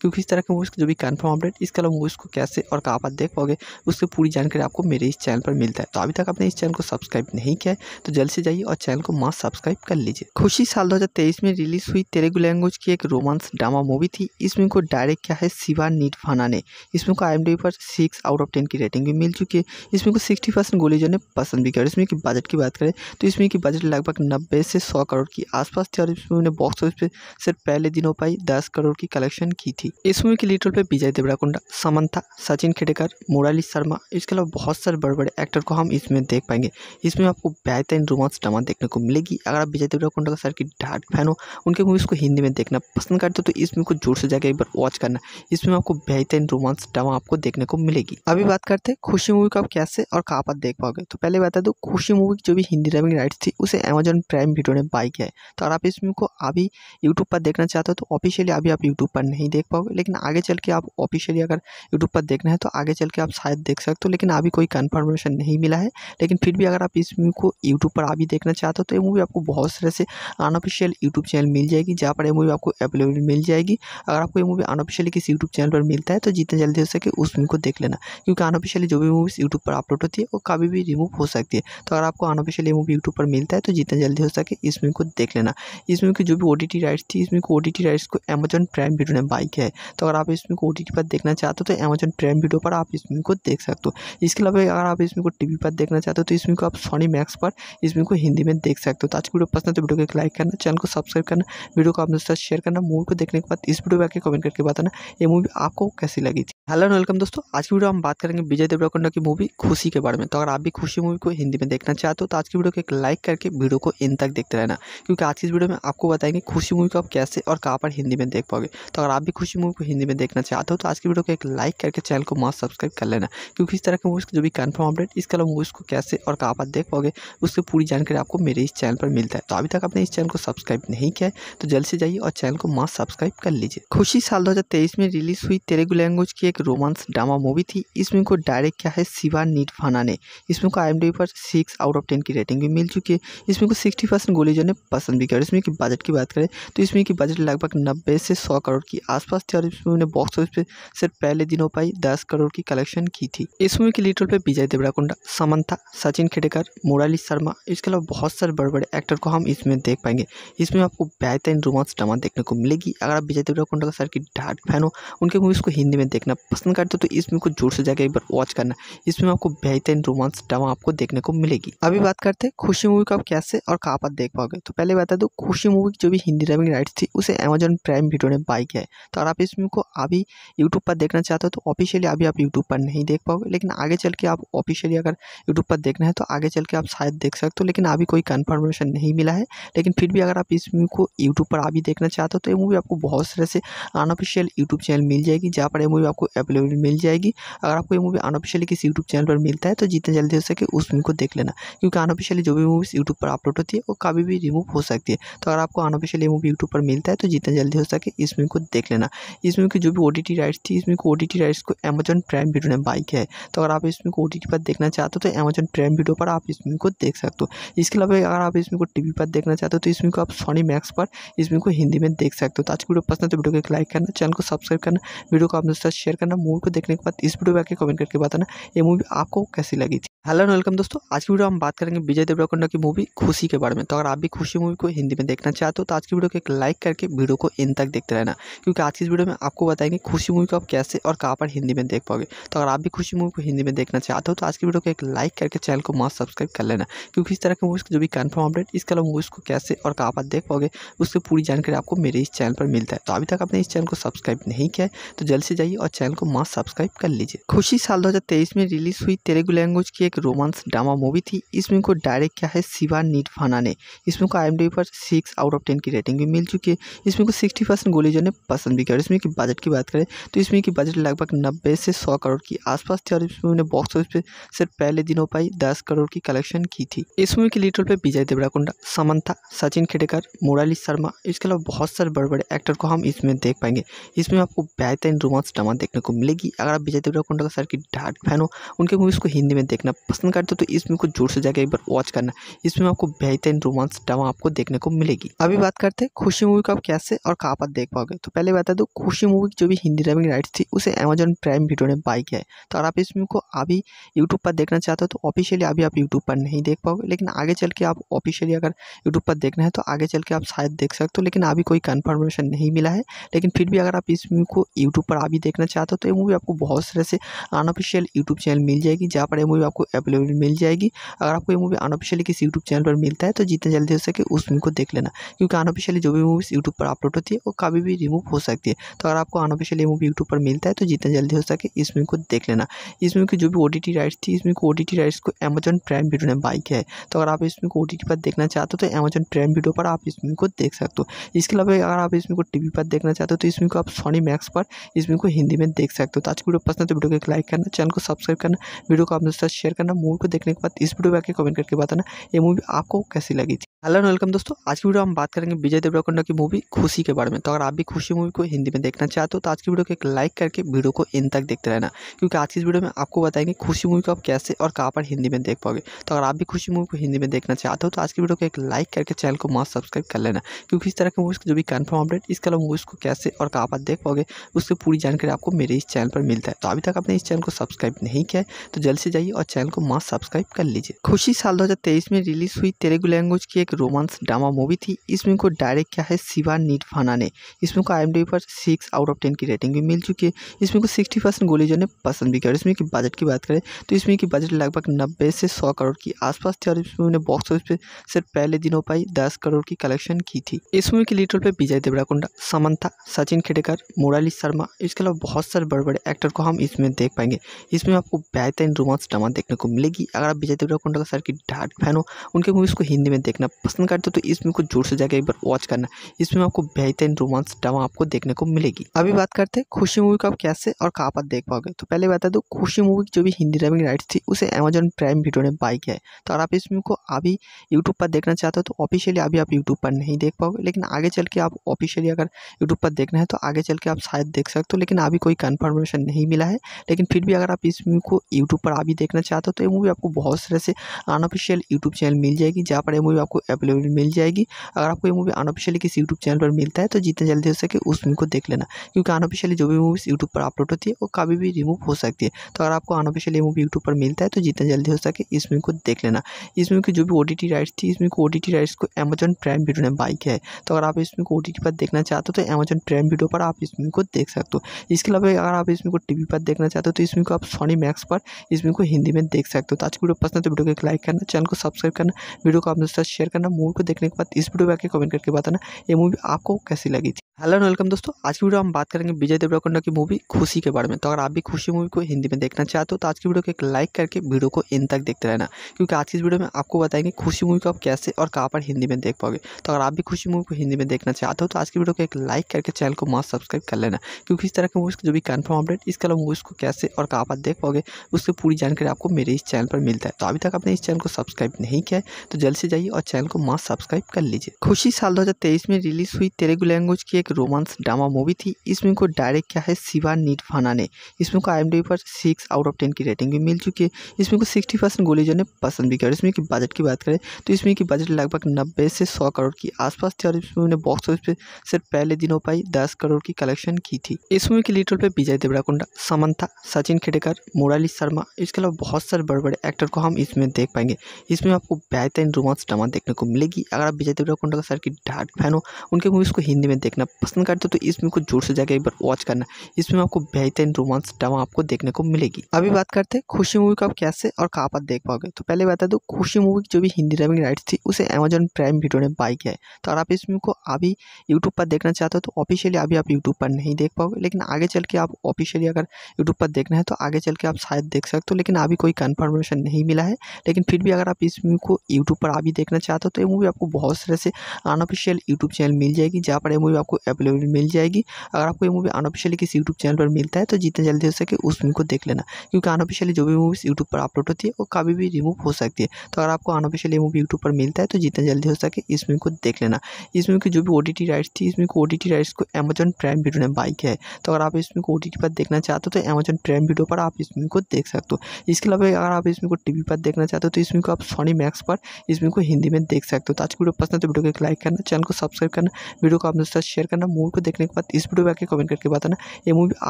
क्योंकि इस तरह के मूवीज़ का जो भी कन्फर्म अपडेट इसके अलावा मूवीज़ को कैसे और कहाँ पर देख पाओगे उसकी पूरी जानकारी आपको मेरे इस चैनल पर मिलता है तो अभी तक आपने इस चैनल को सब्सक्राइब नहीं किया है तो जल्द से जाइए और चैनल को मास्क सब्सक्राइब कर लीजिए खुशी साल दो में रिलीज हुई तेलुगु लैंग्वेज की एक रोमांस ड्रामा मूवी थी इसमें को डायरेक्ट किया है शिवा नीटफाना ने इसमें को आई पर सिक्स आउट ऑफ टेन की रेटिंग भी मिल चुकी है इसमें को सिक्सटी परसेंट गोलीजों ने पसंद भी किया इसमें की बजट की बात करें तो इसमें की बजट लगभग नब्बे से सौ करोड़ के आसपास थी और इसमें बॉक्स मूवी पे सिर्फ पहले दिनों पर ही दस करोड़ की कलेक्शन की थी इस मूवी के लीड रोल पर विजय देवराकुंडा समंथा सचिन खेडेकर मुराली शर्मा इसके अलावा बहुत सारे बड़े बड़े एक्टर को हम इसमें देख पाएंगे इसमें आपको बेहतरीन रोमांस ड्रामा देखने को मिलेगी अगर आप विजय देवराकुंडा का सर की डार्ट फैन हो उनके मूवीज़ को हिंदी में देखना पसंद करते हो तो इसमें को जोर से जाकर एक बार वॉच करना इसमें आपको बेहतरीन रोमांस ड्रामा आपको देखने को मिलेगी अभी बात करते हैं खुशी मूवी को आप कैसे और कहाँ पर देख पाओगे तो पहले बता दो खुशी मूवी की जो भी हिंदी डबिंग राइट्स थी उसे अमेजोन प्राइम वीडियो ने बाई किया है तो अगर आप इस मूवी को अभी यूट्यूब पर देखना चाहते हो तो ऑफिशियली अभी आप यूट्यूब पर नहीं देख पाओगे लेकिन आगे चल के आप ऑफिशियली अगर यूट्यूब पर देखना है तो आगे चल के आप शायद देख सकते हो लेकिन अभी कोई कन्फर्मेशन नहीं मिला है लेकिन फिर भी अगर आप इस मूवी को यूट्यूब पर अभी देखना चाहते हो तो ये मूवी आपको बहुत सारे से अनऑफिशियल यूट्यूब चैनल मिल जाएगी जहाँ पर ये मूवी आपको अवेलेबल मिल जाएगी अगर आपको ये मूवी अनऑफिशियली किसी यूट्यूब चैनल पर मिलता है तो जितना जल्दी हो सके उस मूवी को देख लेना क्योंकि अनऑफिशियली जो भी मूवीज़ यूट्यूब पर अपलोड होती है वो कभी भी रिमूव हो सकती है तो अगर आपको अनऑफिशियली मूवी यूट्यूब पर मिलता है तो जितना जल्दी हो सके इस मूवी को देख लेना इस मूवी की जो भी ओ टी राइट्स थी इसमें टी राइट्स को अमेजन प्राइम वीडियो ने बाई किया है तो अगर आप इसमें को टी पर देखना चाहते हो तो अमेजन प्राइम वीडियो पर आप इसमें को देख सकते हो इसके अलावा अगर आप इसमें को टीवी पर देखना चाहते हो तो इसमें को आप सोनी मैक्स पर इसमें को हिंदी में देख सकते हो तो आज की वीडियो पसंद है तो वीडियो को लाइक करना चैनल को सब्सक्राइब करना वीडियो को अपने साथ शेयर करना मूवी को देखने के बाद इस वीडियो में आके कमेंट करके बताना ये मूवी आपको कैसी लगी थी हेलो वेलकम दोस्तों आज की वीडियो हम बात करेंगे विजय देवराकोंडा की मूवी खुशी के बारे में तो अगर आप भी खुशी मूवी को हिंदी में देखना चाहते हो तो आज की वीडियो को एक लाइक करके वीडियो को इन तक देखते रहना क्योंकि आज की इस वीडियो में आपको बताएंगे खुशी खुशी मूवी को आप कैसे और कहाँ पर हिंदी में देख पाओगे तो अगर आप भी खुशी मूवी को हिंदी में देखना चाहते हो तो आज की वीडियो को एक लाइक करके चैनल को मास्क सब्सक्राइब कर लेना क्योंकि इस तरह के मूवीज़ जो भी कन्फर्म अपडेट इसके अलावा मूवीज़ को कैसे और कहाँ पर देख पाओगे उसकी पूरी जानकारी आपको मेरे इस चैनल पर मिलता है तो अभी तक आपने इस चैनल को सब्सक्राइब नहीं किया है तो जल्द से जाइए और चैनल को मास्क सब्सक्राइब कर लीजिए खुशी साल दो में रिलीज़ हुई तेलुगु लैंग्वेज की एक रोमांस ड्रामा मूवी थी इस मूवी को डायरेक्ट किया है शिवा नीटफाना ने इसमें को आई पर सिक्स आउट ऑफ टेन की रेटिंग भी मिल चुकी है इसमें को सिक्सटी परसेंट गोलीजों ने पसंद भी किया और इसमें की बजट की बात करें करें तो इस मूवी की बजट लगभग नब्बे से सौ करोड़ की आसपास थी और इस मूवी ने बॉक्स ऑफिस पर सिर्फ पहले दिनों पर ही दस करोड़ की कलेक्शन की थी इस मूवी के लीड रोल पर विजय देवराकुंडा समंथा सचिन खेडेकर मुरली शर्मा इसके अलावा बहुत सारे बड़े बड़े एक्टर को हम इसमें देख पाएंगे इसमें आपको बेहतरीन रोमांस ड्रामा देखने को मिलेगी अगर आप विजय देवराकुंडा का सर की डार्क फैन हो उनके मूवीज़ को हिंदी में देखना पसंद करते हो तो इसमें को जोर से जाकर एक बार वॉच करना इसमें आपको बेहतरीन रोमांस ड्रामा आपको देखने को मिलेगी अभी बात करते हैं खुशी मूवी को आप कैसे और कहाँ पर देख पाओगे तो पहले बता दो खुशी मूवी जो भी हिंदी डबिंग राइट्स थी उसे अमेजोन प्राइम वीडियो ने बाई किया है तो अगर आप इस फिल्म को अभी यूट्यूब पर देखना चाहते हो तो ऑफिशियली अभी आप यूट्यूब पर नहीं देख पाओगे लेकिन आगे चल के आप ऑफिशियली अगर यूट्यूब पर देखना है तो आगे चल के आप शायद देख सकते हो लेकिन अभी कोई कन्फर्मेशन नहीं मिला है लेकिन फिर भी अगर आप इस मूवी को यूट्यूब पर अभी देखना चाहते हो तो ये मूवी आपको बहुत सारे से अनऑफिशियल यूट्यूब चैनल मिल जाएगी जहाँ पर ये मूवी आपको अवेलेबल मिल जाएगी अगर आपको ये मूवी अनऑफिशियली किसी यूट्यूब चैनल पर मिलता है तो जितना जल्दी हो सके उस मूवी को देख लेना क्योंकि अनऑफिशियली जो भी मूवीज़ यूट्यूब पर अपलोड होती है वो कभी भी रिमूव हो सकती है तो अगर आपको अनऑफिशियल लिए मूवी यूट्यूब पर मिलता है तो जितना जल्दी हो सके इस मूवी को देख लेना इस मूवी की जो भी ओ टी राइट्स थी इस मूवी को ओ राइट्स को अमेजन प्राइम वीडियो ने बाई किया है तो अगर आप इसमें मूवी को ओ पर देखना चाहते हो तो अमेजन प्राइम वीडियो पर आप इस मूवी को देख सकते हो इसके अलावा अगर आप इसमें मूवी को टी पर देखना चाहते हो तो इसमें को आप सोनी मैक्स पर इस मूवी को हिंदी में देख सकते हो तो आज की वीडियो पसंद है तो वीडियो को एक लाइक करना चैनल को सब्सक्राइब करना वीडियो को आपने साथ शेयर करना मूवी को देखने के बाद इस वीडियो पर आके कमेंट करके बताना ये मूवी आपको कैसी लगी थी हेलो वेलकम दोस्तों आज की वीडियो हम बात करेंगे विजय देवरकोंडा की मूवी खुशी के बारे में तो अगर आप भी खुशी मूवी को हिंदी में देखना चाहते हो तो आज की वीडियो को एक लाइक करके वीडियो को इन तक देखते रहना क्योंकि आज की इस वीडियो में आपको बताएंगे खुशी मूवी को आप कैसे और कहाँ पर हिंदी में देख पाओगे तो अगर आप भी खुशी मूवी को हिंदी में देखना चाहते हो तो आज की वीडियो को एक लाइक करके चैनल को मास्क सब्सक्राइब कर लेना क्योंकि इस तरह के मूवीज़ जो भी कन्फर्म अपडेट इसके अलावा मूवीज़ को कैसे और कहाँ पर देख पाओगे उसकी पूरी जानकारी आपको मेरे इस चैनल पर मिलता है तो अभी तक आपने इस चैनल को सब्सक्राइब नहीं किया है तो जल्द से जाइए और चैनल को मास्क सब्सक्राइब कर लीजिए खुशी साल तेईस में रिलीज हुई तेलुगु लैंग्वेज की एक रोमांस ड्रामा मूवी थी इसमें को डायरेक्ट किया है शिवा फाना ने इसमें को आई पर सिक्स आउट ऑफ टेन की रेटिंग भी मिल चुकी है इसमें को सिक्सटी परसेंट गोलीजों ने पसंद भी किया इसमें की बजट की बात करें तो इसमें की बजट लगभग नब्बे से सौ करोड़ की आसपास थी और इसमें उन्हें बॉक्स ऑफिस पर सिर्फ पहले दिनों पर ही दस करोड़ की कलेक्शन की थी इस मूवी के लीड रोल पर विजय देवराकुंडा समंथा सचिन खेडेकर मुराली शर्मा इसके अलावा बहुत सारे बड़े बड़े एक्टर को हम इसमें देख पाएंगे इसमें आपको बेहतरीन रोमांस ड्रामा देखने को मिलेगी अगर आप विजय देवराकुंडा का सर की डार्ट फैन हो उनके मूवीज़ को हिंदी में देखना पसंद करते हो तो इसमें को जोर से जाकर एक बार वॉच करना इसमें आपको बेहतरीन रोमांस ड्रामा आपको देखने को मिलेगी अभी बात कर करते हैं खुशी मूवी को आप कैसे और कहाँ पर देख पाओगे तो पहले बता दो तो खुशी मूवी जो भी हिंदी डबिंग राइट्स थी उसे अमेजन प्राइम वीडियो ने बाई किया है तो अगर आप इस मूवी को अभी यूट्यूब पर देखना चाहते हो तो ऑफिशियली अभी आप यूट्यूब पर नहीं देख पाओगे लेकिन आगे चल के आप ऑफिशियली अगर यूट्यूब पर देखना है तो आगे चल के आप शायद देख सकते हो लेकिन अभी कोई कन्फर्मेशन नहीं मिला है लेकिन फिर भी अगर आप इस मूवी को यूट्यूब पर अभी देखना चाहते हो तो ये मूवी आपको बहुत सारे से अनऑफिशियल यूट्यूब चैनल मिल जाएगी जहाँ पर ये मूवी आपको अवेलेबल मिल जाएगी अगर आपको ये मूवी अनऑफिशियली किसी यूट्यूब चैनल पर मिलता है तो जितना जल्दी हो सके उस मूवी को देख लेना क्योंकि अनऑफिशियली जो भी मूवीज़ यूट्यूब पर अपलोड होती है वो कभी भी रिमूव हो सकती है तो अगर आपको अनऑफिशियली मूवी यूट्यूब पर मिलता है तो जितना जल्दी हो सके इस मूवी को देख लेना इस मूवी की जो भी ओ राइट्स थी इस मूवी को ओ राइट्स को अमेजन प्राइम वीडियो ने बाई किया है तो अगर आप इस मूवी को ओ पर देखना चाहते हो तो अमेजन प्राइम वीडियो पर आप इस मूवी को देख सकते हो इसके अलावा अगर आप इस मूवी को टी पर देखना चाहते हो तो इस मूवी को आप सोनी मैक्स पर इस मूवी को हिंदी में देख सकते हो तो आज की वीडियो पसंद है तो वीडियो को एक लाइक करना चैनल को सब्सक्राइब करना वीडियो को अपने साथ शेयर करना मूवी को देखने के बाद इस वीडियो में आके कमेंट करके बताना ये मूवी आपको कैसी लगी थी हेलो एंड वेलकम दोस्तों आज की वीडियो हम बात करेंगे विजय देवराकोंडा की मूवी खुशी के बारे में तो अगर आप भी खुशी मूवी को हिंदी में देखना चाहते हो तो आज की वीडियो को एक लाइक करके वीडियो को इन तक देखते रहना क्योंकि आज की इस वीडियो में आपको बताएंगे खुशी मूवी को आप कैसे और कहाँ पर हिंदी में देख पाओगे तो अगर आप भी खुशी मूवी को हिंदी में देखना चाहते हो तो आज की वीडियो को एक लाइक करके चैनल को मास्क सब्सक्राइब कर लेना क्योंकि इस तरह के मूवीज़ जो भी कन्फर्म अपडेट इसके अलावा मूवीज़ को कैसे और कहाँ पर देख पाओगे उसकी पूरी जानकारी आपको मेरे इस चैनल पर मिलता है तो अभी तक आपने इस चैनल को सब्सक्राइब नहीं किया तो जल्द से जाइए और चैनल को मस्त सब्सक्राइब कर लीजिए खुशी साल दो में रिलीज हुई तेलुगु लैंग्वेज की एक रोमांस ड्रामा मूवी थी इस को डायरेक्ट किया है शिवा निटफाना ने इस को आई पर सिक्स आउट ऑफ टेन की रेटिंग भी मिल चुकी है इस मूवी को सिक्सटी परसेंट गोलीजो ने पसंद भी किया और इसमें की बजट की बात करें तो इसमें की बजट लगभग नब्बे से सौ करोड़ की आसपास थी और इस ने बॉक्स ऑफिस पर सिर्फ पहले दिनों पर ही दस करोड़ की कलेक्शन की थी इस मूवी के लीड रोल पर विजय देवराकुंडा समंथा सचिन खेडेकर मुराली शर्मा इसके अलावा बहुत सारे बड़े बड़े एक्टर को हम इसमें देख पाएंगे इसमें आपको बेहतरीन रोमांस ड्रामा देखने को मिलेगी अगर आप विजय देवराकुंडा का सर की डार्क फैन हो उनके मूवीज़ को हिंदी में देखना पसंद करते हो तो इस फिल्म को जोर से जाकर एक बार वॉच करना इसमें आपको बेहतरीन रोमांस ड्रामा आपको देखने को मिलेगी अभी बात करते हैं खुशी मूवी को आप कैसे और कहाँ पर देख पाओगे तो पहले बता दो खुशी मूवी की जो भी हिंदी ड्रामिंग राइट्स थी उसे अमेजोन प्राइम वीडियो ने बाई किया है तो अगर आप इस मूवी को अभी यूट्यूब पर देखना चाहते हो तो ऑफिशियली अभी आप यूट्यूब पर नहीं देख पाओगे लेकिन आगे चल के आप ऑफिशियली अगर यूट्यूब पर देखना है तो आगे चल के आप शायद देख सकते हो लेकिन अभी कोई कन्फर्मेशन नहीं मिला है लेकिन फिर भी अगर आप इस मूवी को यूट्यूब पर अभी देखना चाहते हो तो ये मूवी आपको बहुत सारे से अनऑफिशियल यूट्यूब चैनल मिल जाएगी जहाँ पर ये मूवी आपको अवेलेबल मिल जाएगी अगर आपको ये मूवी अनऑफिशियली किसी यूट्यूब चैनल पर मिलता है तो जितना जल्दी हो सके उस मूवी को देख लेना क्योंकि अनऑफिशियली जो भी मूवीज़ यूट्यूब पर अपलोड होती है वो कभी भी रिमूव हो सकती है तो अगर आपको अनऑफिशियली मूवी यूट्यूब पर मिलता है तो जितना जल्दी हो सके इस मूवी को देख लेना इस मूवी की जो भी ओ राइट्स थी इस मूवी को ओ राइट्स को अमेजन प्राइम वीडियो ने बाई किया है तो अगर आप इस मूवी को ओ पर देखना चाहते हो तो अमेजन प्राइम वीडियो पर आप इस मूवी को देख सकते हो इसके अलावा अगर आप इस मूवी को टीवी पर देखना चाहते हो तो इस मूवी को आप सोनी मैक्स पर इस मूवी को हिंदी में देख सकते हो तो आज की वीडियो पसंद है तो वीडियो को एक लाइक करना चैनल को सब्सक्राइब करना वीडियो को अपने साथ शेयर करना करना मूवी को देखने के बाद इस वीडियो में आके कमेंट करके बताना ये मूवी आपको कैसी लगी थी हेलो एंड वेलकम दोस्तों आज की वीडियो हम बात करेंगे विजय देवराकोंडा की मूवी खुशी के बारे में तो अगर आप भी खुशी मूवी को हिंदी में देखना चाहते हो तो आज की वीडियो को एक लाइक करके वीडियो को इन तक देखते रहना क्योंकि आज की इस वीडियो में आपको बताएंगे खुशी मूवी को आप कैसे और कहाँ पर हिंदी में देख पाओगे तो अगर आप भी खुशी मूवी को हिंदी में देखना चाहते हो तो आज की वीडियो को एक लाइक करके चैनल को मास्क सब्सक्राइब कर लेना क्योंकि इस तरह की मूवीज़ जो भी कन्फर्म अपडेट इसके अलावा मूवीज़ को कैसे और कहाँ पर देख पाओगे उसकी पूरी जानकारी आपको मेरे इस चैनल पर मिलता है तो अभी तक आपने इस चैनल को सब्सक्राइब नहीं किया है तो जल्द से जाइए और चैनल को मास्क सब्सक्राइब कर लीजिए खुशी साल दो में रिलीज़ हुई तेलुगु लैंग्वेज की एक रोमांस ड्रामा मूवी थी इस फिल्म को डायरेक्ट किया है शिवा फाना ने इस फिल्म को आई पर सिक्स आउट ऑफ टेन की रेटिंग भी मिल चुकी है इसमें को सिक्सटी परसेंट गोलीजों ने पसंद भी किया इसमें की बजट की बात करें तो इसमें की बजट लगभग नब्बे से सौ करोड़ के आसपास थी और इसमें बॉक्स ऑफिस पर सिर्फ पहले दिनों पर दस करोड़ की कलेक्शन की थी इस मूवी के लीड रोल पर विजय देवराकुंडा समंथा सचिन खेडेकर मुराली शर्मा इसके अलावा बहुत सारे बड़े बड़े एक्टर को हम इसमें देख पाएंगे इसमें आपको बेहतरीन रोमांस ड्रामा देखने को मिलेगी अगर आप विजय देवराकुंडा का सर की डार्क फैन हो उनके मूवीज़ को हिंदी में देखना पसंद करते हो तो इस कुछ को जोर से जाकर एक बार वॉच करना इसमें आपको बेहतरीन रोमांस ड्रामा आपको देखने को मिलेगी अभी बात करते हैं खुशी मूवी को आप कैसे और कहाँ पर देख पाओगे तो पहले बता दो खुशी मूवी की जो भी हिंदी ड्रामिंग राइट्स थी उसे अमेजोन प्राइम वीडियो ने बाई किया है तो अगर आप इस मूवी को अभी यूट्यूब पर देखना चाहते हो तो ऑफिशियली अभी आप यूट्यूब पर नहीं देख पाओगे लेकिन आगे चल के आप ऑफिशियली अगर यूट्यूब पर देखना है तो आगे चल के आप शायद देख सकते हो लेकिन अभी कोई कन्फर्मेशन नहीं मिला है लेकिन फिर भी अगर आप इस मूवी को यूट्यूब पर अभी देखना चाहते हो तो ये मूवी आपको बहुत सारे से अनऑफिशियल यूट्यूब चैनल मिल जाएगी जहाँ पर यह मूवी आपको अवेलेबल मिल जाएगी अगर आपको ये मूवी अनऑफिशियली किसी यूट्यूब चैनल पर मिलता है तो जितना जल्दी हो सके उस मूवी को देख लेना क्योंकि अनऑफिशियली जो भी मूवीज़ यूट्यूब पर अपलोड होती है वो कभी भी रिमूव हो सकती है तो अगर आपको अनऑफिशियली मूवी यूट्यूब पर मिलता है तो जितना जल्दी हो सके इस मूवी को देख लेना इस मूवी की जो भी ओ राइट्स थी इसमें ओ टी ओ राइट्स को अमेजन प्राइम वीडियो ने बाई किया है तो अगर आप इसमें ओ टी ओ पर देखना चाहते हो तो अमेजन प्राइम वीडियो पर आप इस मूवी को देख सकते हो इसके अलावा अगर आप इसमें मूवी को टीवी पर देखना चाहते हो तो इसमें को आप सोनी मैक्स पर इसमें को हिंदी में देख सकते हो तो आज की वीडियो पसंद तो वीडियो को एक लाइक करना चैनल को सब्सक्राइब करना वीडियो को अपने साथ शेयर करना मूवी को देखने के बाद इस वीडियो में आके कमेंट करके बताना ये मूवी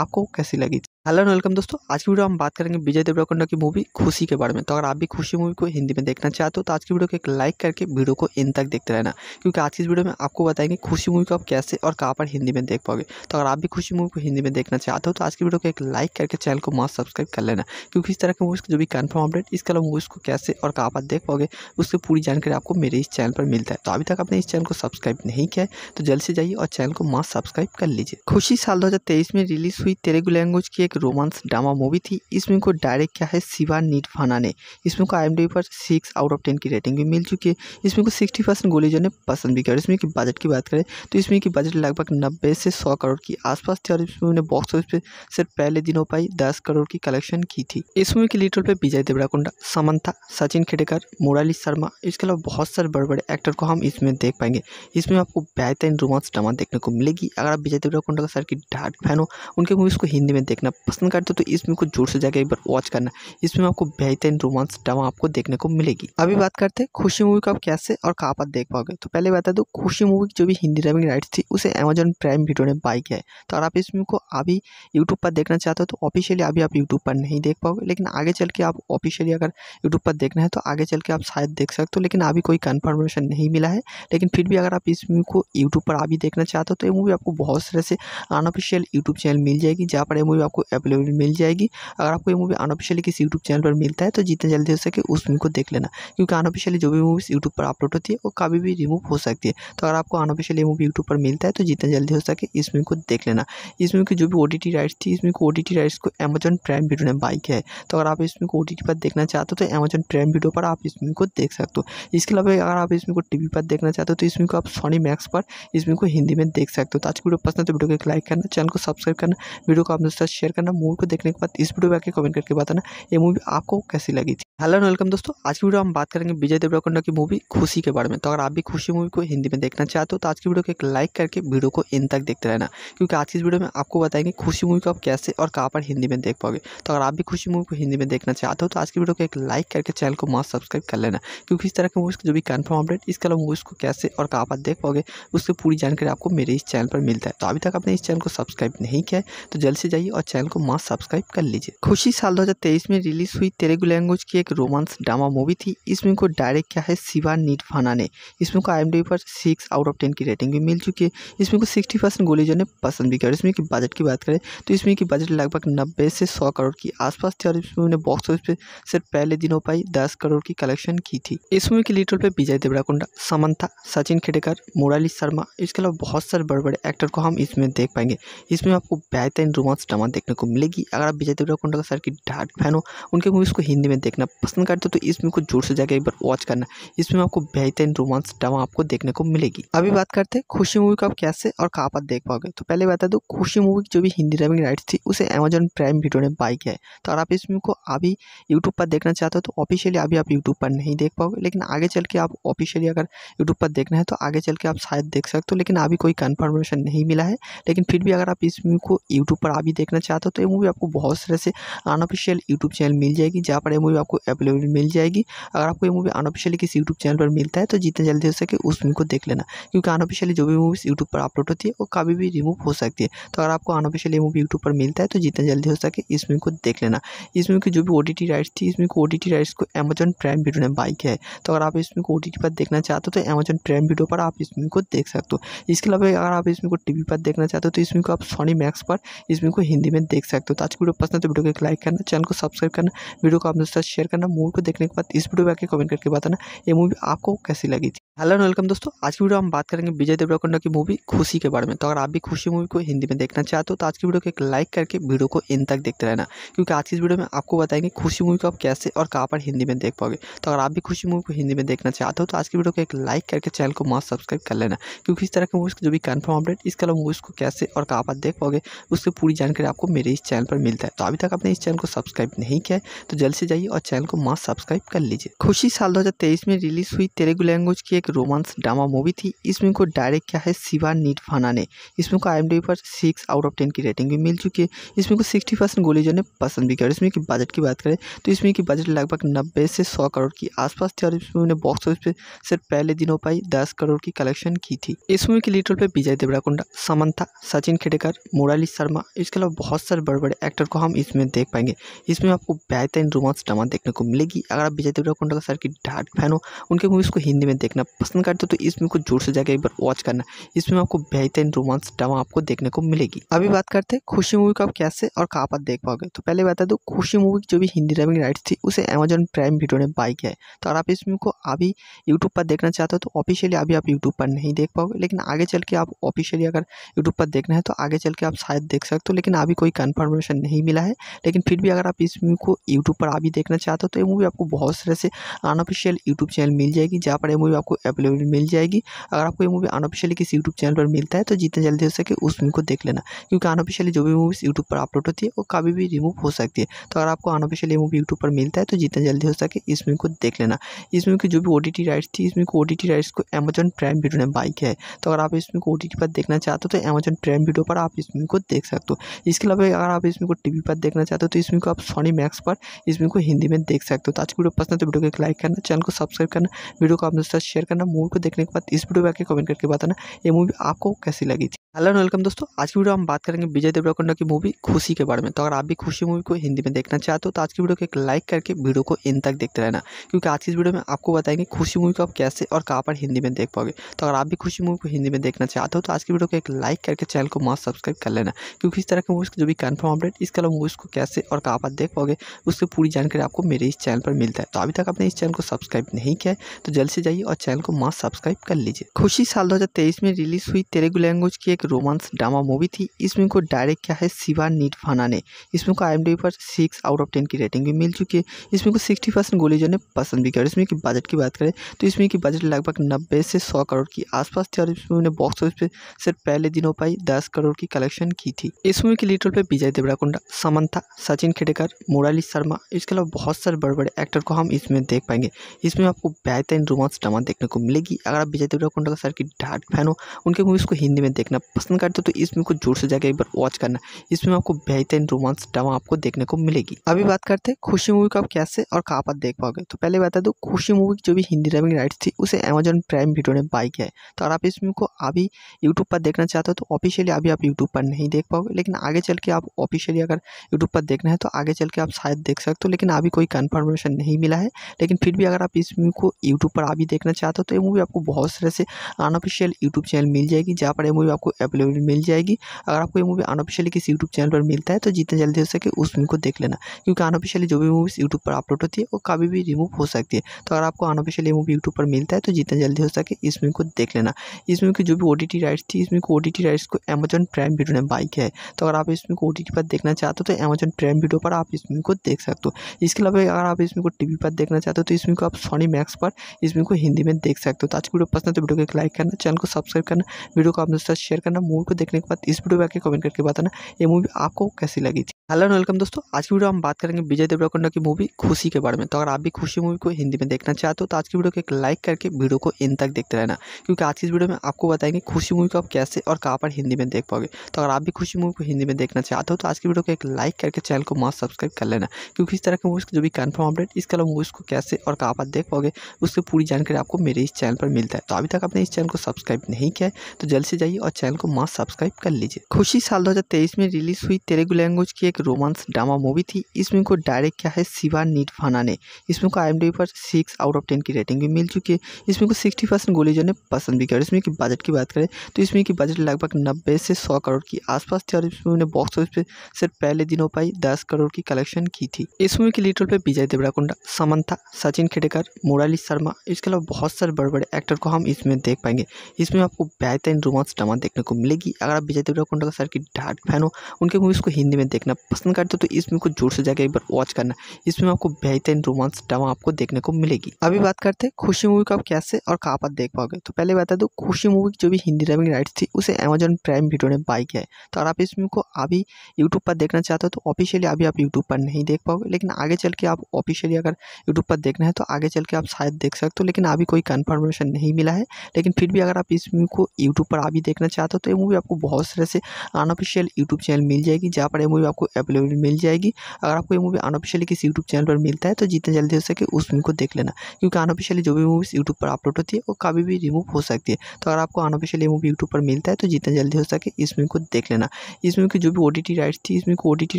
आपको कैसी लगी हेलो एंड वेलकम दोस्तों आज की वीडियो हम बात करेंगे विजय देवराकोंडा की मूवी खुशी के बारे में तो अगर आप भी खुशी मूवी को हिंदी में देखना चाहते हो तो आज की वीडियो को एक लाइक करके वीडियो को इन तक देखते रहना क्योंकि आज की इस वीडियो में आपको बताएंगे खुशी मूवी को आप कैसे और कहाँ पर हिंदी में देख पाओगे तो अगर आप भी खुशी मूवी को हिंदी में देखना चाहते हो तो आज की वीडियो को एक लाइक करके चैनल को मास्क सब्सक्राइब कर लेना क्योंकि इस तरह के मूवीज़ जो भी कन्फर्म अपडेट इसके अलावा मूवीज़ को कैसे और कहाँ पर देख पाओगे उसकी पूरी जानकारी आपको मेरे इस चैनल पर मिलता है तो अभी तक आपने इस चैनल को सब्सक्राइब नहीं किया है तो जल्द से जाइए और चैनल को मास्क सब्सक्राइब कर लीजिए खुशी साल दो में रिलीज हुई तेलुगु लैंग्वेज की एक रोमांस ड्रामा मूवी थी इस मूवी को डायरेक्ट किया है शिवा नीटफाना ने इस मूवी को आई पर सिक्स आउट ऑफ टेन की रेटिंग भी मिल चुकी है इस मूवी को सिक्सटी परसेंट गोलीजों ने पसंद भी किया इस मूवी की बजट की बात करें तो इस मूवी की बजट लगभग नब्बे से सौ करोड़ की आसपास थी और इस मूवी ने बॉक्स ऑफिस पर सिर्फ पहले दिनों पर ही दस करोड़ की कलेक्शन की थी इस मूवी के लीड रोल पर विजय देवराकुंडा समंथा सचिन खेडेकर मुराली शर्मा इसके अलावा बहुत सारे बड़े बड़े एक्टर को हम इसमें देख पाएंगे इसमें आपको बेहतरीन रोमांस ड्रामा देखने को मिलेगी अगर आप विजय देवराकुंडा का सर की डार्क फैन हो उनके मूवीज़ को हिंदी में देखना पसंद करते हो तो इस फिल्म को जोर से जाकर एक बार वॉच करना इसमें आपको बेहतरीन रोमांस ड्रामा आपको देखने को मिलेगी अभी हाँ। बात करते हैं खुशी मूवी को आप कैसे और कहाँ पर देख पाओगे तो पहले बता दो खुशी मूवी की जो भी हिंदी ड्रामिंग राइट्स थी उसे अमेजोन प्राइम वीडियो ने बाई किया है तो अगर आप इस मूवी को अभी यूट्यूब पर देखना चाहते हो तो ऑफिशियली अभी आप यूट्यूब पर नहीं देख पाओगे लेकिन आगे चल के आप ऑफिशियली अगर यूट्यूब पर देखना है तो आगे चल के आप शायद देख सकते हो लेकिन अभी कोई कन्फर्मेशन नहीं मिला है लेकिन फिर भी अगर आप इस मूवी को यूट्यूब पर अभी देखना चाहते हो तो ये मूवी आपको बहुत सारे से अनऑफिशियल यूट्यूब चैनल मिल जाएगी जहाँ पर ये मूवी आपको अवेलेबल मिल जाएगी अगर आपको ये मूवी अनऑफिशियली किसी यूट्यूब चैनल पर मिलता है तो जितना जल्दी हो सके उस मूवी को देख लेना क्योंकि अनऑफिशियली जो भी मूवीज़ यूट्यूब पर अपलोड होती है वो कभी भी रिमूव हो सकती है तो अगर आपको अनऑफिशियली मूवी यूट्यूब पर मिलता है तो जितना जल्दी हो सके इस मूवी को देख लेना इस मूवी की जो भी ओ राइट्स थी इस मूवी को ओ राइट्स को अमेजन प्राइम वीडियो ने बाई किया है तो अगर आप इस मूवी को ओ पर देखना चाहते हो तो अमेजन प्राइम वीडियो पर आप इस मूवी को देख सकते हो इसके अलावा अगर आप इस मूवी को टी पर देखना चाहते हो तो इस मूवी को आप सोनी मैक्स पर इस मूवी को हिंदी में देख सकते हो तो आज की वीडियो पसंद है तो वीडियो को एक लाइक करना चैनल को सब्सक्राइब करना वीडियो को अपने साथ शेयर करना मूवी को देखने के बाद इस वीडियो में कमेंट करके बताना ये मूवी आपको कैसी लगी थी हेलो वेलकम दोस्तों आज की वीडियो हम बात करेंगे विजय देवरकोंडा की मूवी खुशी के बारे में तो अगर आप भी खुशी मूवी को हिंदी में देखना चाहते हो तो आज की वीडियो को एक लाइक करके वीडियो को इन तक देखते रहना क्योंकि आज की इस वीडियो में आपको बताएंगे खुशी मूवी को आप कैसे और कहाँ पर हिंदी में देख पाओगे तो अगर आप भी खुशी मूवी को हिंदी में देखना चाहते हो तो आज की वीडियो को एक लाइक करके चैनल को मास्क सब्सक्राइब कर लेना क्योंकि इस तरह की मूवीज़ जो भी कन्फर्म अपडेट इसके अलावा मूवीज़ को कैसे और कहाँ पर देख पाओगे उसकी पूरी जानकारी आपको मेरे इस चैनल पर मिलता है तो अभी तक आपने इस चैनल को सब्सक्राइब नहीं किया है तो जल्द से जाइए और चैनल को मस्त सब्सक्राइब कर लीजिए खुशी साल 2023 में रिलीज हुई तेलुगु लैंग्वेज की एक रोमांस ड्रामा मूवी थी इस मूवी को डायरेक्ट किया है शिवा निर्फाना ने इस मूवी को आई पर सिक्स आउट ऑफ टेन की रेटिंग भी मिल चुकी है इसमें को सिक्सटी परसेंट ने पसंद भी किया और इस की बजट की बात करें तो इसमें की बजट लगभग नब्बे से सौ करोड़ की आसपास थी और इसमें बॉक्स ऑफिस पर सिर्फ पहले दिनों पर ही दस करोड़ की कलेक्शन की थी इस मूवी के लीड रोल पर विजय देवराकुंडा समंथा सचिन खेडेकर मुरली शर्मा इसके अलावा बहुत सारे बड़े बड़े एक्टर को हम इसमें देख पाएंगे इसमें आपको बेहतरीन रोमांस ड्रामा देखने को को मिलेगी अगर आप विजय देवरा का सर की डार्क फैन हो उनके मूवीज़ को हिंदी में देखना पसंद करते हो तो इस मूवी को जोर से जाकर एक बार वॉच करना इसमें आपको बेहतरीन रोमांस ड्रामा आपको देखने को मिलेगी अभी बात करते हैं खुशी मूवी को आप कैसे और कहाँ पर देख पाओगे तो पहले बता दो खुशी मूवी की जो भी हिंदी ड्राइविंग राइट्स थी उसे अमेजोन प्राइम वीडियो ने बाई किया है तो अगर आप इस मूवी को अभी यूट्यूब पर देखना चाहते हो तो ऑफिशियली अभी आप यूट्यूब पर नहीं देख पाओगे लेकिन आगे चल के आप ऑफिशियली अगर यूट्यूब पर देखना है तो आगे चल के आप शायद देख सकते हो लेकिन अभी कोई कन्फर्मेशन नहीं मिला है लेकिन फिर भी अगर आप इस मूवी को यूट्यूब पर अभी देखना चाहते हो तो ये मूवी आपको बहुत सारे से अनऑफिशियल यूट्यूब चैनल मिल जाएगी जहाँ पर ये मूवी आपको अवेलेबल मिल जाएगी अगर आपको ये मूवी अनऑफिशियली किसी यूट्यूब चैनल पर मिलता है तो जितना जल्दी हो सके उस मूवी को देख लेना क्योंकि अनऑफिशियली जो भी मूवीज़ यूट्यूब पर अपलोड होती है वो कभी भी रिमूव हो सकती है तो अगर आपको ये मूवी यूट्यूब पर मिलता है तो जितना जल्दी हो सके इस मूवी को देख लेना इस मूवी की जो भी ओ राइट्स थी इस मूवी को ओ राइट्स को अमेजन प्राइम वीडियो ने बाई किया है तो अगर आप इस मूवी को ओ पर देखना चाहते हो तो अमेजन प्राइम वीडियो पर आप इस मूवी को देख सकते हो इसके अलावा अगर आप इस मूवी को टीवी पर देखना चाहते हो तो इस मूवी को आप सोनी मैक्स पर इस मूवी को हिंदी में देख सकते हो तो आज की वीडियो पसंद है तो वीडियो को एक लाइक करना चैनल को सब्सक्राइब करना वीडियो को अपने साथ शेयर करना मूवी को देखने के बाद इस वीडियो में आके कमेंट करके बताना ये मूवी आपको कैसी लगी थी हेलो वेलकम दोस्तों आज की वीडियो हम बात करेंगे विजय देवराकोंडा की मूवी खुशी के बारे में तो अगर आप भी खुशी मूवी को हिंदी में देखना चाहते हो तो आज की वीडियो को एक लाइक करके वीडियो को इन तक देखते रहना क्योंकि आज की इस वीडियो में आपको बताएंगे खुशी मूवी को आप कैसे और कहाँ पर हिंदी में देख पाओगे तो अगर आप भी खुशी मूवी को हिंदी में देखना चाहते हो तो आज की वीडियो को एक लाइक करके चैनल को मास्क सब्सक्राइब कर लेना क्योंकि इस तरह के मूवीज़ जो भी कन्फर्म अपडेट इसके अलावा मूवीज़ को कैसे और कहाँ पर देख पाओगे उसकी पूरी जानकारी आपको मेरे इस चैनल पर मिलता है तो अभी तक आपने इस चैनल को सब्सक्राइब नहीं किया है तो जल्द से जाइए और चैनल को मास्क सब्सक्राइब कर लीजिए खुशी साल 2023 में रिलीज हुई तेलुगु लैंग्वेज की एक रोमांस ड्रामा मूवी थी इस मूवी को डायरेक्ट किया है शिवा निर्फाना ने इस मूवी को आई पर सिक्स आउट ऑफ टेन की रेटिंग भी मिल चुकी है इस मूवी को सिक्सटी परसेंट गोलीजों ने पसंद भी किया इसमें की बजट की बात करें तो इसमें की बजट लगभग नब्बे से सौ करोड़ की आसपास थी और इस मूवी ने बॉक्स ऑफिस पर सिर्फ पहले दिनों पर ही दस करोड़ की कलेक्शन की थी इस मूवी के लीड रोल पर विजय देवराकोंडा समंथा सचिन खेडेकर मुरली शर्मा इसके अलावा बहुत सारे बड़े बड़े एक्टर को हम इसमें देख पाएंगे इसमें आपको बेहतरीन रोमांस ड्रामा देखने को मिलेगी अगर आप विजय देवरा कोंडा सर की डार्ट फैन हो उनके मूवीज़ को हिंदी में देखना पसंद करते हो तो इसमें कुछ जोर से जाकर एक बार वॉच करना इसमें आपको बेहतरीन रोमांस ड्रामा आपको देखने को मिलेगी अभी बात करते हैं खुशी मूवी को आप कैसे और कहाँ पर देख पाओगे तो पहले बता दो खुशी मूवी की जो भी हिंदी ड्रामिंग राइट्स थी उसे अमेजन प्राइम वीडियो ने बाई किया है तो अगर आप इस मूवी को अभी यूट्यूब पर देखना चाहते हो तो ऑफिशियली अभी आप यूट्यूब पर नहीं देख पाओगे लेकिन आगे चल के आप ऑफिशियली अगर यूट्यूब पर देखना है तो आगे चल के आप शायद देख सकते हो लेकिन अभी कोई कन्फर्मेशन नहीं मिला है लेकिन फिर भी अगर आप इस मूवी को यूट्यूब पर अभी देखना चाहते हो तो ये मूवी आपको बहुत सारे से अनऑफिशियल यूट्यूब चैनल मिल जाएगी जहाँ पर ये मूवी आपको अवेलेबल मिल जाएगी अगर आपको ये मूवी अनऑफिशियली किसी यूट्यूब चैनल पर मिलता है तो जितना जल्दी हो सके उस मूवी को देख लेना क्योंकि अनऑफिशियली जो भी मूवीज़ यूट्यूब पर अपलोड होती है वो कभी भी रिमूव हो सकती है तो अगर आपको अनऑफिशियली मूवी यूट्यूब पर मिलता है तो जितना जल्दी हो सके इस मूवी को देख लेना इस मूवी की जो भी ओ राइट्स थी इस मूवी को ओ राइट्स को अमेजन प्राइम वीडियो ने बाई किया है तो अगर आप इस मूवी को ओ पर देखना चाहते हो तो अमेजन प्राइम वीडियो पर आप इस मूवी को देख सकते हो इसके अलावा अगर आप इसमें को टीवी पर देखना चाहते हो तो इसमें को आप सोनी मैक्स पर इसमें को हिंदी में देख सकते हो तो आज की वीडियो पसंद तो वीडियो को एक लाइक करना चैनल को सब्सक्राइब करना वीडियो को अपने साथ शेयर करना मूवी को देखने के बाद इस वीडियो में आके कमेंट करके बताना ये मूवी आपको कैसी लगी थी हेलो वेलकम दोस्तों आज की वीडियो हम बात करेंगे विजय देवरकोंडा की मूवी खुशी के बारे में तो अगर आप भी खुशी मूवी को हिंदी में देखना चाहते हो तो आज की वीडियो को एक लाइक करके वीडियो को इन तक देखते रहना क्योंकि आज की वीडियो में आपको बताएंगे खुशी मूवी को आप कैसे और कहाँ पर हिंदी में देख पाओगे तो अगर आप भी खुशी मूवी को हिंदी में देखना चाहते हो तो आज की वीडियो को एक लाइक करके चैनल को मास्क सब्सक्राइब कर लेना क्योंकि इस तरह की मूवीज़ जो भी कन्फर्म अपडेट इसके अलावा मूवीज़ को कैसे और कहाँ पर देख पाओगे उसकी पूरी जानकारी आपको मेरे इस चैनल पर मिलता है तो अभी तक आपने इस चैनल को सब्सक्राइब नहीं किया है तो जल्द से जाइए और चैनल को मास्क सब्सक्राइब कर लीजिए खुशी साल दो में रिलीज हुई तेलुगु लैंग्वेज की एक रोमांस ड्रामा मूवी थी इसमें को डायरेक्ट किया है शिवा नीटफाना ने इसमें को आई पर सिक्स आउट ऑफ टेन की रेटिंग भी मिल चुकी है इसमें को सिक्सटी परसेंट ने पसंद भी किया इसमें की बजट की बात करें तो इसमें की बजट लगभग नब्बे से सौ करोड़ की आसपास थी और इसमें उन्हें बॉक्स ऑफिस पर सिर्फ पहले दिनों पर ही दस करोड़ की कलेक्शन की थी इस मूवी की लीटर पर विजय देवराकुंडा समंता सचिन खेडेकर मुराली शर्मा इसके अलावा बहुत सारे बड़े बड़े एक्टर को हम इसमें देख पाएंगे इसमें आपको बेहतरीन रोमांस ड्रामा देखने को मिलेगी अगर आप विजय देवराकुंडा का सर की डार्ट फैन हो उनके मूवीज़ को हिंदी में देखना पसंद करते हो तो इसमें को जोर से जाकर एक बार वॉच करना इसमें आपको बेहतरीन रोमांस ड्रामा आपको देखने को मिलेगी अभी बात करते हैं खुशी मूवी को आप कैसे और कहाँ पर देख पाओगे तो पहले बता दो खुशी मूवी की जो भी हिंदी ड्रामिंग राइट्स थी उसे अमेजन प्राइम वीडियो ने बाई किया है तो अगर आप इसमें को अभी यूट्यूब पर देखना चाहते हो तो ऑफिशियली अभी आप यूट्यूब पर नहीं देख पाओगे लेकिन आगे चल के आप आप ऑफिशियली अगर यूट्यूब पर देखना है तो आगे चल के आप शायद देख सकते हो लेकिन अभी कोई कन्फर्मेशन नहीं मिला है लेकिन फिर भी अगर आप इस मूवी को यूट्यूब पर अभी देखना चाहते हो तो ये मूवी आपको बहुत सारे से अनऑफिशियल यूट्यूब चैनल मिल जाएगी जहाँ पर यह मूवी आपको अवेलेबल मिल जाएगी अगर आपको ये मूवी अनऑफिशियली किसी यूट्यूब चैनल पर मिलता है तो जितना जल्दी हो सके उस मूवी को देख लेना क्योंकि अनऑफिशियली जो भी मूवीज़ यूट्यूब पर अपलोड होती है वो कभी भी रिमूव हो सकती है तो अगर आपको अनऑफिशियली मूवी यूट्यूब पर मिलता है तो जितना जल्दी हो सके इस मूवी को देख लेना इस मूवी की जो भी ओ राइट्स थी इस मूवी को ओ राइट्स को अमेजन प्राइम वीडियो ने बाई किया है तो अगर आप इसमें को ओ पर देखना चाहते हो तो अमेजन प्राइम वीडियो पर आप इस मूवी को देख सकते हो इसके अलावा अगर आप इस मूवी को टीवी पर देखना चाहते हो तो इस मूवी को आप सोनी मैक्स पर इस मूवी को हिंदी में देख सकते हो तो आज की वीडियो पसंद है तो वीडियो को एक लाइक करना चैनल को सब्सक्राइब करना वीडियो को अपने साथ शेयर करना मूवी को देखने के बाद इस वीडियो में आके कमेंट करके बताना ये मूवी आपको कैसी लगी थी हेलो वेलकम दोस्तों आज की वीडियो हम बात करेंगे विजय देवराकुंडा की मूवी खुशी के बारे में तो अगर आप भी खुशी मूवी को हिंदी में देखना चाहते हो तो आज की वीडियो को एक लाइक करके वीडियो को इन तक देखते रहना क्योंकि आज की इस वीडियो में आपको बताएंगे खुशी मूवी को आप कैसे और कहाँ पर हिंदी में देख पाओगे तो अगर आप भी खुशी मूवी को हिंदी में देखना चाहते हो तो आज की वीडियो को एक लाइक करके चैनल को मस्त सब्सक्राइब कर लेना क्योंकि इस तरह के मूवीज़ की जो भी कन्फर्म अपडेट इसके अलावा मूवीज़ को कैसे और कहाँ पर देख पाओगे उसकी पूरी जानकारी आपको मेरे इस चैनल पर मिलता है तो अभी तक आपने इस चैनल को सब्सक्राइब नहीं किया तो जल्द से जाइए और चैनल को मस्त सब्सक्राइब कर लीजिए खुशी साल दो में रिलीज़ हुई तेलुगु लैंग्वेज की एक रोमांस ड्रामा मूवी थी इसमें को डायरेक्ट किया है शिवा निर्फाना ने इसमें को आई पर सिक्स आउट ऑफ टेन की रेटिंग भी मिल चुकी है इसमें को सिक्सटी परसेंट गोलीजों ने पसंद भी किया और इसमें की बजट की बात करें तो इसमें की बजट लगभग नब्बे से सौ करोड़ के आसपास थी और इसमें बॉक्स सौ पे सिर्फ पहले दिनों पर ही दस करोड़ की कलेक्शन की थी इस मूवी के लीड पे विजय देवराकुंडा समंथा सचिन खेडेकर मुरली शर्मा इसके अलावा बहुत सारे बड़े बड़े एक्टर को हम इसमें देख पाएंगे इसमें आपको बेहतरीन रोमांस ड्रामा देखने को मिलेगी अगर आप विजय देवराकुंडा का सर की डार्ट फैन हो उनके मूवीज़ को हिंदी में देखना पसंद करते हो तो इसमें को जोर से जाकर एक बार वॉच करना इसमें आपको बेहतरीन रोमांस ड्रामा आपको देखने को मिलेगी अभी बात करते हैं खुशी मूवी को आप कैसे और कहाँ पर देख पाओगे तो पहले बता दो खुशी मूवी की जो भी हिंदी डबिंग राइट्स थी उसे अमेजन प्राइम वीडियो ने बाई किया है तो आप इस मूवी को अभी यूट्यूब पर देखना चाहते हो तो ऑफिशियली अभी आप यूट्यूब पर नहीं देख पाओगे लेकिन आगे चल के आप ऑफिशियली अगर यूट्यूब पर देखना है तो आगे चल के आप शायद देख सकते हो लेकिन अभी कोई कन्फर्मेशन नहीं मिला है लेकिन फिर भी अगर आप इस मूवी को यूट्यूब पर अभी देखना चाहते हो तो ये मूवी आपको बहुत सारे से अनऑफिशियल यूट्यूब चैनल मिल जाएगी जहाँ पर ये मूवी आपको अवेलेबल मिल जाएगी अगर आपको ये मूवी अनऑफिशियली किसी यूट्यूब चैनल पर मिलता है तो जितना जल्दी हो सके उस मूवी को देख लेना क्योंकि अनऑफिशियली जो भी मूवीज़ यूट्यूब पर अपलोड होती है वो कभी भी रिमूव हो सकती है तो अगर आपको अनऑफिशियली मूवी यूट्यूब पर मिलता है तो जितना जल्दी हो सके इस मूवी को देख लेना इस मूवी की जो भी ओ टी राइट्स थी इसमें ओ टी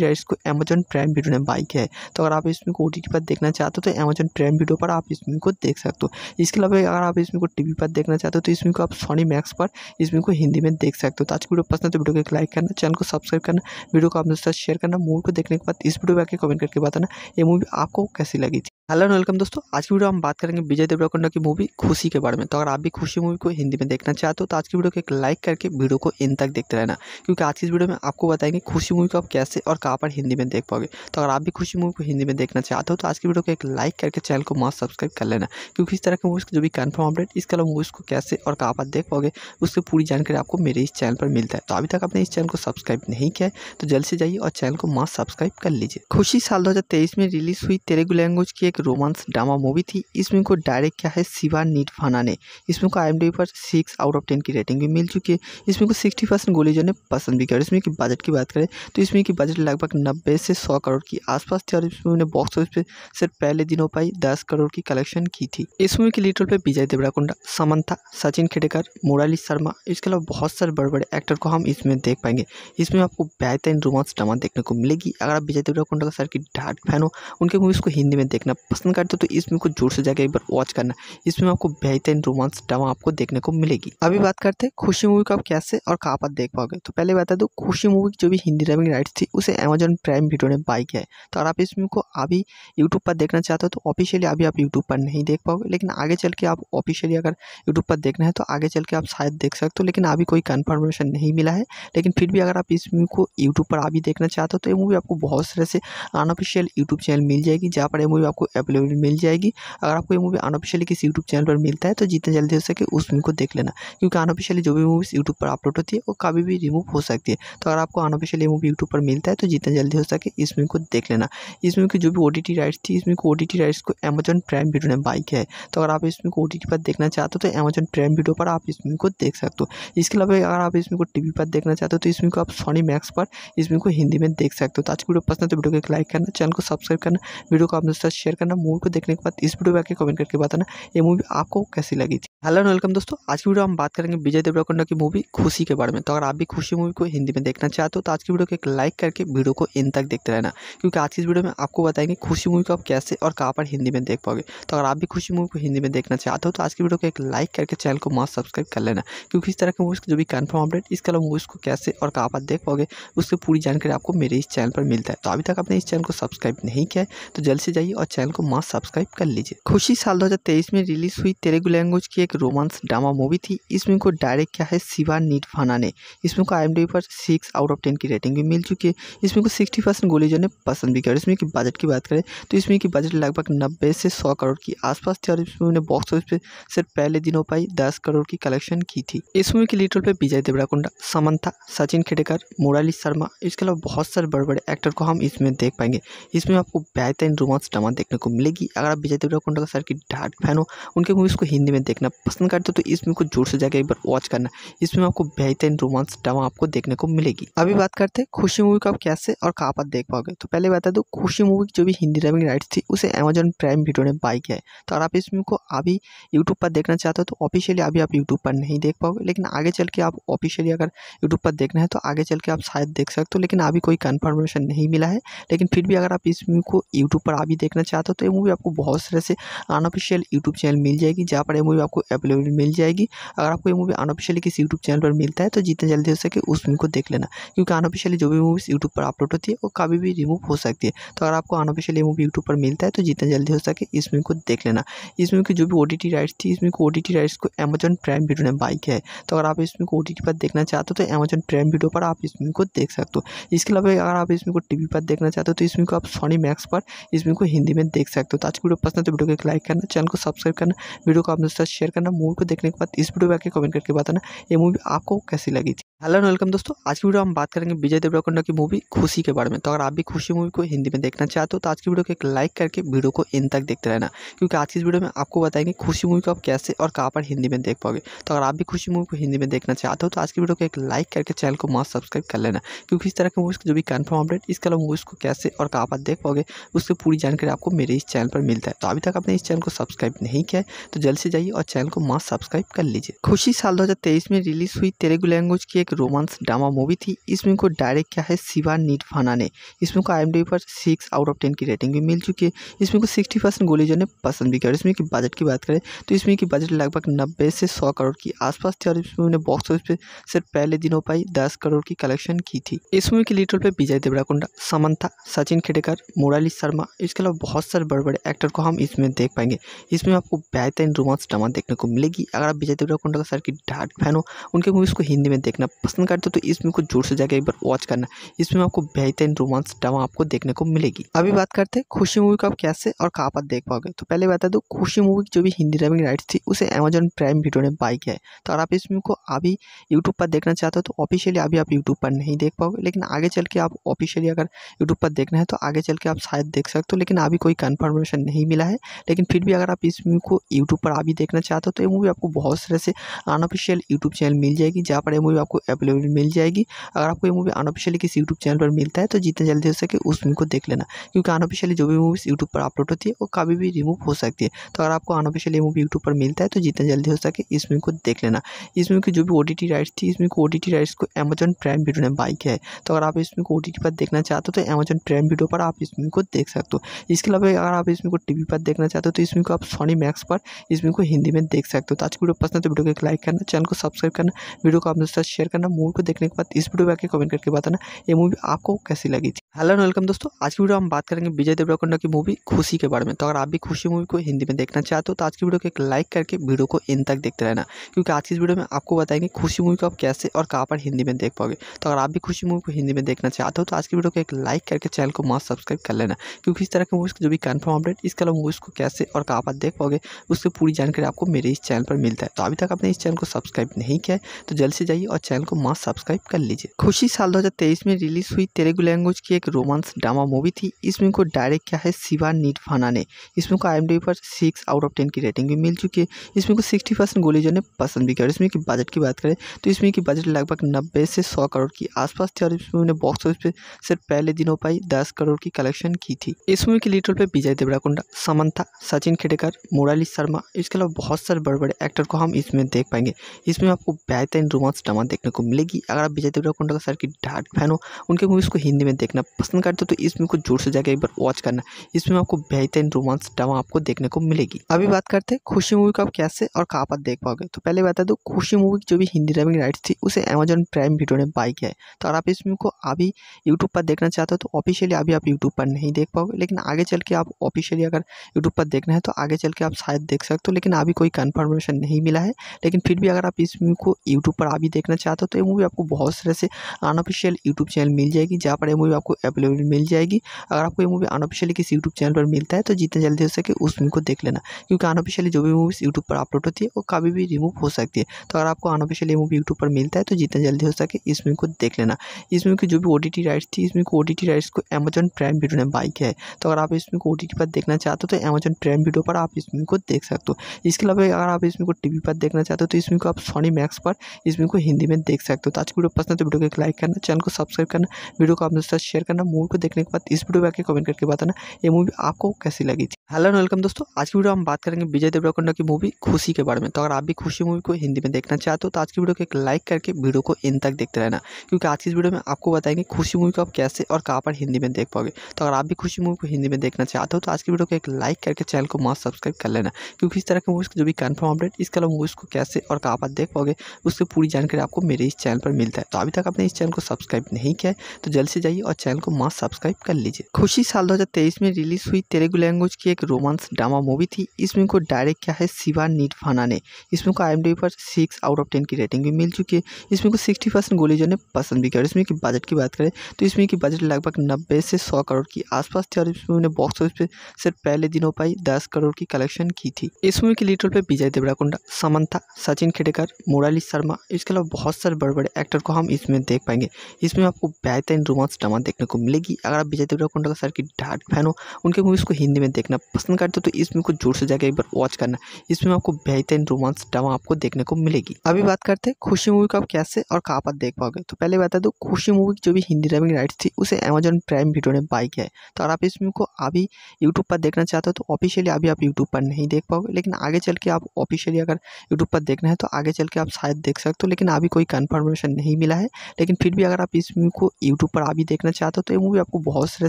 राइट्स को अमेजन प्राइम वीडियो ने बाई किया है तो अगर आप इसमें ओ टी टी पर देखना चाहते हो तो अमेजन प्राइम वीडियो पर आप इसमें को देख सकते हो इसके अलावा अगर आप इसमें को टी वी पर देखना चाहते हो तो इसमें को आप सोनी मैक्स पर इसमें को हिंदी में देख सकते हो तो आज की वीडियो पसंद है तो वीडियो को एक लाइक करना चैनल को सब्सक्राइब करना वीडियो को अपने साथ शेयर करना मूवी को देखने के बाद इस वीडियो में आके कमेंट करके बताना ये मूवी आपको कैसी लगी थी हेलो एंड वेलकम दोस्तों आज की वीडियो हम बात करेंगे विजय देवरकोंडा की मूवी खुशी के बारे में तो अगर आप भी खुशी मूवी को हिंदी में देखना चाहते हो तो आज की वीडियो को एक लाइक करके वीडियो को इन तक देखते रहना क्योंकि आज की इस वीडियो में आपको बताएंगे खुशी मूवी को आप कैसे और कहाँ पर हिंदी में देख पाओगे तो अगर आप भी खुशी मूवी को हिंदी में देखना चाहते हो तो आज की वीडियो को एक लाइक करके चैनल को मास्क सब्सक्राइब कर लेना क्योंकि इस तरह के मूवीज़ जो भी कन्फर्म अपडेट इसके अलावा मूवीज़ को कैसे और कहाँ पर देख पाओगे उसकी पूरी जानकारी आपको मेरे इस चैनल पर मिलता है तो अभी तक आपने इस चैनल को सब्सक्राइब नहीं किया है तो जल्द से जाइए और चैनल को मास्क सब्सक्राइब कर लीजिए खुशी साल दो में रिलीज हुई तेलुगु लैंग्वेज की एक रोमांस ड्रामा मूवी थी इसमें को डायरेक्ट किया है शिवा नीटफाना ने इसमें को आई पर सिक्स आउट ऑफ टेन की रेटिंग भी मिल चुकी है इसमें को सिक्सटी परसेंट गोली जो ने पसंद भी किया और इसमें की बजट की बात करें तो है तो इस मूवी की बजट लगभग नब्बे से सौ करोड़ की आसपास थी और इस मूवी ने बॉक्स ऑफिस पे सिर्फ पहले दिनों पर ही दस करोड़ की कलेक्शन की थी इस मूवी के लीड रोल पर विजय देवराकुंडा समंथा सचिन खेडेकर मुरली शर्मा इसके अलावा बहुत सारे बड़े बड़े एक्टर को हम इसमें देख पाएंगे इसमें आपको बेहतरीन रोमांस ड्रामा देखने को मिलेगी अगर आप विजय देवराकुंडा का सर की डार्ट फैन हो उनके मूवीज़ को हिंदी में देखना पसंद करते हो तो इसमें को जोर से जाकर एक बार वॉच करना इसमें आपको बेहतरीन रोमांस ड्रामा आपको देखने को मिलेगी अभी बात करते हैं खुशी मूवी को आप कैसे और कहाँ पर देख पाओगे तो पहले बता दो खुशी मूवी जो भी हिंदी डबिंग राइट्स थी उसे अमेजन प्राइम वीडियो ने बाई किया है तो अगर आप इस फिल्म को अभी यूट्यूब पर देखना चाहते हो तो ऑफिशियली अभी आप यूट्यूब पर नहीं देख पाओगे लेकिन आगे चल के आप ऑफिशियली अगर यूट्यूब पर देखना है तो आगे चल के आप शायद देख सकते हो लेकिन अभी कोई कन्फर्मेशन नहीं मिला है लेकिन फिर भी अगर आप इस फिल्म को यूट्यूब पर अभी देखना चाहते हो तो ये मूवी आपको बहुत सारे से अनऑफिशियल यूट्यूब चैनल मिल जाएगी जहाँ पर ये मूवी आपको अवेलेबल मिल जाएगी अगर आपको ये मूवी अनऑफिशियली किसी यूट्यूब चैनल पर मिलता है तो जितना जल्दी हो सके उस फिल्म को देख लेना क्योंकि अनऑफिशियली जो भी मूवीज़ यूट्यूब पर अपलोड होती है वो कभी भी रिमूव हो सकती है तो अगर आपको अनऑफिशियल ऑफिशियल ये मूवी यूट्यूब पर मिलता है तो जितना जल्दी हो सके इस मूवी को देख लेना इस मूवी की जो भी ओ राइट्स थी इस मूवी को ओ राइट्स को अमेजन प्राइम वीडियो ने बाई किया है तो अगर आप इस मूवी को ओ पर देखना चाहते हो तो अमेजन प्राइम वीडियो पर आप इस मूवी को देख सकते हो इसके अलावा अगर आप इस मूवी को टी पर देखना चाहते हो तो इस मूवी को आप सोनी मैक्स पर इस मूवी को हिंदी में देख सकते हो तो आज की वीडियो पसंद है तो वीडियो को एक लाइक करना चैनल को सब्सक्राइब करना वीडियो को अपने साथ शेयर करना मूवी को देखने के बाद इस वीडियो में आकर कमेंट करके बताना ये मूवी आपको कैसी लगी थी हेलो वेलकम दोस्तों आज की वीडियो हम बात करेंगे विजय देवराकोंडा की मूवी खुशी के बारे में तो अगर आप भी खुशी मूवी को हिंदी में देखना चाहते हो तो आज की वीडियो को एक लाइक करके वीडियो को इन तक देखते रहना क्योंकि आज की वीडियो में आपको बताएंगे खुशी मूवी को आप कैसे और कहाँ पर हिंदी में देख पाओगे तो अगर आप भी खुशी मूवी को हिंदी में देखना चाहते हो तो आज की वीडियो को एक लाइक करके चैनल को मास्क सब्सक्राइब कर लेना क्योंकि इस तरह के मूवीज़ जो भी कन्फर्म अपडेट इसके अलावा मूवीज़ को कैसे और कहाँ पर देख पाओगे उसकी पूरी जानकारी आपको मेरे इस चैनल पर मिलता है तो अभी तक आपने इस चैनल को सब्सक्राइब नहीं किया है तो जल्द से जाइए और चैनल को मास्क सब्सक्राइब कर लीजिए खुशी साल दो में रिलीज हुई तेलुगु लैंग्वेज की एक रोमांस ड्रामा मूवी थी इस मूवी को डायरेक्ट किया है शिवा निर्भाना ने इस मूवी को आई पर सिक्स आउट ऑफ टेन की रेटिंग भी मिल चुकी है इसमें को सिक्सटी परसेंट गोलीजों ने पसंद भी किया और इसमें की बजट की बात करें तो इसमें की बजट लगभग नब्बे से सौ करोड़ के आसपास थी और इसमें उन्होंने बॉक्स ऑफिस पर सिर्फ पहले दिनों पर ही दस करोड़ की कलेक्शन की थी इस मूवी के लीड रोल पर विजय देवराकुंडा समंथा सचिन खेडेकर मुराली शर्मा इसके अलावा बहुत सारे बड़े बड़े एक्टर को हम इसमें देख पाएंगे इसमें आपको बेहतरीन रोमांस ड्रामा देखने को मिलेगी अगर आप विजय देवराकुंडा का सर की डार्क फैन हो उनके मूवीज़ को हिंदी में देखना पसंद करते हो तो इसमें को जोर से जाकर एक बार वॉच करना इसमें आपको बेहतरीन रोमांस ड्रामा आपको देखने को मिलेगी अभी बात करते हैं खुशी मूवी को आप कैसे और कहाँ पर देख पाओगे तो पहले बता दूँ खुशी मूवी की जो भी हिंदी डबिंग राइट्स थी उसे अमेजन प्राइम वीडियो ने बाई किया है तो अगर आप इस मूवी को अभी यूट्यूब पर देखना चाहते हो तो ऑफिशियली अभी आप यूट्यूब पर नहीं देख पाओगे लेकिन आगे चल के आप ऑफिशियली अगर यूट्यूब पर देखना है तो आगे चल के आप शायद देख सकते हो लेकिन अभी कोई कन्फर्मेशन नहीं मिला है लेकिन फिर भी अगर आप इस मूवी को यूट्यूब पर अभी देखना चाहते हो तो ये मूवी आपको बहुत सारे से अनऑफिशियल यूट्यूब चैनल मिल जाएगी जहाँ पर यह मूवी आपको अवेलेबल मिल जाएगी अगर आपको ये मूवी अनऑफिशियली किसी यूट्यूब चैनल पर मिलता है तो जितना जल्दी हो सके उस मूवी को देख लेना क्योंकि अनऑफिशियली जो भी मूवीज़ यूट्यूब पर अपलोड होती है वो कभी भी रिमूव हो सकती है तो अगर आपको अनऑफिशियली मूवी यूट्यूब पर मिलता है तो जितना जल्दी हो सके इस मूवी को देख लेना इस मूवी की जो भी ओ राइट्स थी इस मूवी को ओ राइट्स को अमेजन प्राइम वीडियो ने बाई किया है तो अगर आप इस मूवी को ओ पर देखना चाहते हो तो अमेजन प्राइम वीडियो पर आप इस मूवी को देख सकते हो इसके अलावा अगर आप इस मूवी को टी पर देखना चाहते हो तो इस मूवी को आप सोनी मैक्स पर इस मूवी को हिंदी में देख सकते हो तो आज की वीडियो पसंद है तो वीडियो को एक लाइक करना चैनल को सब्सक्राइब करना वीडियो को अपने साथ शेयर करना मूवी को देखने के बाद इस वीडियो में कमेंट करके बताना ये मूवी आपको कैसी लगी थी हेलो एंड वेलकम दोस्तों आज की वीडियो हम बात करेंगे विजय देवरकोंडा की मूवी खुशी के बारे में तो अगर आप भी खुशी मूवी को हिंदी में देखना चाहते हो तो आज की वीडियो को एक लाइक करके वीडियो को इन तक देखते रहना क्योंकि आज की इस वीडियो में आपको बताएंगे खुशी मूवी को आप कैसे और कहाँ पर हिंदी में देख पाओगे तो अगर आप भी खुशी मूवी को हिंदी में देखना चाहते हो तो आज की वीडियो को एक लाइक करके चैनल को मास्क सब्सक्राइब कर लेना क्योंकि इस तरह के मूवीज़ जो भी कन्फर्म अपडेट इसके अलावा मूवीज़ को कैसे और कहाँ पर देख पाओगे उसकी पूरी जानकारी आपको मेरे इस चैनल पर मिलता है तो अभी तक आपने इस चैनल को सब्सक्राइब नहीं किया है तो जल्द से जाइए और चैनल को मास्क सब्सक्राइब कर लीजिए खुशी साल दो में रिलीज़ हुई तेलुगु लैंग्वेज की एक रोमांस ड्रामा मूवी थी इस मूवी को डायरेक्ट क्या है शिवा फाना ने इसमें को आई पर सिक्स आउट ऑफ टेन की रेटिंग भी मिल चुकी है इसमें को सिक्सटी परसेंट गोलीजों ने पसंद भी किया इसमें की बजट की बात करें तो इसमें की बजट लगभग नब्बे से सौ करोड़ की आसपास थी और इसमें उन्हें बॉक्स ऑफिस पर सिर्फ पहले दिनों पर ही दस करोड़ की कलेक्शन की थी इस मूवी के लीड रोल पर विजय देवराकुंडा समंथा सचिन खेडेकर मुराली शर्मा इसके अलावा बहुत सारे बड़े बड़े एक्टर को हम इसमें देख पाएंगे इसमें आपको बेहतरीन रोमांस ड्रामा देखने को मिलेगी अगर आप विजय देवराकुंडा का सर की डार्क फैन हो उनके मूवीज़ को हिंदी में देखना पसंद करते हो तो इसमें को जोर से जाकर एक बार वॉच करना इसमें आपको बेहतरीन रोमांस ड्रामा आपको देखने को मिलेगी अभी बात करते हैं खुशी मूवी को आप कैसे और कहाँ पर देख पाओगे तो पहले बता दो तो खुशी मूवी की जो भी हिंदी ड्रामिंग राइट थी उसे अमेजोन प्राइम वीडियो ने बाई किया है तो अगर आप इस मूवी को अभी यूट्यूब पर देखना चाहते हो तो ऑफिशियली अभी आप यूट्यूब पर नहीं देख पाओगे लेकिन आगे चल के आप ऑफिशियली अगर यूट्यूब पर देखना है तो आगे चल के आप शायद देख सकते हो लेकिन अभी कोई कन्फर्मेशन नहीं मिला है लेकिन फिर भी अगर आप इस मूवी को यूट्यूब पर अभी देखना चाहते हो तो ये मूवी आपको बहुत सारे से अनऑफिशियल यूट्यूब चैनल मिल जाएगी जहाँ पर ये मूवी आपको अवेलेबल मिल जाएगी अगर आपको ये मूवी अनऑफिशियली किसी यूट्यूब चैनल पर मिलता है तो जितना जल्दी हो सके उस को देख लेना क्योंकि अनऑफिशियली जो भी मूवीज़ यूट्यूब पर अपलोड होती है वो कभी भी रिमूव हो सकती है तो अगर आपको अनऑफिशियली मूवी यूट्यूब पर मिलता है तो जितना जल्दी हो सके इस मूवी को देख लेना इस मूवी की जो भी ओ राइट्स थी इस मूवी को ओ राइट्स को अमेजन प्राइम वीडियो ने बाई किया है तो अगर आप इस मूवी को ओ पर देखना चाहते हो तो अमेजन प्राइम वीडियो पर आप इस मूवी को देख सकते हो इसके अलावा अगर आप इस मूवी को टी पर देखना चाहते हो तो इस मूवी को आप सोनी मैक्स पर इस मूवी को हिंदी में देख सकते हो तो आज की वीडियो पसंद है तो वीडियो को एक लाइक करना चैनल को सब्सक्राइब करना वीडियो को अपने साथ शेयर करना मूवी को देखने के बाद इस वीडियो में आके कमेंट जानकर के बताना ये मूवी आपको कैसी लगी थी हेलो वेलकम दोस्तों आज की वीडियो हम बात करेंगे विजय देवराकोंडा की मूवी खुशी के बारे में तो अगर आप भी खुशी मूवी को हिंदी में देखना चाहते हो तो आज की वीडियो को एक लाइक करके वीडियो को इन तक देखते रहना क्योंकि आज की वीडियो में आपको बताएंगे खुशी मूवी को आप कैसे और कहाँ पर हिंदी में देख पाओगे तो अगर आप भी खुशी मूवी को हिंदी में देखना चाहते हो तो आज की वीडियो को एक लाइक करके चैनल को मास्क सब्सक्राइब कर लेना क्योंकि इस तरह के मूवीज़ का जो भी कन्फर्म अपडेट इसके अलावा मूवीज़ को कैसे और कहाँ पर देख पाओगे उसकी पूरी जानकारी आपको मेरे इस चैनल पर मिलता है तो अभी तक आपने इस चैनल को सब्सक्राइब नहीं किया है तो जल्द से जाइए और चैनल को मास्क सब्सक्राइब कर लीजिए खुशी साल 2023 में रिलीज हुई तेलुगु लैंग्वेज की एक रोमांस ड्रामा मूवी थी इस फिल्म को डायरेक्ट किया है शिवा नीटफाना ने इस फिल्म को आई पर सिक्स आउट ऑफ टेन की रेटिंग भी मिल चुकी है इस फिल्म को सिक्सटी परसेंट गोली ने पसंद भी किया इसमें की बजट की बात करें तो इसमें की बजट लगभग नब्बे से सौ करोड़ की आसपास थी और इस फिल्म ने बॉक्स ऑफिस पर सिर्फ पहले दिनों पर दस करोड़ की कलेक्शन की थी इस फिल्म के लीड रोल पर विजय देवराकुंडा समंथा सचिन खेडेकर मुरली शर्मा इसके अलावा बहुत सारे बड़े बड़े एक्टर को हम इसमें देख पाएंगे इसमें आपको बेहतरीन रोमांस ड्रामा देखने को मिलेगी अगर आप विजय देवराकुंडा का सर की डार्क फैन हो उनके मूवीज़ को हिंदी में देखना पसंद करते हो तो इसमें को जोर से जाकर एक बार वॉच करना इसमें आपको बेहतरीन रोमांस ड्रामा आपको देखने को मिलेगी अभी बात करते हैं खुशी मूवी को आप कैसे और कहाँ पर देख पाओगे तो पहले बता दो खुशी मूवी की जो भी हिंदी ड्राइविंग राइट्स थी उसे अमेजन प्राइम वीडियो ने बाई किया है तो अगर आप इस मूवी को अभी यूट्यूब पर देखना चाहते हो तो ऑफिशियली अभी आप यूट्यूब पर नहीं देख पाओगे लेकिन आगे चल के आप ऑफिशियली अगर यूट्यूब पर देखना है तो आगे चल के आप शायद देख सकते हो लेकिन अभी कोई कन्फर्मेशन नहीं मिला है लेकिन फिर भी अगर आप इस मूवी को यूट्यूब पर अभी देखना चाहते हो तो ये मूवी आपको बहुत सारे से आना अनऑफिशियल यूट्यूब चैनल मिल जाएगी जहाँ पर यह मूवी आपको अवेलेबल मिल जाएगी अगर आपको ये मूवी अनऑफिशियली किसी यूट्यूब चैनल पर मिलता है तो जितना जल्दी हो सके उस मूवी को देख लेना क्योंकि अनऑफिशियली जो भी मूवीज़ यूट्यूब पर अपलोड होती है वो कभी भी रिमूव हो सकती है तो अगर आपको ये मूवी यूट्यूब पर मिलता है तो जितना जल्दी हो सके इस मूवी को देख लेना इस मूवी की जो भी ओ राइट्स थी इस मूवी को ओ राइट्स को अमेजन प्राइम वीडियो ने बाई किया है तो अगर आप इस मूवी को ओ पर देखना चाहते हो तो अमेजन प्राइम वीडियो पर आप इस मूवी को देख सकते हो इसके अलावा अगर आप इस मूवी को टी पर देखना चाहते हो तो इस मूवी को आप सोनी मैक्स पर इस मूवी को हिंदी में देख सकते हो तो आज की वीडियो पसंद तो वीडियो को एक लाइक करना तो करना चैनल को सब्सक्राइब करना वीडियो को आपने साथ शेयर करना मूवी को देखने के बाद इस वीडियो में आके कमेंट करके बताना ये मूवी आपको कैसी लगी थी हेलो वेलकम दोस्तों आज की वीडियो हम बात करेंगे विजय देवराकोंडा की मूवी खुशी के बारे में तो अगर आप भी खुशी मूवी को हिंदी में देखना चाहते हो तो आज की वीडियो को एक लाइक करके वीडियो को इन तक देखते रहना क्योंकि आज की इस वीडियो में आपको बताएंगे खुशी मूवी को आप कैसे और कहाँ पर हिंदी में देख पाओगे तो अगर आप भी खुशी मूवी को हिंदी में देखना चाहते हो तो आज की वीडियो को एक लाइक करके चैनल को मस्त सब्सक्राइब कर लेना क्योंकि इस तरह के मूवीज़ जो भी कन्फर्म अपडेट इसके अलावा मूवीज़ को कैसे और कहाँ पर देख पाओगे उसकी पूरी जानकारी आपको मेरे इस चैनल पर मिलता है तो अभी तक आपने इस चैनल को सब्सक्राइब नहीं किया है तो जल्द से जाइए और चैनल को मास्क सब्सक्राइब कर लीजिए खुशी साल 2023 में रिलीज हुई तेलुगु लैंग्वेज की एक रोमांस ड्रामा मूवी थी इसमें को डायरेक्ट किया है शिवा निर्फाना ने इसमें को आई पर सिक्स आउट ऑफ टेन की रेटिंग भी मिल चुकी है इसमें को सिक्सटी परसेंट गोलीजों ने पसंद भी किया और इसमें की बजट की बात करें तो इसमें की बजट लगभग नब्बे से सौ करोड़ की आसपास थी और इसमें उन्हें बॉक्स ऑफिस पर सिर्फ पहले दिनों पर ही दस करोड़ की कलेक्शन की थी इस मूवी के लीड रोल पर विजय देवराकुंडा समंथा सचिन खेडेकर मुराली शर्मा इसके अलावा बहुत सारे बड़े बड़े एक्टर को हम इसमें देख पाएंगे इसमें आपको बेहतरीन रोमांस ड्रामा देखने को मिलेगी अगर आप विजय का सर की डार्क फैन हो उनके मूवीज़ को हिंदी में देखना पसंद करते हो तो इसमें को जोर से जाकर एक बार वॉच करना इसमें आपको बेहतरीन रोमांस ड्रामा आपको देखने को मिलेगी अभी बात करते हैं खुशी मूवी को आप कैसे और कहाँ पर देख पाओगे तो पहले बता दो खुशी मूवी की जो भी हिंदी ड्रामिंग राइट्स थी उसे अमेजोन प्राइम वीडियो ने बाई किया है तो अगर आप इस मूवी को अभी यूट्यूब पर देखना चाहते हो तो ऑफिशियली अभी आप यूट्यूब पर नहीं देख पाओगे लेकिन आगे चल के आप ऑफिशियली अगर यूट्यूब पर देखना है तो आगे चल के आप शायद देख सकते हो लेकिन अभी कोई कन्फर्मेशन नहीं मिला है लेकिन फिर मूवी अगर आप इस मूवी को यूट्यूब पर अभी देखना चाहते हो तो ये मूवी आपको बहुत सारे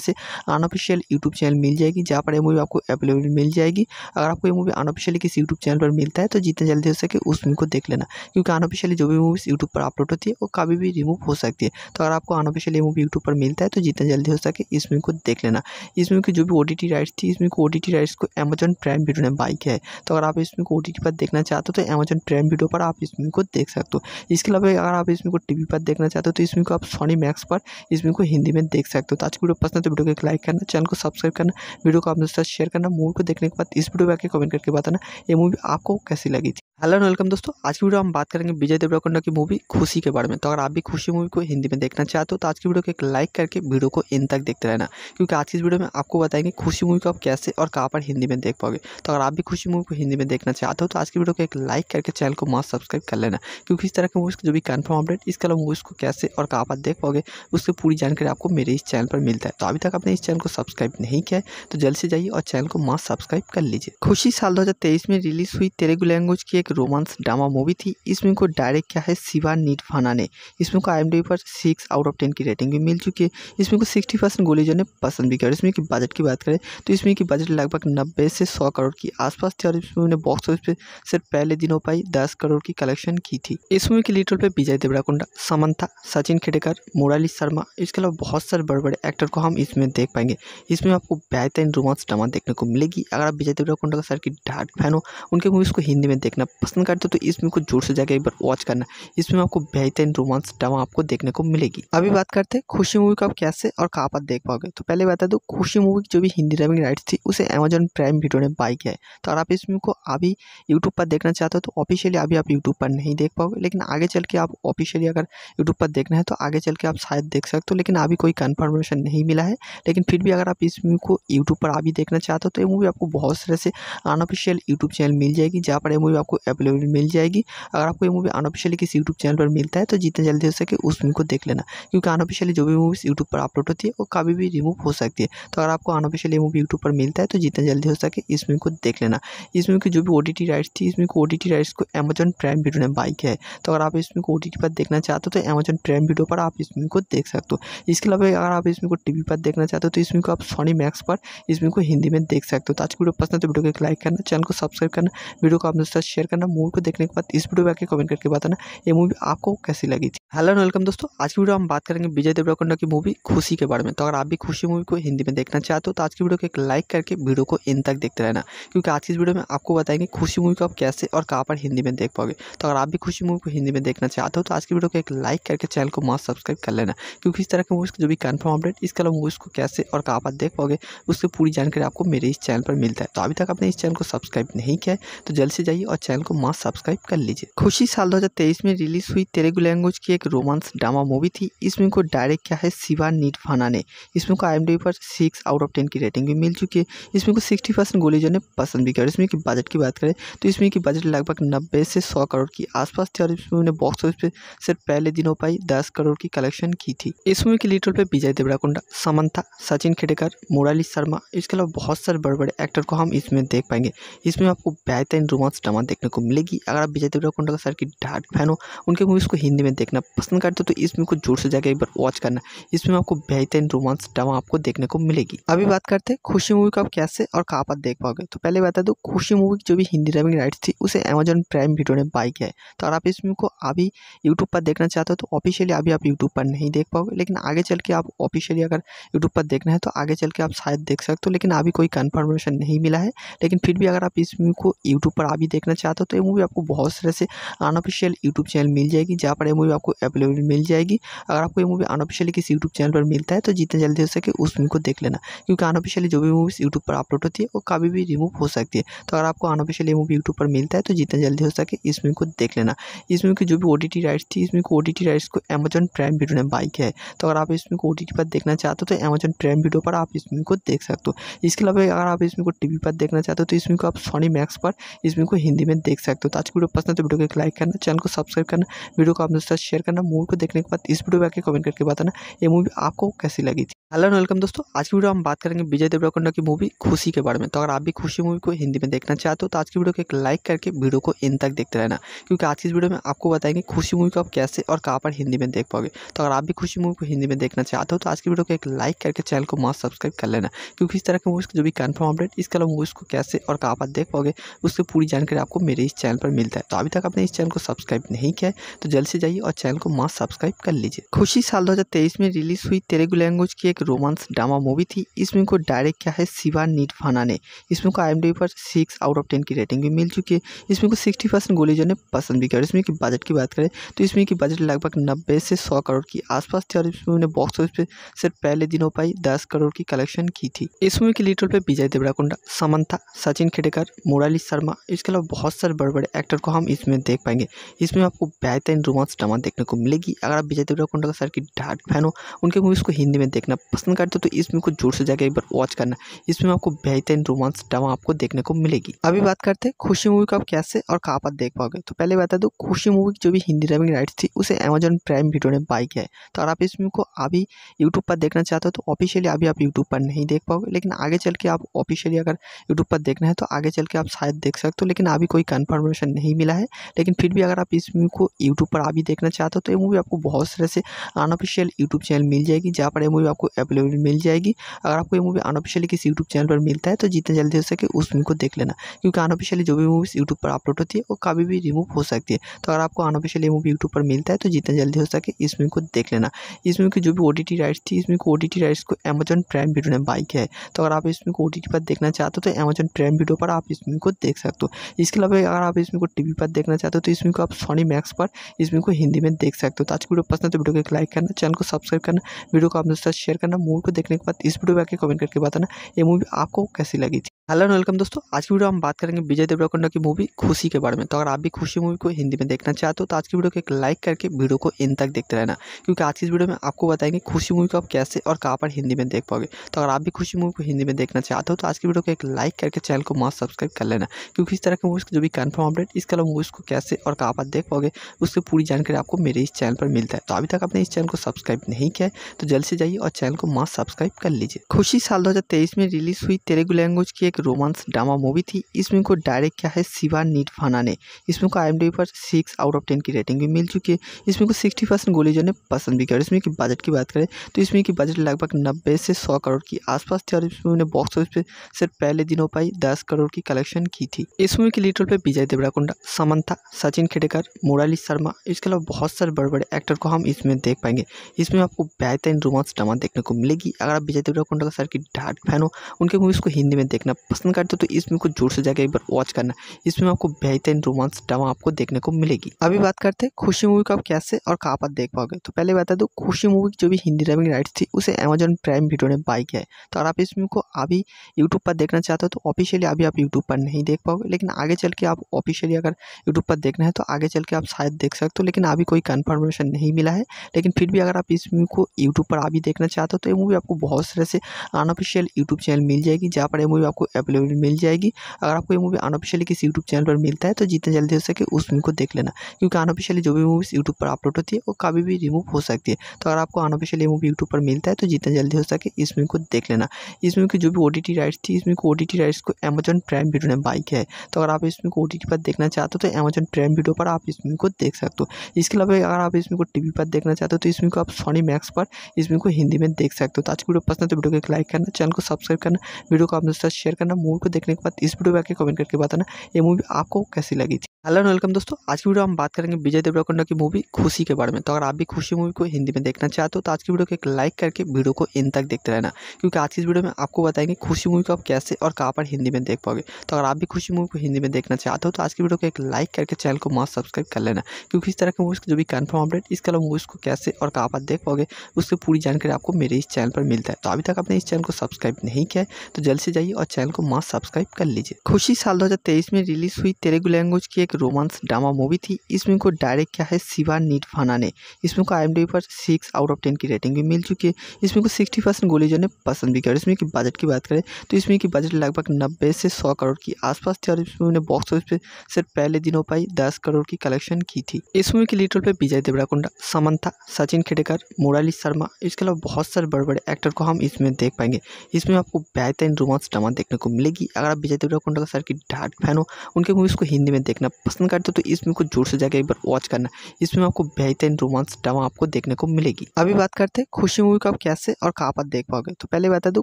से अनऑफिशियल यूट्यूब चैनल मिल जाएगी जहाँ पर ये मूवी आपको अवेलेबल मिल जाएगी अगर आपको ये मूवी अनऑफिशियली किसी यूट्यूब चैनल पर मिलता है तो जितना जल्दी हो सके उस मूवी को देख लेना क्योंकि अनऑफिशियली जो भी मूवीज़ यूट्यूब पर अपलोड होती है वो कभी भी रिमूव हो सकती है तो अगर आपको ये मूवी यूट्यूब पर मिलता है तो जितना जल्दी हो सके इस मूवी को देख लेना इस मूवी की जो भी ओ राइट्स थी इस मूवी को ओ राइट्स को अमेजन प्राइम वीडियो ने बाई किया है तो अगर आप इसमें ओ को ओ पर देखना चाहते हो तो अमेजन प्राइम वीडियो पर आप इस मूवी को देख सकते हो इसके अलावा अगर आप इसमें को टीवी पर देखना चाहते हो तो इस इसमें को आप सोनी मैक्स पर इस मूवी को हिंदी में देख सकते हो तो आज की वीडियो पसंद है तो वीडियो को एक लाइक करना चैनल को सब्सक्राइब करना वीडियो को आपने साथ शेयर करना मूवी को देखने के बाद इस वीडियो में आके कमेंट करके बताना ये मूवी आपको कैसी लगी थी हेलो वेलकम दोस्तों आज की वीडियो हम बात करेंगे विजय देवरकोंडा की मूवी खुशी के बारे में तो अगर आप भी खुशी मूवी को हिंदी में देखना चाहते हो तो आज की वीडियो को एक लाइक करके वीडियो को इन तक देखते रहना क्योंकि आज की इस वीडियो में आपको बताएंगे खुशी मूवी को आप कैसे और कहाँ पर हिंदी में देख पाओगे तो अगर आप भी खुशी मूवी को हिंदी में देखना चाहते हो तो आज की वीडियो को एक लाइक करके चैनल को मास्क सब्सक्राइब कर लेना क्योंकि इस तरह की मूवीज़ जो भी कन्फर्म अपडेट इसके अलावा मूवीज़ को कैसे और और कहाँ पर देख पाओगे उसकी पूरी जानकारी आपको मेरे इस चैनल पर मिलता है तो अभी तक आपने इस चैनल को सब्सक्राइब नहीं किया है तो जल्द से जाइए और चैनल को मास्क सब्सक्राइब कर लीजिए खुशी साल दो में रिलीज हुई तेलुगु लैंग्वेज की एक रोमांस ड्रामा मूवी थी इसमें को डायरेक्ट किया है शिवा निर्फाना ने इसमें को आई पर सिक्स आउट ऑफ टेन की रेटिंग भी मिल चुकी है इसमें को सिक्सटी परसेंट गोलीजों ने पसंद भी किया इसमें की बजट की बात करें तो इसमें की बजट लगभग नब्बे से सौ करोड़ की आसपास थी और इसमें ने बॉक्स ऑफिस पे सिर्फ पहले दिनों पाई दस करोड़ की कलेक्शन की थी इस मूवी के लीड रोल पर विजय देवराकोंडा समंथा सचिन सचिन खेडेकर मुराली शर्मा इसके अलावा बहुत सारे बड़े बड़े एक्टर को हम इसमें देख पाएंगे इसमें आपको बेहतरीन रोमांस ड्रामा देखने को मिलेगी अगर आप विजय देवरा कुंडा सर की डार्क फैन हो उनके मूवीज़ को हिंदी में देखना पसंद करते हो तो इसमें को जोर से जाकर एक बार वॉच करना इसमें आपको बेहतरीन रोमांस ड्रामा आपको देखने को मिलेगी अभी बात करते हैं खुशी मूवी को आप कैसे और कहाँ पर देख पाओगे तो पहले बता दो खुशी मूवी की जो भी हिंदी ड्रामिंग राइट्स थी उसे अमेजन प्राइम वीडियो ने बाई किया है तो अगर आप इस मूवी को अभी यूट्यूब पर देखना चाहते हो तो ऑफिशियली अभी आप यूट्यूब पर नहीं देख पाओगे लेकिन आगे चल के आप ऑफिशियली अगर यूट्यूब पर देखना है हैं तो आगे चल के आप शायद देख सकते हो लेकिन अभी कोई कन्फर्मेशन नहीं मिला है लेकिन फिर भी अगर आप इस मूवी को यूट्यूब पर अभी देखना चाहते हो तो ये मूवी आपको बहुत सारे से अनऑफिशियल यूट्यूब चैनल मिल जाएगी जहाँ पर ये मूवी आपको अवेलेबल मिल जाएगी अगर आपको ये मूवी अनऑफिशियली किसी यूट्यूब चैनल पर मिलता है तो जितना जल्दी हो सके उस मूवी को देख लेना क्योंकि अनऑफिशियली जो भी मूवीज़ यूट्यूब पर अपलोड होती है वो कभी भी रिमूव हो सकती है तो अगर आपको अनऑफिशियली मूवी यूट्यूब पर मिलता है तो जितना जल्दी हो सके इस मूवी को देख लेना इस मूवी की जो भी ओ राइट्स थी इस मूवी को ओ राइट्स को अमेजन प्राइम वीडियो ने बाई किया है तो अगर आप इस मूवी को ओ पर देखना चाहते हो तो अमेजन प्राइम वीडियो पर आप इस मूवी को देख सकते हो इसके अलावा अगर आप इसमें को टीवी पर देखना चाहते हो तो इसमें को आप सोनी मैक्स पर इसमें को हिंदी में देख सकते हो तो आज की वीडियो पसंद है तो वीडियो को एक लाइक करना चैनल को सब्सक्राइब करना वीडियो को अपने साथ शेयर करना मूवी को देखने के बाद इस वीडियो में आके कमेंट करके बताना ये मूवी आपको कैसी लगी थी हेलो वेलकम दोस्तों आज की वीडियो हम बात करेंगे विजय देवराकोंडा की मूवी खुशी के बारे में तो अगर आप भी खुशी मूवी को हिंदी में देखना चाहते हो तो आज की वीडियो को एक लाइक करके वीडियो को इन तक देखते रहना क्योंकि आज की वीडियो में आपको बताएंगे खुशी मूवी को आप कैसे और कहाँ पर हिंदी में देख पाओगे तो अगर आप भी खुशी मूवी को हिंदी में देखना चाहते हो तो आज की वीडियो को एक लाइक करके चैनल को मास्क सब्सक्राइब कर लेना क्योंकि इस तरह के मूवीज़ का जो भी कन्फर्म अपडेट इसके अलावा मूवीज़ को कैसे और कहाँ पर देख पाओगे उसकी पूरी जानकारी आपको मेरे इस चैनल पर मिलता है तो अभी तक आपने इस चैनल को सब्सक्राइब नहीं किया है तो जल्द से जाइए और चैनल को मास्क सब्सक्राइब कर लीजिए खुशी साल दो में रिलीज हुई तेलुगु लैंग्वेज की एक रोमांस ड्रामा मूवी थी इसमें को डायरेक्ट किया है शिवा नीटफाना ने इसमें को आई पर सिक्स आउट ऑफ टेन की रेटिंग भी मिल चुकी है इसमें को सिक्सटी परसेंट ने पसंद भी किया इसमें की बजट की बात करें तो इसमें की बजट लगभग नब्बे से सौ करोड़ के आसपास थी और इसमें बॉक्स ऑफिस पर सिर्फ पहले दिनों पाई दस करोड़ की कलेक्शन की थी इस मूवी के लीड रोल पे विजय देवराकुंडा समंथा सचिन खेडेकर मुराली शर्मा इसके अलावा बहुत सारे बड़े बड़े एक्टर को हम इसमें देख पाएंगे इसमें आपको बेहतरीन रोमांस ड्रामा देखने को मिलेगी अगर आप विजय देवराकुंडा का सर की डार्क फैन हो उनके मूवीज़ को हिंदी में देखना पसंद करते हो तो इसमें को जोर से जाकर एक बार वॉच करना इसमें आपको बेहतरीन रोमांस ड्रामा आपको देखने को मिलेगी अभी बात करते हैं खुशी मूवी को आप कैसे और कहाँ पर देख पाओगे तो पहले बता दो खुशी मूवी की जो भी हिंदी ड्रामिंग राइट थी उसे अमेजन प्राइम वीडियो ने बाई किया है तो अगर आप इस मूवी को अभी यूट्यूब पर देखना चाहते हो तो ऑफिशियली अभी आप यूट्यूब पर नहीं देख पाओगे लेकिन आगे चल के आप ऑफिशियली अगर यूट्यूब पर देखना है तो आगे चल के आप शायद देख सकते हो लेकिन अभी कोई कन्फर्मेशन नहीं मिला है लेकिन फिर भी अगर आप इस मूवी को यूट्यूब पर अभी देखना चाहते हो तो ये मूवी आपको बहुत सारे से अनऑफिशियल यूट्यूब चैनल मिल जाएगी जहाँ पर यह मूवी आपको अवेलेबल मिल जाएगी अगर आपको ये मूवी अनऑफिशियली किसी यूट्यूब चैनल पर मिलता है तो जितना जल्दी हो सके उस मूवी को देख लेना क्योंकि अनऑफिशियली जो भी मूवीज़ यूट्यूब पर अपलोड होती है वो कभी भी रिमूव हो सकती है तो अगर आपको अनऑफिशियली मूवी यूट्यूब पर मिलता है तो जितना जल्दी हो सके इस मूवी को देख लेना इस मूवी की जो भी ओ राइट्स थी इस मूवी को ओ राइट्स को अमेजन प्राइम वीडियो ने बाइक है तो अगर आप इस मूवी को ओ पर देखना चाहते हो तो अमेजन प्राइम वीडियो पर आप इस मूवी को देख सकते हो इसके अलावा अगर आप इस मूवी को टी पर देखना चाहते हो तो इस मूवी को आप सोनी मैक्स पर इस मूवी को हिंदी में देख सकते हो तो आज की वीडियो पसंद है तो वीडियो को लाइक करना चैनल को सब्सक्राइब करना वीडियो को अपने साथ शेयर करना मूवी को देखने के बाद इस वीडियो पर कमेंट करके बताना ये मूवी आपको कैसी लगी थी हेलो वेलकम दोस्तों आज की वीडियो हम बात करेंगे विजय देवराकुंडा की मूवी खुशी के बारे में तो अगर आप भी खुशी मूवी को हिंदी में देखना चाहते हो तो आज की वीडियो को एक लाइक करके वीडियो को इन तक देखते रहना क्योंकि आज की इस वीडियो में आपको बताएंगे खुशी मूवी को आप कैसे और कहाँ पर हिंदी में देख पाओगे तो अगर आप भी खुशी मूवी को हिंदी में देखना चाहते हो तो आज की वीडियो को एक लाइक करके चैनल को मास्क सब्सक्राइब कर लेना क्योंकि इस तरह के मूवीज़ जो भी कन्फर्म अपडेट इसके अलावा मूवीज़ को कैसे और कहाँ पर देख पाओगे उसकी पूरी जानकारी आपको मेरे इस चैनल पर मिलता है तो अभी तक आपने इस चैनल को सब्सक्राइब नहीं किया है तो जल्द से जाइए और चैनल को मास्क सब्सक्राइब कर लीजिए खुशी साल दो में रिलीज़ हुई तेलुगु लैंग्वेज की एक रोमांस ड्रामा मूवी थी इसमें को डायरेक्ट किया है शिवा निर्फाना ने इसमें को आई पर सिक्स आउट ऑफ टेन की रेटिंग भी मिल चुकी है इसमें को सिक्सटी परसेंट जो ने पसंद भी किया और इसमें की बजट की बात करें तो इसमें की बजट लगभग नब्बे से सौ करोड़ की आसपास थी और इस मूवी ने बॉक्स ऑफिस पे सिर्फ पहले दिनों पर ही दस करोड़ की कलेक्शन की थी इस मूवी के लीडर पे विजय देवराकुंडा समंथा सचिन खेडेकर मुराली शर्मा इसके अलावा बहुत सारे बड़े बड़े एक्टर को हम इसमें देख पाएंगे इसमें आपको बेहतरीन रोमांस ड्रामा देखने को मिलेगी अगर आप विजय देवराकुंडा का सर की डार्ट फैन हो उनके मूवीज़ को हिंदी में देखना पसंद करते हो तो इसमें को जोर से जाकर एक बार वॉच करना इसमें आपको बेहतरीन रोमांस ड्रामा आपको देखने को मिलेगी अभी बात करते हैं खुशी मूवी को आप कैसे और कहाँ पर देख पाओगे तो पहले बता दो खुशी मूवी की जो भी हिंदी डबिंग राइट्स थी उसे अमेजोन प्राइम वीडियो में बाइक है तो अगर आप इसमें को अभी यूट्यूब पर देखना चाहते हो तो ऑफिशियली अभी आप यूट्यूब पर नहीं देख पाओगे लेकिन आगे चल के आप ऑफिशियली अगर यूट्यूब पर देखना है तो आगे चल के आप शायद देख सकते हो लेकिन अभी कोई कन्फर्मेशन नहीं मिला है लेकिन फिर भी अगर आप इस वीडियो को यूट्यूब पर अभी देखना चाहते हो तो ये मूवी आपको बहुत सारे से अनऑफिशियल यूट्यूब चैनल मिल जाएगी जहाँ पर ये मूवी आपको अवेलेबल मिल जाएगी अगर आपको ये मूवी अनऑफिशियली किसी यूट्यूब चैनल पर मिलता है तो जितना जल्दी हो सके उस मूवी को देख लेना क्योंकि अनऑफिशियली जो भी मूवीज़ यूट्यूब पर अपलोड होती है वो कभी भी रिमूव हो सकती है तो अगर आपको अनऑफिशियली मूवी यूट्यूब पर मिलता है तो जितना जल्दी हो सके जाके मूवी को देख लेना इस मूवी की जो भी ओ टी राइट्स थी इसमें को ओ टी राइट्स को अमेजन प्राइम वीडियो ने बाई किया है तो अगर आप इसमें को ओ पर देखना चाहते हो तो अमेजन प्राइम वीडियो पर आप इस मूवी को देख सकते हो इसके अलावा अगर आप इसमें को टी पर देखना चाहते हो तो इसमें को आप सोनी मैक्स पर इस मूवी को हिंदी में देख सकते हो तो आज की वीडियो पसंद है तो वीडियो को एक लाइक करना चैनल को सब्सक्राइब करना वीडियो को अपने साथ शेयर करना मूवी को देखने के बाद इस वीडियो में आके कमेंट करके बताना ये मूवी आपको कैसी लगी थी हेलो एंड वेलकम दोस्तों आज की वीडियो हम बात करेंगे विजय देवराकोंडा की मूवी खुशी के बारे में तो अगर आप भी खुशी मूवी को हिंदी में देखना चाहते हो तो आज की वीडियो को एक लाइक करके वीडियो को इन तक देखते रहना क्योंकि आज की इस वीडियो में आपको बताएंगे खुशी मूवी को आप कैसे और कहाँ पर हिंदी में देख पाओगे तो अगर आप भी खुशी मूवी को हिंदी में देखना चाहते हो तो आज की वीडियो को एक लाइक करके चैनल को मास्क सब्सक्राइब कर लेना क्योंकि इस तरह के मूवीज़ का जो भी कन्फर्म अपडेट इसके अलावा मूवीज़ को कैसे और कहाँ पर देख पाओगे उसकी पूरी जानकारी आपको मेरे इस चैनल पर मिलता है तो अभी तक आपने इस चैनल को सब्सक्राइब नहीं किया है तो जल्द से जाइए और चैनल को मास्क सब्सक्राइब कर लीजिए खुशी साल 2023 में रिलीज हुई तेलुगु लैंग्वेज की एक रोमांस ड्रामा मूवी थी इसमें को डायरेक्ट किया है शिवा नीट फाना ने इसमें को आई पर सिक्स आउट ऑफ टेन की रेटिंग भी मिल चुकी है इसमें को सिक्सटी गोली जो ने पसंद भी किया और इसमें की बजट की बात करें तो इसमें की बजट लगभग नब्बे से सौ करोड़ की आसपास थी और इसमें बॉक्स ऑफिस पर सिर्फ पहले दिनों पर ही दस करोड़ की कलेक्शन की थी इस मूवी के लीड रोल पर विजय देवराकुंडा समंथा सचिन खेडेकर मुराली शर्मा इसके अलावा बहुत सारे बड़े बड़े एक्टर को हम इसमें देख पाएंगे इसमें आपको बेहतरीन रोमांस ड्रामा देखने को मिलेगी अगर आप विजय देवराकुंडा का सर की डार्ट फैन हो उनके मूवीज़ को हिंदी में देखना पसंद करते हो तो इसमें को जोर से जाकर एक बार वॉच करना इसमें आपको बेहतरीन रोमांस ड्रामा आपको देखने को मिलेगी अभी बात करते हैं खुशी मूवी आप कैसे और कहाँ देख पाओगे तो पहले बता दूँ तो खुशी मूवी की जो भी हिंदी डबिंग राइट्स थी उसे अमेजन प्राइम वीडियो ने बाई किया है तो अगर आप इस मूवी को अभी यूट्यूब पर देखना चाहते हो तो ऑफिशियली अभी आप यूट्यूब पर नहीं देख पाओगे लेकिन आगे चल के आप ऑफिशियली अगर यूट्यूब पर देखना है तो आगे चल के आप शायद देख सकते हो लेकिन अभी कोई कन्फर्मेशन नहीं मिला है लेकिन फिर भी अगर आप इस मूवी को यूट्यूब पर अभी देखना चाहते हो तो ये मूवी आपको बहुत सारे से अनऑफिशियल यूट्यूब चैनल मिल जाएगी जहाँ पर ये मूवी आपको अवेलेबल मिल जाएगी अगर आपको ये मूवी अनऑफिशियली किसी यूट्यूब चैनल पर मिलता है तो जितना जल्दी हो सके उस मूवी को देख लेना क्योंकि अनऑफिशियली जो भी मूवीज़ यूट्यूब पर अपलोड होती है वो कभी भी रिमूव हो सकती है तो अगर आपको अनऑफिशियल ये मूवी यूट्यूब पर मिलता है तो जितना जल्दी हो सके इस मूवी को देख लेना इस मूवी की जो भी ओ राइट्स थी इस मूवी को ओ राइट्स को अमेजन प्राइम वीडियो ने बाई किया है तो अगर आप इस मूवी को ओ पर देखना चाहते हो तो अमेजन प्राइम वीडियो पर आप इस मूवी को देख सकते हो इसके अलावा अगर आप इस मूवी को टी पर देखना चाहते हो तो इस मूवी को आप सोनी मैक्स पर इस मूवी को हिंदी में देख सकते हो तो आज की वीडियो पसंद है तो वीडियो को एक लाइक करना चैनल को सब्सक्राइब करना वीडियो को अपने साथ शेयर करना मूवी को देखने के बाद इस वीडियो को कमेंट करके बताना ये मूवी आपको कैसी लगी थी हेलो एंड वेलकम दोस्तों आज की वीडियो हम बात करेंगे विजय देवराकोंडा की मूवी खुशी के बारे में तो अगर आप भी खुशी मूवी को हिंदी में देखना चाहते हो तो आज की वीडियो को एक लाइक करके वीडियो को इन तक देखते रहना क्योंकि आज की इस वीडियो में आपको बताएंगे खुशी मूवी को आप कैसे और कहाँ पर हिंदी में देख पाओगे तो अगर आप भी खुशी मूवी को हिंदी में देखना चाहते हो तो आज की वीडियो को एक लाइक करके चैनल को मास्क सब्सक्राइब कर लेना क्योंकि इस तरह के मूवीज़ जो भी कन्फर्म अपडेट इसके अलावा मूवीज़ को कैसे और कहाँ पर देख पाओगे उसकी पूरी जानकारी आपको मेरे इस चैनल पर मिलता है तो अभी तक आपने इस चैनल को सब्सक्राइब नहीं किया तो जल्द से जाइए और चैनल को मस्त सब्सक्राइब कर लीजिए खुशी साल दो में रिलीज हुई तेलुगु लैंग्वेज की एक एक रोमांस ड्रामा मूवी थी इस फिल्म को डायरेक्ट किया है शिवा निटफाना ने इस फिल्म को आई पर सिक्स आउट ऑफ टेन की रेटिंग भी मिल चुकी है इसमें को सिक्सटी परसेंट गोलीजों ने पसंद भी किया और इसमें की बजट की बात करें तो इसमें की बजट लगभग नब्बे से सौ करोड़ की आसपास थी और इसमें बॉक्स ऑफिस पर सिर्फ पहले दिनों पर ही दस करोड़ की कलेक्शन की थी इस मूवी के लीड रोल पर विजय देवराकुंडा समंथा सचिन खेडेकर मुराली शर्मा इसके अलावा बहुत सारे बड़े बड़े एक्टर को हम इसमें देख पाएंगे इसमें आपको बेहतरीन रोमांस ड्रामा देखने को मिलेगी अगर आप विजय देवराकुंडा का सर की डार्क फैन हो उनके मूवीज़ को हिंदी में देखना पसंद करते हो तो इस फिल्म को जोर से जाकर एक बार वॉच करना इसमें आपको बेहतरीन रोमांस ड्रामा आपको देखने को मिलेगी अभी बात करते हैं खुशी मूवी को आप कैसे और कहाँ पर देख पाओगे तो पहले बता दो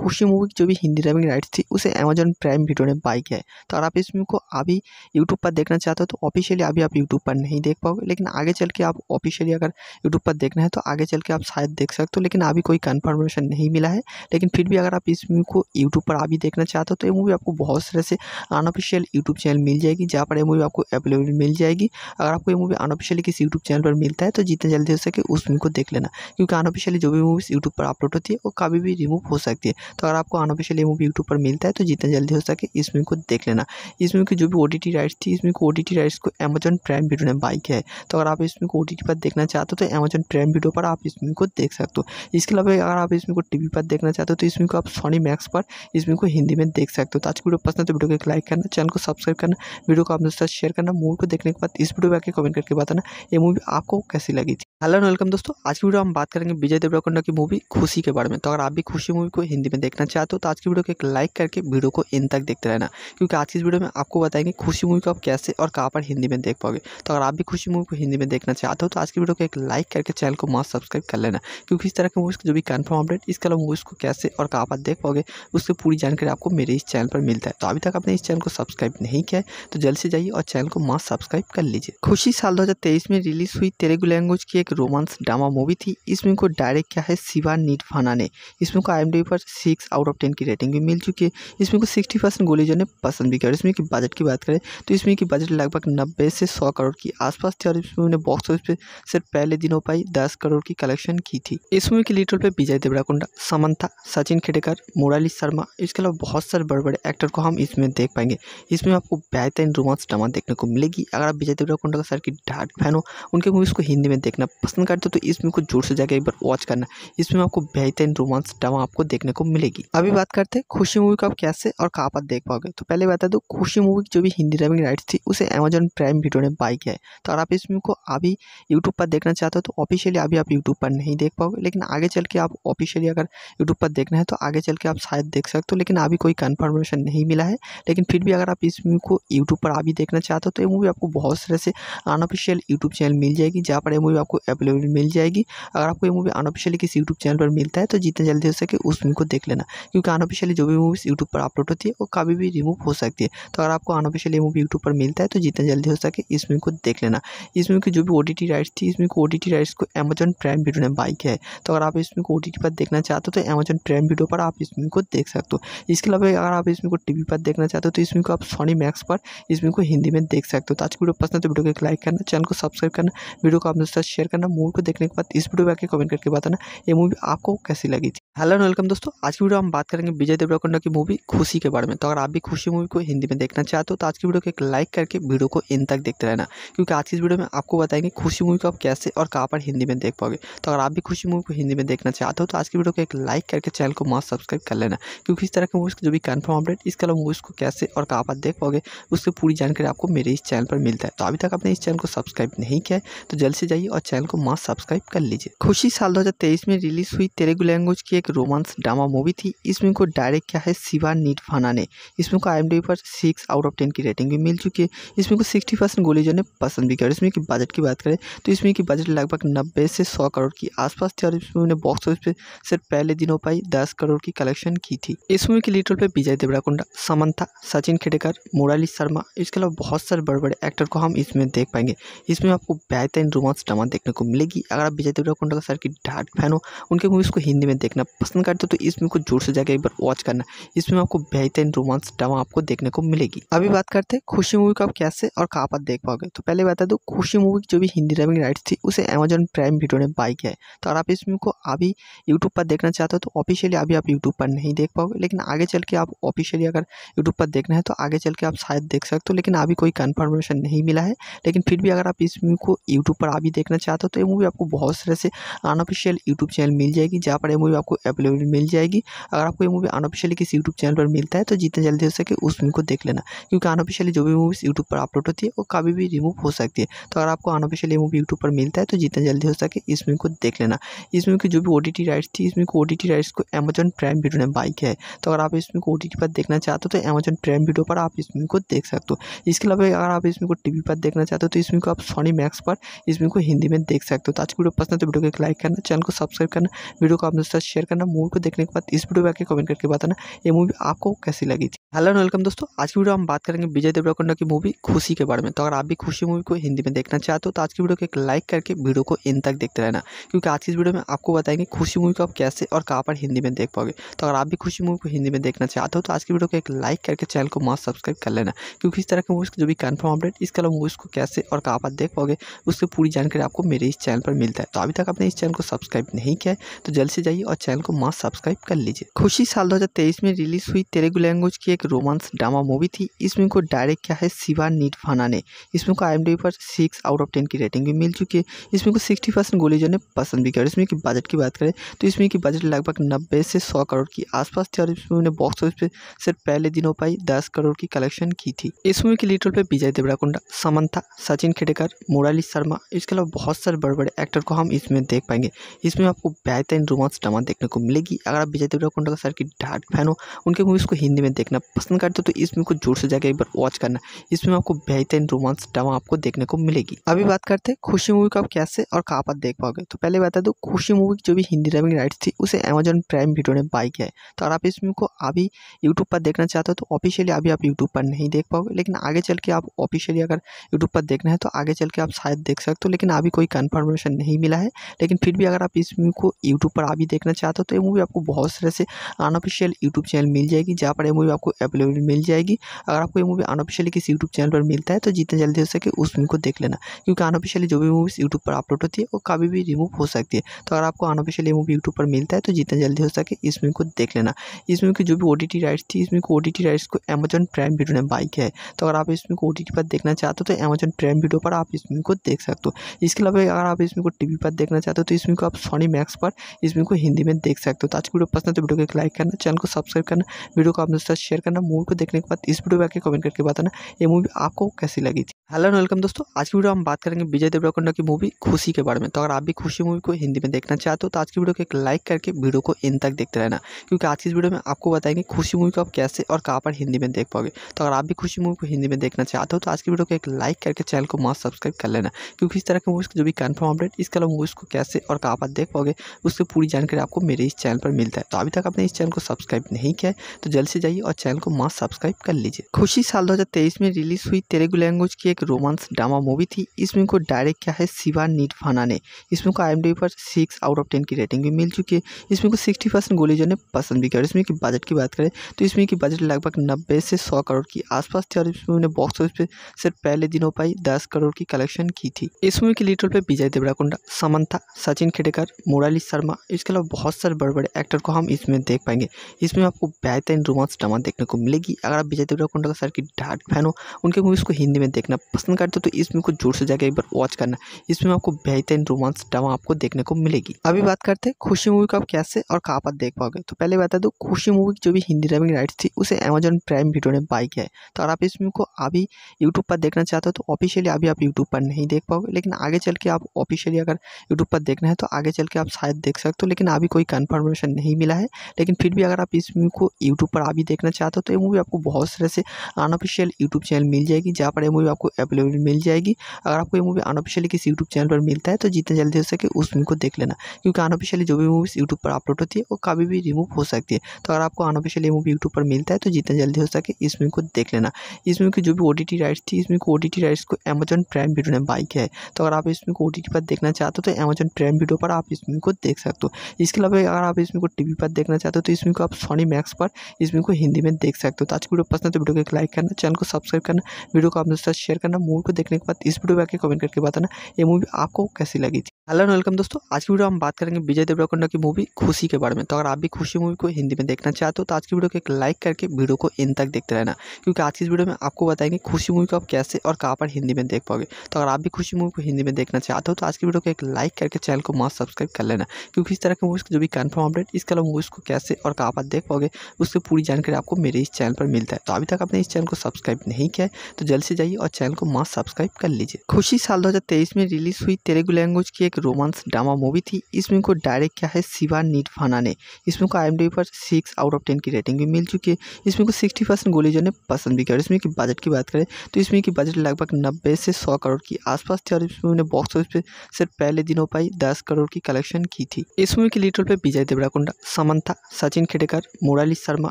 खुशी मूवी की जो भी हिंदी डबिंग राइट्स थी उसे अमेजन प्राइम वीडियो ने बाई किया है तो अगर आप इस फिल्म को अभी यूट्यूब पर देखना चाहते हो तो ऑफिशियली अभी आप यूट्यूब पर नहीं देख पाओगे लेकिन आगे चल के आप ऑफिशियली अगर यूट्यूब पर देखना है तो आगे चल के आप शायद देख सकते हो लेकिन अभी कोई कन्फर्मेशन नहीं मिला है लेकिन फिर भी अगर आप इस मूवी को यूट्यूब पर अभी देखना चाहते हो तो ये मूवी आपको बहुत सारे से अनऑफिशियल यूट्यूब चैनल मिल जाएगी जहाँ पर ये मूवी आपको अवेलेबल मिल जाएगी अगर आपको ये मूवी अनऑफिशियली किसी यूट्यूब चैनल पर मिलता है तो जितना जल्दी हो सके उस मूवी को देख लेना क्योंकि अनऑफिशियली जो भी मूवीज़ यूट्यूब पर अपलोड होती है वो कभी भी रिमूव हो सकती है तो अगर आपको अनऑफिशियली मूवी यूट्यूब पर मिलता है तो जितना जल्दी हो सके इस मूवी को देख लेना इस मूवी की जो भी ओ राइट्स थी इस मूवी को ओ राइट्स को अमेजन प्राइम वीडियो ने बाई किया है तो अगर आप इस मूवी को ओ पर देखना चाहते हो तो अमेजन प्राइम वीडियो पर आप इस मूवी को देख सकते हो इसके अलावा अगर आप इस मूवी को टीवी पर देखना चाहते हो तो इस मूवी को आप सोनी मैक्स पर इस मूवी को हिंदी में देख सकते हो तो आज की वीडियो पसंद है तो वीडियो को एक लाइक करना चैनल को सब्सक्राइब करना वीडियो को अपने साथ शेयर करना करना मूवी को देखने के बाद इस वीडियो में आके कमेंट करके बताना ये मूवी आपको कैसी लगी थी हेलो एंड वेलकम दोस्तों आज की वीडियो हम बात करेंगे विजय देवरकोंडा की मूवी खुशी के बारे में तो अगर आप भी खुशी मूवी को हिंदी में देखना चाहते हो तो आज की वीडियो को एक लाइक करके वीडियो को इन तक देखते रहना क्योंकि आज की इस वीडियो में आपको बताएंगे खुशी मूवी को आप कैसे और कहाँ पर हिंदी में देख पाओगे तो अगर आप भी खुशी मूवी को हिंदी में देखना चाहते हो तो आज की वीडियो को एक लाइक करके चैनल को मास्क सब्सक्राइब कर लेना क्योंकि इस तरह की मूवीज़ जो भी कन्फर्म अपडेट इसके अलावा मूवीज़ को कैसे और कहाँ पर देख पाओगे उसकी पूरी जानकारी आपको मेरे इस चैनल पर मिलता है तो अभी तक आपने इस चैनल को सब्सक्राइब नहीं किया है तो जल्द से जाइए और चैनल को मास्क सब्सक्राइब कर लीजिए खुशी साल दो में रिलीज हुई तेलुगु लैंग्वेज की एक रोमांस ड्रामा मूवी थी इस फिल्म को डायरेक्ट किया है शिवा निर्फाना ने इस फिल्म को आई पर सिक्स आउट ऑफ टेन की रेटिंग भी मिल चुकी है इस फिल्म को सिक्सटी परसेंट गोलीजों ने पसंद भी किया और इसमें की बजट की बात करें तो इसमें की बजट लगभग नब्बे से सौ करोड़ की आसपास थी और इस फिल्म ने बॉक्स ऑफिस पर सिर्फ पहले दिनों पर ही दस करोड़ की कलेक्शन की थी इस मूवी के लीड रोल पर विजय देवराकुंडा समंथा सचिन खेडेकर मुराली शर्मा इसके अलावा बहुत सारे बड़े बड़े एक्टर को हम इसमें देख पाएंगे इसमें आपको बेहतरीन रोमांस ड्रामा देखने को मिलेगी अगर आप विजय देवराकुंडा का सर की डार्क फैन हो उनके मूवीज़ को हिंदी में देखना पसंद करते हो तो इस फिल्म को जोर से जाकर एक बार वॉच करना इसमें आपको बेहतरीन रोमांस ड्रामा आपको देखने को मिलेगी अभी बात करते हैं खुशी मूवी को आप कैसे और कहाँ पर देख पाओगे तो पहले बता दो खुशी मूवी की जो भी हिंदी ड्रामिंग राइट्स थी उसे अमेजन प्राइम वीडियो ने बाई किया है तो अगर आप इस मूवी को अभी यूट्यूब पर देखना चाहते हो तो ऑफिशियली अभी आप यूट्यूब पर नहीं देख पाओगे लेकिन आगे चल के आप ऑफिशियली अगर यूट्यूब पर देखना है तो आगे चल के आप शायद देख सकते हो लेकिन अभी कोई कन्फर्मेशन नहीं मिला है लेकिन फिर भी अगर आप इस मूवी को यूट्यूब पर अभी देखना चाहते हो तो ये मूवी आपको बहुत सारे से अनऑफिशियल यूट्यूब चैनल मिल जाएगी जहाँ पर ये मूवी आपको अवेलेबल मिल जाएगी अगर आपको ये मूवी अनऑफिशियली किसी यूट्यूब चैनल पर मिलता है तो जितना जल्दी हो सके उस मूवी को देख लेना क्योंकि अनऑफिशियली जो भी मूवीज़ यूट्यूब पर अपलोड होती है वो कभी भी रिमूव हो सकती है तो अगर आपको अनऑफिशियली मूवी यूट्यूब पर मिलता है तो जितना जल्दी हो सके इस मूवी को देख लेना इस मूवी की जो भी ओ राइट्स थी इस मूवी को ओ राइट्स को अमेजन प्राइम वीडियो ने बाई किया है तो अगर आप इस मूवी को ओ पर देखना चाहते हो तो अमेजन प्राइम वीडियो पर आप इस मूवी को देख सकते हो इसके अलावा अगर आप इस मूवी को टी पर देखना चाहते हो तो इस मूवी को आप सोनी मैक्स पर इस मूवी को हिंदी में देख सकते हो तो आज की वीडियो पसंद है तो वीडियो को एक लाइक करना चैनल को सब्सक्राइब करना वीडियो को अपने साथ शेयर करना मूवी को देखने के बाद इस वीडियो में आके कमेंट करके बताना ये मूवी आपको कैसी लगी थी हेलो एंड वेलकम दोस्तों आज की वीडियो हम बात करेंगे विजय देवरकोंडा की मूवी खुशी के बारे में तो अगर आप भी खुशी मूवी को हिंदी में देखना चाहते हो तो आज की वीडियो को एक लाइक करके वीडियो को इन तक देखते रहना क्योंकि आज की इस वीडियो में आपको बताएंगे खुशी मूवी को आप कैसे और कहाँ पर हिंदी में देख पाओगे तो अगर आप भी खुशी मूवी को हिंदी में देखना चाहते हो तो आज की वीडियो को एक लाइक करके चैनल को मस्त सब्सक्राइब कर लेना क्योंकि इस तरह की मूवीज़ जो भी कन्फर्म अपडेट इसके कल मूवीज़ को कैसे और कहाँ पर देख पाओगे उसकी पूरी जानकारी आपको मेरे इस चैनल पर मिलता है तो अभी तक आपने इस चैनल को सब्सक्राइब नहीं किया है तो जल्द से जाइए और चैनल को मस्त सब्सक्राइब कर लीजिए खुशी साल दो में रिलीज हुई तेलुगु लैंग्वेज की एक रोमांस ड्रामा मूवी थी इस मूवी को डायरेक्ट किया है शिवा निरफाना ने इस मूवी को आई पर सिक्स आउट ऑफ टेन की रेटिंग भी मिल चुकी है इस को सिक्सटी परसेंट गोलीजों ने पसंद भी किया और इसमें की बजट की बात करें तो इसमें की बजट लगभग नब्बे से सौ करोड़ की आसपास थी और इसमें उन्होंने बॉक्स ऑफिस पर सिर्फ पहले दिनों पर ही दस करोड़ की कलेक्शन की थी इस मूवी के लीड रोल पर विजय देवराकुंडा समंथा सचिन खेडेकर मुराली शर्मा इसके अलावा बहुत सारे बड़े बड़े एक्टर को हम इसमें देख पाएंगे इसमें आपको बेहतरीन रोमांस ड्रामा देखने को मिलेगी अगर आप विजय देवराकुंडा का सर की डार्ट फैन हो उनके मूवीज़ को हिंदी में देखना पसंद करते हो तो इस फिल्म को जोर से जाकर एक बार वॉच करना इसमें आपको बेहतरीन रोमांस ड्रामा आपको देखने को मिलेगी अभी हाँ। बात करते हैं खुशी मूवी को आप कैसे और कहाँ पर देख पाओगे तो पहले बता दो खुशी मूवी की जो भी हिंदी डबिंग राइट्स थी उसे अमेजन प्राइम वीडियो ने बाई किया है तो अगर आप इस मूवी को अभी यूट्यूब पर देखना चाहते हो तो ऑफिशियली अभी आप यूट्यूब पर नहीं देख पाओगे लेकिन आगे चल के आप ऑफिशियली अगर यूट्यूब पर देखना है तो आगे चल के आप शायद देख सकते हो लेकिन अभी कोई कन्फर्मेशन नहीं मिला है लेकिन फिर भी अगर आप इस मूवी को यूट्यूब पर अभी देखना चाहते हो तो ये मूवी आपको बहुत सारे से अनऑफिशियल यूट्यूब चैनल मिल जाएगी जहाँ पर ये मूवी आपको अवेलेबल मिल जाएगी अगर आपको ये मूवी अनऑफिशियली किसी यूट्यूब चैनल पर मिलता है तो जितना जल्दी हो सके उस मूवी को देख लेना क्योंकि अनऑफिशियली जो भी मूवीज़ यूट्यूब पर अपलोड होती है वो कभी भी रिमूव हो सकती है तो अगर आपको अनऑफिशियली मूवी यूट्यूब पर मिलता है तो जितना जल्दी हो सके इस मूवी को देख लेना इस मूवी की जो भी ओ राइट्स थी इस मूवी को ओ राइट्स को अमेजन प्राइम वीडियो ने बाई किया है तो अगर आप इस मूवी को ओ पर देखना चाहते हो तो अमेजन प्राइम वीडियो पर आप इस मूवी को देख सकते हो इसके अलावा अगर आप इस मूवी को टी पर देखना चाहते हो तो इस मूवी को आप सोनी मैक्स पर इस मूवी को हिंदी में देख सकते हो तो आज की वीडियो पसंद है तो वीडियो को एक लाइक करना चैनल को सब्सक्राइब करना वीडियो को आप दोस्तों साथ शेयर करना करना मूवी को देखने के बाद इस वीडियो में कमेंट करके बताना ये मूवी आपको कैसी लगी थी हेलो वेलकम दोस्तों आज की वीडियो हम बात करेंगे विजय देवराकोंडा की मूवी खुशी के बारे में तो अगर आप भी खुशी मूवी को हिंदी में देखना चाहते हो तो आज की वीडियो को एक लाइक करके वीडियो को इन तक देखते रहना क्योंकि आज की इस वीडियो में आपको बताएंगे खुशी मूवी को आप कैसे और कहाँ पर हिंदी में देख पाओगे तो अगर आप भी खुशी मूवी को हिंदी में देखना चाहते हो तो आज की वीडियो को एक लाइक करके चैनल को मास्क सब्सक्राइब कर लेना क्योंकि इस तरह के मूवीज़ जो भी कन्फर्म अपडेट इसके अलावा मूवीज़ को कैसे और कहाँ पर देख पाओगे उसकी पूरी जानकारी आपको मेरे इस चैनल पर मिलता है तो अभी तक आपने इस चैनल को सब्सक्राइब नहीं किया है तो जल्द से जाइए और चैनल को मास्ट सब्सक्राइब कर लीजिए खुशी साल 2023 में रिलीज हुई तेलुगु लैंग्वेज की एक रोमांस ड्रामा मूवी थी इसमें को डायरेक्ट किया है शिवा निर्फाना ने इसमें को आई पर सिक्स आउट ऑफ टेन की रेटिंग भी मिल चुकी है इसमें को सिक्सटी परसेंट गोलीजों ने पसंद भी किया इसमें की बजट की बात करें तो इसमें की बजट लगभग नब्बे से सौ करोड़ की आसपास थी और इसमें बॉक्स ऑफिस पर सिर्फ पहले दिनों पर ही दस करोड़ की कलेक्शन की थी इस मूवी के लीड पर विजय देवराकुंडा समंथा सचिन खेडेकर मुरली शर्मा इसके अलावा बहुत सारे बड़े बड़े एक्टर को हम इसमें देख पाएंगे इसमें आपको बेहतरीन रोमांस ड्रामा देखने को को मिलेगी अगर आप विजय देवरा का सर की डार्क फैन हो उनके मूवीज़ को हिंदी में देखना पसंद करते हो तो इस मूवी को जोर से जाकर एक बार वॉच करना इसमें आपको बेहतरीन रोमांस ड्रामा आपको देखने को मिलेगी अभी बात करते हैं खुशी मूवी को आप कैसे और कहाँ पर देख पाओगे तो पहले बता दो खुशी मूवी की जो भी हिंदी ड्राइविंग राइट्स थी उसे अमेजोन प्राइम वीडियो ने बाई किया है तो अगर आप इस मूवी को अभी यूट्यूब पर देखना चाहते हो तो ऑफिशियली अभी आप यूट्यूब पर नहीं देख पाओगे लेकिन आगे चल के आप ऑफिशियली अगर यूट्यूब पर देखना है तो आगे चल के आप शायद देख सकते हो लेकिन अभी कोई कन्फर्मेशन नहीं मिला है लेकिन फिर भी अगर आप इस मूवी को यूट्यूब पर अभी देखना चाहते चाहते हो तो ये मूवी आपको बहुत सारे से अनऑफिशियल यूट्यूब चैनल मिल जाएगी जहाँ पर ये मूवी आपको अवेलेबल मिल जाएगी अगर आपको ये मूवी अनऑफिशियली किसी यूट्यूब चैनल पर मिलता है तो जितना जल्दी हो सके उस मूवी को देख लेना क्योंकि अनऑफिशियली जो भी मूवीज़ यूट्यूब पर अपलोड होती है वो कभी भी रिमूव हो सकती है तो अगर आपको अनऑफिशियल मूवी यूट्यूब पर मिलता है तो जितना जल्दी हो सके इस मूवी को देख लेना इस मूवी की जो भी ओ राइट्स थी इस मूवी को ओ राइट्स को अमेजन प्राइम वीडियो ने बाई किया है तो अगर आप इसमें को ओ पर देखना चाहते हो तो अमेजन प्राइम वीडियो पर आप इस मूवी को देख सकते हो इसके अलावा अगर आप इसमें टीवी को पर देखना चाहते हो तो इसमें को आप सोनी मैक्स पर इसमें को हिंदी में देख सकते हो तो आज की वीडियो पसंद है तो वीडियो को एक लाइक करना चैनल को सब्सक्राइब करना वीडियो को अपने साथ शेयर करना मूवी को देखने के बाद इस वीडियो में आके कमेंट करके बताना ये मूवी आपको कैसी लगी थी हेलो वेलकम दोस्तों आज की वीडियो हम बात करेंगे विजय देवरकोंडा की मूवी खुशी के बारे में तो अगर आप भी खुशी मूवी को हिंदी में देखना चाहते हो तो आज की वीडियो को एक लाइक करके वीडियो को इन तक देखते रहना क्योंकि आज की इस वीडियो में आपको बताएंगे खुशी मूवी को आप कैसे और कहाँ पर हिंदी में देख पाओगे तो अगर आप भी खुशी मूवी को हिंदी में देखना चाहते हो तो आज की वीडियो को एक लाइक करके चैनल को मास्क सब्सक्राइब कर लेना क्योंकि इस तरह के मूवीज़ जो भी कन्फर्म अपडेट इसके अलावा मूवीज़ को कैसे और कहाँ पर देख पाओगे उसकी पूरी जानकारी आपको मेरे इस चैनल पर मिलता है तो अभी तक आपने इस चैनल को सब्सक्राइब नहीं किया है तो जल्द से जाइए और चैनल को माँ सब्सक्राइब कर लीजिए खुशी साल 2023 में रिलीज हुई तेलुगु लैंग्वेज की एक रोमांस ड्रामा मूवी थी इस मूवी को डायरेक्ट किया है शिवा निर्फाना ने इस मूवी को आई पर सिक्स आउट ऑफ टेन की रेटिंग भी मिल चुकी है इस मूवी को सिक्सटी परसेंट गोलीजों ने पसंद भी किया इसमें की बजट की बात करें तो इसमें की बजट लगभग नब्बे से सौ करोड़ की आसपास थी और इस मूवी ने बॉक्स ऑफिस पर सिर्फ पहले दिनों पर ही दस करोड़ की कलेक्शन की थी इस मूवी के लीड रोल पर विजय देवराकुंडा समंथा सचिन खेडेकर मुरली शर्मा इसके अलावा बहुत सारे बड़े बड़े एक्टर को हम इसमें देख पाएंगे इसमें आपको बेहतरीन रोमांस ड्रामा देखने को मिलेगी अगर आप विजय देवराकोंडा सर की डार्क फैन हो उनके मूवीज़ को हिंदी में देखना पसंद करते हो तो इसमें को जोर से जाकर एक बार वॉच करना इसमें आपको बेहतरीन रोमांस ड्रामा आपको देखने को मिलेगी अभी बात करते हैं खुशी मूवी को आप कैसे और कहाँ पर देख पाओगे तो पहले बता दो खुशी मूवी की जो भी हिंदी ड्रामिंग राइट्स थी उसे अमेजोन प्राइम वीडियो ने बाई किया है तो अगर आप इस मूवी को अभी यूट्यूब पर देखना चाहते हो तो ऑफिशियली अभी आप यूट्यूब पर नहीं देख पाओगे लेकिन आगे चल के आप ऑफिशियली अगर यूट्यूब पर देखना है तो आगे चल के आप शायद देख सकते हो लेकिन अभी कोई कन्फर्मेशन नहीं मिला है लेकिन फिर भी अगर आप इस मूवी को यूट्यूब पर अभी देखना चाहते हो तो ये मूवी आपको बहुत सारे से अनऑफिशियल यूट्यूब चैनल मिल जाएगी जहाँ पर ये मूवी आपको अवेलेबल मिल जाएगी अगर आपको ये मूवी अनऑफिशियली किसी यूट्यूब चैनल पर मिलता है तो जितना जल्दी हो सके उस मूवी को देख लेना क्योंकि अनऑफिशियली जो भी मूवीज़ यूट्यूब पर अपलोड होती है वो कभी भी रिमूव हो सकती है तो अगर आपको अनऑफिशियली मूवी यूट्यूब पर मिलता है तो जितना जल्दी हो सके इस मूवी को देख लेना इस मूवी की जो भी ओ राइट्स थी इस मूवी को ओ राइट्स को अमेजन प्राइम वीडियो ने बाई किया है तो अगर आप इस मूवी को ओ पर देखना चाहते हो तो अमेजन प्राइम वीडियो पर आप इस मूवी को देख सकते हो इसके अलावा भाई अगर आप इसमें को टीवी पर देखना चाहते हो तो इसमें को आप सोनी मैक्स पर इसमें को हिंदी में देख सकते हो तो आज की वीडियो पसंद है तो वीडियो को एक लाइक करना चैनल को सब्सक्राइब करना वीडियो को अपने साथ शेयर करना मूवी को देखने के बाद इस वीडियो में आके कमेंट करके बताना ये मूवी आपको कैसी लगी थी हेलो वेलकम दोस्तों आज की वीडियो हम बात करेंगे विजय देवराकोंडा की मूवी खुशी के बारे में तो अगर आप भी खुशी मूवी को हिंदी में देखना चाहते हो तो आज की वीडियो को एक लाइक करके वीडियो को इन तक देखते रहना क्योंकि आज की इस वीडियो में आपको बताएंगे खुशी मूवी को आप कैसे और कहाँ पर हिंदी में देख पाओगे तो अगर आप भी खुशी मूवी को हिंदी में देखना चाहते हो तो आज की वीडियो को एक लाइक करके चैनल को मास्क सब्सक्राइब कर लेना क्योंकि इस तरह की मूवीज़ जो भी कन्फर्म अपडेट इसके अलावा मूवीज़ को कैसे और कहाँ पर देख पाओगे उसकी पूरी जानकारी आपको मेरे इस चैनल पर मिलता है तो अभी तक आपने इस चैनल को सब्सक्राइब नहीं किया है तो जल्द से जाइए और चैनल को मास्क सब्सक्राइब कर लीजिए खुशी साल दो में रिलीज हुई तेलुगु लैंग्वेज की एक रोमांस ड्रामा मूवी थी इसमें को डायरेक्ट किया है शिवा नीटफाना ने इसमें को आई पर सिक्स आउट ऑफ टेन की रेटिंग भी मिल चुकी है इसमें को सिक्सटी परसेंट ने पसंद भी किया इसमें की बजट की बात करें तो इसमें की बजट लगभग नब्बे से सौ करोड़ की आसपास थी और इसमें बॉक्स ऑफिस पर सिर्फ पहले दिनों पर दस करोड़ की कलेक्शन की थी इस मूवी के लीटर पे विजय देवराकुंडा समंथा सचिन खेडेकर मुराली शर्मा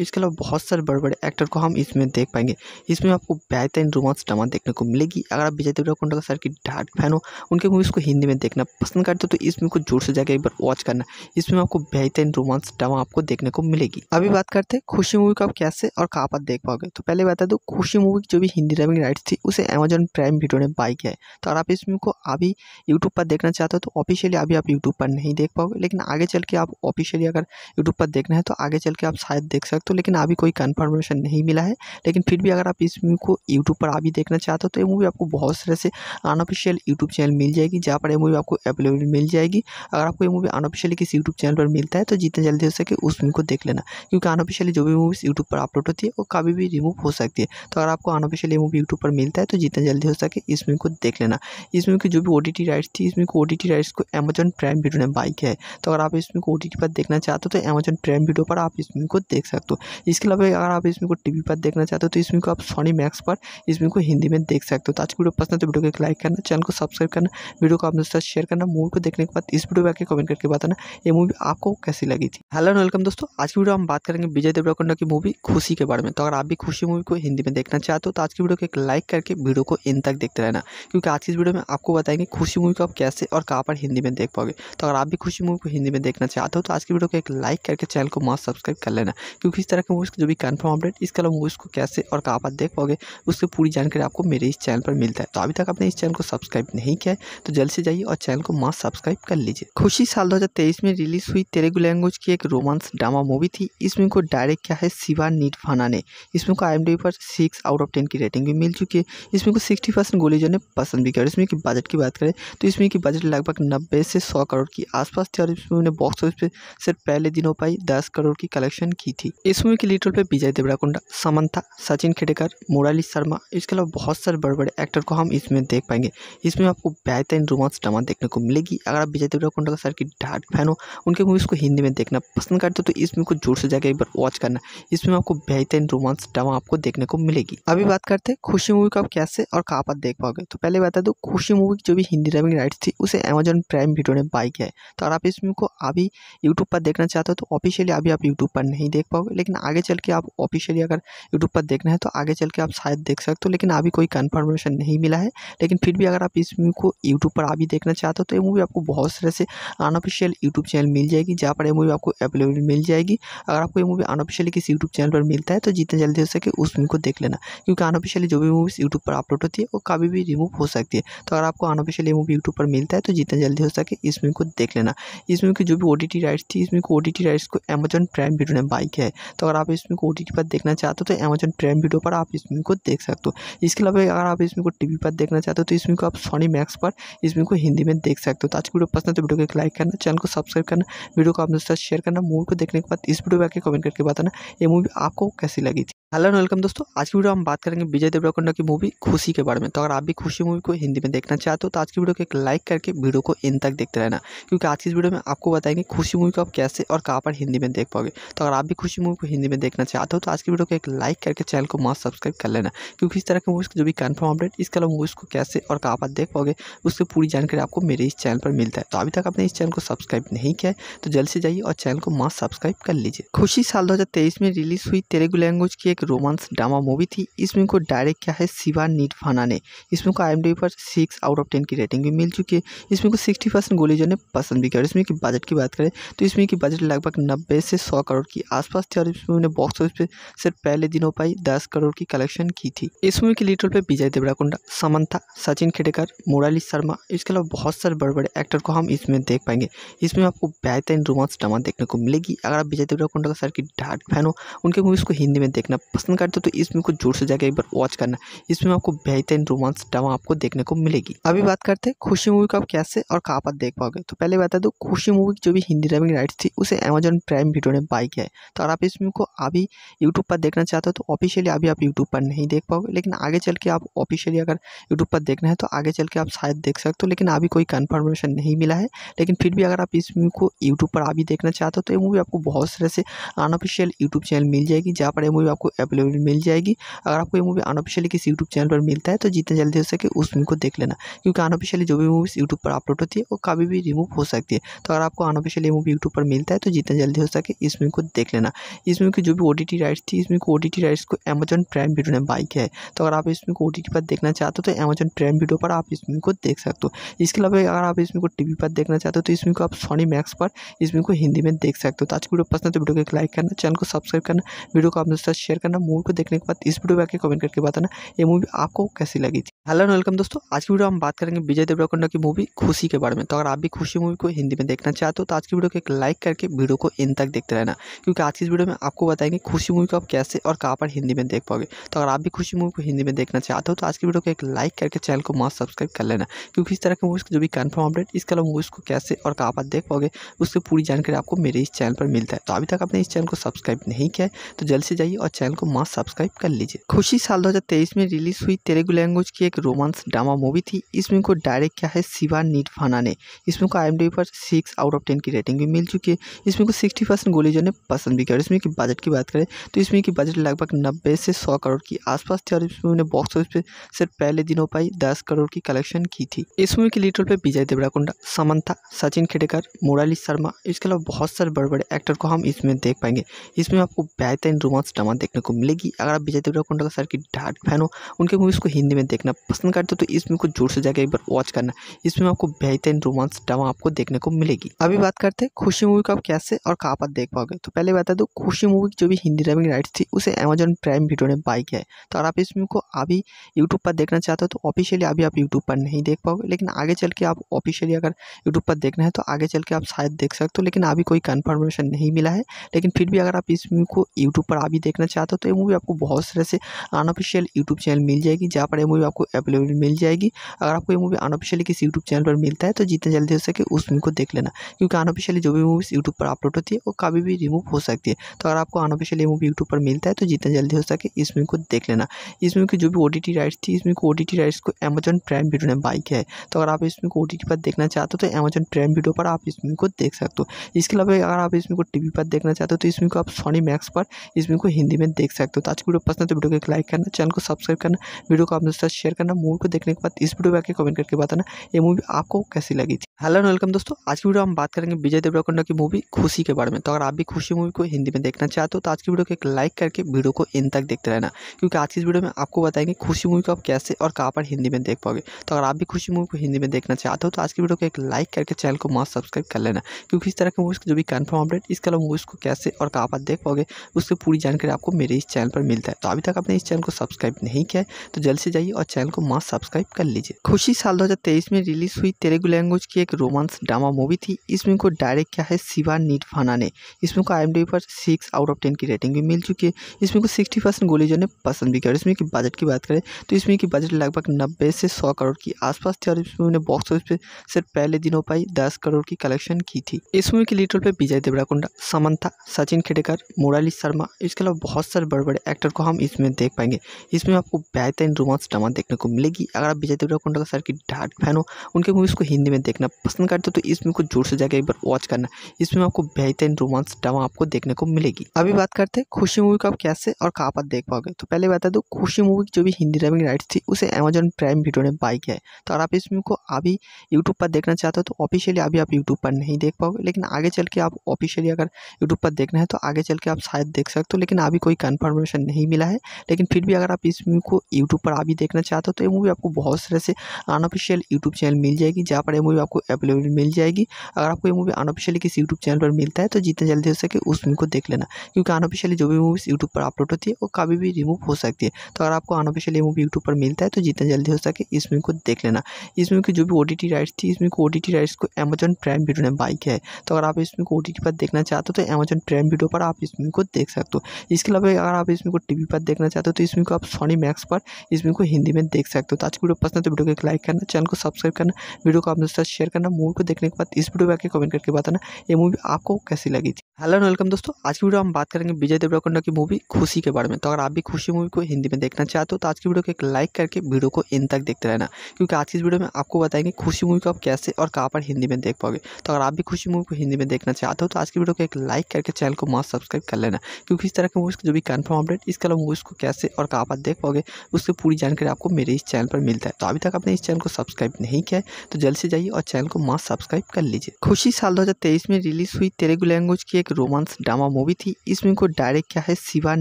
इसके अलावा बहुत सारे बड़े बड़े एक्टर को हम इसमें देख पाएंगे इसमें आपको बेहतरीन रोमांस ड्रामा देखने को मिलेगी अगर आप विजय देवराकुंडा का सर की डार्क फैन हो उनके मूवीज़ को हिंदी में देखना पसंद करते हो तो इसमें को जोर से जाकर एक बार वॉच करना इसमें आपको बेहतरीन रोमांस ड्रामा आपको देखने को मिलेगी अभी बात करते हैं खुशी मूवी को आप कैसे और कहाँ पर देख पाओगे तो पहले बता दो खुशी मूवी की जो भी हिंदी ड्रामिंग राइट्स थी उसे अमेजन प्राइम वीडियो ने बाई किया है तो अगर आप इसमें को अभी यूट्यूब पर देखना चाहते हो तो ऑफिशियली अभी आप यूट्यूब पर नहीं देख पाओगे लेकिन आगे चल के आप ऑफिशियली अगर यूट्यूब पर देखना है तो आगे चल के आप शायद देख सकते हो लेकिन अभी कोई कन्फर्मेशन नहीं मिला है लेकिन फिर भी अगर आप इस मूवी को यूट्यूब पर अभी देखना चाहते हो तो ये मूवी आपको बहुत सारे से अनऑफिशियल यूट्यूब चैनल मिल जाएगी जहाँ पर यह मूवी आपको अवेलेबल मिल जाएगी अगर आपको ये मूवी अनऑफिशियली किसी यूट्यूब चैनल पर मिलता है तो जितना जल्दी हो सके उस मूवी को देख लेना क्योंकि अनऑफिशियली जो भी मूवीज़ यूट्यूब पर अपलोड होती है वो कभी भी रिमूव हो सकती है तो अगर आपको अनऑफिशियली मूवी यूट्यूब पर मिलता है तो जितना जल्दी हो सके इस मूवी को देख लेना इस मूवी की जो भी ओ राइट्स थी इस मूवी को ओ राइट्स को अमेजन प्राइम वीडियो ने बाई किया है तो अगर आप इसमें को ओ पर देखना चाहते हो तो अमेजन प्राइम वीडियो पर आप इस मूवी को देख सकते हो इसके अलावा अगर आप इस मूवी को टी पर देखना चाहते हो तो इस मूवी को आप सोनी मैक्स पर इस मूवी को हिंदी में देख सकते हो तो आज की वीडियो पसंद है तो वीडियो को एक लाइक करना चैनल को सब्सक्राइब करना वीडियो को अपने साथ शेयर करना मूवी को देखने के बाद इस वीडियो में आके कमेंट करके बताना ये मूवी आपको कैसी लगी थी हेलो वेलकम दोस्तों आज की वीडियो हम बात करेंगे विजय देवराकुंडा की मूवी खुशी के बारे में तो अगर आप भी खुशी मूवी को हिंदी में देखना चाहते हो तो आज की वीडियो को एक लाइक करके वीडियो को इन तक देखते रहना क्योंकि आज की इस वीडियो में आपको बताएंगे खुशी मूवी को आप कैसे और कहाँ पर हिंदी में देख पाओगे तो अगर आप भी खुशी मूवी को हिंदी में देखना चाहते हो तो आज की वीडियो को एक लाइक करके चैनल को मस्त सब्सक्राइब कर लेना क्योंकि इस तरह के मूवीज़ की जो भी कन्फर्म अपडेट इसके अलावा मूवीज़ को कैसे और कहाँ पर देख पाओगे उसकी पूरी जानकारी आपको मेरे इस चैनल पर मिलता है तो अभी तक आपने इस चैनल को सब्सक्राइब नहीं किया है तो जल्द से जाइए और चैनल को मस्त सब्सक्राइब कर लीजिए खुशी साल दो में रिलीज़ हुई तेलुगु लैंग्वेज की एक रोमांस ड्रामा मूवी थी इसमें को डायरेक्ट किया है शिवा फाना ने इसमें को आई पर सिक्स आउट ऑफ टेन की रेटिंग भी मिल चुकी है इसमें को सिक्सटी परसेंट गोलीजो ने पसंद भी किया और इसमें की बजट की बात करें तो इसमें की बजट लगभग नब्बे से सौ करोड़ की आसपास थी और इसमें बॉक्स सौ पे सिर्फ पहले दिनों पर ही दस करोड़ की कलेक्शन की थी इस मूवी के लीडर रोल पर विजय देवराकुंडा समंथा सचिन खेडेकर मुरली शर्मा इसके अलावा बहुत सारे बड़े बड़े एक्टर को हम इसमें देख पाएंगे इसमें आपको बेहतरीन रोमांस ड्रामा देखने को मिलेगी अगर आप विजय देवराकुंडा का सर की डार्ट फैन हो उनके मूवीज़ को हिंदी में देखना पसंद करते हो तो इसमें को जोर से जाकर एक बार वॉच करना इसमें आपको बेहतरीन रोमांस ड्रामा आपको देखने को मिलेगी अभी बात करते हैं खुशी मूवी को आप कैसे और कहाँ पर देख पाओगे तो पहले बता दो खुशी मूवी की जो भी हिंदी ड्रामिंग राइट थी उसे अमेजोन प्राइम वीडियो ने बाई किया है तो अगर आप इस मूवी को अभी यूट्यूब पर देखना चाहते हो तो ऑफिशियली अभी आप यूट्यूब पर नहीं देख पाओगे लेकिन आगे चल के आप ऑफिशियली अगर यूट्यूब पर देखना है तो आगे चल के आप शायद देख सकते हो लेकिन अभी कोई कन्फर्मेशन नहीं मिला है लेकिन फिर भी अगर आप इस मूवी को यूट्यूब पर अभी देखना चाहते हो तो ये मूवी आपको बहुत सारे से अनऑफिशियल यूट्यूब चैनल मिल जाएगी जहाँ पर ये मूवी आपको अवेलेबल मिल जाएगी अगर आपको ये मूवी अनऑफिशियली किसी यूट्यूब चैनल पर मिलता है तो जितना जल्दी हो सके उस मूवी को देख लेना क्योंकि अनऑफिशियली जो भी मूवीज़ यूट्यूब पर अपलोड होती है वो कभी भी रिमूव हो सकती है तो अगर आपको अनऑफिशियली मूवी यूट्यूब पर मिलता है तो जितना जल्दी हो सके इस मूवी को देख लेना इस मूवी की जो भी ओ ओटीटी राइट्स थी इसमें ओ टी राइट्स को अमेजन प्राइम वीडियो ने बाई किया है तो अगर आप इसमें ओ टी पर देखना चाहते हो तो अमेजन प्राइम वीडियो पर आप इसमें को देख सकते हो इसके अलावा अगर आप इसमें को टीवी पर देखना चाहते हो तो इसमें को आप सोनी मैक्स पर इसमें को हिंदी में देख सकते हो तो आज की वीडियो पसंद है तो वीडियो को एक लाइक करना चैनल को सब्सक्राइब करना वीडियो को अपने साथ शेयर करना मूवी को देखने के बाद इस वीडियो में आके कमेंट करके बताना ये मूवी आपको कैसी लगी थी हेलो एंड वेलकम दोस्तों आज की वीडियो हम बात करेंगे विजय देवराकोंडा की मूवी खुशी के बारे में तो अगर आप भी खुशी मूवी को हिंदी में देखना चाहते हो तो आज की वीडियो को एक लाइक करके वीडियो को इन तक देखते रहना क्योंकि आज की इस वीडियो में आपको बताएंगे खुशी मूवी को आप कैसे और कहाँ पर हिंदी में देख पाओगे तो अगर आप भी खुशी मूवी को हिंदी में देखना चाहते हो तो आज की वीडियो को एक लाइक करके चैनल को मास्क सब्सक्राइब कर लेना क्योंकि इस तरह के मूवीज़ जो भी कन्फर्म अपडेट इसके अलावा मूवीज़ को कैसे और कहाँ पर देख पाओगे उसकी पूरी जानकारी आपको मेरे इस चैनल पर मिलता है तो अभी तक आपने इस चैनल को सब्सक्राइब नहीं किया है तो जल्द से जाइए और चैनल को मास्क सब्सक्राइब कर लीजिए खुशी साल तेईस में रिलीज हुई तेलुगु लैंग्वेज की एक रोमांस ड्रामा मूवी थी इसमें को डायरेक्ट किया है शिवा नीटफाना ने इसमें को आई पर सिक्स आउट ऑफ टेन की रेटिंग भी मिल चुकी है इसमें को सिक्सटी परसेंट गोलीजों ने पसंद भी किया इसमें कि बजट की बात करें तो है तो इस मूवी की बजट लगभग नब्बे से सौ करोड़ के आसपास थी और इस मूवी ने बॉक्स ऑफिस पर सिर्फ पहले दिनों पर ही दस करोड़ की कलेक्शन की थी इस मूवी के लीड रोल पर विजय देवराकुंडा समंथा सचिन खेडेकर मुरली शर्मा इसके अलावा बहुत सारे बड़े बड़े एक्टर को हम इसमें देख पाएंगे इसमें आपको बेहतरीन रोमांस ड्रामा देखने को मिलेगी अगर आप विजय देवराकुंडा का सर की डार्ट फैन हो उनके मूवीज़ को हिंदी में देखना पसंद करते हो तो इसमें को जोर से जाकर एक बार वॉच करना इसमें आपको बेहतरीन रोमांस ड्रामा आपको देखने को मिलेगी अभी बात करते हैं खुशी मूवी को आप कैसे और कहाँ पर देख पाओगे तो पहले बता दो खुशी मूवी जो भी हिंदी में राइट्स थी उसे अमेजन प्राइम वीडियो ने बाई किया है तो अगर आप इस फिल्म को अभी यूट्यूब पर देखना चाहते हो तो ऑफिशियली अभी आप यूट्यूब पर नहीं देख पाओगे लेकिन आगे चल के आप ऑफिशियली अगर यूट्यूब पर देखना है तो आगे चल के आप शायद देख सकते हो लेकिन अभी कोई कन्फर्मेशन नहीं मिला है लेकिन फिर भी अगर आप इस मूवी को यूट्यूब पर अभी देखना चाहते हो तो ये मूवी आपको बहुत सारे से अनऑफिशियल यूट्यूब चैनल मिल जाएगी जहाँ पर ये मूवी आपको अवेलेबल मिल जाएगी अगर आपको ये मूवी अनऑफिशियली किसी यूट्यूब चैनल पर मिलता है तो जितना जल्दी हो सके उस मूवी को देख लेना क्योंकि अनऑफिशियली जो भी मूवीज़ यूट्यूब पर अपलोड होती है वो कभी भी रिमूव हो सकती है तो अगर आपको अनऑफिशियल ऑफिशियल ये मूवी यूट्यूब पर मिलता है तो जितना जल्दी हो सके इस मूवी को देख लेना इस मूवी की जो भी ओ टी राइट्स थी इस मूवी को ओ राइट्स को अमेजन प्राइम वीडियो ने बाई किया है तो अगर आप इस मूवी को ओ पर देखना चाहते हो तो अमेजन प्राइम वीडियो पर आप इस मूवी को देख सकते हो इसके अलावा अगर आप इस मूवी को टी पर देखना चाहते हो तो इस मूवी को आप सोनी मैक्स पर इस मूवी को हिंदी में देख सकते हो तो आज की वीडियो पसंद है तो वीडियो को एक लाइक करना चैनल को सब्सक्राइब करना वीडियो को अपने साथ शेयर करना मूवी को देखने के बाद इस वीडियो में आके कमेंट करके बताना ये मूवी आपको कैसी लगी थी हेलो वेलकम दोस्तों आज की वीडियो हम बात करेंगे विजय देवराकोंडा की मूवी खुशी के बारे में तो अगर आप भी खुशी मूवी को हिंदी में देखना चाहते हो तो आज की वीडियो को एक लाइक करके वीडियो को इन तक देखते रहना क्योंकि आज की इस वीडियो में आपको बताएंगे खुशी मूवी को आप कैसे और कहाँ पर हिंदी में देख पाओगे तो अगर आप भी खुशी मूवी को हिंदी में देखना चाहते हो तो आज की वीडियो को एक लाइक करके चैनल को मास्क सब्सक्राइब कर लेना क्योंकि इस तरह के मूवीज़ जो भी कन्फर्म अपडेट इसके अलावा मूवीज़ को कैसे और कहाँ पर देख पाओगे उसकी पूरी जानकारी आपको मेरे इस चैनल पर मिलता है तो अभी तक आपने इस चैनल को सब्सक्राइब नहीं किया है तो जल्द से जाइए और चैनल को मास्क सब्सक्राइब कर लीजिए खुशी साल दो में रिलीज हुई तेलुगु लैंग्वेज की एक रोमांस ड्रामा मूवी थी इसमें को डायरेक्ट किया है शिवा निर्फाना ने इसमें को आई पर सिक्स आउट ऑफ टेन की रेटिंग भी मिल चुकी है इसमें को सिक्सटी परसेंट गोली जो है पसंद भी किया इसमें की बजट की बात करें तो इसमें की बजट लगभग नब्बे से सौ करोड़ के आसपास थी और इसमें उन्हें बॉक्स ऑफिस पर सिर्फ पहले दिनों पर ही दस करोड़ की कलेक्शन की थी इस मूवी के लीड रोल पर विजय देवराकुंडा समंथा सचिन खेडेकर मुराली शर्मा इसके अलावा बहुत सारे बड़े बड़े एक्टर को हम इसमें देख पाएंगे इसमें आपको बेहतरीन रोमांस ड्रामा देखने को मिलेगी अगर आप विजय देवराकुंडा का सर की डार्क फैन हो उनके मूवीज़ को हिंदी में देखना पसंद करते हो तो इसमें को जोर से जाकर एक बार वॉच करना इसमें आपको बेहतरीन रोमांस ड्रामा आपको देखने को मिलेगी अभी बात करते हैं खुशी मूवी को आप कैसे और कहाँ पर देख पाओगे तो पहले बता दूँ खुशी मूवी की जो भी हिंदी डबिंग राइट्स थी उसे अमेजन प्राइम वीडियो ने बाई किया है तो अगर आप इस मूवी को अभी यूट्यूब पर देखना चाहते हो तो ऑफिशियली अभी आप यूट्यूब पर नहीं देख पाओगे लेकिन आगे चल के आप ऑफिशियली अगर यूट्यूब पर देखना है तो आगे चल के आप शायद देख सकते हो लेकिन अभी कोई कन्फर्मेशन नहीं मिला है लेकिन फिर भी अगर आप इस मूवी को यूट्यूब पर अभी देखना चाहते हो तो ये मूवी आपको बहुत सारे से अनऑफिशियल यूट्यूब चैनल मिल जाएगी जहाँ पर यह मूवी आपको अवेलेबल मिल जाएगी अगर आपको ये मूवी अनऑफिशियली किसी यूट्यूब चैनल पर मिलता है तो जितना जल्दी हो सके उस मूवी को देख लेना क्योंकि अनऑफिशियली जो भी मूवीज़ यूट्यूब पर अपलोड होती है वो कभी भी रिमूव हो सकती है तो अगर आपको अनऑफिशियली मूवी यूट्यूब पर मिलता है तो जितना जल्दी हो सके इस मूवी को देख लेना इस मूवी की जो भी ओ राइट्स थी इस मूवी को ओ राइट्स को अमेजन प्राइम वीडियो ने बाई किया है तो अगर आप इस मूवी को ओ पर देखना चाहते हो तो अमेजन प्राइम वीडियो पर आप इस मूवी को देख सकते हो इसके अलावा अगर आप इस मूवी को टी पर देखना चाहते हो तो इस मूवी को आप सोनी मैक्स पर इस मूवी को हिंदी में देख सकते हो तो आज की वीडियो पसंद है तो वीडियो को एक लाइक करना चैनल को सब्सक्राइब करना वीडियो को अपने साथ शेयर करना मूवी को देखने के बाद इस वीडियो पर आके कमेंट करके बताना ये मूवी आपको कैसी लगी थी हेलो वेलकम दोस्तों आज की वीडियो हम बात करेंगे विजय देवरकोंडा की मूवी खुशी के बारे में तो अगर आप भी खुशी मूवी को हिंदी में देखना चाहते हो तो आज की वीडियो को एक लाइक करके वीडियो को इन तक देखते रहना क्योंकि आज की इस वीडियो में आपको बताएंगे खुशी मूवी को आप कैसे और कहाँ पर हिंदी में देख पाओगे तो अगर आप भी खुशी मूवी को हिंदी में देखना चाहते हो तो आज की वीडियो को एक लाइक करके चैनल को मास्क सब्सक्राइब कर लेना क्योंकि इस तरह की मूवीज़ जो भी कन्फर्म अपडेट इसके अलावा मूवीज़ को कैसे और कहाँ पर देख पाओगे उसकी पूरी जानकारी आपको मेरे इस चैनल पर मिलता है तो अभी तक आपने इस चैनल को सब्सक्राइब नहीं किया तो जल्द से जाइए और चैनल को मास्क सब्सक्राइब कर लीजिए खुशी साल दो में रिलीज़ हुई तेलुगु लैंग्वेज की एक रोमांस ड्रामा मूवी थी इस मूवी को डायरेक्ट क्या है शिवा निर्फाना ने इस फिल्म को आई पर सिक्स आउट ऑफ टेन की रेटिंग भी मिल चुकी है इस फिल्म को सिक्सटी परसेंट गोलीजों ने पसंद भी किया और इसमें की बजट की बात करें तो इसमें की बजट लगभग नब्बे से सौ करोड़ की आसपास थी और इसमें ने बॉक्स ऑफिस पर सिर्फ पहले दिनों पर ही दस करोड़ की कलेक्शन की थी इस फिल्म के लीटर पर विजय देवराकुंडा समंथा सचिन खेडेकर मुराली शर्मा इसके अलावा बहुत सारे बड़े बड़े एक्टर को हम इसमें देख पाएंगे इसमें आपको बेहतरीन रोमांस ड्रामा देखने को मिलेगी अगर आप विजय देवराकुंडा का सर की डार्ट फैन हो उनके मूवीज़ को हिंदी में देखना पसंद करते हो तो इसमें को जोर से जाकर एक बार वॉच करना इसमें आपको बेहतरीन रोमांस ड्रामा आपको देखने को मिलेगी अभी बात करते हैं खुशी मूवी को आप कैसे और कहाँ पर देख पाओगे तो पहले बता दो खुशी मूवी की जो भी हिंदी ड्रामिंग राइट्स थी उसे अमेजोन प्राइम वीडियो ने बाई किया है तो अगर आप इस मूवी को अभी यूट्यूब पर देखना चाहते हो तो ऑफिशियली अभी आप यूट्यूब पर नहीं देख पाओगे लेकिन आगे चल के आप ऑफिशियली अगर यूट्यूब पर देखना है तो आगे चल के आप शायद देख सकते हो लेकिन अभी कोई कन्फर्मेशन नहीं मिला है लेकिन फिर भी अगर आप इस मूवी को यूट्यूब पर अभी देखना चाहते हो तो ये मूवी आपको बहुत सारे से अनऑफिशियल यूट्यूब चैनल मिल जाएगी जहाँ पर ये मूवी आपको अवेलेबल मिल जाएगी अगर आपको ये मूवी मूवी अनऑफिशियली किसी यूट्यूब चैनल पर मिलता है तो जितना जल्दी हो सके उस मूवी को देख लेना क्योंकि अनऑफिशियली जो भी मूवीज़ यूट्यूब पर अपलोड होती है वो कभी भी रिमूव हो सकती है तो अगर आपको अनऑफिशियली मूवी यूट्यूब पर मिलता है तो जितना जल्दी हो सके इस मूवी को देख लेना इस मूवी की जो भी ओ राइट्स थी इस मूवी को ओ राइट्स को अमेजन प्राइम वीडियो ने बाई किया है तो अगर आप इस मूवी को ओ पर देखना चाहते हो तो अमेजन प्राइम वीडियो पर आप इस मूवी को देख सकते हो इसके अलावा अगर आप इस मूवी को टी पर देखना चाहते हो तो इस मूवी को आप सोनी मैक्स पर इस मूवी को हिंदी में देख सकते हो तो आज की वीडियो पसंद है तो वीडियो को एक लाइक करना चैनल को सब्सक्राइब करना वीडियो को अपने साथ शेयर करना मूवी को देखने के बाद इस वीडियो में आके कमेंट की बात है ना ये मूवी आपको कैसी लगी थी हेलो एंड वेलकम दोस्तों आज की वीडियो हम बात करेंगे विजय देवराकोंडा की मूवी खुशी के बारे में तो अगर आप भी खुशी मूवी को हिंदी में देखना चाहते हो तो आज की वीडियो को एक लाइक करके वीडियो को इन तक देखते रहना क्योंकि आज की इस वीडियो में आपको बताएंगे खुशी मूवी को आप कैसे और कहाँ पर हिंदी में देख पाओगे तो अगर आप भी खुशी मूवी को हिंदी में देखना चाहते हो तो आज की वीडियो को एक लाइक करके चैनल को मास्क सब्सक्राइब कर लेना क्योंकि इस तरह के मूवीज़ का जो भी कन्फर्म अपडेट इस कल मूवीज़ को कैसे और कहाँ पर देख पाओगे उसकी पूरी जानकारी आपको मेरे इस चैनल पर मिलता है तो अभी तक आपने इस चैनल को सब्सक्राइब नहीं किया है तो जल्द से जाइए और चैनल को मास्क सब्सक्राइब कर लीजिए खुशी साल 2023 में रिलीज हुई तेलुगु लैंग्वेज की एक रोमांस ड्रामा मूवी थी इस मूवी को डायरेक्ट किया है शिवा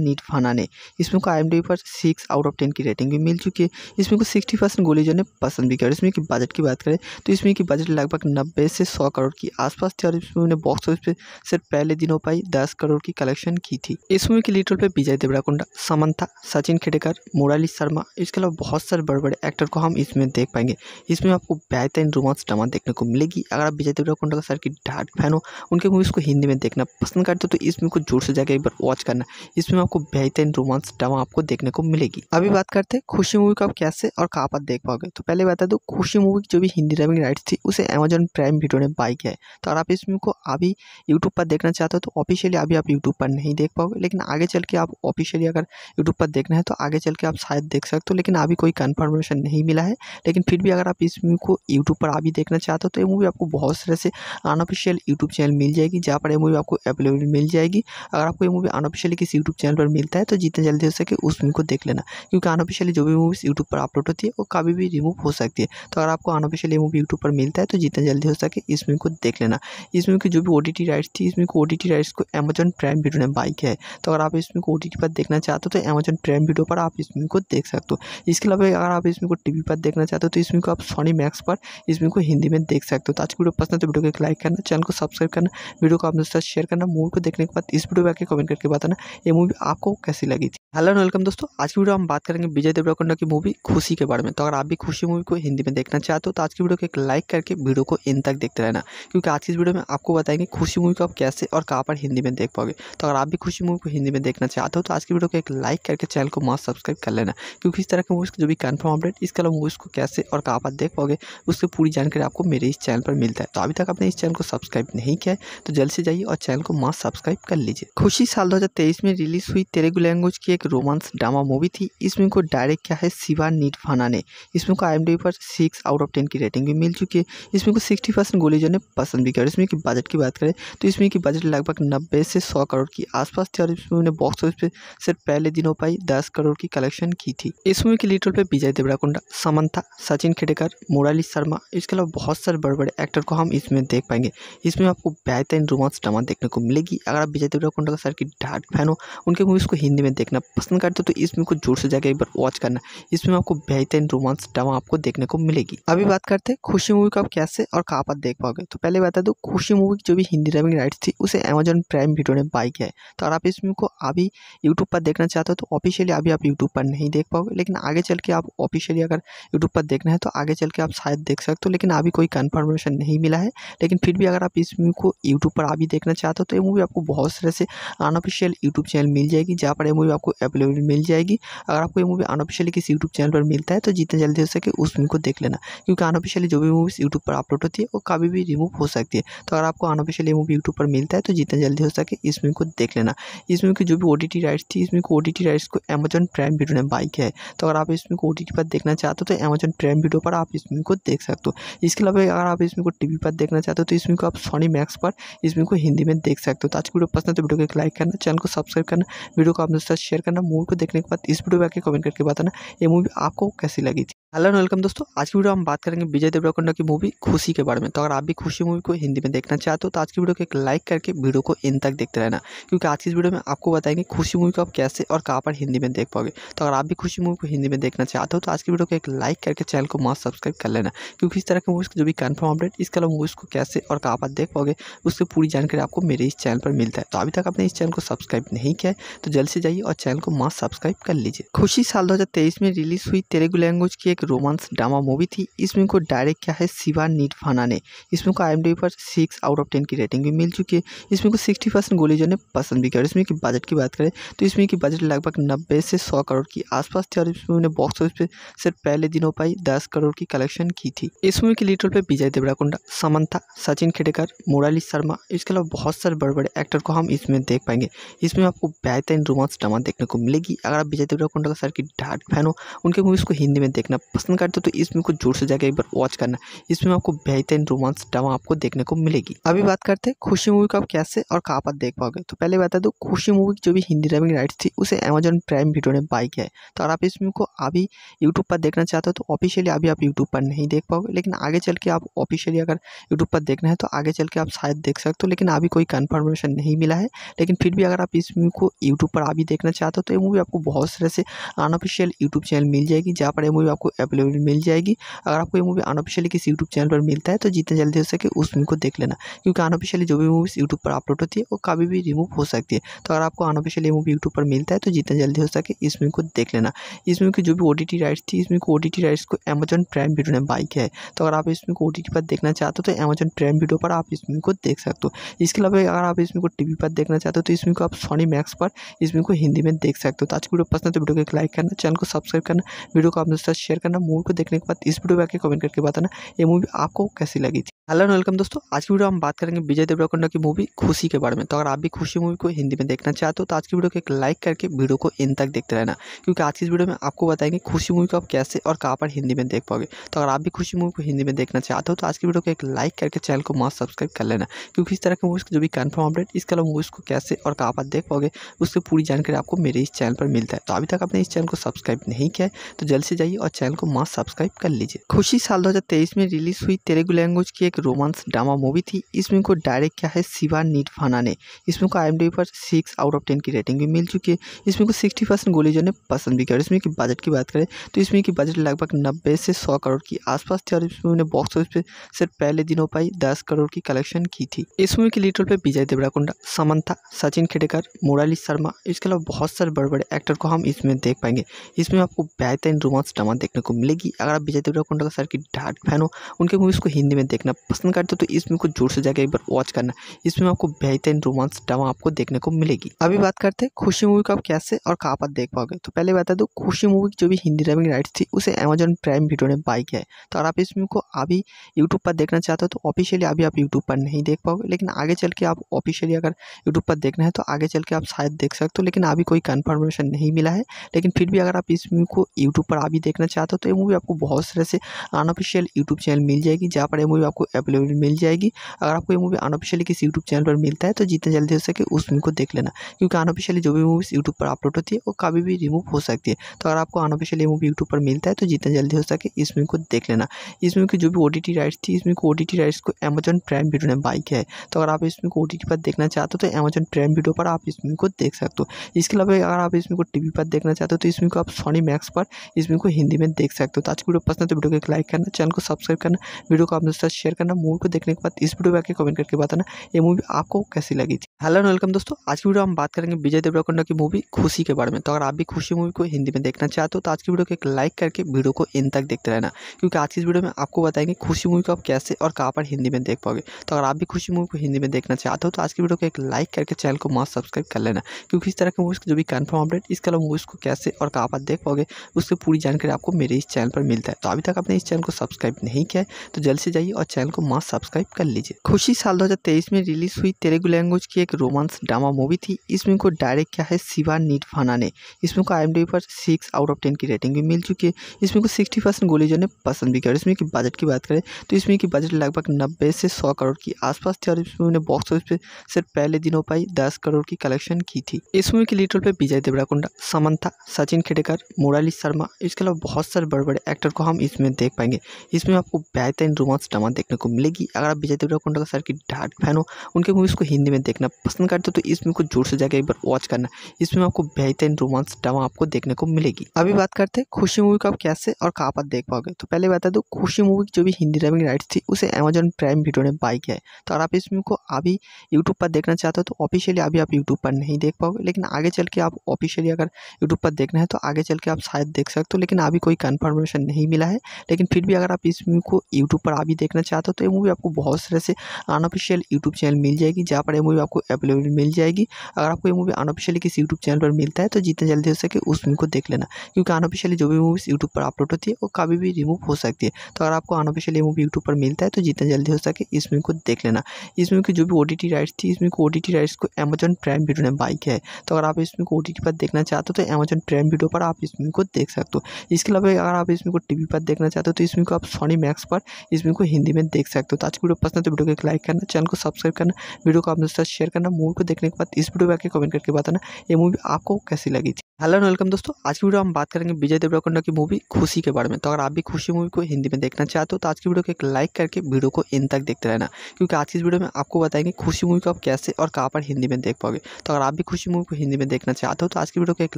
नीटफाना ने इस मूवी को आई पर सिक्स आउट ऑफ टेन की रेटिंग भी मिल चुकी है इसमें को सिक्सटी परसेंट गोलीजों ने पसंद भी किया और इसमें की बजट की बात करें तो इसमें की बजट लगभग नब्बे से सौ करोड़ की आसपास थी और इसमें मूवी ने बॉक्स ऑफिस पर सिर्फ पहले दिनों पर दस करोड़ की कलेक्शन की थी इस मूवी के लीड रोल पर विजय देवराकुंडा समंथा सचिन खेडेकर मुरली शर्मा इसके अलावा बहुत सारे बड़े बड़े एक्टर को हम इसमें देख पाएंगे इसमें आपको बेहतरीन रोमांस ड्रामा देखने को मिलेगी अगर आप विजय देवराकुंडा का सर की डार्क फैन हो उनके मूवीज़ को हिंदी में देखना पसंद करते हो तो इस मूवी को जोर से जाकर एक बार वॉच करना इसमें आपको बेहतरीन रोमांस ड्रामा आपको देखने को मिलेगी अभी बात करते हैं खुशी मूवी को आप कैसे और कहाँ पर देख पाओगे तो पहले बता दो खुशी मूवी की जो भी हिंदी ड्राइविंग राइट्स थी उसे अमेजन प्राइम वीडियो ने बाई किया है तो अगर आप इस मूवी को अभी यूट्यूब पर देखना चाहते हो तो ऑफिशियली अभी आप यूट्यूब पर नहीं देख पाओगे लेकिन आगे चल के आप ऑफिशियली अगर यूट्यूब पर देखना है तो आगे चल के आप शायद देख सकते हो लेकिन अभी कोई कन्फर्मेशन नहीं मिला है लेकिन फिर भी अगर आप इस मूवी को यूट्यूब पर अभी देखना चाहते हो तो ये मूवी आपको बहुत सारे से आना अनऑफिशियल यूट्यूब चैनल मिल जाएगी जहाँ पर यह मूवी आपको अवेलेबल मिल जाएगी अगर आपको ये मूवी अनऑफिशियली किसी यूट्यूब चैनल पर मिलता है तो जितना जल्दी हो सके उस मूवी को देख लेना क्योंकि अनऑफिशियली जो भी मूवीज़ यूट्यूब पर अपलोड होती है वो कभी भी रिमूव हो सकती है तो अगर आपको ये मूवी यूट्यूब पर मिलता है तो जितना जल्दी हो सके इस मूवी को देख लेना इस मूवी की जो भी ओ राइट्स थी इसमें को ओ राइट्स को अमेजन प्राइम वीडियो ने बाई किया है तो अगर आप इसमें ओ को ओ पर देखना चाहते हो तो अमेजन प्राइम वीडियो पर आप इस मूवी को देख सकते हो इसके अलावा अगर आप इसमें को टी पर देखना चाहते हो तो इसमें को आप सोनी मैक्स पर इसमें को हिंदी में देख सकते हो तो आज की वीडियो पसंद तो वीडियो को एक लाइक करना करना चैनल को सब्सक्राइब करना वीडियो को अपने साथ शेयर करना मूवी को देखने के बाद इस वीडियो में आके कमेंट करके बताना ये मूवी आपको कैसी लगी थी हेलो एंड वेलकम दोस्तों आज की वीडियो हम बात करेंगे विजय देवराकोंडा की मूवी खुशी के बारे में तो अगर आप भी खुशी मूवी को हिंदी में देखना चाहते हो तो आज की वीडियो को एक लाइक करके वीडियो को इन तक देखते रहना क्योंकि आज की इस वीडियो में आपको बताएंगे खुशी मूवी को आप कैसे और कहाँ पर हिंदी में देख पाओगे तो अगर आप भी खुशी मूवी को हिंदी में देखना चाहते हो तो आज की वीडियो को एक लाइक करके चैनल को मास्क सब्सक्राइब कर लेना क्योंकि इस तरह के मूवीज़ जो भी कन्फर्म अपडेट इसके अलावा मूवीज़ को कैसे और कहाँ पर देख पाओगे उसकी पूरी जानकारी आपको मेरे इस चैनल पर मिलता है तो अभी तक अपने इस चैनल को सब्सक्राइब नहीं किया है तो जल्द से जाइए और चैनल को मास्क सब्सक्राइब कर लीजिए खुशी साल 2023 में रिलीज हुई तेलुगु लैंग्वेज की एक रोमांस ड्रामा मूवी थी इसमें को डायरेक्ट किया है शिवा निर्फाना ने इसमें को आई पर सिक्स आउट ऑफ टेन की रेटिंग भी मिल चुकी है इसमें को सिक्सटी परसेंट गोलीजो ने पसंद भी किया इसमें की बजट की बात करें तो इसमें की बजट लगभग नब्बे से सौ करोड़ की आसपास थी और इसमें उन्हें बॉक्स ऑफिस पर सिर्फ पहले दिनों पर ही दस करोड़ की कलेक्शन की थी इस मूवी के लीड रोल पर विजय देवराकुंडा समंथा सचिन खेडेकर मुराली शर्मा इसके अलावा बहुत सारे बड़े बड़े एक्टर को हम इसमें देख पाएंगे इसमें आपको बेहतरीन रोमांस ड्रामा देखने को मिलेगी अगर आप विजय देवराकोंडा का सर की डार्क फैन हो उनके मूवीज़ को हिंदी में देखना पसंद करते हो तो इसमें को जोर से जाकर एक बार वॉच करना इसमें आपको बेहतरीन रोमांस ड्रामा आपको देखने को मिलेगी अभी बात करते हैं खुशी मूवी को आप कैसे और कहाँ पर देख पाओगे तो पहले बता दो खुशी मूवी की जो भी हिंदी डबिंग राइट्स थी उसे अमेजोन प्राइम वीडियो ने बाई किया है तो अगर आप इस मूवी को अभी यूट्यूब पर देखना चाहते हो तो ऑफिशियली अभी आप यूट्यूब पर नहीं देख पाओगे लेकिन आगे चल के आप ऑफिशियली अगर यूट्यूब पर देखना है तो आगे चल के आप शायद देख सकते हो लेकिन अभी कोई कन्फर्मेशन नहीं मिला है लेकिन फिर फिर भी अगर आप इस मूवी को यूट्यूब पर अभी देखना चाहते हो तो ये मूवी आपको बहुत सारे से अनऑफिशियल यूट्यूब चैनल मिल जाएगी जहाँ पर ये मूवी आपको अवेलेबल मिल जाएगी अगर आपको ये मूवी अनऑफिशियली किसी यूट्यूब चैनल पर मिलता है तो जितना जल्दी हो सके उस मूवी को देख लेना क्योंकि अनऑफिशियली जो भी मूवीज़ यूट्यूब पर अपलोड होती है वो कभी भी रिमूव हो सकती है तो अगर आपको ये मूवी यूट्यूब पर मिलता है तो जितना जल्दी हो सके इस मूवी को देख लेना इस मूवी की जो भी ओ राइट्स थी इस मूवी को ओ राइट्स को अमेजन प्राइम वीडियो ने बाई किया है तो अगर आप इस मूवी को ओ पर देखना चाहते हो तो अमेजन प्राइम वीडियो पर आप इस मूवी को देख सकते हो इसके अलावा अगर आप इस मूवी को टीवी पर देखना चाहते हो तो इस इसमें को आप सोनी मैक्स पर इस को हिंदी में देख सकते हो तो आज की वीडियो पसंद है तो वीडियो को एक लाइक करना चैनल को सब्सक्राइब करना वीडियो को अपने साथ शेयर करना मूवी को देखने के बाद इस वीडियो में आके कमेंट करके बताना ये मूवी आपको कैसी लगी थी हेलो एंड वेलकम दोस्तों आज की वीडियो हम बात करेंगे विजय देवरकोंडा की मूवी खुशी के बारे में तो अगर आप भी खुशी मूवी को हिंदी में देखना चाहते हो तो आज की वीडियो को एक लाइक करके वीडियो को इन तक देखते रहना क्योंकि आज की इस वीडियो में आपको बताएंगे खुशी मूवी को आप कैसे और कहाँ पर हिंदी में देख पाओगे तो अगर आप भी खुशी मूवी को हिंदी में देखना चाहते हो तो आज की वीडियो को एक लाइक करके चैनल को मास्क सब्सक्राइब कर लेना क्योंकि इस तरह के मूवीज़ जो भी कन्फर्म अपडेट इसके अलावा मूवीज़ को कैसे और कहाँ पर देख पाओगे उसकी पूरी जानकारी आपको मेरे इस चैनल पर मिलता है तो अभी तक आपने इस चैनल को सब्सक्राइब नहीं किया है तो जल्द से जाइए और चैनल को मस्त सब्सक्राइब कर लीजिए खुशी साल दो में रिलीज हुई तेलुगु लैंग्वेज की एक रोमांस ड्रामा मूवी थी इस फिल्म को डायरेक्ट किया है शिवा निर्फाना ने इस फिल्म को आई पर सिक्स आउट ऑफ टेन की रेटिंग भी मिल चुकी है इस फिल्म को सिक्सटी परसेंट गोलीजों ने पसंद भी किया और इसमें की बजट की बात करें तो इसमें की बजट लगभग नब्बे से सौ करोड़ की आसपास थी और इस फिल्म ने बॉक्स ऑफिस पर सिर्फ पहले दिनों पर ही दस करोड़ की कलेक्शन की थी इस मूवी के लीड रोल पर विजय देवराकुंडा समंथा सचिन खेडेकर मुराली शर्मा इसके अलावा बहुत सारे बड़े बड़े एक्टर को हम इसमें देख पाएंगे इसमें आपको बेहतरीन रोमांस ड्रामा देखने को मिलेगी अगर आप विजय देवराकुंडा का सर की डार्क फैन हो उनके मूवीज़ को हिंदी में देखना पसंद करते हो तो इस कुछ को जोर से जाकर एक बार वॉच करना इसमें आपको बेहतरीन रोमांस ड्रामा आपको देखने को मिलेगी अभी बात करते हैं खुशी मूवी को आप कैसे और कहाँ पर देख पाओगे तो पहले बता दो खुशी मूवी की जो भी हिंदी डबिंग राइट्स थी उसे अमेजोन प्राइम वीडियो ने बाई किया है तो अगर आप इस मूवी को अभी यूट्यूब पर देखना चाहते हो तो ऑफिशियली अभी आप यूट्यूब पर नहीं देख पाओगे लेकिन आगे चल के आप ऑफिशियली अगर यूट्यूब पर देखना है तो आगे चल के आप शायद देख सकते हो लेकिन अभी कोई कन्फर्मेशन नहीं मिला है लेकिन फिर भी अगर आप इस मूवी को यूट्यूब पर अभी देखना चाहते हो तो ये मूवी आपको बहुत सारे से अनऑफिशियल यूट्यूब चैनल मिल जाएगी जहाँ पर ये मूवी आपको अवेलेबल मिल जाएगी अगर आपको ये मूवी अनऑफिशियली किसी यूट्यूब चैनल पर मिलता है तो जितना जल्दी हो सके उस मूवी को देख लेना क्योंकि अनऑफिशियली जो भी मूवीज़ यूट्यूब पर अपलोड होती है वो कभी भी रिमूव हो सकती है तो अगर आपको अनऑफिशियली मूवी यूट्यूब पर मिलता है तो जितना जल्दी हो सके इस मूवी को देख लेना इस मूवी की जो भी ओ राइट्स थी इस मूवी को ओ राइट्स को अमेजन प्राइम वीडियो ने बाई किया है तो अगर आप इस मूवी को ओ पर देखना चाहते हो तो अमेजन प्राइम वीडियो पर आप इस मूवी को देख सकते हो इसके अलावा अगर आप इस मूवी को टी पर देखना चाहते हो तो इस मूवी को आप सोनी मैक्स पर इस मूवी को हिंदी में देख सकते हो तो आज की वीडियो पसंद है तो वीडियो को एक लाइक करना चैनल को सब्सक्राइब करना वीडियो को अपने साथ शेयर करना मूवी को देखने के बाद इस वीडियो में आके कमेंट करके बताना ये मूवी आपको कैसी लगी थी हेलो वेलकम दोस्तों आज की वीडियो हम बात करेंगे विजय देवराकोंडा की मूवी खुशी के बारे में तो अगर आप भी खुशी मूवी को हिंदी में देखना चाहते हो तो आज की वीडियो को एक लाइक करके वीडियो को इन तक देखते रहना क्योंकि आज की इस वीडियो में आपको बताएंगे खुशी मूवी को आप कैसे और कहाँ पर हिंदी में देख पाओगे तो अगर आप भी खुशी मूवी को हिंदी में देखना चाहते हो तो आज की वीडियो को एक लाइक करके चैनल को मास्क सब्सक्राइब कर लेना क्योंकि इस तरह के मूवीज़ जो भी कन्फर्म अपडेट इसके अलावा मूवीज़ को कैसे और कहाँ पर देख पाओगे उसकी पूरी जानकारी आपको मेरे इस चैनल पर मिलता है तो अभी तक आपने इस चैनल को सब्सक्राइब नहीं किया है तो जल्द से जाइए और चैनल चैनल को मस्त सब्सक्राइब कर लीजिए खुशी साल 2023 में रिलीज हुई तेलुगु लैंग्वेज की एक रोमांस ड्रामा मूवी थी इस मूवी को डायरेक्ट किया है शिवा नीटफाना ने इस मूवी को आई पर सिक्स आउट ऑफ टेन की रेटिंग भी मिल चुकी है इसमें को सिक्सटी परसेंट ने पसंद भी किया इसमें की बजट की बात करें तो इसमें की बजट लगभग नब्बे से सौ करोड़ की आसपास थी और इसमें बॉक्स ऑफिस पर सिर्फ पहले दिनों पर ही दस करोड़ की कलेक्शन की थी इस मूवी के लीड पर विजय देवराकुंडा समंथा सचिन खेडेकर मुरली शर्मा इसके अलावा बहुत सारे बड़े बड़े एक्टर को हम इसमें देख पाएंगे इसमें आपको बेहतरीन रोमांस ड्रामा देखने को मिलेगी अगर आप विजय देवराकोंडा का सर की डार्क फैन हो उनके मूवीज़ को हिंदी में देखना पसंद करते हो तो इसमें को जोर से जाकर एक बार वॉच करना इसमें आपको बेहतरीन रोमांस ड्रामा आपको देखने को मिलेगी अभी बात करते हैं खुशी मूवी को आप कैसे और कहाँ पर देख पाओगे तो पहले बता दो तो खुशी मूवी की जो भी हिंदी डबिंग राइट्स थी उसे अमेजन प्राइम वीडियो ने बाई किया है तो अगर आप इस मूवी को अभी यूट्यूब पर देखना चाहते हो तो ऑफिशियली अभी आप यूट्यूब पर नहीं देख पाओगे लेकिन आगे चल के आप ऑफिशियली अगर यूट्यूब पर देखना है तो आगे चल के आप शायद देख सकते हो लेकिन अभी कोई कन्फर्मेशन नहीं मिला है लेकिन फिर भी अगर आप इस मूवी को यूट्यूब पर अभी देखना चाहते हो सकते हो तो ये मूवी आपको बहुत सारे से अनऑफिशियल यूट्यूब चैनल मिल जाएगी जहाँ पर यह मूवी आपको अवेलेबल मिल जाएगी अगर आपको ये मूवी अनऑफिशियली किसी यूट्यूब चैनल पर मिलता है तो जितना जल्दी हो सके उस मूवी को देख लेना क्योंकि अनऑफिशियली जो भी मूवीज़ यूट्यूब पर अपलोड होती है वो कभी भी रिमूव हो सकती है तो अगर आपको ये मूवी यूट्यूब पर मिलता है तो जितना जल्दी हो सके इस मूवी को देख लेना इस मूवी की जो भी ओ राइट्स थी इस मूवी को ओ राइट्स को अमेजन प्राइम वीडियो ने बाई किया है तो अगर आप इस मूवी को ओ पर देखना चाहते हो तो अमेजन प्राइम वीडियो पर आप इस मूवी को देख सकते हो इसके अलावा अगर आप इस मूवी को टी पर देखना चाहते हो तो इस मूवी को आप सोनी मैक्स पर इस मूवी को हिंदी में देख देख सकते हो तो आज की वीडियो पसंद है तो वीडियो को लाइक करना चैनल को सब्सक्राइब करना वीडियो को अपने साथ शेयर करना मूवी को देखने के बाद इस वीडियो में कमेंट करके बताना ये मूवी आपको कैसी लगी थी हेलो वेलकम दोस्तों आज की वीडियो हम बात करेंगे विजय देवराकोंडा की मूवी खुशी के बारे में तो अगर आप भी खुशी मूवी को हिंदी में देखना चाहते हो तो आज की वीडियो को एक लाइक करके वीडियो को इन तक देखते रहना क्योंकि आज की इस वीडियो में आपको बताएंगे खुशी मूवी को आप कैसे और कहाँ पर हिंदी में देख पाओगे तो अगर आप भी खुशी मूवी को हिंदी में देखना चाहते हो तो आज की वीडियो को एक लाइक करके चैनल को मास्क सब्सक्राइब कर लेना क्योंकि इस तरह के मूवीज़ जो भी कन्फर्म अपडेट इसके अलावा मूवीज़ को कैसे और कहाँ पर देख पाओगे उसकी पूरी जानकारी आपको मेरे मेरे इस चैनल पर मिलता है तो अभी तक आपने इस चैनल को सब्सक्राइब नहीं किया है तो जल्द से जाइए और चैनल को मास्क सब्सक्राइब कर लीजिए खुशी साल 2023 में रिलीज़ हुई तेलुगु लैंग्वेज की एक रोमांस ड्रामा मूवी थी इस फिल्म को डायरेक्ट किया है शिवा निर्फाना ने इस फिल्म को आई पर सिक्स आउट ऑफ टेन की रेटिंग भी मिल चुकी है इसमें को सिक्सटी परसेंट गोलीजों ने पसंद भी किया इसमें की बजट की बात करें तो इसमें की बजट लगभग नब्बे से सौ करोड़ की आसपास थी और इसमें ने बॉक्स ऑफिस पर सिर्फ पहले दिनों पर दस करोड़ की कलेक्शन की थी इस मूवी के लीड रोल पर विजय देवराकुंडा समंथा सचिन खेडेकर मुरली शर्मा इसके अलावा बहुत सारे सारे बड़े बड़े एक्टर को हम इसमें देख पाएंगे इसमें आपको बेहतरीन रोमांस ड्रामा देखने को मिलेगी अगर आप विजय देवरा का सर की डार्क फैन हो उनके मूवीज़ को हिंदी में देखना पसंद करते हो तो इसमें कुछ जोर से जाकर एक बार वॉच करना इसमें आपको बेहतरीन रोमांस ड्रामा आपको देखने को मिलेगी अभी बात करते हैं खुशी मूवी को आप कैसे और कहाँ पर देख पाओगे तो पहले बता दो खुशी मूवी की जो भी हिंदी ड्रामिंग राइट्स थी उसे अमेजन प्राइम वीडियो ने बाई किया है तो अगर आप इस मूवी को अभी यूट्यूब पर देखना चाहते हो तो ऑफिशियली अभी आप यूट्यूब पर नहीं देख पाओगे लेकिन आगे चल के आप ऑफिशियली अगर यूट्यूब पर देखना है तो आगे चल के आप शायद देख सकते हो लेकिन अभी कोई कन्फर्मेशन नहीं मिला है लेकिन फिर भी अगर आप इस मूवी को यूट्यूब पर अभी देखना चाहते हो तो ये मूवी आपको बहुत सारे से अनऑफिशियल यूट्यूब चैनल मिल जाएगी जहाँ पर ये मूवी आपको अवेलेबल मिल जाएगी अगर आपको ये मूवी अनऑफिशियली किसी यूट्यूब चैनल पर मिलता है तो जितना जल्दी हो सके उस मूवी को देख लेना क्योंकि अनऑफिशियली जो भी मूवीज़ यूट्यूब पर अपलोड होती है वो कभी भी रिमूव हो सकती है तो अगर आपको अनऑफिशियली मूवी यूट्यूब पर मिलता है तो जितना जल्दी हो सके इस मूवी को देख लेना इस मूवी की जो भी ओ राइट्स थी इस मूवी को ओ राइट्स को अमेजन प्राइम वीडियो ने बाई किया है तो अगर आप इस मूवी को ओ पर देखना चाहते हो तो अमेजन प्राइम वीडियो पर आप इस मूवी को देख सकते हो इसके अलावा अगर आप इसमें को टीवी पर देखना चाहते हो तो इसमें को आप सोनी मैक्स पर इसमें को हिंदी में देख सकते हो तो आज की वीडियो पसंद है तो वीडियो को लाइक करना चैनल को सब्सक्राइब करना वीडियो को आपने साथ शेयर करना मूवी को देखने के बाद इस वीडियो में आके कमेंट करके बताना ये मूवी आपको कैसी लगी थी हेलो वेलकम दोस्तों आज की वीडियो हम बात करेंगे विजय देवराकोंडा की मूवी खुशी के बारे में तो अगर आप भी खुशी मूवी को हिंदी में देखना चाहते हो तो आज की वीडियो को एक लाइक करके वीडियो को इन तक देखते रहना क्योंकि आज की इस वीडियो में आपको बताएंगे खुशी मूवी को आप कैसे और कहाँ पर हिंदी में देख पाओगे तो अगर आप भी खुशी मूवी को हिंदी में देखना चाहते हो तो आज की वीडियो को एक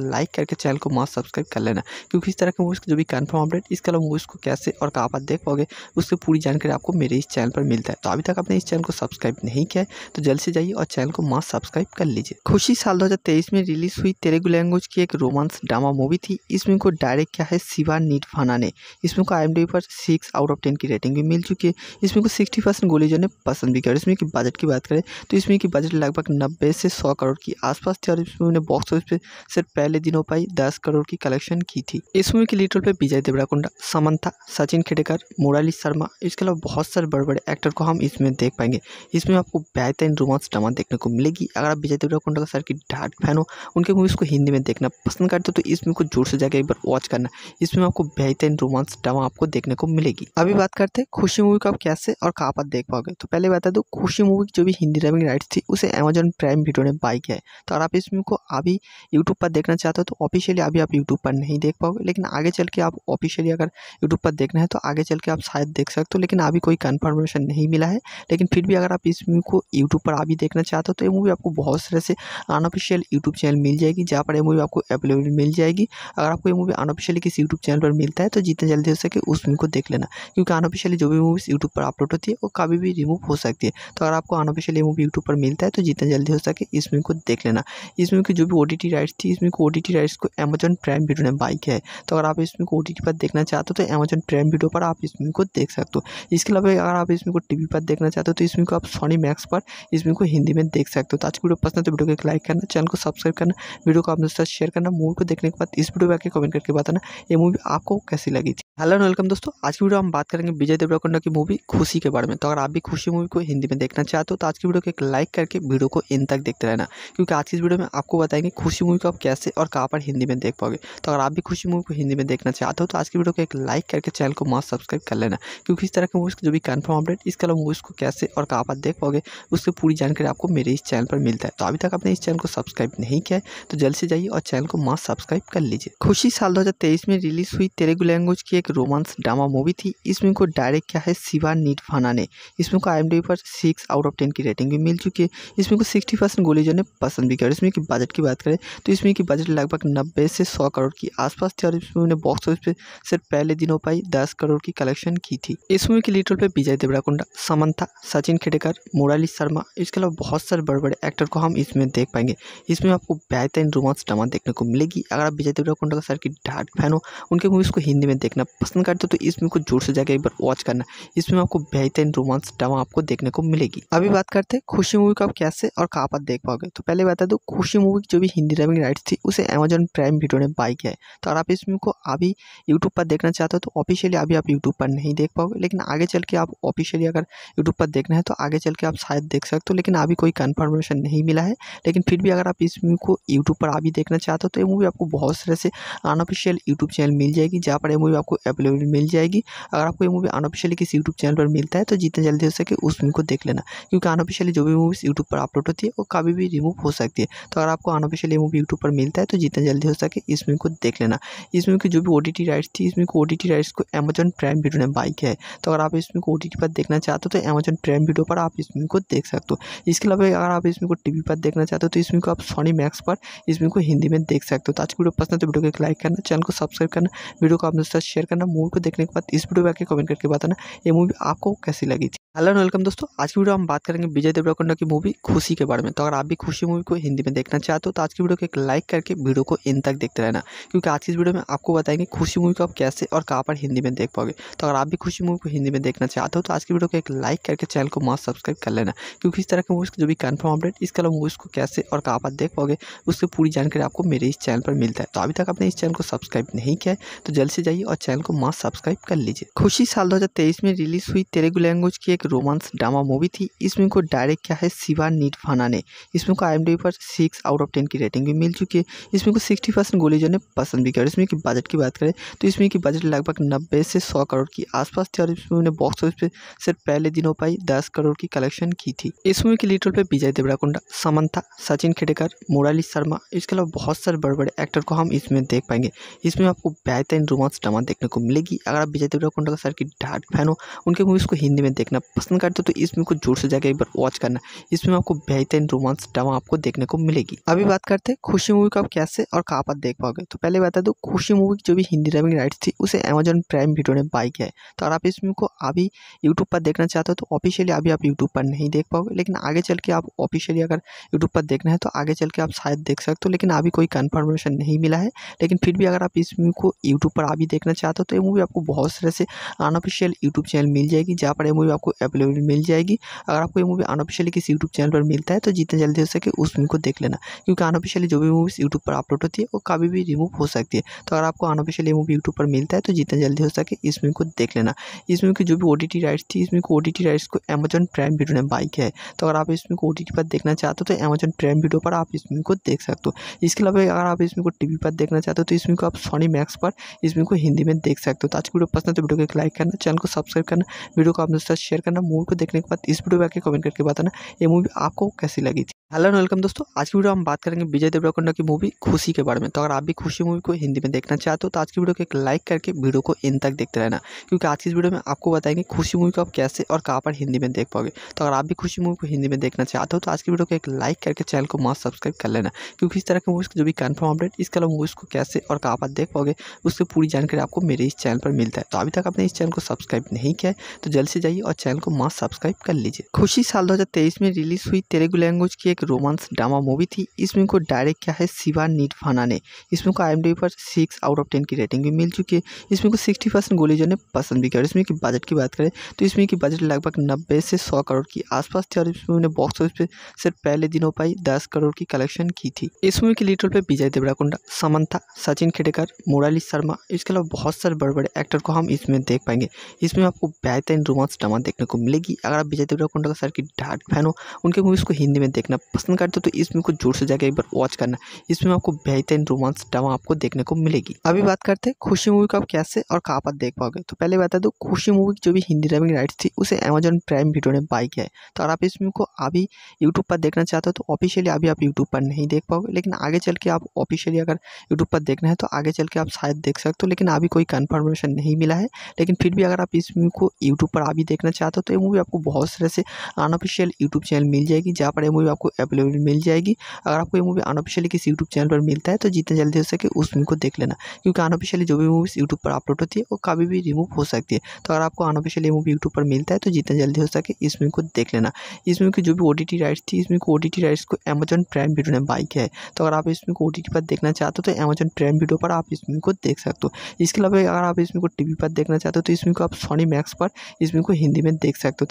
लाइक करके चैनल को मास्क सब्सक्राइब कर लेना क्योंकि इस तरह की मूवीज़ जो भी कन्फर्म अपडेट इसके अलावा मूवीज़ को कैसे और कहाँ पर देख पाओगे उसकी पूरी जानकारी आपको मेरे इस चैनल पर मिलता है तो अभी तक आपने इस चैनल को सब्सक्राइब नहीं किया है तो जल्द से जाइए और चैनल को माँ सब्सक्राइब कर लीजिए खुशी साल दो में रिलीज हुई तेलुगु लैंग्वेज की एक रोमांस ड्रामा मूवी थी इसमें को डायरेक्ट किया है शिवा निर्फाना ने इसमें को आई पर सिक्स आउट ऑफ टेन की रेटिंग भी मिल चुकी है इसमें को सिक्सटी परसेंट गोलीजों ने पसंद भी किया इसमें की बजट की बात करें तो इसमें की बजट लगभग नब्बे से सौ करोड़ की आसपास थी और इसमें उन्हें बॉक्स ऑफिस पर सिर्फ पहले दिनों पाई दस करोड़ की कलेक्शन की थी इस मूवी के लीटर पे पर विजय देवराकुंडा समंथा सचिन खेडेकर मुराली शर्मा इसके अलावा बहुत सारे बड़े बड़े एक्टर को हम इसमें देख पाएंगे इसमें आपको बेहतरीन रोमांस ड्रामा देखने को मिलेगी अगर आप विजय देवराकुंडा का सर की डार्ट फैन हो उनके मूवीज़ को हिंदी में देखना पसंद करते हो तो इसमें को जोर से जाकर एक बार वॉच करना इसमें आपको बेहतरीन रोमांस ड्रामा आपको देखने को मिलेगी अभी बात करते हैं खुशी मूवी को आप कैसे और कहाँ पर देख पाओगे तो पहले बता दो खुशी मूवी की जो भी हिंदी ड्रामिंग राइट्स थी उसे अमेजोन प्राइम वीडियो ने बाई किया है तो अगर आप इस मूवी को अभी यूट्यूब पर देखना चाहते हो तो ऑफिशियली अभी आप यूट्यूब पर नहीं देख पाओगे लेकिन आगे चल के आप ऑफिशियली अगर यूट्यूब पर देखना है तो आगे चल के आप शायद देख सकते हो लेकिन अभी कोई कन्फर्मेशन नहीं मिला है लेकिन फिर भी अगर आप इस मूवी को यूट्यूब पर अभी देखना चाहते हो तो ये मूवी आपको बहुत सारे से अनऑफिशियल यूट्यूब चैनल मिल जाएगी जहाँ पर यह मूवी आपको अवेलेबल मिल जाएगी अगर आपको ये मूवी अनऑफिशियली किसी यूट्यूब चैनल पर मिलता है तो जितना जल्दी हो सके उस मूवी को देख लेना क्योंकि अनऑफिशियली जो भी मूवीज़ यूट्यूब पर अपलोड होती है वो कभी भी रिमूव हो सकती है तो अगर आपको अनऑफिशियली मूवी यूट्यूब पर मिलता है तो जितना जल्दी हो सके इस मूवी को देख लेना इस मूवी की जो भी ओ राइट्स थी इस मूवी को ओ राइट्स को अमेजन प्राइम वीडियो ने बाई किया है तो अगर आप इस मूवी को ओ पर देखना चाहते हो तो अमेजन प्राइम वीडियो पर आप इस मूवी को देख सकते हो इसके अलावा अगर आप इस मूवी को टीवी पर देखना चाहते हो तो इस मूवी को आप सोनी मैक्स पर इस मूवी को हिंदी में देख सकते हो तो आज की वीडियो पसंद है तो वीडियो को एक लाइक करना चैनल को सब्सक्राइब करना वीडियो को अपने साथ शेयर करना मूवी को देखने के बाद इस वीडियो में आकर कमेंट करके बताना ये मूवी आपको कैसी लगी थी हेलो एंड वेलकम दोस्तों आज की वीडियो हम बात करेंगे विजय देवराकोंडा की मूवी खुशी के बारे में तो अगर आप भी खुशी मूवी को हिंदी में देखना चाहते हो तो आज की वीडियो को एक लाइक करके वीडियो को इन तक देखते रहना क्योंकि आज की इस वीडियो में आपको बताएंगे खुशी मूवी को आप कैसे और कहाँ पर हिंदी में देख पाओगे तो अगर आप भी खुशी मूवी को हिंदी में देखना चाहते हो तो आज की वीडियो को एक लाइक करके चैनल को मास्क सब्सक्राइब कर लेना क्योंकि इस तरह की मूवीज़ जो भी कन्फर्म अपडेट इसके अलावा मूवीज़ को कैसे और कहाँ पर देख पाओगे उसकी पूरी जानकारी आपको मेरे इस चैनल पर मिलता है तो अभी तक आपने इस चैनल को सब्सक्राइब नहीं किया तो जल्द से जाइए और चैनल को मस्त सब्सक्राइब कर लीजिए खुशी साल दो में रिलीज़ हुई तेलुगु लैंग्वेज की एक एक रोमांस ड्रामा मूवी थी इस फिल्म को डायरेक्ट किया है शिवा फाना ने इस फिल्म को आई पर सिक्स आउट ऑफ टेन की रेटिंग भी मिल चुकी है इस फिल्म को सिक्सटी परसेंट गोलीजों ने पसंद भी किया और इसमें की बजट की बात करें तो इसमें की बजट लगभग नब्बे से सौ करोड़ की आसपास थी और इसमें बॉक्स ऑफिस पर सिर्फ पहले दिनों पर दस करोड़ की कलेक्शन की थी इस मूवी के लीड रोल पर विजय देवराकुंडा समंथा सचिन खेडेकर मुराली शर्मा इसके अलावा बहुत सारे बड़े बड़े एक्टर को हम इसमें देख पाएंगे इसमें आपको बेहतरीन रोमांस ड्रामा देखने को मिलेगी अगर आप विजय देवराकुंडा का सर की डार्क फैन हो उनके मूवीज़ को हिंदी में देखना पसंद करते हो तो इसमें को जोर से जाकर एक बार वॉच करना इसमें आपको बेहतरीन रोमांस ड्रामा आपको देखने को मिलेगी अभी बात करते हैं खुशी मूवी को आप कैसे और कहाँ पर देख पाओगे तो पहले बता दो खुशी मूवी की जो भी हिंदी डबिंग राइट्स थी उसे अमेजोन प्राइम वीडियो ने बाई किया है तो अगर आप इस मूवी को अभी यूट्यूब पर देखना चाहते हो तो ऑफिशियली अभी आप यूट्यूब पर नहीं देख पाओगे लेकिन आगे चल के आप ऑफिशियली अगर यूट्यूब पर देखना है तो आगे चल के आप शायद देख सकते हो लेकिन अभी कोई कन्फर्मेशन नहीं मिला है लेकिन फिर भी अगर आप इस मूवी को यूट्यूब पर अभी देखना चाहते हो तो ये मूवी आपको बहुत सारे से अनऑफिशियल यूट्यूब चैनल मिल जाएगी जहाँ पर ये मूवी आपको अवेलेबल मिल जाएगी अगर आपको ये मूवी अनऑफिशियली किसी यूट्यूब चैनल पर मिलता है तो जितना जल्दी हो सके उस मूवी को देख लेना क्योंकि अनऑफिशियली जो भी मूवीज़ यूट्यूब पर अपलोड होती है वो कभी भी रिमूव हो सकती है तो अगर आपको अनऑफिशियली मूवी यूट्यूब पर मिलता है तो जितना जल्दी हो सके इस मूवी को देख लेना इस मूवी की जो भी ओ राइट्स थी इस मूवी को ओ राइट्स को अमेजन प्राइम वीडियो ने बाई किया है तो अगर आप इस मूवी को ओ पर देखना चाहते हो तो अमेजन प्राइम वीडियो पर आप इस मूवी को देख सकते हो इसके अलावा अगर आप इस मूवी को टीवी पर देखना चाहते हो तो इस मूवी को आप सोनी मैक्स पर इस मूवी को हिंदी में देख सकते हो तो आज की वीडियो पसंद है तो वीडियो को एक लाइक करना चैनल को सब्सक्राइब करना वीडियो को आप दोस्तों शेयर करना मूवी को देखने के बाद इस वीडियो में आके कमेंट करके बताना ये मूवी आपको कैसी लगी थी हेलो एंड वेलकम दोस्तों आज की वीडियो हम बात करेंगे विजय देवराकोंडा की मूवी खुशी के बारे में तो अगर आप भी खुशी मूवी को हिंदी में देखना चाहते हो तो आज की वीडियो को एक लाइक करके वीडियो को इन तक देखते रहना क्योंकि आज की इस वीडियो में आपको बताएंगे खुशी मूवी को आप कैसे और कहाँ पर हिंदी में देख पाओगे तो अगर आप भी खुशी मूवी को हिंदी में देखना चाहते हो तो आज की वीडियो को एक लाइक करके चैनल को मस्त सब्सक्राइब कर लेना क्योंकि इस तरह के मूवीज़ जो भी कन्फर्म अपडेट इसके अलावा मूवीज़ को कैसे और कहाँ पर देख पाओगे उसकी पूरी जानकारी आपको मेरे इस चैनल पर मिलता है तो अभी तक आपने इस चैनल को सब्सक्राइब नहीं किया है तो जल्द से जाइए और चैनल को मास्क सब्सक्राइब कर लीजिए खुशी साल दो में रिलीज हुई तेलुगु लैंग्वेज की एक रोमांस ड्रामा मूवी थी इस फिल्म को डायरेक्ट किया है शिवा नीटफाना ने इस फिल्म को आई पर सिक्स आउट ऑफ टेन की रेटिंग भी मिल चुकी है इस फिल्म को सिक्सटी परसेंट गोलीजों ने पसंद भी किया इसमें की बजट की बात करें तो इसमें की बजट लगभग नब्बे से सौ करोड़ की आसपास थी और इसमें ने बॉक्स ऑफिस पर सिर्फ पहले दिनों पर ही दस करोड़ की कलेक्शन की थी इस मूवी के लीड रोल पर विजय देवराकुंडा समंथा सचिन खेडेकर मुराली शर्मा इसके अलावा बहुत सारे बड़े बड़े एक्टर को हम इसमें देख पाएंगे इसमें आपको बेहतरीन रोमांस ड्रामा देखने को मिलेगी अगर आप विजय देवराकुंडा का सर की डार्क फैन हो उनके मूवीज़ को हिंदी में देखना पसंद करते हो तो इस फिल्म को जोर से जाकर एक बार वॉच करना इसमें आपको बेहतरीन रोमांस ड्रामा आपको देखने को मिलेगी अभी बात करते हैं खुशी मूवी को आप कैसे और कहाँ पर देख पाओगे तो पहले बता दो खुशी मूवी की जो भी हिंदी डबिंग राइट्स थी उसे अमेजोन प्राइम वीडियो ने बाई किया है तो अगर आप इस मूवी को अभी यूट्यूब पर देखना चाहते हो तो ऑफिशियली अभी आप यूट्यूब पर नहीं देख पाओगे लेकिन आगे चल के आप ऑफिशियली अगर यूट्यूब पर देखना है तो आगे चल के आप शायद देख सकते हो लेकिन अभी कोई कन्फर्मेशन नहीं मिला है लेकिन फिर भी अगर आप इस मूवी को यूट्यूब पर अभी देखना चाहते हो तो ये मूवी आपको बहुत सारे से अनऑफिशियल यूट्यूब चैनल मिल जाएगी जहाँ पर ये मूवी आपको अवेलेबल मिल जाएगी अगर आपको ये मूवी अनऑफिशियली किसी यूट्यूब चैनल पर मिलता है तो जितना जल्दी हो सके उस मूवी को देख लेना क्योंकि अनऑफिशियली जो भी मूवीज़ यूट्यूब पर अपलोड होती है वो कभी भी रिमूव हो सकती है तो अगर आपको अनऑफिशियली मूवी यूट्यूब पर मिलता है तो जितना जल्दी हो सके इस मूवी को देख लेना इस मूवी की जो भी ओ राइट्स थी इस मूवी को ओ राइट्स को अमेजन प्राइम वीडियो ने बाई किया है तो अगर आप इस मूवी को ओ पर देखना चाहते हो तो अमेजन प्राइम वीडियो पर आप इस मूवी को देख सकते हो इसके अलावा अगर आप इस मूवी को टी पर देखना चाहते हो तो इस मूवी को आप सोनी मैक्स पर इस मूवी को हिंदी में देख सकते हो तो आज वीडियो पसंद है तो वीडियो को एक लाइक करना चैनल को सब्सक्राइब करना वीडियो को अपने साथ शेयर करना मूवी को देखने के बाद इस वीडियो में आके कमेंट करके बताना ये मूवी आपको कैसी लगी थी हेलो एंड वेलकम दोस्तों आज की वीडियो हम बात करेंगे विजय देवराकोंडा की मूवी खुशी के बारे में तो अगर आप भी खुशी मूवी को हिंदी में देखना चाहते हो तो आज की वीडियो को एक लाइक करके वीडियो को इन तक देखते रहना क्योंकि आज की इस वीडियो में आपको बताएंगे खुशी मूवी को आप कैसे और कहाँ पर हिंदी में देख पाओगे तो अगर आप भी खुशी मूवी को हिंदी में देखना चाहते हो तो आज की वीडियो को एक लाइक करके चैनल को मस्त सब्सक्राइब कर लेना क्योंकि इस तरह की मूवीज़ जो भी कन्फर्म अपडेट इसके अलावा मूवीज़ को कैसे और कहाँ पर देख पाओगे उसकी पूरी जानकारी आपको मेरे इस चैनल पर मिलता है तो अभी तक आपने इस चैनल को सब्सक्राइब नहीं किया तो जल्द से जाइए और चैनल को मस्त सब्सक्राइब कर लीजिए खुशी साल दो में रिलीज हुई तेलुगु लैंग्वेज की एक रोमांस ड्रामा मूवी थी इस मूवी को डायरेक्ट किया है शिवा निटफाना ने इस मूवी को आई पर सिक्स आउट ऑफ टेन की रेटिंग भी मिल चुकी है इसमें को सिक्सटी परसेंट गोलीजों ने पसंद भी किया इसमें की बजट की बात करें तो इसमें की बजट लगभग नब्बे से सौ करोड़ की आसपास थी और इसमें मूवी ने बॉक्स ऑफिस पर सिर्फ पहले दिनों पर ही दस करोड़ की कलेक्शन की थी इस मूवी के लीड रोल पर विजय देवराकुंडा समंथा सचिन खेडेकर मुराली शर्मा इसके अलावा बहुत सारे बड़े बड़े एक्टर को हम इसमें देख पाएंगे इसमें आपको बेहतरीन रोमांस ड्रामा देखने को मिलेगी अगर आप विजय देवराकुंडा का सर की डार्क फैन हो उनके मूवीज़ को हिंदी में देखना पसंद करते हो तो इस फिल्म को जोर से जाकर एक बार वॉच करना इसमें आपको बेहतरीन रोमांस ड्रामा आपको देखने को मिलेगी अभी बात करते हैं खुशी मूवी को आप कैसे और कहाँ पर देख पाओगे तो पहले बता दो तो खुशी मूवी की जो भी हिंदी डबिंग राइट्स थी उसे अमेजोन प्राइम वीडियो ने बाई किया है तो अगर आप इस मूवी को अभी यूट्यूब पर देखना चाहते हो तो ऑफिशियली अभी आप यूट्यूब पर नहीं देख पाओगे लेकिन आगे चल के आप ऑफिशियली अगर यूट्यूब पर देखना है तो आगे चल के आप शायद देख सकते हो लेकिन अभी कोई कन्फर्मेशन नहीं मिला है लेकिन फिर भी अगर आप इस मूवी को यूट्यूब पर अभी देखना चाहते हो तो ये मूवी आपको बहुत सारे से अनऑफिशियल यूट्यूब चैनल मिल जाएगी जहाँ पर ये मूवी आपको अवेलेबल मिल जाएगी अगर आपको ये मूवी अनऑफिशियली किसी यूट्यूब चैनल पर मिलता है तो जितना जल्दी हो सके उस मूवी को देख लेना क्योंकि अनऑफिशियली जो भी मूवीज़ यूट्यूब पर अपलोड होती है वो कभी भी रिमूव हो सकती है तो अगर आपको अनऑफिशियली मूवी यूट्यूब पर मिलता है तो जितना जल्दी हो सके इस मूवी को देख लेना इस मूवी की जो भी ओ राइट्स थी इस मूवी को ओ राइट्स को अमेजन प्राइम वीडियो ने बाई किया है तो अगर आप इस मूवी को ओ पर देखना चाहते हो तो अमेजन प्राइम वीडियो पर आप इस मूवी को देख सकते हो इसके अलावा अगर आप इस मूवी को टी पर देखना चाहते हो तो इस मूवी को आप सोनी मैक्स पर इस मूवी को हिंदी में देख सकते हो